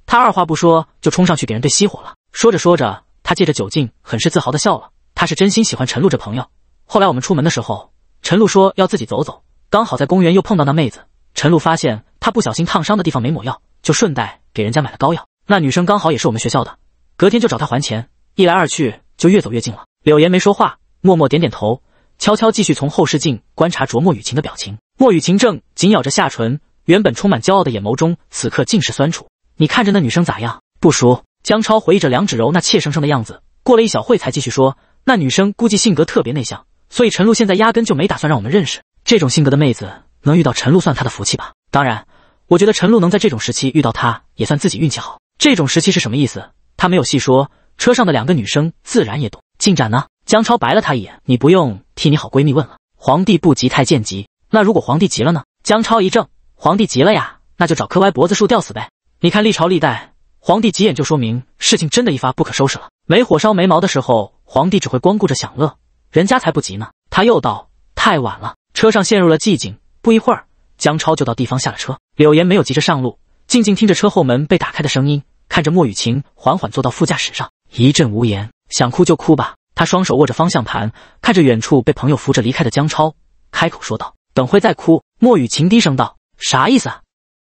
她二话不说就冲上去给人对熄火了。说着说着，他借着酒劲，很是自豪地笑了。他是真心喜欢陈露这朋友。后来我们出门的时候，陈露说要自己走走，刚好在公园又碰到那妹子。陈露发现她不小心烫伤的地方没抹药。就顺带给人家买了膏药，那女生刚好也是我们学校的，隔天就找他还钱，一来二去就越走越近了。柳岩没说话，默默点点头，悄悄继续从后视镜观察着莫雨晴的表情。莫雨晴正紧咬着下唇，原本充满骄傲的眼眸中，此刻尽是酸楚。你看着那女生咋样？不熟。江超回忆着梁芷柔那怯生生的样子，过了一小会才继续说：“那女生估计性格特别内向，所以陈露现在压根就没打算让我们认识。这种性格的妹子能遇到陈露，算她的福气吧。当然。”我觉得陈露能在这种时期遇到他，也算自己运气好。这种时期是什么意思？他没有细说。车上的两个女生自然也懂。进展呢？江超白了他一眼：“你不用替你好闺蜜问了。皇帝不急太监急。那如果皇帝急了呢？”江超一怔：“皇帝急了呀？那就找棵歪脖子树吊死呗。你看历朝历代，皇帝急眼就说明事情真的一发不可收拾了。没火烧眉毛的时候，皇帝只会光顾着享乐，人家才不急呢。”他又道：“太晚了。”车上陷入了寂静。不一会儿。江超就到地方下了车，柳岩没有急着上路，静静听着车后门被打开的声音，看着莫雨晴缓缓坐到副驾驶上，一阵无言。想哭就哭吧。他双手握着方向盘，看着远处被朋友扶着离开的江超，开口说道：“等会再哭。”莫雨晴低声道：“啥意思？”啊？”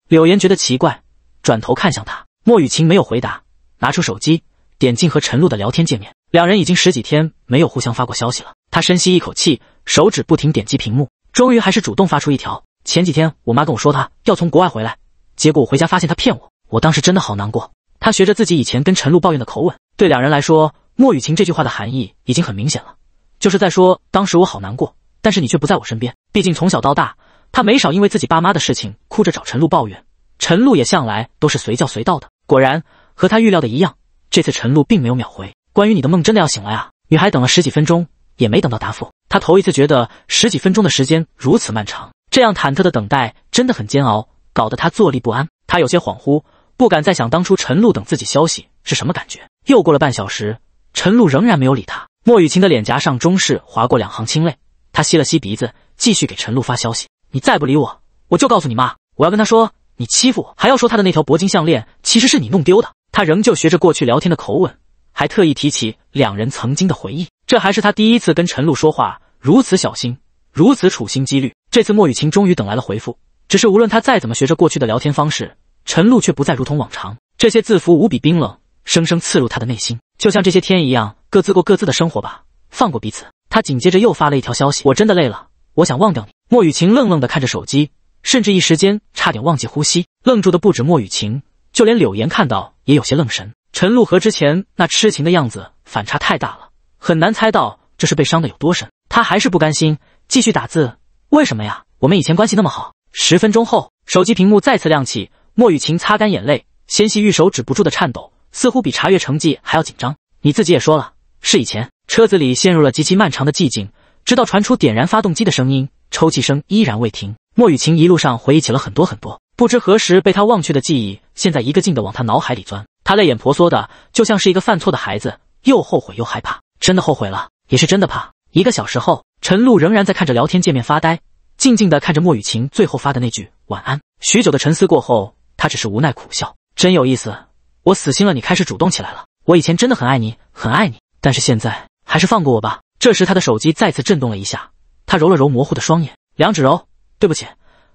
柳岩觉得奇怪，转头看向他。莫雨晴没有回答，拿出手机，点进和陈露的聊天界面。两人已经十几天没有互相发过消息了。他深吸一口气，手指不停点击屏幕，终于还是主动发出一条。前几天我妈跟我说她要从国外回来，结果我回家发现她骗我，我当时真的好难过。她学着自己以前跟陈露抱怨的口吻，对两人来说，莫雨晴这句话的含义已经很明显了，就是在说当时我好难过，但是你却不在我身边。毕竟从小到大，他没少因为自己爸妈的事情哭着找陈露抱怨，陈露也向来都是随叫随到的。果然，和他预料的一样，这次陈露并没有秒回。关于你的梦真的要醒了呀？女孩等了十几分钟也没等到答复，她头一次觉得十几分钟的时间如此漫长。这样忐忑的等待真的很煎熬，搞得他坐立不安。他有些恍惚，不敢再想当初陈露等自己消息是什么感觉。又过了半小时，陈露仍然没有理他。莫雨晴的脸颊上终是划过两行清泪，他吸了吸鼻子，继续给陈露发消息：“你再不理我，我就告诉你妈，我要跟她说你欺负我，还要说她的那条铂金项链其实是你弄丢的。”他仍旧学着过去聊天的口吻，还特意提起两人曾经的回忆。这还是他第一次跟陈露说话如此小心，如此处心积虑。这次莫雨晴终于等来了回复，只是无论她再怎么学着过去的聊天方式，陈露却不再如同往常，这些字符无比冰冷，生生刺入她的内心，就像这些天一样，各自过各自的生活吧，放过彼此。她紧接着又发了一条消息：“我真的累了，我想忘掉你。”莫雨晴愣愣的看着手机，甚至一时间差点忘记呼吸。愣住的不止莫雨晴，就连柳岩看到也有些愣神。陈露和之前那痴情的样子反差太大了，很难猜到这是被伤的有多深。他还是不甘心，继续打字。为什么呀？我们以前关系那么好。十分钟后，手机屏幕再次亮起，莫雨晴擦干眼泪，纤细玉手止不住的颤抖，似乎比查阅成绩还要紧张。你自己也说了，是以前。车子里陷入了极其漫长的寂静，直到传出点燃发动机的声音，抽泣声依然未停。莫雨晴一路上回忆起了很多很多，不知何时被他忘却的记忆，现在一个劲的往他脑海里钻。他泪眼婆娑的，就像是一个犯错的孩子，又后悔又害怕，真的后悔了，也是真的怕。一个小时后。陈露仍然在看着聊天界面发呆，静静地看着莫雨晴最后发的那句晚安。许久的沉思过后，他只是无奈苦笑，真有意思，我死心了，你开始主动起来了。我以前真的很爱你，很爱你，但是现在还是放过我吧。这时，他的手机再次震动了一下，他揉了揉模糊的双眼。梁芷柔，对不起，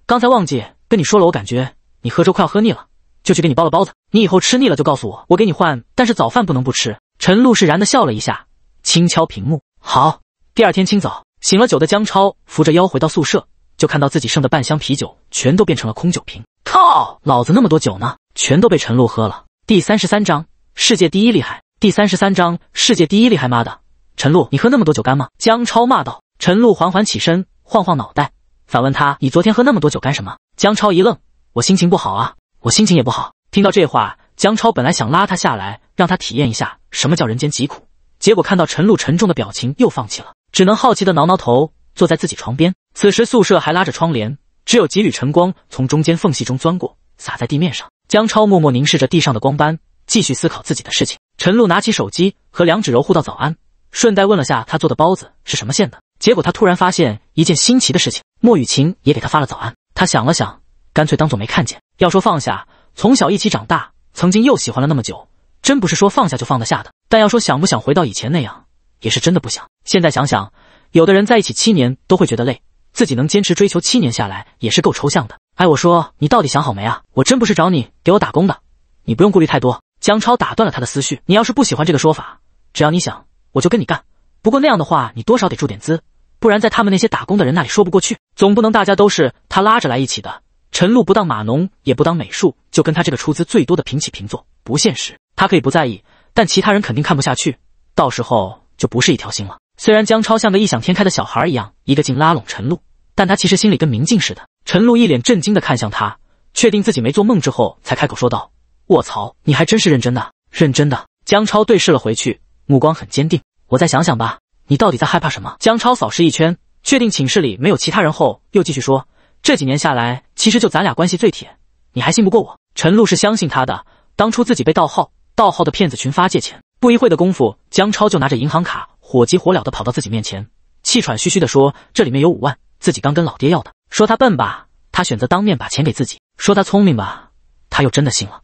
刚才忘记跟你说了，我感觉你喝粥快要喝腻了，就去给你包了包子。你以后吃腻了就告诉我，我给你换。但是早饭不能不吃。陈露释然的笑了一下，轻敲屏幕，好。第二天清早。醒了酒的江超扶着腰回到宿舍，就看到自己剩的半箱啤酒全都变成了空酒瓶。靠，老子那么多酒呢，全都被陈露喝了。第三十三章世界第一厉害。第三十三章世界第一厉害。妈的，陈露，你喝那么多酒干嘛？江超骂道。陈露缓缓起身，晃晃脑袋，反问他：“你昨天喝那么多酒干什么？”江超一愣：“我心情不好啊，我心情也不好。”听到这话，江超本来想拉他下来，让他体验一下什么叫人间疾苦，结果看到陈露沉重的表情，又放弃了。只能好奇的挠挠头，坐在自己床边。此时宿舍还拉着窗帘，只有几缕晨光从中间缝隙中钻过，洒在地面上。江超默默凝视着地上的光斑，继续思考自己的事情。陈露拿起手机和梁芷柔互道早安，顺带问了下她做的包子是什么馅的。结果她突然发现一件新奇的事情：莫雨晴也给她发了早安。她想了想，干脆当做没看见。要说放下，从小一起长大，曾经又喜欢了那么久，真不是说放下就放得下的。但要说想不想回到以前那样，也是真的不想。现在想想，有的人在一起七年都会觉得累，自己能坚持追求七年下来也是够抽象的。哎，我说你到底想好没啊？我真不是找你给我打工的，你不用顾虑太多。江超打断了他的思绪：“你要是不喜欢这个说法，只要你想，我就跟你干。不过那样的话，你多少得注点资，不然在他们那些打工的人那里说不过去。总不能大家都是他拉着来一起的。陈露不当码农，也不当美术，就跟他这个出资最多的平起平坐，不现实。他可以不在意，但其他人肯定看不下去。到时候。”就不是一条心了。虽然江超像个异想天开的小孩一样，一个劲拉拢陈露，但他其实心里跟明镜似的。陈露一脸震惊的看向他，确定自己没做梦之后，才开口说道：“卧槽，你还真是认真的，认真的。”江超对视了回去，目光很坚定：“我再想想吧，你到底在害怕什么？”江超扫视一圈，确定寝室里没有其他人后，又继续说：“这几年下来，其实就咱俩关系最铁，你还信不过我？”陈露是相信他的，当初自己被盗号，盗号的骗子群发借钱。不一会的功夫，江超就拿着银行卡，火急火燎的跑到自己面前，气喘吁吁的说：“这里面有五万，自己刚跟老爹要的。”说他笨吧，他选择当面把钱给自己；说他聪明吧，他又真的信了。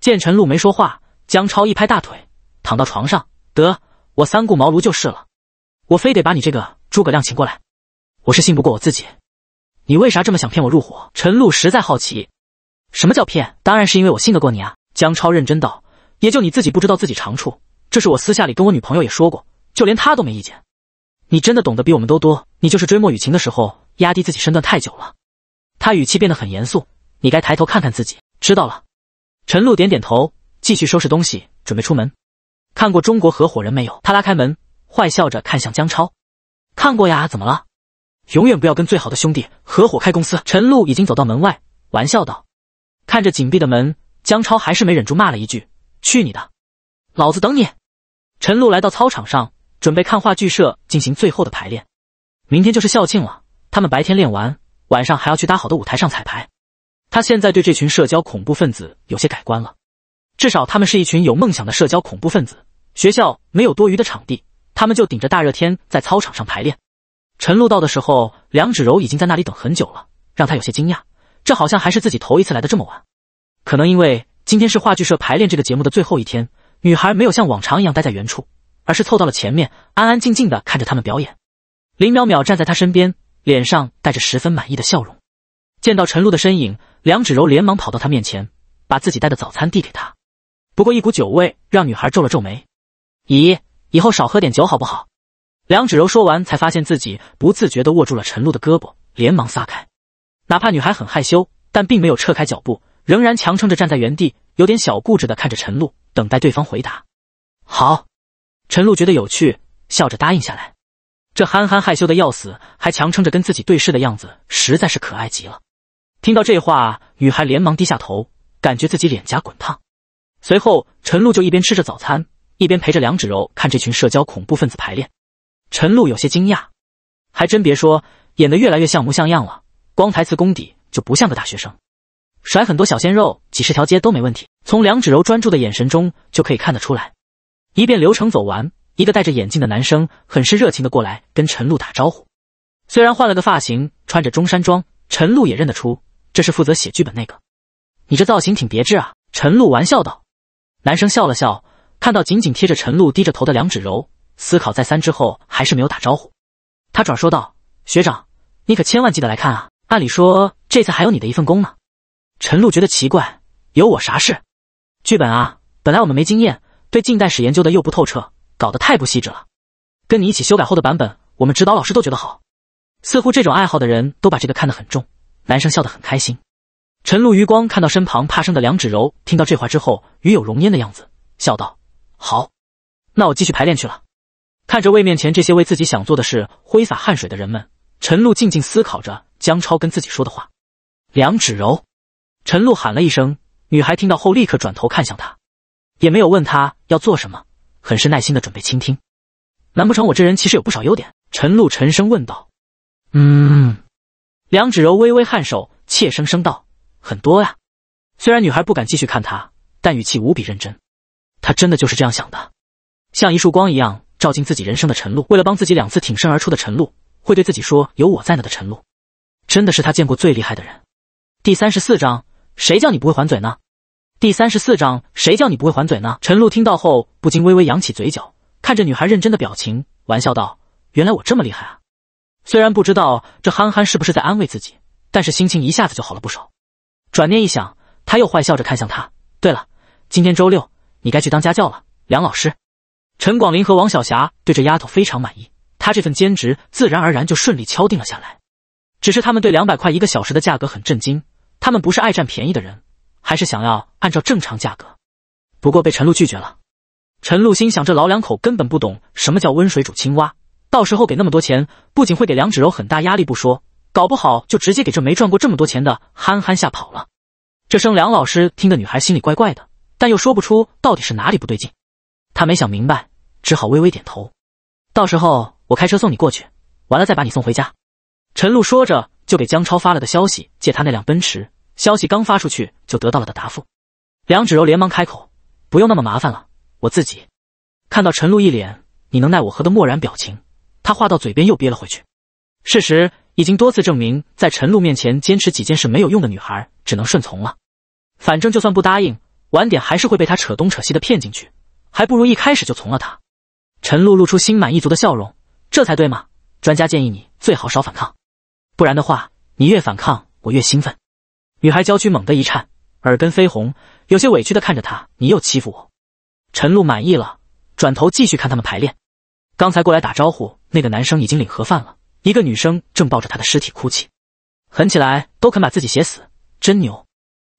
见陈露没说话，江超一拍大腿，躺到床上：“得，我三顾茅庐就是了，我非得把你这个诸葛亮请过来。我是信不过我自己，你为啥这么想骗我入伙？”陈露实在好奇：“什么叫骗？当然是因为我信得过你啊。”江超认真道：“也就你自己不知道自己长处。”这是我私下里跟我女朋友也说过，就连她都没意见。你真的懂得比我们都多，你就是追莫雨晴的时候压低自己身段太久了。他语气变得很严肃，你该抬头看看自己。知道了。陈露点点头，继续收拾东西，准备出门。看过中国合伙人没有？他拉开门，坏笑着看向江超。看过呀，怎么了？永远不要跟最好的兄弟合伙开公司。陈露已经走到门外，玩笑道。看着紧闭的门，江超还是没忍住骂了一句：“去你的，老子等你。”陈露来到操场上，准备看话剧社进行最后的排练。明天就是校庆了，他们白天练完，晚上还要去搭好的舞台上彩排。他现在对这群社交恐怖分子有些改观了，至少他们是一群有梦想的社交恐怖分子。学校没有多余的场地，他们就顶着大热天在操场上排练。陈露到的时候，梁芷柔已经在那里等很久了，让他有些惊讶。这好像还是自己头一次来的这么晚，可能因为今天是话剧社排练这个节目的最后一天。女孩没有像往常一样待在原处，而是凑到了前面，安安静静的看着他们表演。林淼淼站在他身边，脸上带着十分满意的笑容。见到陈露的身影，梁芷柔连忙跑到他面前，把自己带的早餐递给他。不过一股酒味让女孩皱了皱眉。咦，以后少喝点酒好不好？梁芷柔说完，才发现自己不自觉地握住了陈露的胳膊，连忙撒开。哪怕女孩很害羞，但并没有撤开脚步，仍然强撑着站在原地。有点小固执的看着陈露，等待对方回答。好，陈露觉得有趣，笑着答应下来。这憨憨害羞的要死，还强撑着跟自己对视的样子，实在是可爱极了。听到这话，女孩连忙低下头，感觉自己脸颊滚烫。随后，陈露就一边吃着早餐，一边陪着梁芷柔看这群社交恐怖分子排练。陈露有些惊讶，还真别说，演得越来越像模像样了，光台词功底就不像个大学生。甩很多小鲜肉，几十条街都没问题。从梁芷柔专注的眼神中就可以看得出来。一遍流程走完，一个戴着眼镜的男生很是热情的过来跟陈露打招呼。虽然换了个发型，穿着中山装，陈露也认得出，这是负责写剧本那个。你这造型挺别致啊，陈露玩笑道。男生笑了笑，看到紧紧贴着陈露低着头的梁芷柔，思考再三之后，还是没有打招呼。他转说道：“学长，你可千万记得来看啊！按理说这次还有你的一份工呢。”陈露觉得奇怪，有我啥事？剧本啊，本来我们没经验，对近代史研究的又不透彻，搞得太不细致了。跟你一起修改后的版本，我们指导老师都觉得好。似乎这种爱好的人都把这个看得很重。男生笑得很开心。陈露余光看到身旁怕生的梁芷柔，听到这话之后与有容焉的样子，笑道：“好，那我继续排练去了。”看着位面前这些为自己想做的事挥洒汗水的人们，陈露静静思考着江超跟自己说的话。梁芷柔。陈露喊了一声，女孩听到后立刻转头看向他，也没有问他要做什么，很是耐心的准备倾听。难不成我这人其实有不少优点？陈露沉声问道。嗯，梁芷柔微微颔首，怯生生道：“很多呀。”虽然女孩不敢继续看他，但语气无比认真。她真的就是这样想的，像一束光一样照进自己人生的陈露。为了帮自己两次挺身而出的陈露，会对自己说“有我在呢”的陈露，真的是她见过最厉害的人。第三十四章。谁叫你不会还嘴呢？第三十四章，谁叫你不会还嘴呢？陈露听到后不禁微微扬起嘴角，看着女孩认真的表情，玩笑道：“原来我这么厉害啊！”虽然不知道这憨憨是不是在安慰自己，但是心情一下子就好了不少。转念一想，他又坏笑着看向他：“对了，今天周六，你该去当家教了，梁老师。”陈广林和王小霞对这丫头非常满意，她这份兼职自然而然就顺利敲定了下来。只是他们对两百块一个小时的价格很震惊。他们不是爱占便宜的人，还是想要按照正常价格，不过被陈露拒绝了。陈露心想，这老两口根本不懂什么叫温水煮青蛙，到时候给那么多钱，不仅会给梁芷柔很大压力不说，搞不好就直接给这没赚过这么多钱的憨憨吓跑了。这声梁老师听得女孩心里怪怪的，但又说不出到底是哪里不对劲，她没想明白，只好微微点头。到时候我开车送你过去，完了再把你送回家。陈露说着，就给江超发了个消息，借他那辆奔驰。消息刚发出去，就得到了的答复。梁芷柔连忙开口：“不用那么麻烦了，我自己。”看到陈露一脸“你能奈我何”的漠然表情，她话到嘴边又憋了回去。事实已经多次证明，在陈露面前坚持几件事没有用的女孩，只能顺从了。反正就算不答应，晚点还是会被他扯东扯西的骗进去，还不如一开始就从了他。陈露露出心满意足的笑容，这才对嘛。专家建议你最好少反抗。不然的话，你越反抗，我越兴奋。女孩娇躯猛地一颤，耳根绯红，有些委屈的看着他。你又欺负我。陈露满意了，转头继续看他们排练。刚才过来打招呼那个男生已经领盒饭了，一个女生正抱着他的尸体哭泣。狠起来都肯把自己写死，真牛。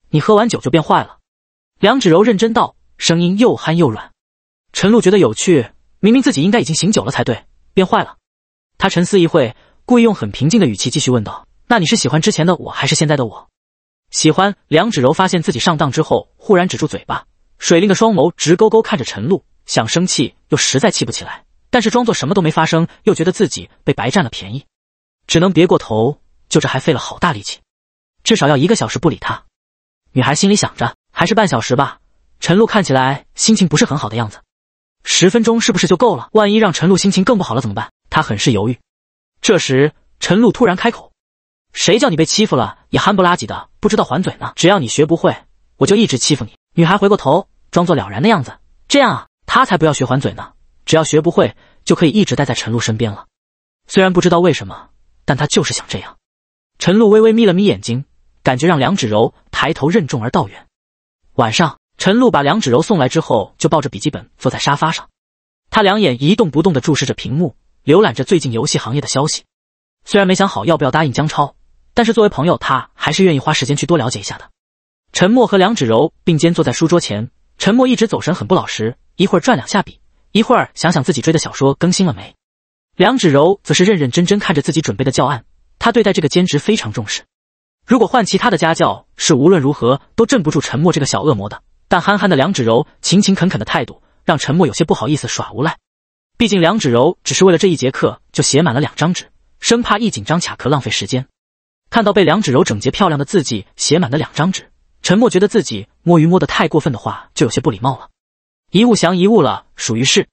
你喝完酒就变坏了。梁芷柔认真道，声音又憨又软。陈露觉得有趣，明明自己应该已经醒酒了才对，变坏了。他沉思一会。故意用很平静的语气继续问道：“那你是喜欢之前的我，还是现在的我？”喜欢梁芷柔发现自己上当之后，忽然止住嘴巴，水灵的双眸直勾勾看着陈露，想生气又实在气不起来，但是装作什么都没发生，又觉得自己被白占了便宜，只能别过头。就这还费了好大力气，至少要一个小时不理他。女孩心里想着，还是半小时吧。陈露看起来心情不是很好的样子，十分钟是不是就够了？万一让陈露心情更不好了怎么办？她很是犹豫。这时，陈露突然开口：“谁叫你被欺负了，也憨不拉几的，不知道还嘴呢？只要你学不会，我就一直欺负你。”女孩回过头，装作了然的样子：“这样啊，她才不要学还嘴呢。只要学不会，就可以一直待在陈露身边了。虽然不知道为什么，但她就是想这样。”陈露微微眯了眯眼睛，感觉让梁芷柔抬头任重而道远。晚上，陈露把梁芷柔送来之后，就抱着笔记本坐在沙发上，她两眼一动不动地注视着屏幕。浏览着最近游戏行业的消息，虽然没想好要不要答应江超，但是作为朋友，他还是愿意花时间去多了解一下的。陈默和梁芷柔并肩坐在书桌前，陈默一直走神，很不老实，一会儿转两下笔，一会儿想想自己追的小说更新了没。梁芷柔则是认认真真看着自己准备的教案，他对待这个兼职非常重视。如果换其他的家教，是无论如何都镇不住陈默这个小恶魔的。但憨憨的梁芷柔勤勤恳恳的态度，让陈默有些不好意思耍无赖。毕竟梁芷柔只是为了这一节课就写满了两张纸，生怕一紧张卡壳浪费时间。看到被梁芷柔整洁漂亮的字迹写满的两张纸，陈默觉得自己摸鱼摸得太过分的话，就有些不礼貌了。一物降一物了，属于是。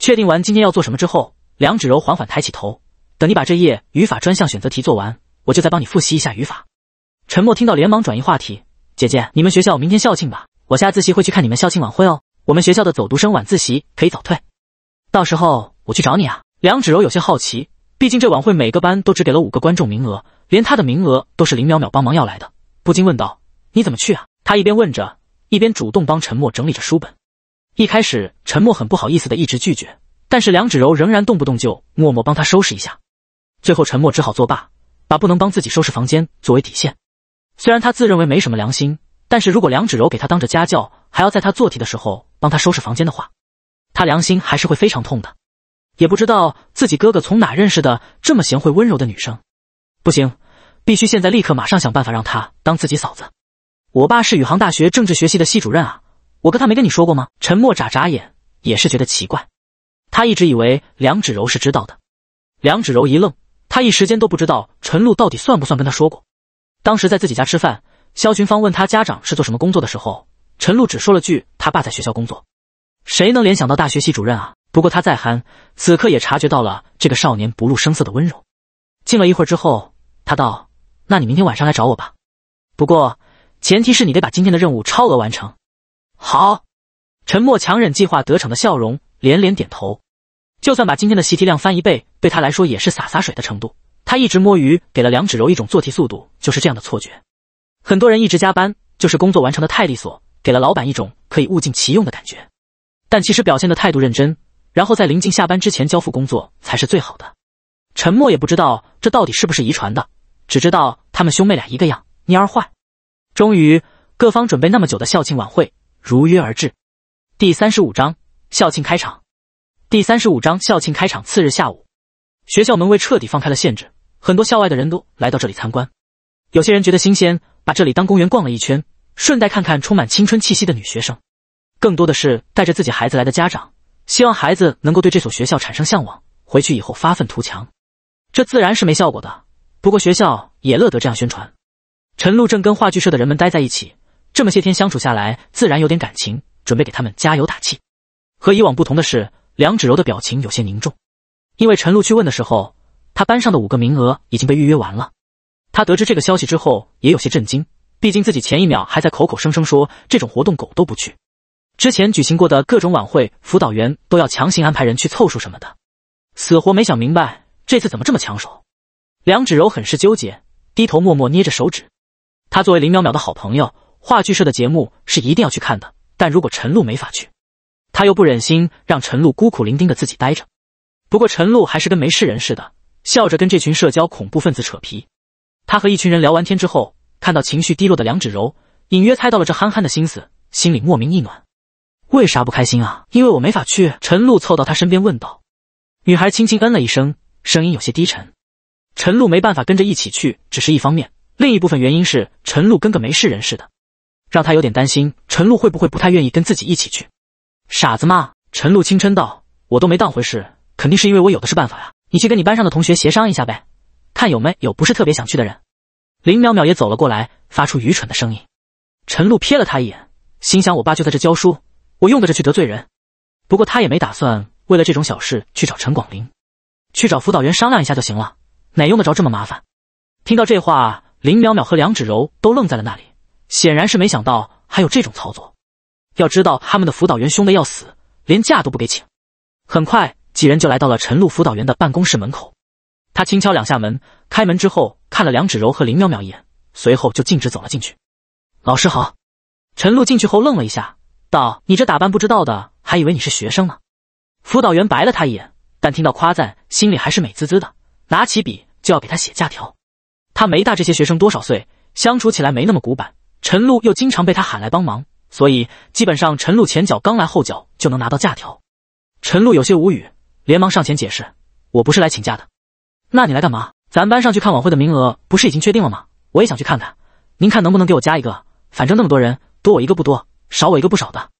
确定完今天要做什么之后，梁芷柔缓缓抬起头：“等你把这页语法专项选择题做完，我就再帮你复习一下语法。”陈默听到，连忙转移话题：“姐姐，你们学校明天校庆吧？我下自习会去看你们校庆晚会哦。我们学校的走读生晚自习可以早退。”到时候我去找你啊！梁芷柔有些好奇，毕竟这晚会每个班都只给了五个观众名额，连她的名额都是林淼淼帮忙要来的，不禁问道：“你怎么去啊？”她一边问着，一边主动帮陈默整理着书本。一开始，陈默很不好意思的一直拒绝，但是梁芷柔仍然动不动就默默帮他收拾一下，最后陈默只好作罢，把不能帮自己收拾房间作为底线。虽然他自认为没什么良心，但是如果梁芷柔给他当着家教，还要在他做题的时候帮他收拾房间的话。他良心还是会非常痛的，也不知道自己哥哥从哪认识的这么贤惠温柔的女生。不行，必须现在立刻马上想办法让她当自己嫂子。我爸是宇航大学政治学系的系主任啊，我跟他没跟你说过吗？陈默眨眨眼，也是觉得奇怪。他一直以为梁芷柔是知道的。梁芷柔一愣，他一时间都不知道陈露到底算不算跟他说过。当时在自己家吃饭，肖群芳问他家长是做什么工作的时候，陈露只说了句他爸在学校工作。谁能联想到大学系主任啊？不过他再憨，此刻也察觉到了这个少年不露声色的温柔。静了一会儿之后，他道：“那你明天晚上来找我吧，不过前提是你得把今天的任务超额完成。”好，沉默强忍计划得逞的笑容，连连点头。就算把今天的习题量翻一倍，对他来说也是洒洒水的程度。他一直摸鱼，给了梁芷柔一种做题速度就是这样的错觉。很多人一直加班，就是工作完成的太利索，给了老板一种可以物尽其用的感觉。但其实表现的态度认真，然后在临近下班之前交付工作才是最好的。陈默也不知道这到底是不是遗传的，只知道他们兄妹俩一个样，蔫儿坏。终于，各方准备那么久的校庆晚会如约而至。第三十五章校庆开场。第三十五章校庆开场。次日下午，学校门卫彻底放开了限制，很多校外的人都来到这里参观。有些人觉得新鲜，把这里当公园逛了一圈，顺带看看充满青春气息的女学生。更多的是带着自己孩子来的家长，希望孩子能够对这所学校产生向往，回去以后发愤图强。这自然是没效果的，不过学校也乐得这样宣传。陈露正跟话剧社的人们待在一起，这么些天相处下来，自然有点感情，准备给他们加油打气。和以往不同的是，梁芷柔的表情有些凝重，因为陈露去问的时候，他班上的五个名额已经被预约完了。他得知这个消息之后，也有些震惊，毕竟自己前一秒还在口口声声说这种活动狗都不去。之前举行过的各种晚会，辅导员都要强行安排人去凑数什么的，死活没想明白这次怎么这么抢手。梁芷柔很是纠结，低头默默捏着手指。她作为林淼淼的好朋友，话剧社的节目是一定要去看的。但如果陈露没法去，她又不忍心让陈露孤苦伶仃的自己待着。不过陈露还是跟没事人似的，笑着跟这群社交恐怖分子扯皮。他和一群人聊完天之后，看到情绪低落的梁芷柔，隐约猜到了这憨憨的心思，心里莫名一暖。为啥不开心啊？因为我没法去。陈露凑到他身边问道。女孩轻轻嗯了一声，声音有些低沉。陈露没办法跟着一起去，只是一方面，另一部分原因是陈露跟个没事人似的，让他有点担心陈露会不会不太愿意跟自己一起去。傻子吗？陈露轻嗔道，我都没当回事，肯定是因为我有的是办法呀。你去跟你班上的同学协商一下呗，看有没有不是特别想去的人。林淼淼也走了过来，发出愚蠢的声音。陈露瞥了他一眼，心想：我爸就在这教书。我用得着去得罪人，不过他也没打算为了这种小事去找陈广林，去找辅导员商量一下就行了，哪用得着这么麻烦？听到这话，林淼淼和梁芷柔都愣在了那里，显然是没想到还有这种操作。要知道，他们的辅导员凶的要死，连假都不给请。很快，几人就来到了陈露辅导员的办公室门口，他轻敲两下门，开门之后看了梁芷柔和林淼淼一眼，随后就径直走了进去。老师好。陈露进去后愣了一下。道：“你这打扮，不知道的还以为你是学生呢。”辅导员白了他一眼，但听到夸赞，心里还是美滋滋的，拿起笔就要给他写假条。他没大这些学生多少岁，相处起来没那么古板。陈露又经常被他喊来帮忙，所以基本上陈露前脚刚来，后脚就能拿到假条。陈露有些无语，连忙上前解释：“我不是来请假的，那你来干嘛？咱班上去看晚会的名额不是已经确定了吗？我也想去看看，您看能不能给我加一个？反正那么多人，多我一个不多。”少我一个不少的，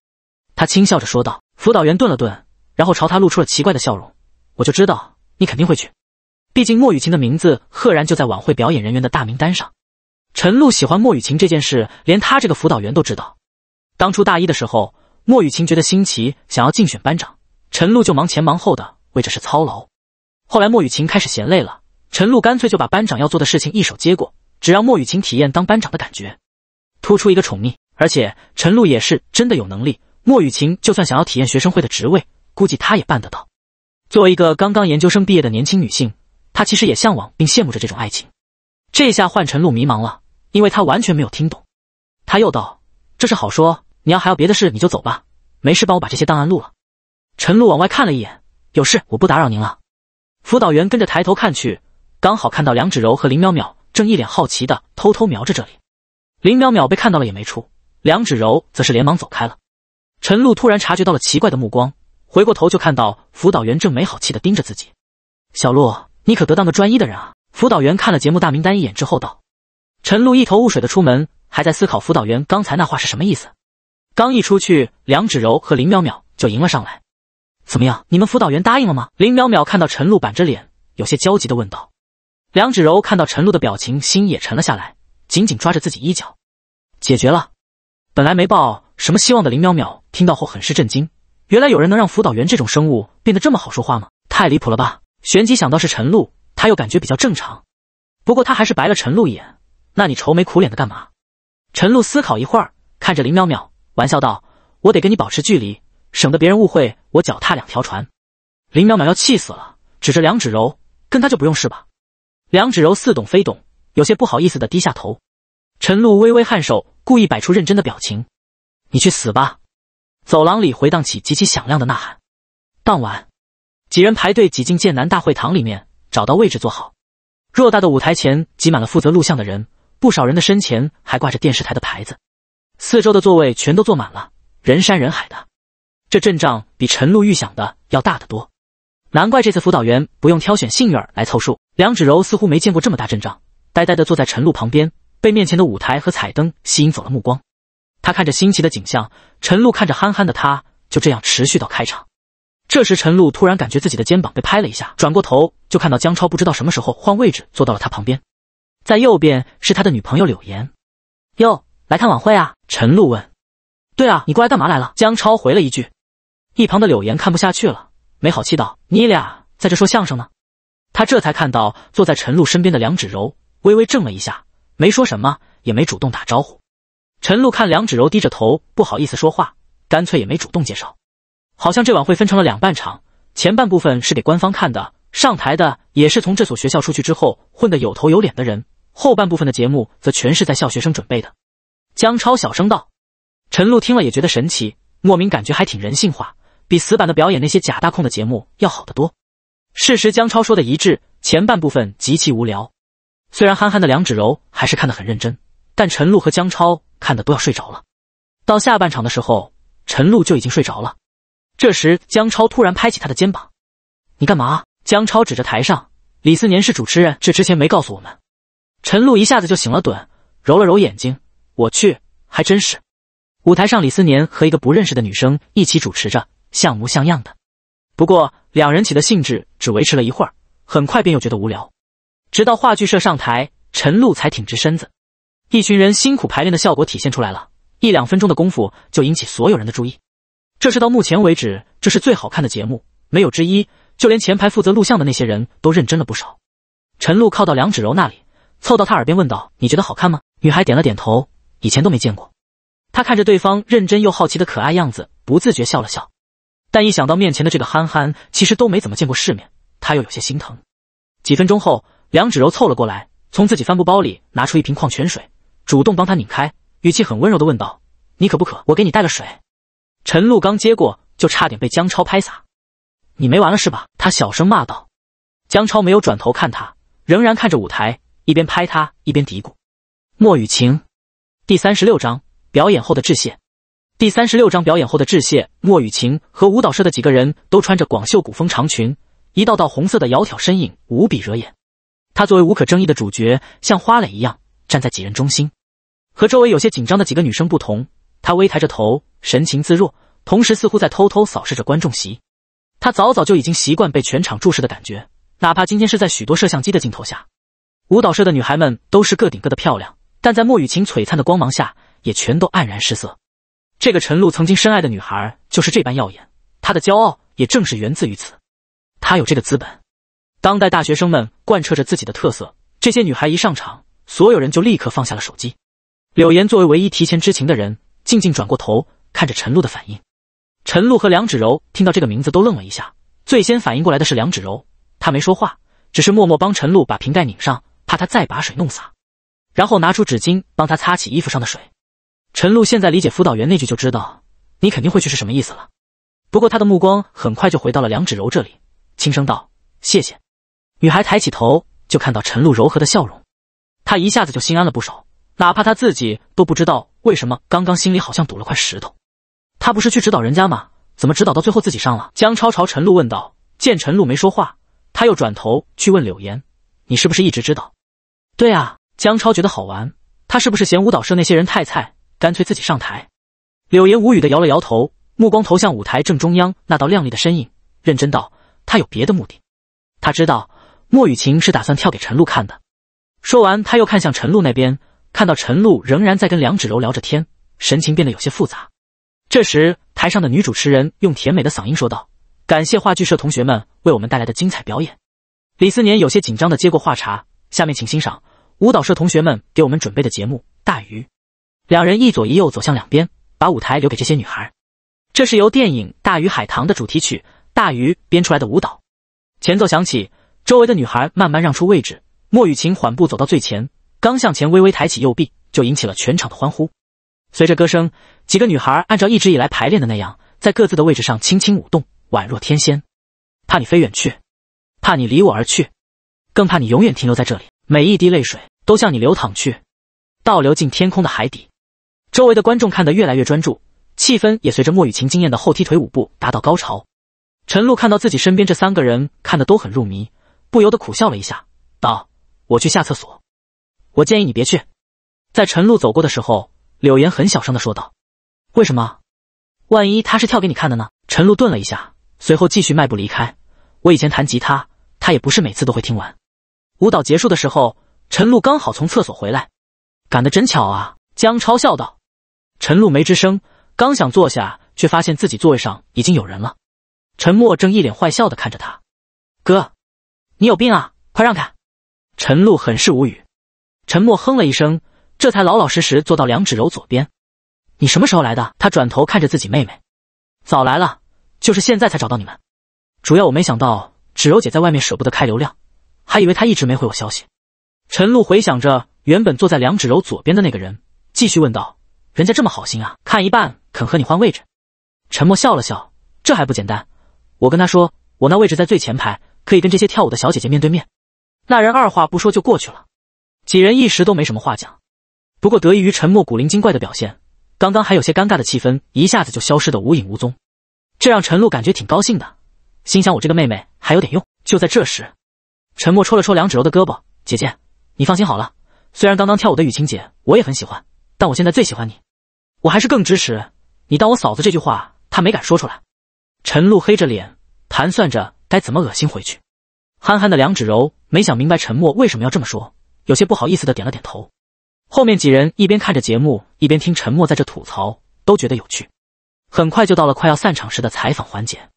他轻笑着说道。辅导员顿了顿，然后朝他露出了奇怪的笑容。我就知道你肯定会去，毕竟莫雨晴的名字赫然就在晚会表演人员的大名单上。陈露喜欢莫雨晴这件事，连他这个辅导员都知道。当初大一的时候，莫雨晴觉得新奇，想要竞选班长，陈露就忙前忙后的为这事操劳。后来莫雨晴开始嫌累了，陈露干脆就把班长要做的事情一手接过，只让莫雨晴体验当班长的感觉，突出一个宠溺。而且陈露也是真的有能力。莫雨晴就算想要体验学生会的职位，估计她也办得到。作为一个刚刚研究生毕业的年轻女性，她其实也向往并羡慕着这种爱情。这下换陈露迷茫了，因为她完全没有听懂。她又道：“这是好说，你要还要别的事你就走吧，没事帮我把这些档案录了。”陈露往外看了一眼，有事我不打扰您了。辅导员跟着抬头看去，刚好看到梁芷柔和林淼淼正一脸好奇的偷偷瞄着这里。林淼淼被看到了也没出。梁芷柔则是连忙走开了。陈露突然察觉到了奇怪的目光，回过头就看到辅导员正没好气的盯着自己。小露，你可得当个专一的人啊！辅导员看了节目大名单一眼之后道。陈露一头雾水的出门，还在思考辅导员刚才那话是什么意思。刚一出去，梁芷柔和林淼淼就迎了上来。怎么样，你们辅导员答应了吗？林淼淼看到陈露板着脸，有些焦急的问道。梁芷柔看到陈露的表情，心也沉了下来，紧紧抓着自己衣角。解决了。本来没抱什么希望的林淼淼听到后很是震惊，原来有人能让辅导员这种生物变得这么好说话吗？太离谱了吧！旋即想到是陈露，他又感觉比较正常，不过他还是白了陈露一眼：“那你愁眉苦脸的干嘛？”陈露思考一会儿，看着林淼淼，玩笑道：“我得跟你保持距离，省得别人误会我脚踏两条船。”林淼淼要气死了，指着梁芷柔：“跟他就不用是吧？”梁芷柔似懂非懂，有些不好意思的低下头。陈露微微颔首。故意摆出认真的表情，你去死吧！走廊里回荡起极其响亮的呐喊。当晚，几人排队挤进剑南大会堂里面，找到位置坐好。偌大的舞台前挤满了负责录像的人，不少人的身前还挂着电视台的牌子。四周的座位全都坐满了，人山人海的。这阵仗比陈露预想的要大得多，难怪这次辅导员不用挑选幸运儿来凑数。梁芷柔似乎没见过这么大阵仗，呆呆的坐在陈露旁边。被面前的舞台和彩灯吸引走了目光，他看着新奇的景象。陈露看着憨憨的他，就这样持续到开场。这时，陈露突然感觉自己的肩膀被拍了一下，转过头就看到江超不知道什么时候换位置坐到了他旁边。在右边是他的女朋友柳岩。哟，来看晚会啊？陈露问。对啊，你过来干嘛来了？江超回了一句。一旁的柳岩看不下去了，没好气道：“你俩在这说相声呢？”他这才看到坐在陈露身边的梁芷柔，微微怔了一下。没说什么，也没主动打招呼。陈露看梁芷柔低着头，不好意思说话，干脆也没主动介绍。好像这晚会分成了两半场，前半部分是给官方看的，上台的也是从这所学校出去之后混得有头有脸的人；后半部分的节目则全是在校学生准备的。江超小声道，陈露听了也觉得神奇，莫名感觉还挺人性化，比死板的表演那些假大空的节目要好得多。事实江超说的一致，前半部分极其无聊。虽然憨憨的梁芷柔还是看得很认真，但陈露和江超看的都要睡着了。到下半场的时候，陈露就已经睡着了。这时，江超突然拍起他的肩膀：“你干嘛？”江超指着台上，李思年是主持人，这之前没告诉我们。陈露一下子就醒了盹，揉了揉眼睛：“我去，还真是！”舞台上，李思年和一个不认识的女生一起主持着，像模像样的。不过，两人起的兴致只维持了一会儿，很快便又觉得无聊。直到话剧社上台，陈露才挺直身子。一群人辛苦排练的效果体现出来了，一两分钟的功夫就引起所有人的注意。这是到目前为止，这是最好看的节目，没有之一。就连前排负责录像的那些人都认真了不少。陈露靠到梁芷柔那里，凑到她耳边问道：“你觉得好看吗？”女孩点了点头。以前都没见过。她看着对方认真又好奇的可爱样子，不自觉笑了笑。但一想到面前的这个憨憨，其实都没怎么见过世面，她又有些心疼。几分钟后。梁芷柔凑了过来，从自己帆布包里拿出一瓶矿泉水，主动帮他拧开，语气很温柔的问道：“你渴不渴？我给你带了水。”陈露刚接过，就差点被江超拍洒。“你没完了是吧？”他小声骂道。江超没有转头看他，仍然看着舞台，一边拍他一边嘀咕：“莫雨晴，第三十六章表演后的致谢。”第三十六章表演后的致谢。莫雨晴和舞蹈社的几个人都穿着广袖古风长裙，一道道红色的窈窕身影无比惹眼。他作为无可争议的主角，像花蕾一样站在几人中心，和周围有些紧张的几个女生不同，他微抬着头，神情自若，同时似乎在偷偷扫视着观众席。他早早就已经习惯被全场注视的感觉，哪怕今天是在许多摄像机的镜头下。舞蹈社的女孩们都是个顶个的漂亮，但在莫雨晴璀璨的光芒下，也全都黯然失色。这个陈露曾经深爱的女孩就是这般耀眼，她的骄傲也正是源自于此，她有这个资本。当代大学生们贯彻着自己的特色，这些女孩一上场，所有人就立刻放下了手机。柳岩作为唯一提前知情的人，静静转过头看着陈露的反应。陈露和梁芷柔听到这个名字都愣了一下，最先反应过来的是梁芷柔，她没说话，只是默默帮陈露把瓶盖拧上，怕她再把水弄洒，然后拿出纸巾帮她擦起衣服上的水。陈露现在理解辅导员那句“就知道你肯定会去”是什么意思了，不过她的目光很快就回到了梁芷柔这里，轻声道：“谢谢。”女孩抬起头，就看到陈露柔和的笑容，她一下子就心安了不少。哪怕她自己都不知道为什么，刚刚心里好像堵了块石头。她不是去指导人家吗？怎么指导到最后自己上了？江超朝陈露问道。见陈露没说话，他又转头去问柳岩：“你是不是一直指导？”“对啊。”江超觉得好玩。他是不是嫌舞蹈社那些人太菜，干脆自己上台？柳岩无语的摇了摇头，目光投向舞台正中央那道亮丽的身影，认真道：“他有别的目的。他知道。”莫雨晴是打算跳给陈露看的。说完，他又看向陈露那边，看到陈露仍然在跟梁芷柔聊着天，神情变得有些复杂。这时，台上的女主持人用甜美的嗓音说道：“感谢话剧社同学们为我们带来的精彩表演。”李思年有些紧张的接过话茬：“下面请欣赏舞蹈社同学们给我们准备的节目《大鱼》。”两人一左一右走向两边，把舞台留给这些女孩。这是由电影《大鱼海棠》的主题曲《大鱼》编出来的舞蹈。前奏响起。周围的女孩慢慢让出位置，莫雨晴缓步走到最前，刚向前微微抬起右臂，就引起了全场的欢呼。随着歌声，几个女孩按照一直以来排练的那样，在各自的位置上轻轻舞动，宛若天仙。怕你飞远去，怕你离我而去，更怕你永远停留在这里。每一滴泪水都向你流淌去，倒流进天空的海底。周围的观众看得越来越专注，气氛也随着莫雨晴惊艳的后踢腿舞步达到高潮。陈露看到自己身边这三个人看得都很入迷。不由得苦笑了一下，道：“我去下厕所。”我建议你别去。在陈露走过的时候，柳岩很小声的说道：“为什么？万一他是跳给你看的呢？”陈露顿了一下，随后继续迈步离开。我以前弹吉他，他也不是每次都会听完。舞蹈结束的时候，陈露刚好从厕所回来，赶得真巧啊！江超笑道。陈露没吱声，刚想坐下，却发现自己座位上已经有人了。陈默正一脸坏笑的看着他，哥。你有病啊！快让开！陈露很是无语，陈默哼了一声，这才老老实实坐到梁芷柔左边。你什么时候来的？他转头看着自己妹妹，早来了，就是现在才找到你们。主要我没想到芷柔姐在外面舍不得开流量，还以为她一直没回我消息。陈露回想着原本坐在梁芷柔左边的那个人，继续问道：“人家这么好心啊，看一半肯和你换位置。”陈默笑了笑：“这还不简单？我跟他说我那位置在最前排。”可以跟这些跳舞的小姐姐面对面。那人二话不说就过去了，几人一时都没什么话讲。不过得益于沉默古灵精怪的表现，刚刚还有些尴尬的气氛一下子就消失的无影无踪，这让陈露感觉挺高兴的，心想我这个妹妹还有点用。就在这时，陈默戳了戳梁芷柔的胳膊：“姐姐，你放心好了，虽然刚刚跳舞的雨晴姐我也很喜欢，但我现在最喜欢你，我还是更支持你当我嫂子。”这句话她没敢说出来。陈露黑着脸盘算着。该怎么恶心回去？憨憨的梁芷柔没想明白陈默为什么要这么说，有些不好意思的点了点头。后面几人一边看着节目，一边听陈默在这吐槽，都觉得有趣。很快就到了快要散场时的采访环节，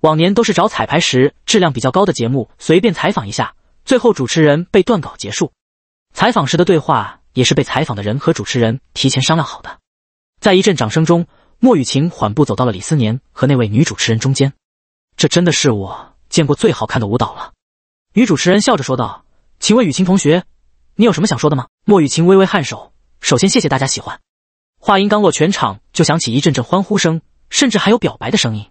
往年都是找彩排时质量比较高的节目随便采访一下，最后主持人被断稿结束。采访时的对话也是被采访的人和主持人提前商量好的。在一阵掌声中，莫雨晴缓步走到了李思年和那位女主持人中间。这真的是我见过最好看的舞蹈了，女主持人笑着说道：“请问雨晴同学，你有什么想说的吗？”莫雨晴微微颔首，首先谢谢大家喜欢。话音刚落，全场就响起一阵阵欢呼声，甚至还有表白的声音。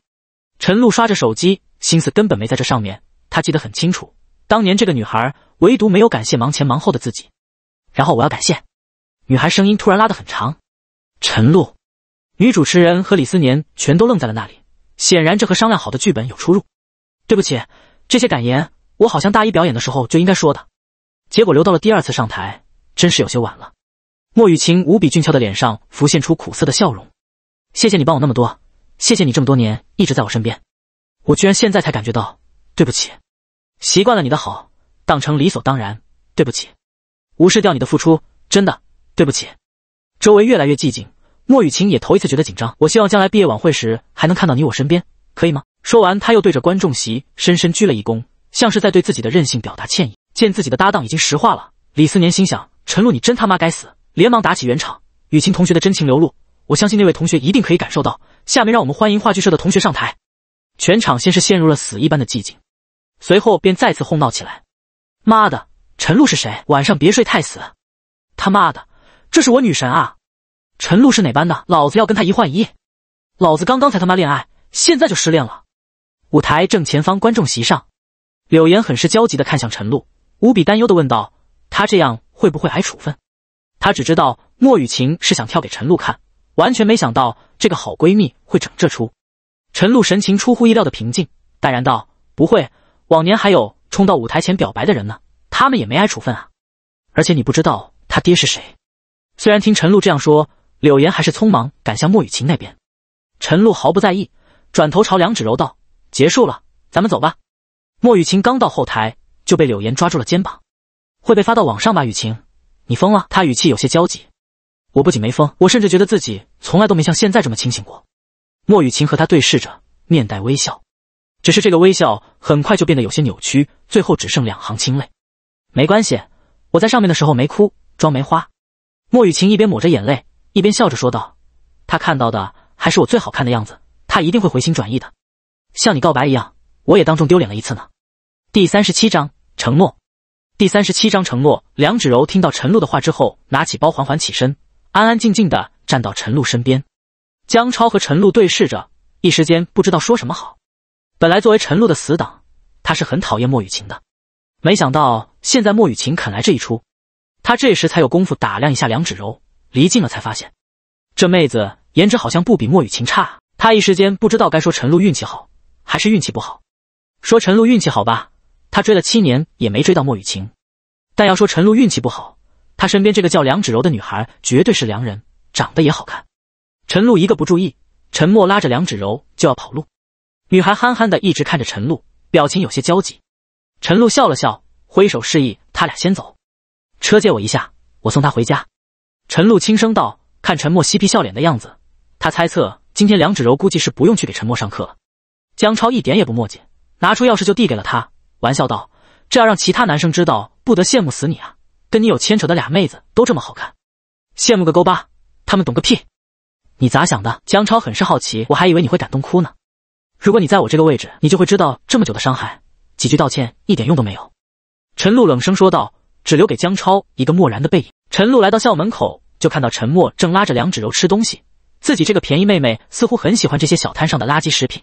陈露刷着手机，心思根本没在这上面。她记得很清楚，当年这个女孩唯独没有感谢忙前忙后的自己。然后我要感谢，女孩声音突然拉得很长。陈露，女主持人和李思年全都愣在了那里。显然，这和商量好的剧本有出入。对不起，这些感言我好像大一表演的时候就应该说的，结果留到了第二次上台，真是有些晚了。莫雨晴无比俊俏的脸上浮现出苦涩的笑容。谢谢你帮我那么多，谢谢你这么多年一直在我身边。我居然现在才感觉到，对不起，习惯了你的好，当成理所当然。对不起，无视掉你的付出，真的对不起。周围越来越寂静。莫雨晴也头一次觉得紧张。我希望将来毕业晚会时还能看到你我身边，可以吗？说完，他又对着观众席深深鞠了一躬，像是在对自己的任性表达歉意。见自己的搭档已经石化了，李思年心想：陈露，你真他妈该死！连忙打起圆场。雨晴同学的真情流露，我相信那位同学一定可以感受到。下面，让我们欢迎话剧社的同学上台。全场先是陷入了死一般的寂静，随后便再次哄闹起来。妈的，陈露是谁？晚上别睡太死。他妈的，这是我女神啊！陈露是哪班的？老子要跟他一换一。老子刚刚才他妈恋爱，现在就失恋了。舞台正前方观众席上，柳岩很是焦急的看向陈露，无比担忧的问道：“他这样会不会挨处分？”她只知道莫雨晴是想跳给陈露看，完全没想到这个好闺蜜会整这出。陈露神情出乎意料的平静，淡然道：“不会，往年还有冲到舞台前表白的人呢，他们也没挨处分啊。而且你不知道他爹是谁，虽然听陈露这样说。”柳岩还是匆忙赶向莫雨晴那边，陈露毫不在意，转头朝梁芷柔道：“结束了，咱们走吧。”莫雨晴刚到后台就被柳岩抓住了肩膀，“会被发到网上吧？雨晴，你疯了？”他语气有些焦急。我不仅没疯，我甚至觉得自己从来都没像现在这么清醒过。莫雨晴和他对视着，面带微笑，只是这个微笑很快就变得有些扭曲，最后只剩两行清泪。没关系，我在上面的时候没哭，妆没花。莫雨晴一边抹着眼泪。一边笑着说道：“他看到的还是我最好看的样子，他一定会回心转意的，像你告白一样，我也当众丢脸了一次呢。”第三十七章承诺。第三十七章承诺。梁芷柔听到陈露的话之后，拿起包，缓缓起身，安安静静的站到陈露身边。江超和陈露对视着，一时间不知道说什么好。本来作为陈露的死党，他是很讨厌莫雨晴的，没想到现在莫雨晴肯来这一出，他这时才有功夫打量一下梁芷柔。离近了才发现，这妹子颜值好像不比莫雨晴差。他一时间不知道该说陈露运气好还是运气不好。说陈露运气好吧，他追了七年也没追到莫雨晴。但要说陈露运气不好，他身边这个叫梁芷柔的女孩绝对是良人，长得也好看。陈露一个不注意，陈默拉着梁芷柔就要跑路。女孩憨憨的一直看着陈露，表情有些焦急。陈露笑了笑，挥手示意他俩先走。车借我一下，我送她回家。陈露轻声道：“看陈默嬉皮笑脸的样子，他猜测今天梁芷柔估计是不用去给陈默上课了。”江超一点也不墨迹，拿出钥匙就递给了他，玩笑道：“这要让其他男生知道，不得羡慕死你啊！跟你有牵扯的俩妹子都这么好看，羡慕个勾巴！他们懂个屁！你咋想的？”江超很是好奇，我还以为你会感动哭呢。如果你在我这个位置，你就会知道这么久的伤害，几句道歉一点用都没有。”陈露冷声说道，只留给江超一个漠然的背影。陈露来到校门口，就看到陈默正拉着梁芷柔吃东西。自己这个便宜妹妹似乎很喜欢这些小摊上的垃圾食品。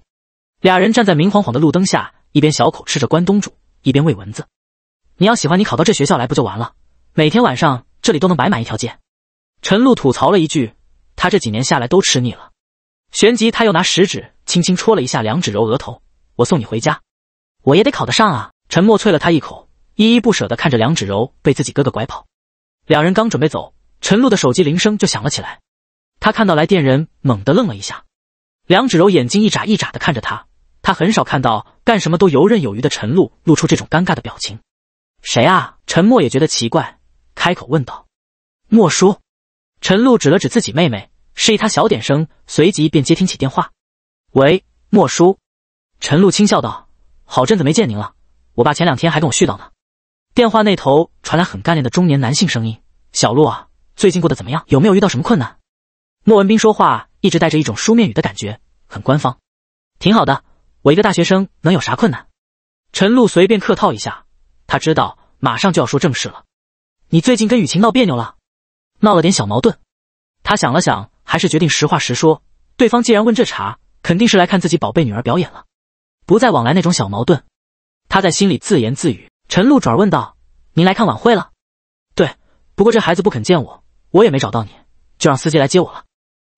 俩人站在明晃晃的路灯下，一边小口吃着关东煮，一边喂蚊子。你要喜欢，你考到这学校来不就完了？每天晚上这里都能摆满一条街。陈露吐槽了一句，他这几年下来都吃腻了。旋即，他又拿食指轻轻戳了一下梁芷柔额头：“我送你回家，我也得考得上啊！”陈默啐了他一口，依依不舍地看着梁芷柔被自己哥哥拐跑。两人刚准备走，陈露的手机铃声就响了起来。他看到来电人，猛地愣了一下。梁芷柔眼睛一眨一眨的看着他，他很少看到干什么都游刃有余的陈露露出这种尴尬的表情。谁啊？陈默也觉得奇怪，开口问道。莫叔。陈露指了指自己妹妹，示意他小点声，随即便接听起电话。喂，莫叔。陈露轻笑道，好阵子没见您了，我爸前两天还跟我絮叨呢。电话那头传来很干练的中年男性声音：“小陆啊，最近过得怎么样？有没有遇到什么困难？”莫文斌说话一直带着一种书面语的感觉，很官方。“挺好的，我一个大学生能有啥困难？”陈露随便客套一下，他知道马上就要说正事了。“你最近跟雨晴闹别扭了，闹了点小矛盾。”他想了想，还是决定实话实说。对方既然问这茬，肯定是来看自己宝贝女儿表演了，不再往来那种小矛盾。他在心里自言自语。陈露转问道：“您来看晚会了？对，不过这孩子不肯见我，我也没找到你，就让司机来接我了。”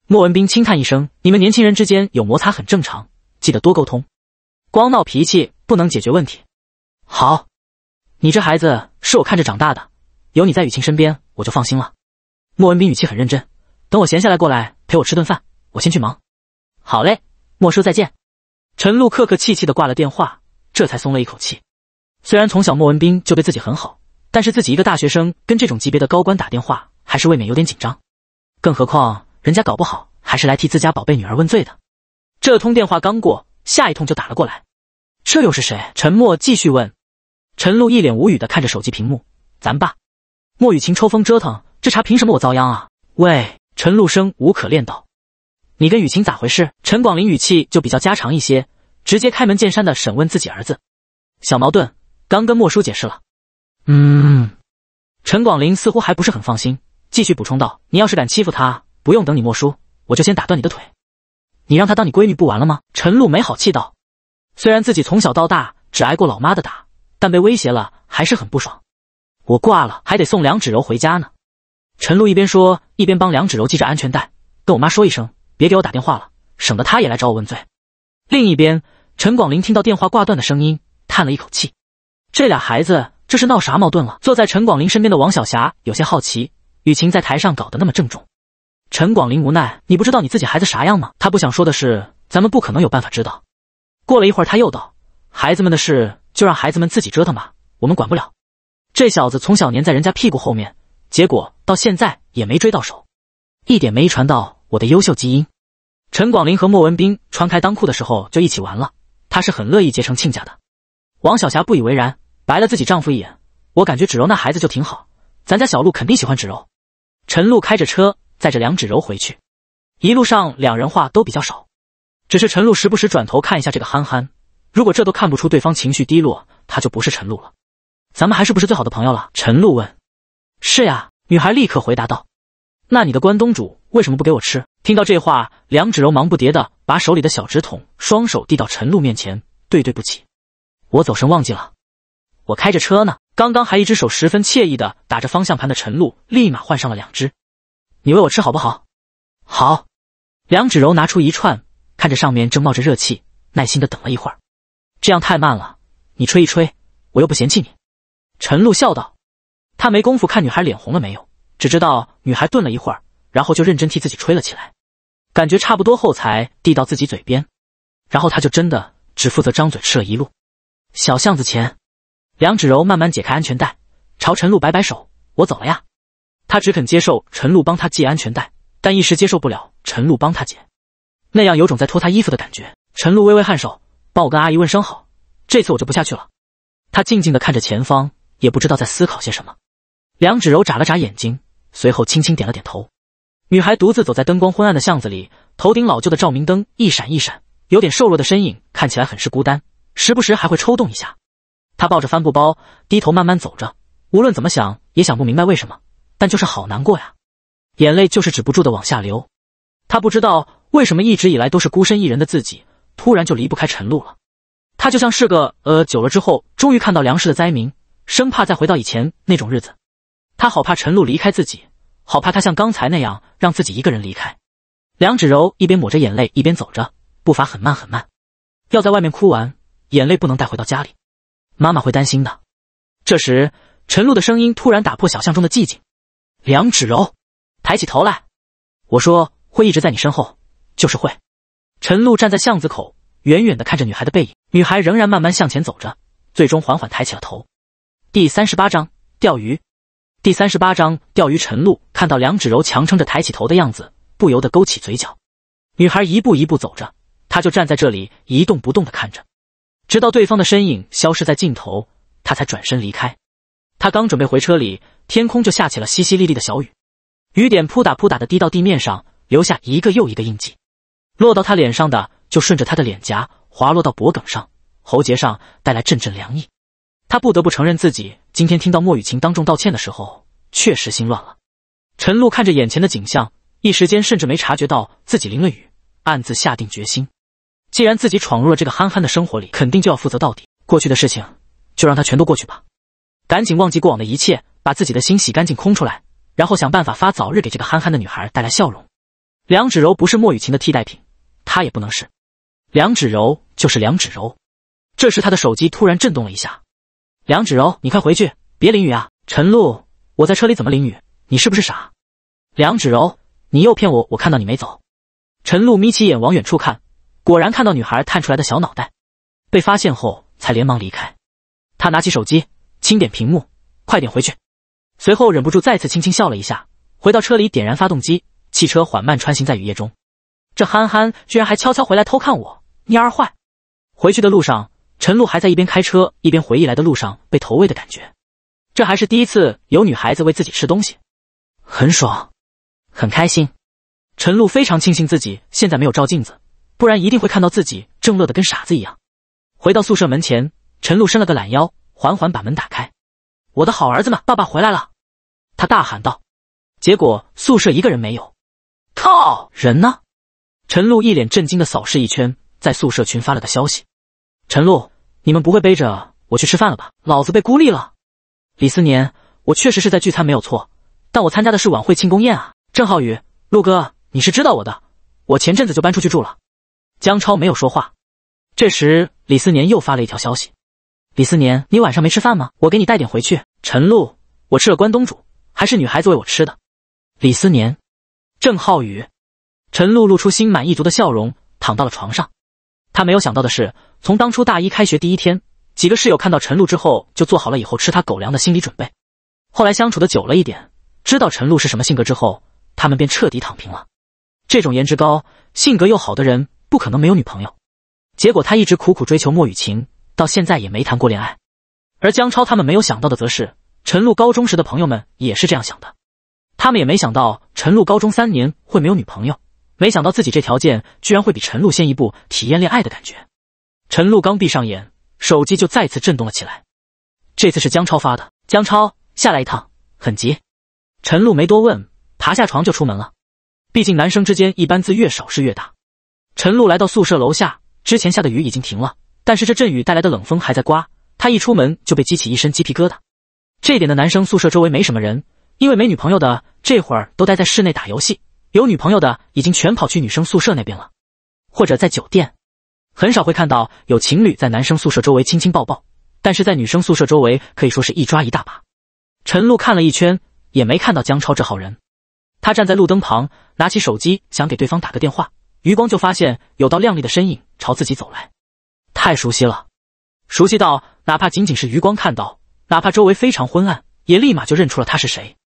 莫文斌轻叹一声：“你们年轻人之间有摩擦很正常，记得多沟通，光闹脾气不能解决问题。”“好，你这孩子是我看着长大的，有你在雨晴身边，我就放心了。”莫文斌语气很认真：“等我闲下来过来陪我吃顿饭，我先去忙。”“好嘞，莫叔再见。”陈露客客气气地挂了电话，这才松了一口气。虽然从小莫文斌就对自己很好，但是自己一个大学生跟这种级别的高官打电话，还是未免有点紧张。更何况人家搞不好还是来替自家宝贝女儿问罪的。这通电话刚过，下一通就打了过来。这又是谁？陈默继续问。陈露一脸无语的看着手机屏幕：“咱爸，莫雨晴抽风折腾，这茬凭什么我遭殃啊？”喂，陈陆生无可恋道：“你跟雨晴咋回事？”陈广林语气就比较家常一些，直接开门见山的审问自己儿子：“小矛盾。”刚跟莫叔解释了，嗯，陈广林似乎还不是很放心，继续补充道：“你要是敢欺负他，不用等你莫叔，我就先打断你的腿！你让他当你闺女不完了吗？”陈露没好气道：“虽然自己从小到大只挨过老妈的打，但被威胁了还是很不爽。”我挂了，还得送梁芷柔回家呢。陈露一边说，一边帮梁芷柔系着安全带，跟我妈说一声，别给我打电话了，省得她也来找我问罪。另一边，陈广林听到电话挂断的声音，叹了一口气。这俩孩子这是闹啥矛盾了？坐在陈广林身边的王小霞有些好奇。雨晴在台上搞得那么郑重，陈广林无奈：“你不知道你自己孩子啥样吗？”他不想说的是，咱们不可能有办法知道。过了一会儿，他又道：“孩子们的事就让孩子们自己折腾吧，我们管不了。”这小子从小黏在人家屁股后面，结果到现在也没追到手，一点没遗传到我的优秀基因。陈广林和莫文斌穿开裆裤的时候就一起玩了，他是很乐意结成亲家的。王小霞不以为然。白了自己丈夫一眼，我感觉芷柔那孩子就挺好，咱家小鹿肯定喜欢芷柔。陈露开着车载着梁芷柔回去，一路上两人话都比较少，只是陈露时不时转头看一下这个憨憨。如果这都看不出对方情绪低落，他就不是陈露了。咱们还是不是最好的朋友了？陈露问。是呀，女孩立刻回答道。那你的关东煮为什么不给我吃？听到这话，梁芷柔忙不迭的把手里的小纸筒双手递到陈露面前。对对不起，我走神忘记了。我开着车呢，刚刚还一只手十分惬意的打着方向盘的陈露，立马换上了两只。你喂我吃好不好？好。梁芷柔拿出一串，看着上面正冒着热气，耐心的等了一会儿。这样太慢了，你吹一吹，我又不嫌弃你。陈露笑道。他没工夫看女孩脸红了没有，只知道女孩顿了一会儿，然后就认真替自己吹了起来。感觉差不多后才递到自己嘴边，然后他就真的只负责张嘴吃了一路。小巷子前。梁芷柔慢慢解开安全带，朝陈露摆摆手：“我走了呀。”她只肯接受陈露帮她系安全带，但一时接受不了陈露帮她解，那样有种在脱她衣服的感觉。陈露微微颔首：“帮我跟阿姨问声好，这次我就不下去了。”她静静的看着前方，也不知道在思考些什么。梁芷柔眨了眨眼睛，随后轻轻点了点头。女孩独自走在灯光昏暗的巷子里，头顶老旧的照明灯一闪一闪，有点瘦弱的身影看起来很是孤单，时不时还会抽动一下。他抱着帆布包，低头慢慢走着。无论怎么想，也想不明白为什么，但就是好难过呀，眼泪就是止不住的往下流。他不知道为什么一直以来都是孤身一人的自己，突然就离不开陈露了。他就像是个呃，久了之后终于看到粮食的灾民，生怕再回到以前那种日子。他好怕陈露离开自己，好怕他像刚才那样让自己一个人离开。梁芷柔一边抹着眼泪，一边走着，步伐很慢很慢。要在外面哭完，眼泪不能带回到家里。妈妈会担心的。这时，陈露的声音突然打破小巷中的寂静。梁芷柔抬起头来，我说会一直在你身后，就是会。陈露站在巷子口，远远的看着女孩的背影。女孩仍然慢慢向前走着，最终缓缓抬起了头。第三十八章钓鱼。第三十八章钓鱼。陈露看到梁芷柔强撑着抬起头的样子，不由得勾起嘴角。女孩一步一步走着，他就站在这里一动不动的看着。直到对方的身影消失在尽头，他才转身离开。他刚准备回车里，天空就下起了淅淅沥沥的小雨，雨点扑打扑打的滴到地面上，留下一个又一个印记。落到他脸上的，就顺着他的脸颊滑落到脖梗上、喉结上，带来阵阵凉意。他不得不承认，自己今天听到莫雨晴当众道歉的时候，确实心乱了。陈露看着眼前的景象，一时间甚至没察觉到自己淋了雨，暗自下定决心。既然自己闯入了这个憨憨的生活里，肯定就要负责到底。过去的事情就让他全都过去吧，赶紧忘记过往的一切，把自己的心洗干净，空出来，然后想办法发早日给这个憨憨的女孩带来笑容。梁芷柔不是莫雨晴的替代品，她也不能是。梁芷柔就是梁芷柔。这时他的手机突然震动了一下。梁芷柔，你快回去，别淋雨啊！陈露，我在车里怎么淋雨？你是不是傻？梁芷柔，你又骗我！我看到你没走。陈露眯起眼往远处看。果然看到女孩探出来的小脑袋，被发现后才连忙离开。他拿起手机，轻点屏幕，快点回去。随后忍不住再次轻轻笑了一下，回到车里，点燃发动机，汽车缓慢穿行在雨夜中。这憨憨居然还悄悄回来偷看我，蔫儿坏。回去的路上，陈露还在一边开车一边回忆来的路上被投喂的感觉。这还是第一次有女孩子喂自己吃东西，很爽，很开心。陈露非常庆幸自己现在没有照镜子。不然一定会看到自己正乐得跟傻子一样。回到宿舍门前，陈露伸了个懒腰，缓缓把门打开。“我的好儿子们，爸爸回来了！”他大喊道。结果宿舍一个人没有。靠！人呢？陈露一脸震惊的扫视一圈，在宿舍群发了个消息：“陈露，你们不会背着我去吃饭了吧？老子被孤立了！”李思年，我确实是在聚餐没有错，但我参加的是晚会庆功宴啊。郑浩宇，陆哥，你是知道我的，我前阵子就搬出去住了。江超没有说话。这时，李思年又发了一条消息：“李思年，你晚上没吃饭吗？我给你带点回去。”陈露，我吃了关东煮，还是女孩子喂我吃的。李思年、郑浩宇、陈露露出心满意足的笑容，躺到了床上。他没有想到的是，从当初大一开学第一天，几个室友看到陈露之后，就做好了以后吃他狗粮的心理准备。后来相处的久了一点，知道陈露是什么性格之后，他们便彻底躺平了。这种颜值高、性格又好的人。不可能没有女朋友，结果他一直苦苦追求莫雨晴，到现在也没谈过恋爱。而江超他们没有想到的则是，陈露高中时的朋友们也是这样想的。他们也没想到陈露高中三年会没有女朋友，没想到自己这条件居然会比陈露先一步体验恋爱的感觉。陈露刚闭上眼，手机就再次震动了起来，这次是江超发的。江超，下来一趟，很急。陈露没多问，爬下床就出门了。毕竟男生之间一般字越少是越大。陈露来到宿舍楼下，之前下的雨已经停了，但是这阵雨带来的冷风还在刮。她一出门就被激起一身鸡皮疙瘩。这点的男生宿舍周围没什么人，因为没女朋友的这会儿都待在室内打游戏，有女朋友的已经全跑去女生宿舍那边了，或者在酒店。很少会看到有情侣在男生宿舍周围亲亲抱抱，但是在女生宿舍周围可以说是一抓一大把。陈露看了一圈，也没看到江超这号人。他站在路灯旁，拿起手机想给对方打个电话。余光就发现有道亮丽的身影朝自己走来，太熟悉了，熟悉到哪怕仅仅是余光看到，哪怕周围非常昏暗，也立马就认出了他是谁。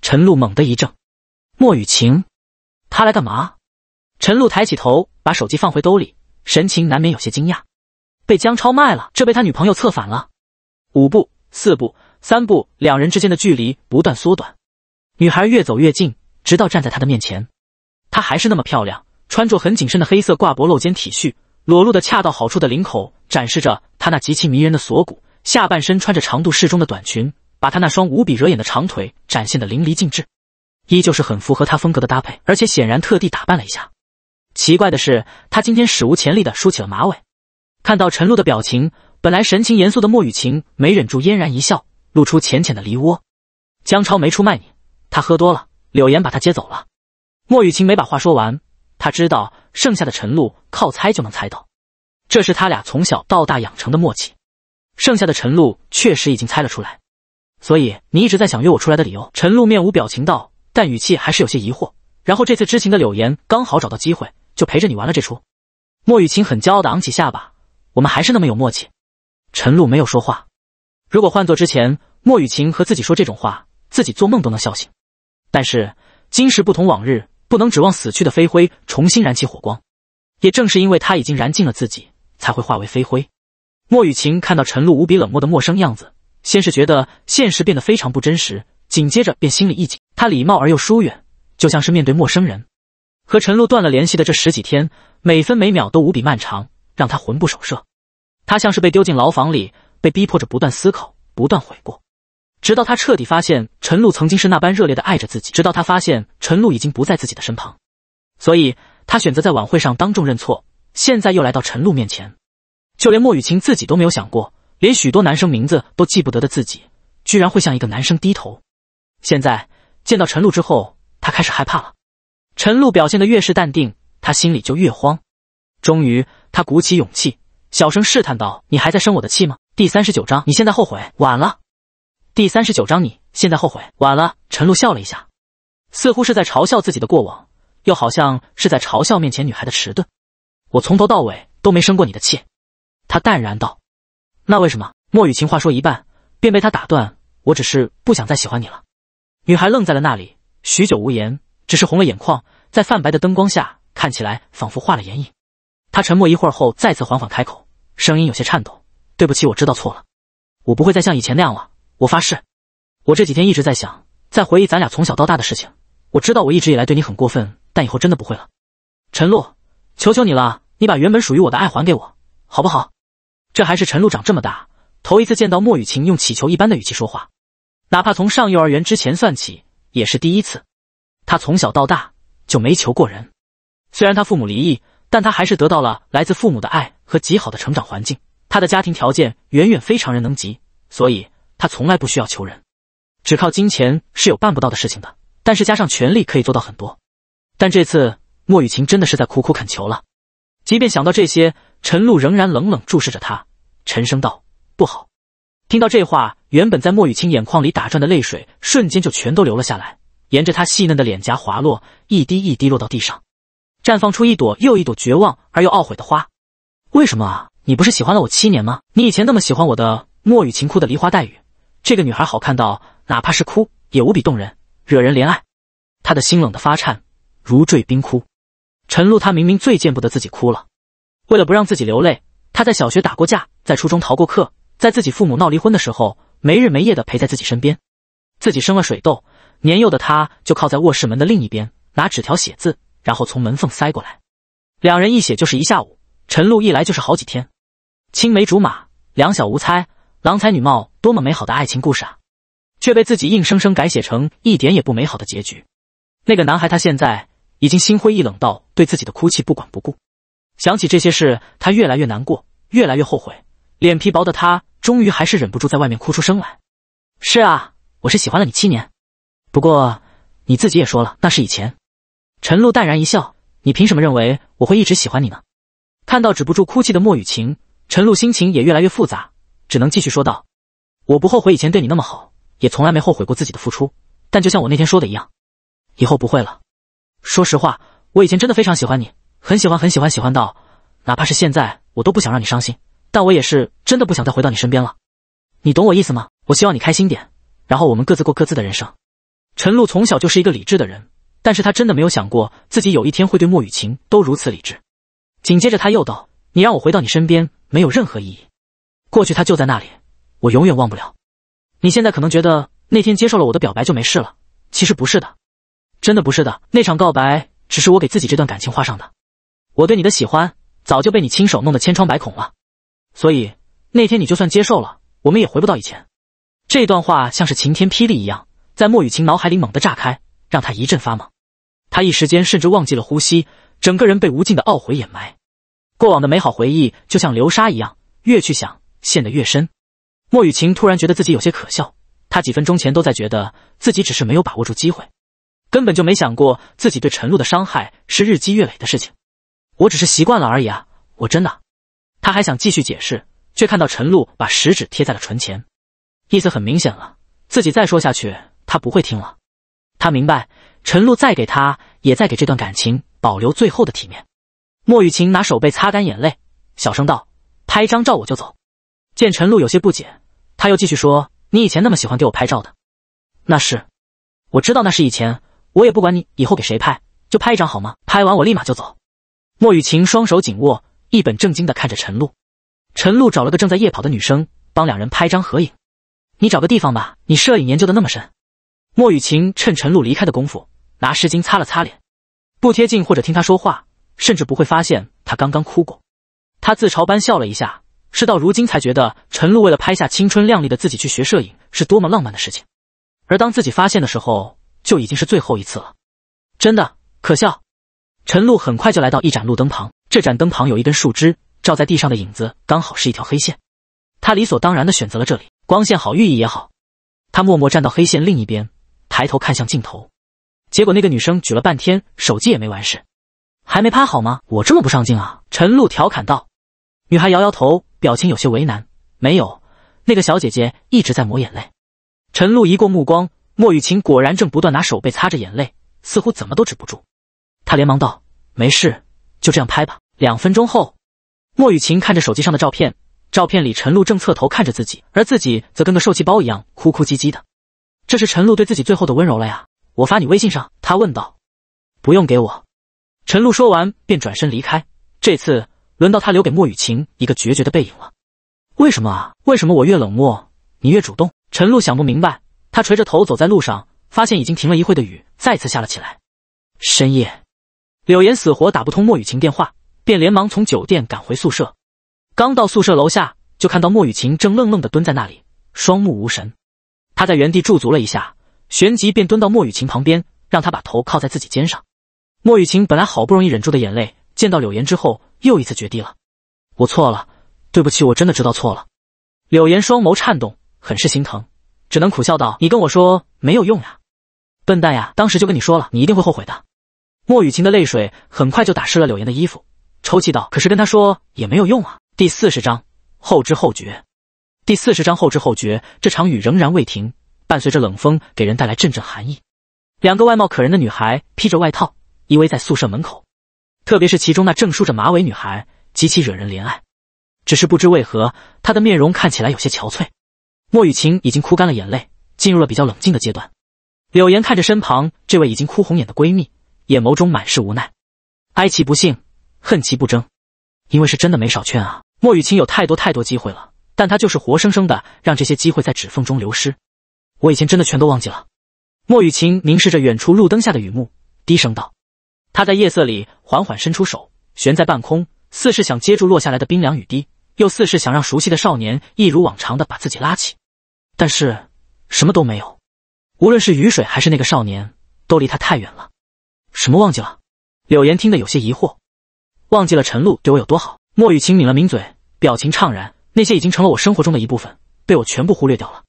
陈露猛地一怔，莫雨晴，她来干嘛？陈露抬起头，把手机放回兜里，神情难免有些惊讶。被江超卖了，这被他女朋友策反了。五步、四步、三步，两人之间的距离不断缩短，女孩越走越近，直到站在他的面前，她还是那么漂亮。穿着很紧身的黑色挂脖露肩体恤，裸露的恰到好处的领口展示着她那极其迷人的锁骨，下半身穿着长度适中的短裙，把她那双无比惹眼的长腿展现的淋漓尽致，依旧是很符合她风格的搭配，而且显然特地打扮了一下。奇怪的是，她今天史无前例的梳起了马尾。看到陈露的表情，本来神情严肃的莫雨晴没忍住嫣然一笑，露出浅浅的梨涡。江超没出卖你，他喝多了，柳岩把他接走了。莫雨晴没把话说完。他知道剩下的陈露靠猜就能猜到，这是他俩从小到大养成的默契。剩下的陈露确实已经猜了出来，所以你一直在想约我出来的理由。陈露面无表情道，但语气还是有些疑惑。然后这次知情的柳岩刚好找到机会，就陪着你玩了这出。莫雨晴很骄傲的昂起下巴，我们还是那么有默契。陈露没有说话。如果换做之前，莫雨晴和自己说这种话，自己做梦都能笑醒。但是今时不同往日。不能指望死去的飞灰重新燃起火光，也正是因为他已经燃尽了自己，才会化为飞灰。莫雨晴看到陈露无比冷漠的陌生样子，先是觉得现实变得非常不真实，紧接着便心里一紧。他礼貌而又疏远，就像是面对陌生人。和陈露断了联系的这十几天，每分每秒都无比漫长，让他魂不守舍。他像是被丢进牢房里，被逼迫着不断思考，不断悔过。直到他彻底发现陈露曾经是那般热烈的爱着自己，直到他发现陈露已经不在自己的身旁，所以他选择在晚会上当众认错。现在又来到陈露面前，就连莫雨晴自己都没有想过，连许多男生名字都记不得的自己，居然会向一个男生低头。现在见到陈露之后，他开始害怕了。陈露表现的越是淡定，他心里就越慌。终于，他鼓起勇气，小声试探道：“你还在生我的气吗？”第三十九章，你现在后悔？晚了。第三十九章，你现在后悔晚了。陈露笑了一下，似乎是在嘲笑自己的过往，又好像是在嘲笑面前女孩的迟钝。我从头到尾都没生过你的气，他淡然道。那为什么？莫雨晴话说一半，便被他打断。我只是不想再喜欢你了。女孩愣在了那里，许久无言，只是红了眼眶，在泛白的灯光下，看起来仿佛画了眼影。她沉默一会儿后，再次缓缓开口，声音有些颤抖：“对不起，我知道错了，我不会再像以前那样了。”我发誓，我这几天一直在想，在回忆咱俩从小到大的事情。我知道我一直以来对你很过分，但以后真的不会了。陈露，求求你了，你把原本属于我的爱还给我，好不好？这还是陈露长这么大头一次见到莫雨晴用乞求一般的语气说话，哪怕从上幼儿园之前算起，也是第一次。他从小到大就没求过人，虽然他父母离异，但他还是得到了来自父母的爱和极好的成长环境。他的家庭条件远远非常人能及，所以。他从来不需要求人，只靠金钱是有办不到的事情的。但是加上权力，可以做到很多。但这次，莫雨晴真的是在苦苦恳求了。即便想到这些，陈露仍然冷冷注视着他，沉声道：“不好。”听到这话，原本在莫雨晴眼眶里打转的泪水，瞬间就全都流了下来，沿着她细嫩的脸颊滑落，一滴一滴落到地上，绽放出一朵又一朵绝望而又懊悔的花。为什么啊？你不是喜欢了我七年吗？你以前那么喜欢我的，莫雨晴哭的梨花带雨。这个女孩好看到，哪怕是哭也无比动人，惹人怜爱。他的心冷得发颤，如坠冰窟。陈露，他明明最见不得自己哭了。为了不让自己流泪，他在小学打过架，在初中逃过课，在自己父母闹离婚的时候，没日没夜的陪在自己身边。自己生了水痘，年幼的他就靠在卧室门的另一边，拿纸条写字，然后从门缝塞过来。两人一写就是一下午，陈露一来就是好几天。青梅竹马，两小无猜。郎才女貌，多么美好的爱情故事啊，却被自己硬生生改写成一点也不美好的结局。那个男孩，他现在已经心灰意冷到对自己的哭泣不管不顾。想起这些事，他越来越难过，越来越后悔。脸皮薄的他，终于还是忍不住在外面哭出声来。是啊，我是喜欢了你七年，不过你自己也说了，那是以前。陈露淡然一笑：“你凭什么认为我会一直喜欢你呢？”看到止不住哭泣的莫雨晴，陈露心情也越来越复杂。只能继续说道：“我不后悔以前对你那么好，也从来没后悔过自己的付出。但就像我那天说的一样，以后不会了。说实话，我以前真的非常喜欢你，很喜欢，很喜欢，喜欢到哪怕是现在，我都不想让你伤心。但我也是真的不想再回到你身边了。你懂我意思吗？我希望你开心点，然后我们各自过各自的人生。”陈露从小就是一个理智的人，但是他真的没有想过自己有一天会对莫雨晴都如此理智。紧接着他又道：“你让我回到你身边，没有任何意义。”过去他就在那里，我永远忘不了。你现在可能觉得那天接受了我的表白就没事了，其实不是的，真的不是的。那场告白只是我给自己这段感情画上的。我对你的喜欢早就被你亲手弄得千疮百孔了，所以那天你就算接受了，我们也回不到以前。这段话像是晴天霹雳一样，在莫雨晴脑海里猛地炸开，让她一阵发懵。她一时间甚至忘记了呼吸，整个人被无尽的懊悔掩埋。过往的美好回忆就像流沙一样，越去想。陷得越深，莫雨晴突然觉得自己有些可笑。她几分钟前都在觉得自己只是没有把握住机会，根本就没想过自己对陈露的伤害是日积月累的事情。我只是习惯了而已啊！我真的。他还想继续解释，却看到陈露把食指贴在了唇前，意思很明显了，自己再说下去，他不会听了。他明白，陈露再给他，也在给这段感情保留最后的体面。莫雨晴拿手背擦干眼泪，小声道：“拍张照我就走。”见陈露有些不解，他又继续说：“你以前那么喜欢给我拍照的，那是我知道那是以前，我也不管你以后给谁拍，就拍一张好吗？拍完我立马就走。”莫雨晴双手紧握，一本正经的看着陈露。陈露找了个正在夜跑的女生帮两人拍张合影。你找个地方吧，你摄影研究的那么深。莫雨晴趁陈露离开的功夫，拿湿巾擦了擦脸。不贴近或者听她说话，甚至不会发现她刚刚哭过。她自嘲般笑了一下。事到如今才觉得陈露为了拍下青春靓丽的自己去学摄影是多么浪漫的事情，而当自己发现的时候就已经是最后一次了，真的可笑。陈露很快就来到一盏路灯旁，这盏灯旁有一根树枝，照在地上的影子刚好是一条黑线。他理所当然的选择了这里，光线好，寓意也好。他默默站到黑线另一边，抬头看向镜头，结果那个女生举了半天手机也没完事，还没拍好吗？我这么不上镜啊？陈露调侃道。女孩摇摇头。表情有些为难，没有，那个小姐姐一直在抹眼泪。陈露移过目光，莫雨晴果然正不断拿手背擦着眼泪，似乎怎么都止不住。她连忙道：“没事，就这样拍吧。”两分钟后，莫雨晴看着手机上的照片，照片里陈露正侧头看着自己，而自己则跟个受气包一样哭哭唧唧的。这是陈露对自己最后的温柔了呀！我发你微信上，她问道。不用给我。陈露说完便转身离开。这次。轮到他留给莫雨晴一个决绝的背影了。为什么啊？为什么我越冷漠，你越主动？陈露想不明白。他垂着头走在路上，发现已经停了一会的雨再次下了起来。深夜，柳岩死活打不通莫雨晴电话，便连忙从酒店赶回宿舍。刚到宿舍楼下，就看到莫雨晴正愣愣地蹲在那里，双目无神。他在原地驻足了一下，旋即便蹲到莫雨晴旁边，让他把头靠在自己肩上。莫雨晴本来好不容易忍住的眼泪。见到柳岩之后，又一次绝堤了。我错了，对不起，我真的知道错了。柳岩双眸颤动，很是心疼，只能苦笑道：“你跟我说没有用呀，笨蛋呀！当时就跟你说了，你一定会后悔的。”莫雨晴的泪水很快就打湿了柳岩的衣服，抽泣道：“可是跟他说也没有用啊。”第四十章后知后觉。第四十章后知后觉。这场雨仍然未停，伴随着冷风，给人带来阵阵寒意。两个外貌可人的女孩披着外套，依偎在宿舍门口。特别是其中那正梳着马尾女孩，极其惹人怜爱。只是不知为何，她的面容看起来有些憔悴。莫雨晴已经哭干了眼泪，进入了比较冷静的阶段。柳岩看着身旁这位已经哭红眼的闺蜜，眼眸中满是无奈。哀其不幸，恨其不争，因为是真的没少劝啊。莫雨晴有太多太多机会了，但她就是活生生的让这些机会在指缝中流失。我以前真的全都忘记了。莫雨晴凝视着远处路灯下的雨幕，低声道。他在夜色里缓缓伸出手，悬在半空，似是想接住落下来的冰凉雨滴，又似是想让熟悉的少年一如往常的把自己拉起。但是，什么都没有。无论是雨水还是那个少年，都离他太远了。什么忘记了？柳岩听得有些疑惑。忘记了陈露对我有多好？莫雨晴抿了抿嘴，表情怅然。那些已经成了我生活中的一部分，被我全部忽略掉了。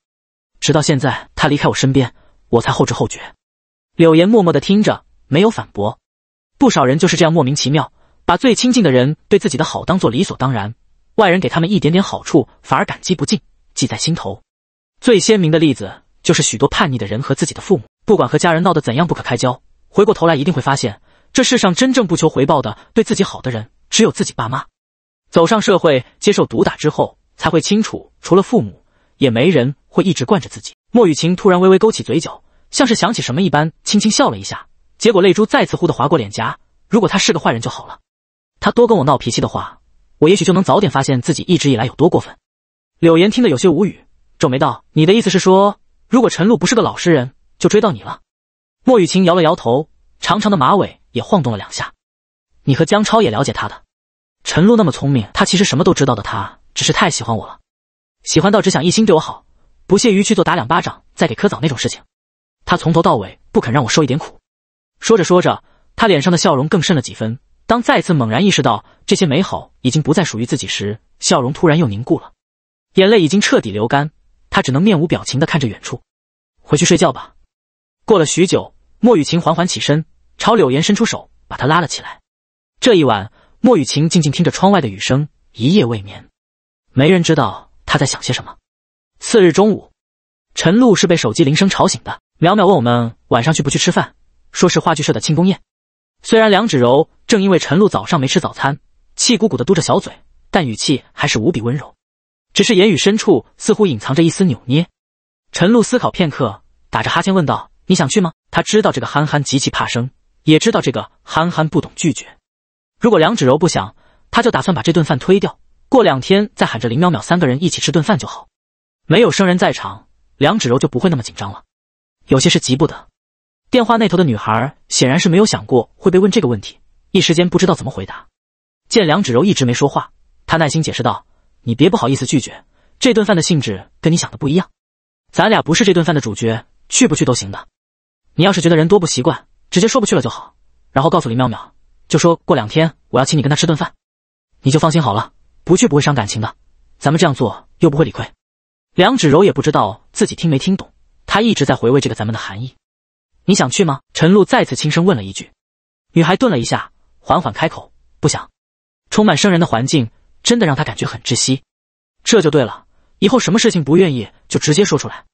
直到现在，他离开我身边，我才后知后觉。柳岩默默的听着，没有反驳。不少人就是这样莫名其妙，把最亲近的人对自己的好当做理所当然，外人给他们一点点好处反而感激不尽，记在心头。最鲜明的例子就是许多叛逆的人和自己的父母，不管和家人闹得怎样不可开交，回过头来一定会发现，这世上真正不求回报的对自己好的人，只有自己爸妈。走上社会，接受毒打之后，才会清楚，除了父母，也没人会一直惯着自己。莫雨晴突然微微勾起嘴角，像是想起什么一般，轻轻笑了一下。结果泪珠再次忽地划过脸颊。如果他是个坏人就好了，他多跟我闹脾气的话，我也许就能早点发现自己一直以来有多过分。柳岩听得有些无语，皱眉道：“你的意思是说，如果陈露不是个老实人，就追到你了？”莫雨晴摇了摇头，长长的马尾也晃动了两下：“你和江超也了解他的。陈露那么聪明，他其实什么都知道的。他只是太喜欢我了，喜欢到只想一心对我好，不屑于去做打两巴掌再给颗枣那种事情。他从头到尾不肯让我受一点苦。”说着说着，他脸上的笑容更甚了几分。当再次猛然意识到这些美好已经不再属于自己时，笑容突然又凝固了，眼泪已经彻底流干，他只能面无表情的看着远处。回去睡觉吧。过了许久，莫雨晴缓缓起身，朝柳岩伸出手，把他拉了起来。这一晚，莫雨晴静静听着窗外的雨声，一夜未眠。没人知道他在想些什么。次日中午，陈露是被手机铃声吵醒的。淼淼问我们晚上去不去吃饭。说是话剧社的庆功宴，虽然梁芷柔正因为陈露早上没吃早餐，气鼓鼓的嘟着小嘴，但语气还是无比温柔，只是言语深处似乎隐藏着一丝扭捏。陈露思考片刻，打着哈欠问道：“你想去吗？”他知道这个憨憨极其怕生，也知道这个憨憨不懂拒绝。如果梁芷柔不想，他就打算把这顿饭推掉，过两天再喊着林淼淼三个人一起吃顿饭就好。没有生人在场，梁芷柔就不会那么紧张了。有些是急不得。电话那头的女孩显然是没有想过会被问这个问题，一时间不知道怎么回答。见梁芷柔一直没说话，他耐心解释道：“你别不好意思拒绝，这顿饭的性质跟你想的不一样，咱俩不是这顿饭的主角，去不去都行的。你要是觉得人多不习惯，直接说不去了就好，然后告诉林妙妙，就说过两天我要请你跟她吃顿饭，你就放心好了，不去不会伤感情的。咱们这样做又不会理亏。”梁芷柔也不知道自己听没听懂，她一直在回味这个“咱们”的含义。你想去吗？陈露再次轻声问了一句。女孩顿了一下，缓缓开口：“不想。”充满生人的环境，真的让她感觉很窒息。这就对了，以后什么事情不愿意就直接说出来。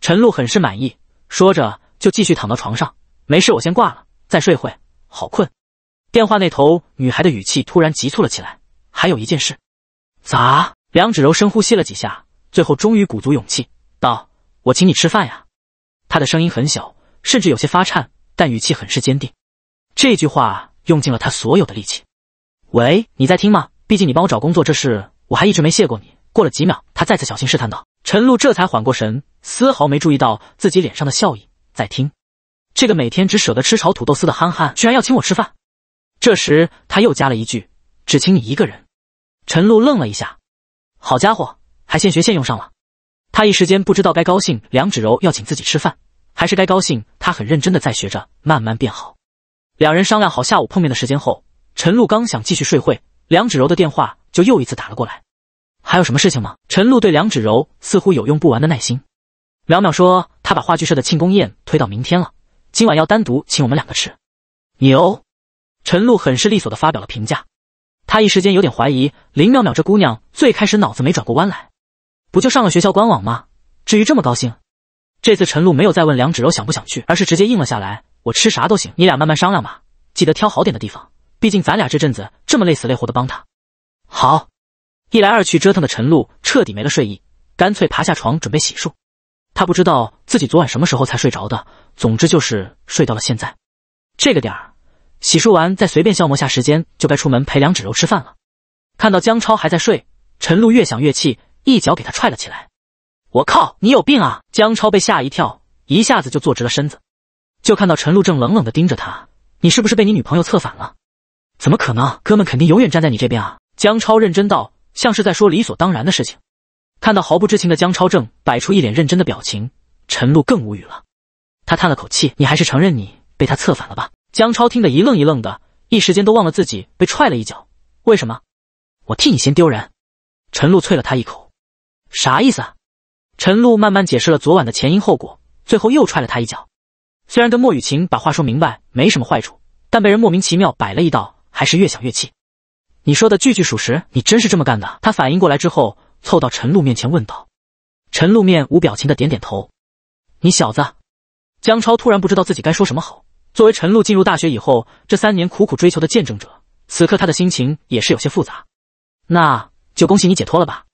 陈露很是满意，说着就继续躺到床上。没事，我先挂了，再睡会，好困。电话那头，女孩的语气突然急促了起来：“还有一件事。”咋？梁芷柔深呼吸了几下，最后终于鼓足勇气道：“我请你吃饭呀。”她的声音很小。甚至有些发颤，但语气很是坚定。这句话用尽了他所有的力气。喂，你在听吗？毕竟你帮我找工作这事，我还一直没谢过你。过了几秒，他再次小心试探道。陈露这才缓过神，丝毫没注意到自己脸上的笑意。在听，这个每天只舍得吃炒土豆丝的憨憨，居然要请我吃饭。这时他又加了一句：“只请你一个人。”陈露愣了一下，好家伙，还现学现用上了。他一时间不知道该高兴，梁芷柔要请自己吃饭。还是该高兴，他很认真的在学着，慢慢变好。两人商量好下午碰面的时间后，陈露刚想继续睡会，梁芷柔的电话就又一次打了过来。还有什么事情吗？陈露对梁芷柔似乎有用不完的耐心。淼淼说，她把话剧社的庆功宴推到明天了，今晚要单独请我们两个吃。牛！陈露很是利索的发表了评价。他一时间有点怀疑林淼淼这姑娘最开始脑子没转过弯来，不就上了学校官网吗？至于这么高兴？这次陈露没有再问梁芷柔想不想去，而是直接应了下来。我吃啥都行，你俩慢慢商量吧，记得挑好点的地方。毕竟咱俩这阵子这么累死累活的帮他。好，一来二去折腾的陈露彻底没了睡意，干脆爬下床准备洗漱。他不知道自己昨晚什么时候才睡着的，总之就是睡到了现在。这个点儿，洗漱完再随便消磨下时间，就该出门陪梁芷柔吃饭了。看到江超还在睡，陈露越想越气，一脚给他踹了起来。我靠！你有病啊！江超被吓一跳，一下子就坐直了身子，就看到陈露正冷冷的盯着他。你是不是被你女朋友策反了？怎么可能？哥们肯定永远站在你这边啊！江超认真道，像是在说理所当然的事情。看到毫不知情的江超正摆出一脸认真的表情，陈露更无语了。他叹了口气：“你还是承认你被他策反了吧。”江超听得一愣一愣的，一时间都忘了自己被踹了一脚。为什么？我替你嫌丢人！陈露啐了他一口：“啥意思啊？”陈露慢慢解释了昨晚的前因后果，最后又踹了他一脚。虽然跟莫雨晴把话说明白没什么坏处，但被人莫名其妙摆了一道，还是越想越气。你说的句句属实，你真是这么干的？他反应过来之后，凑到陈露面前问道。陈露面无表情的点点头。你小子，江超突然不知道自己该说什么好。作为陈露进入大学以后这三年苦苦追求的见证者，此刻他的心情也是有些复杂。那就恭喜你解脱了吧。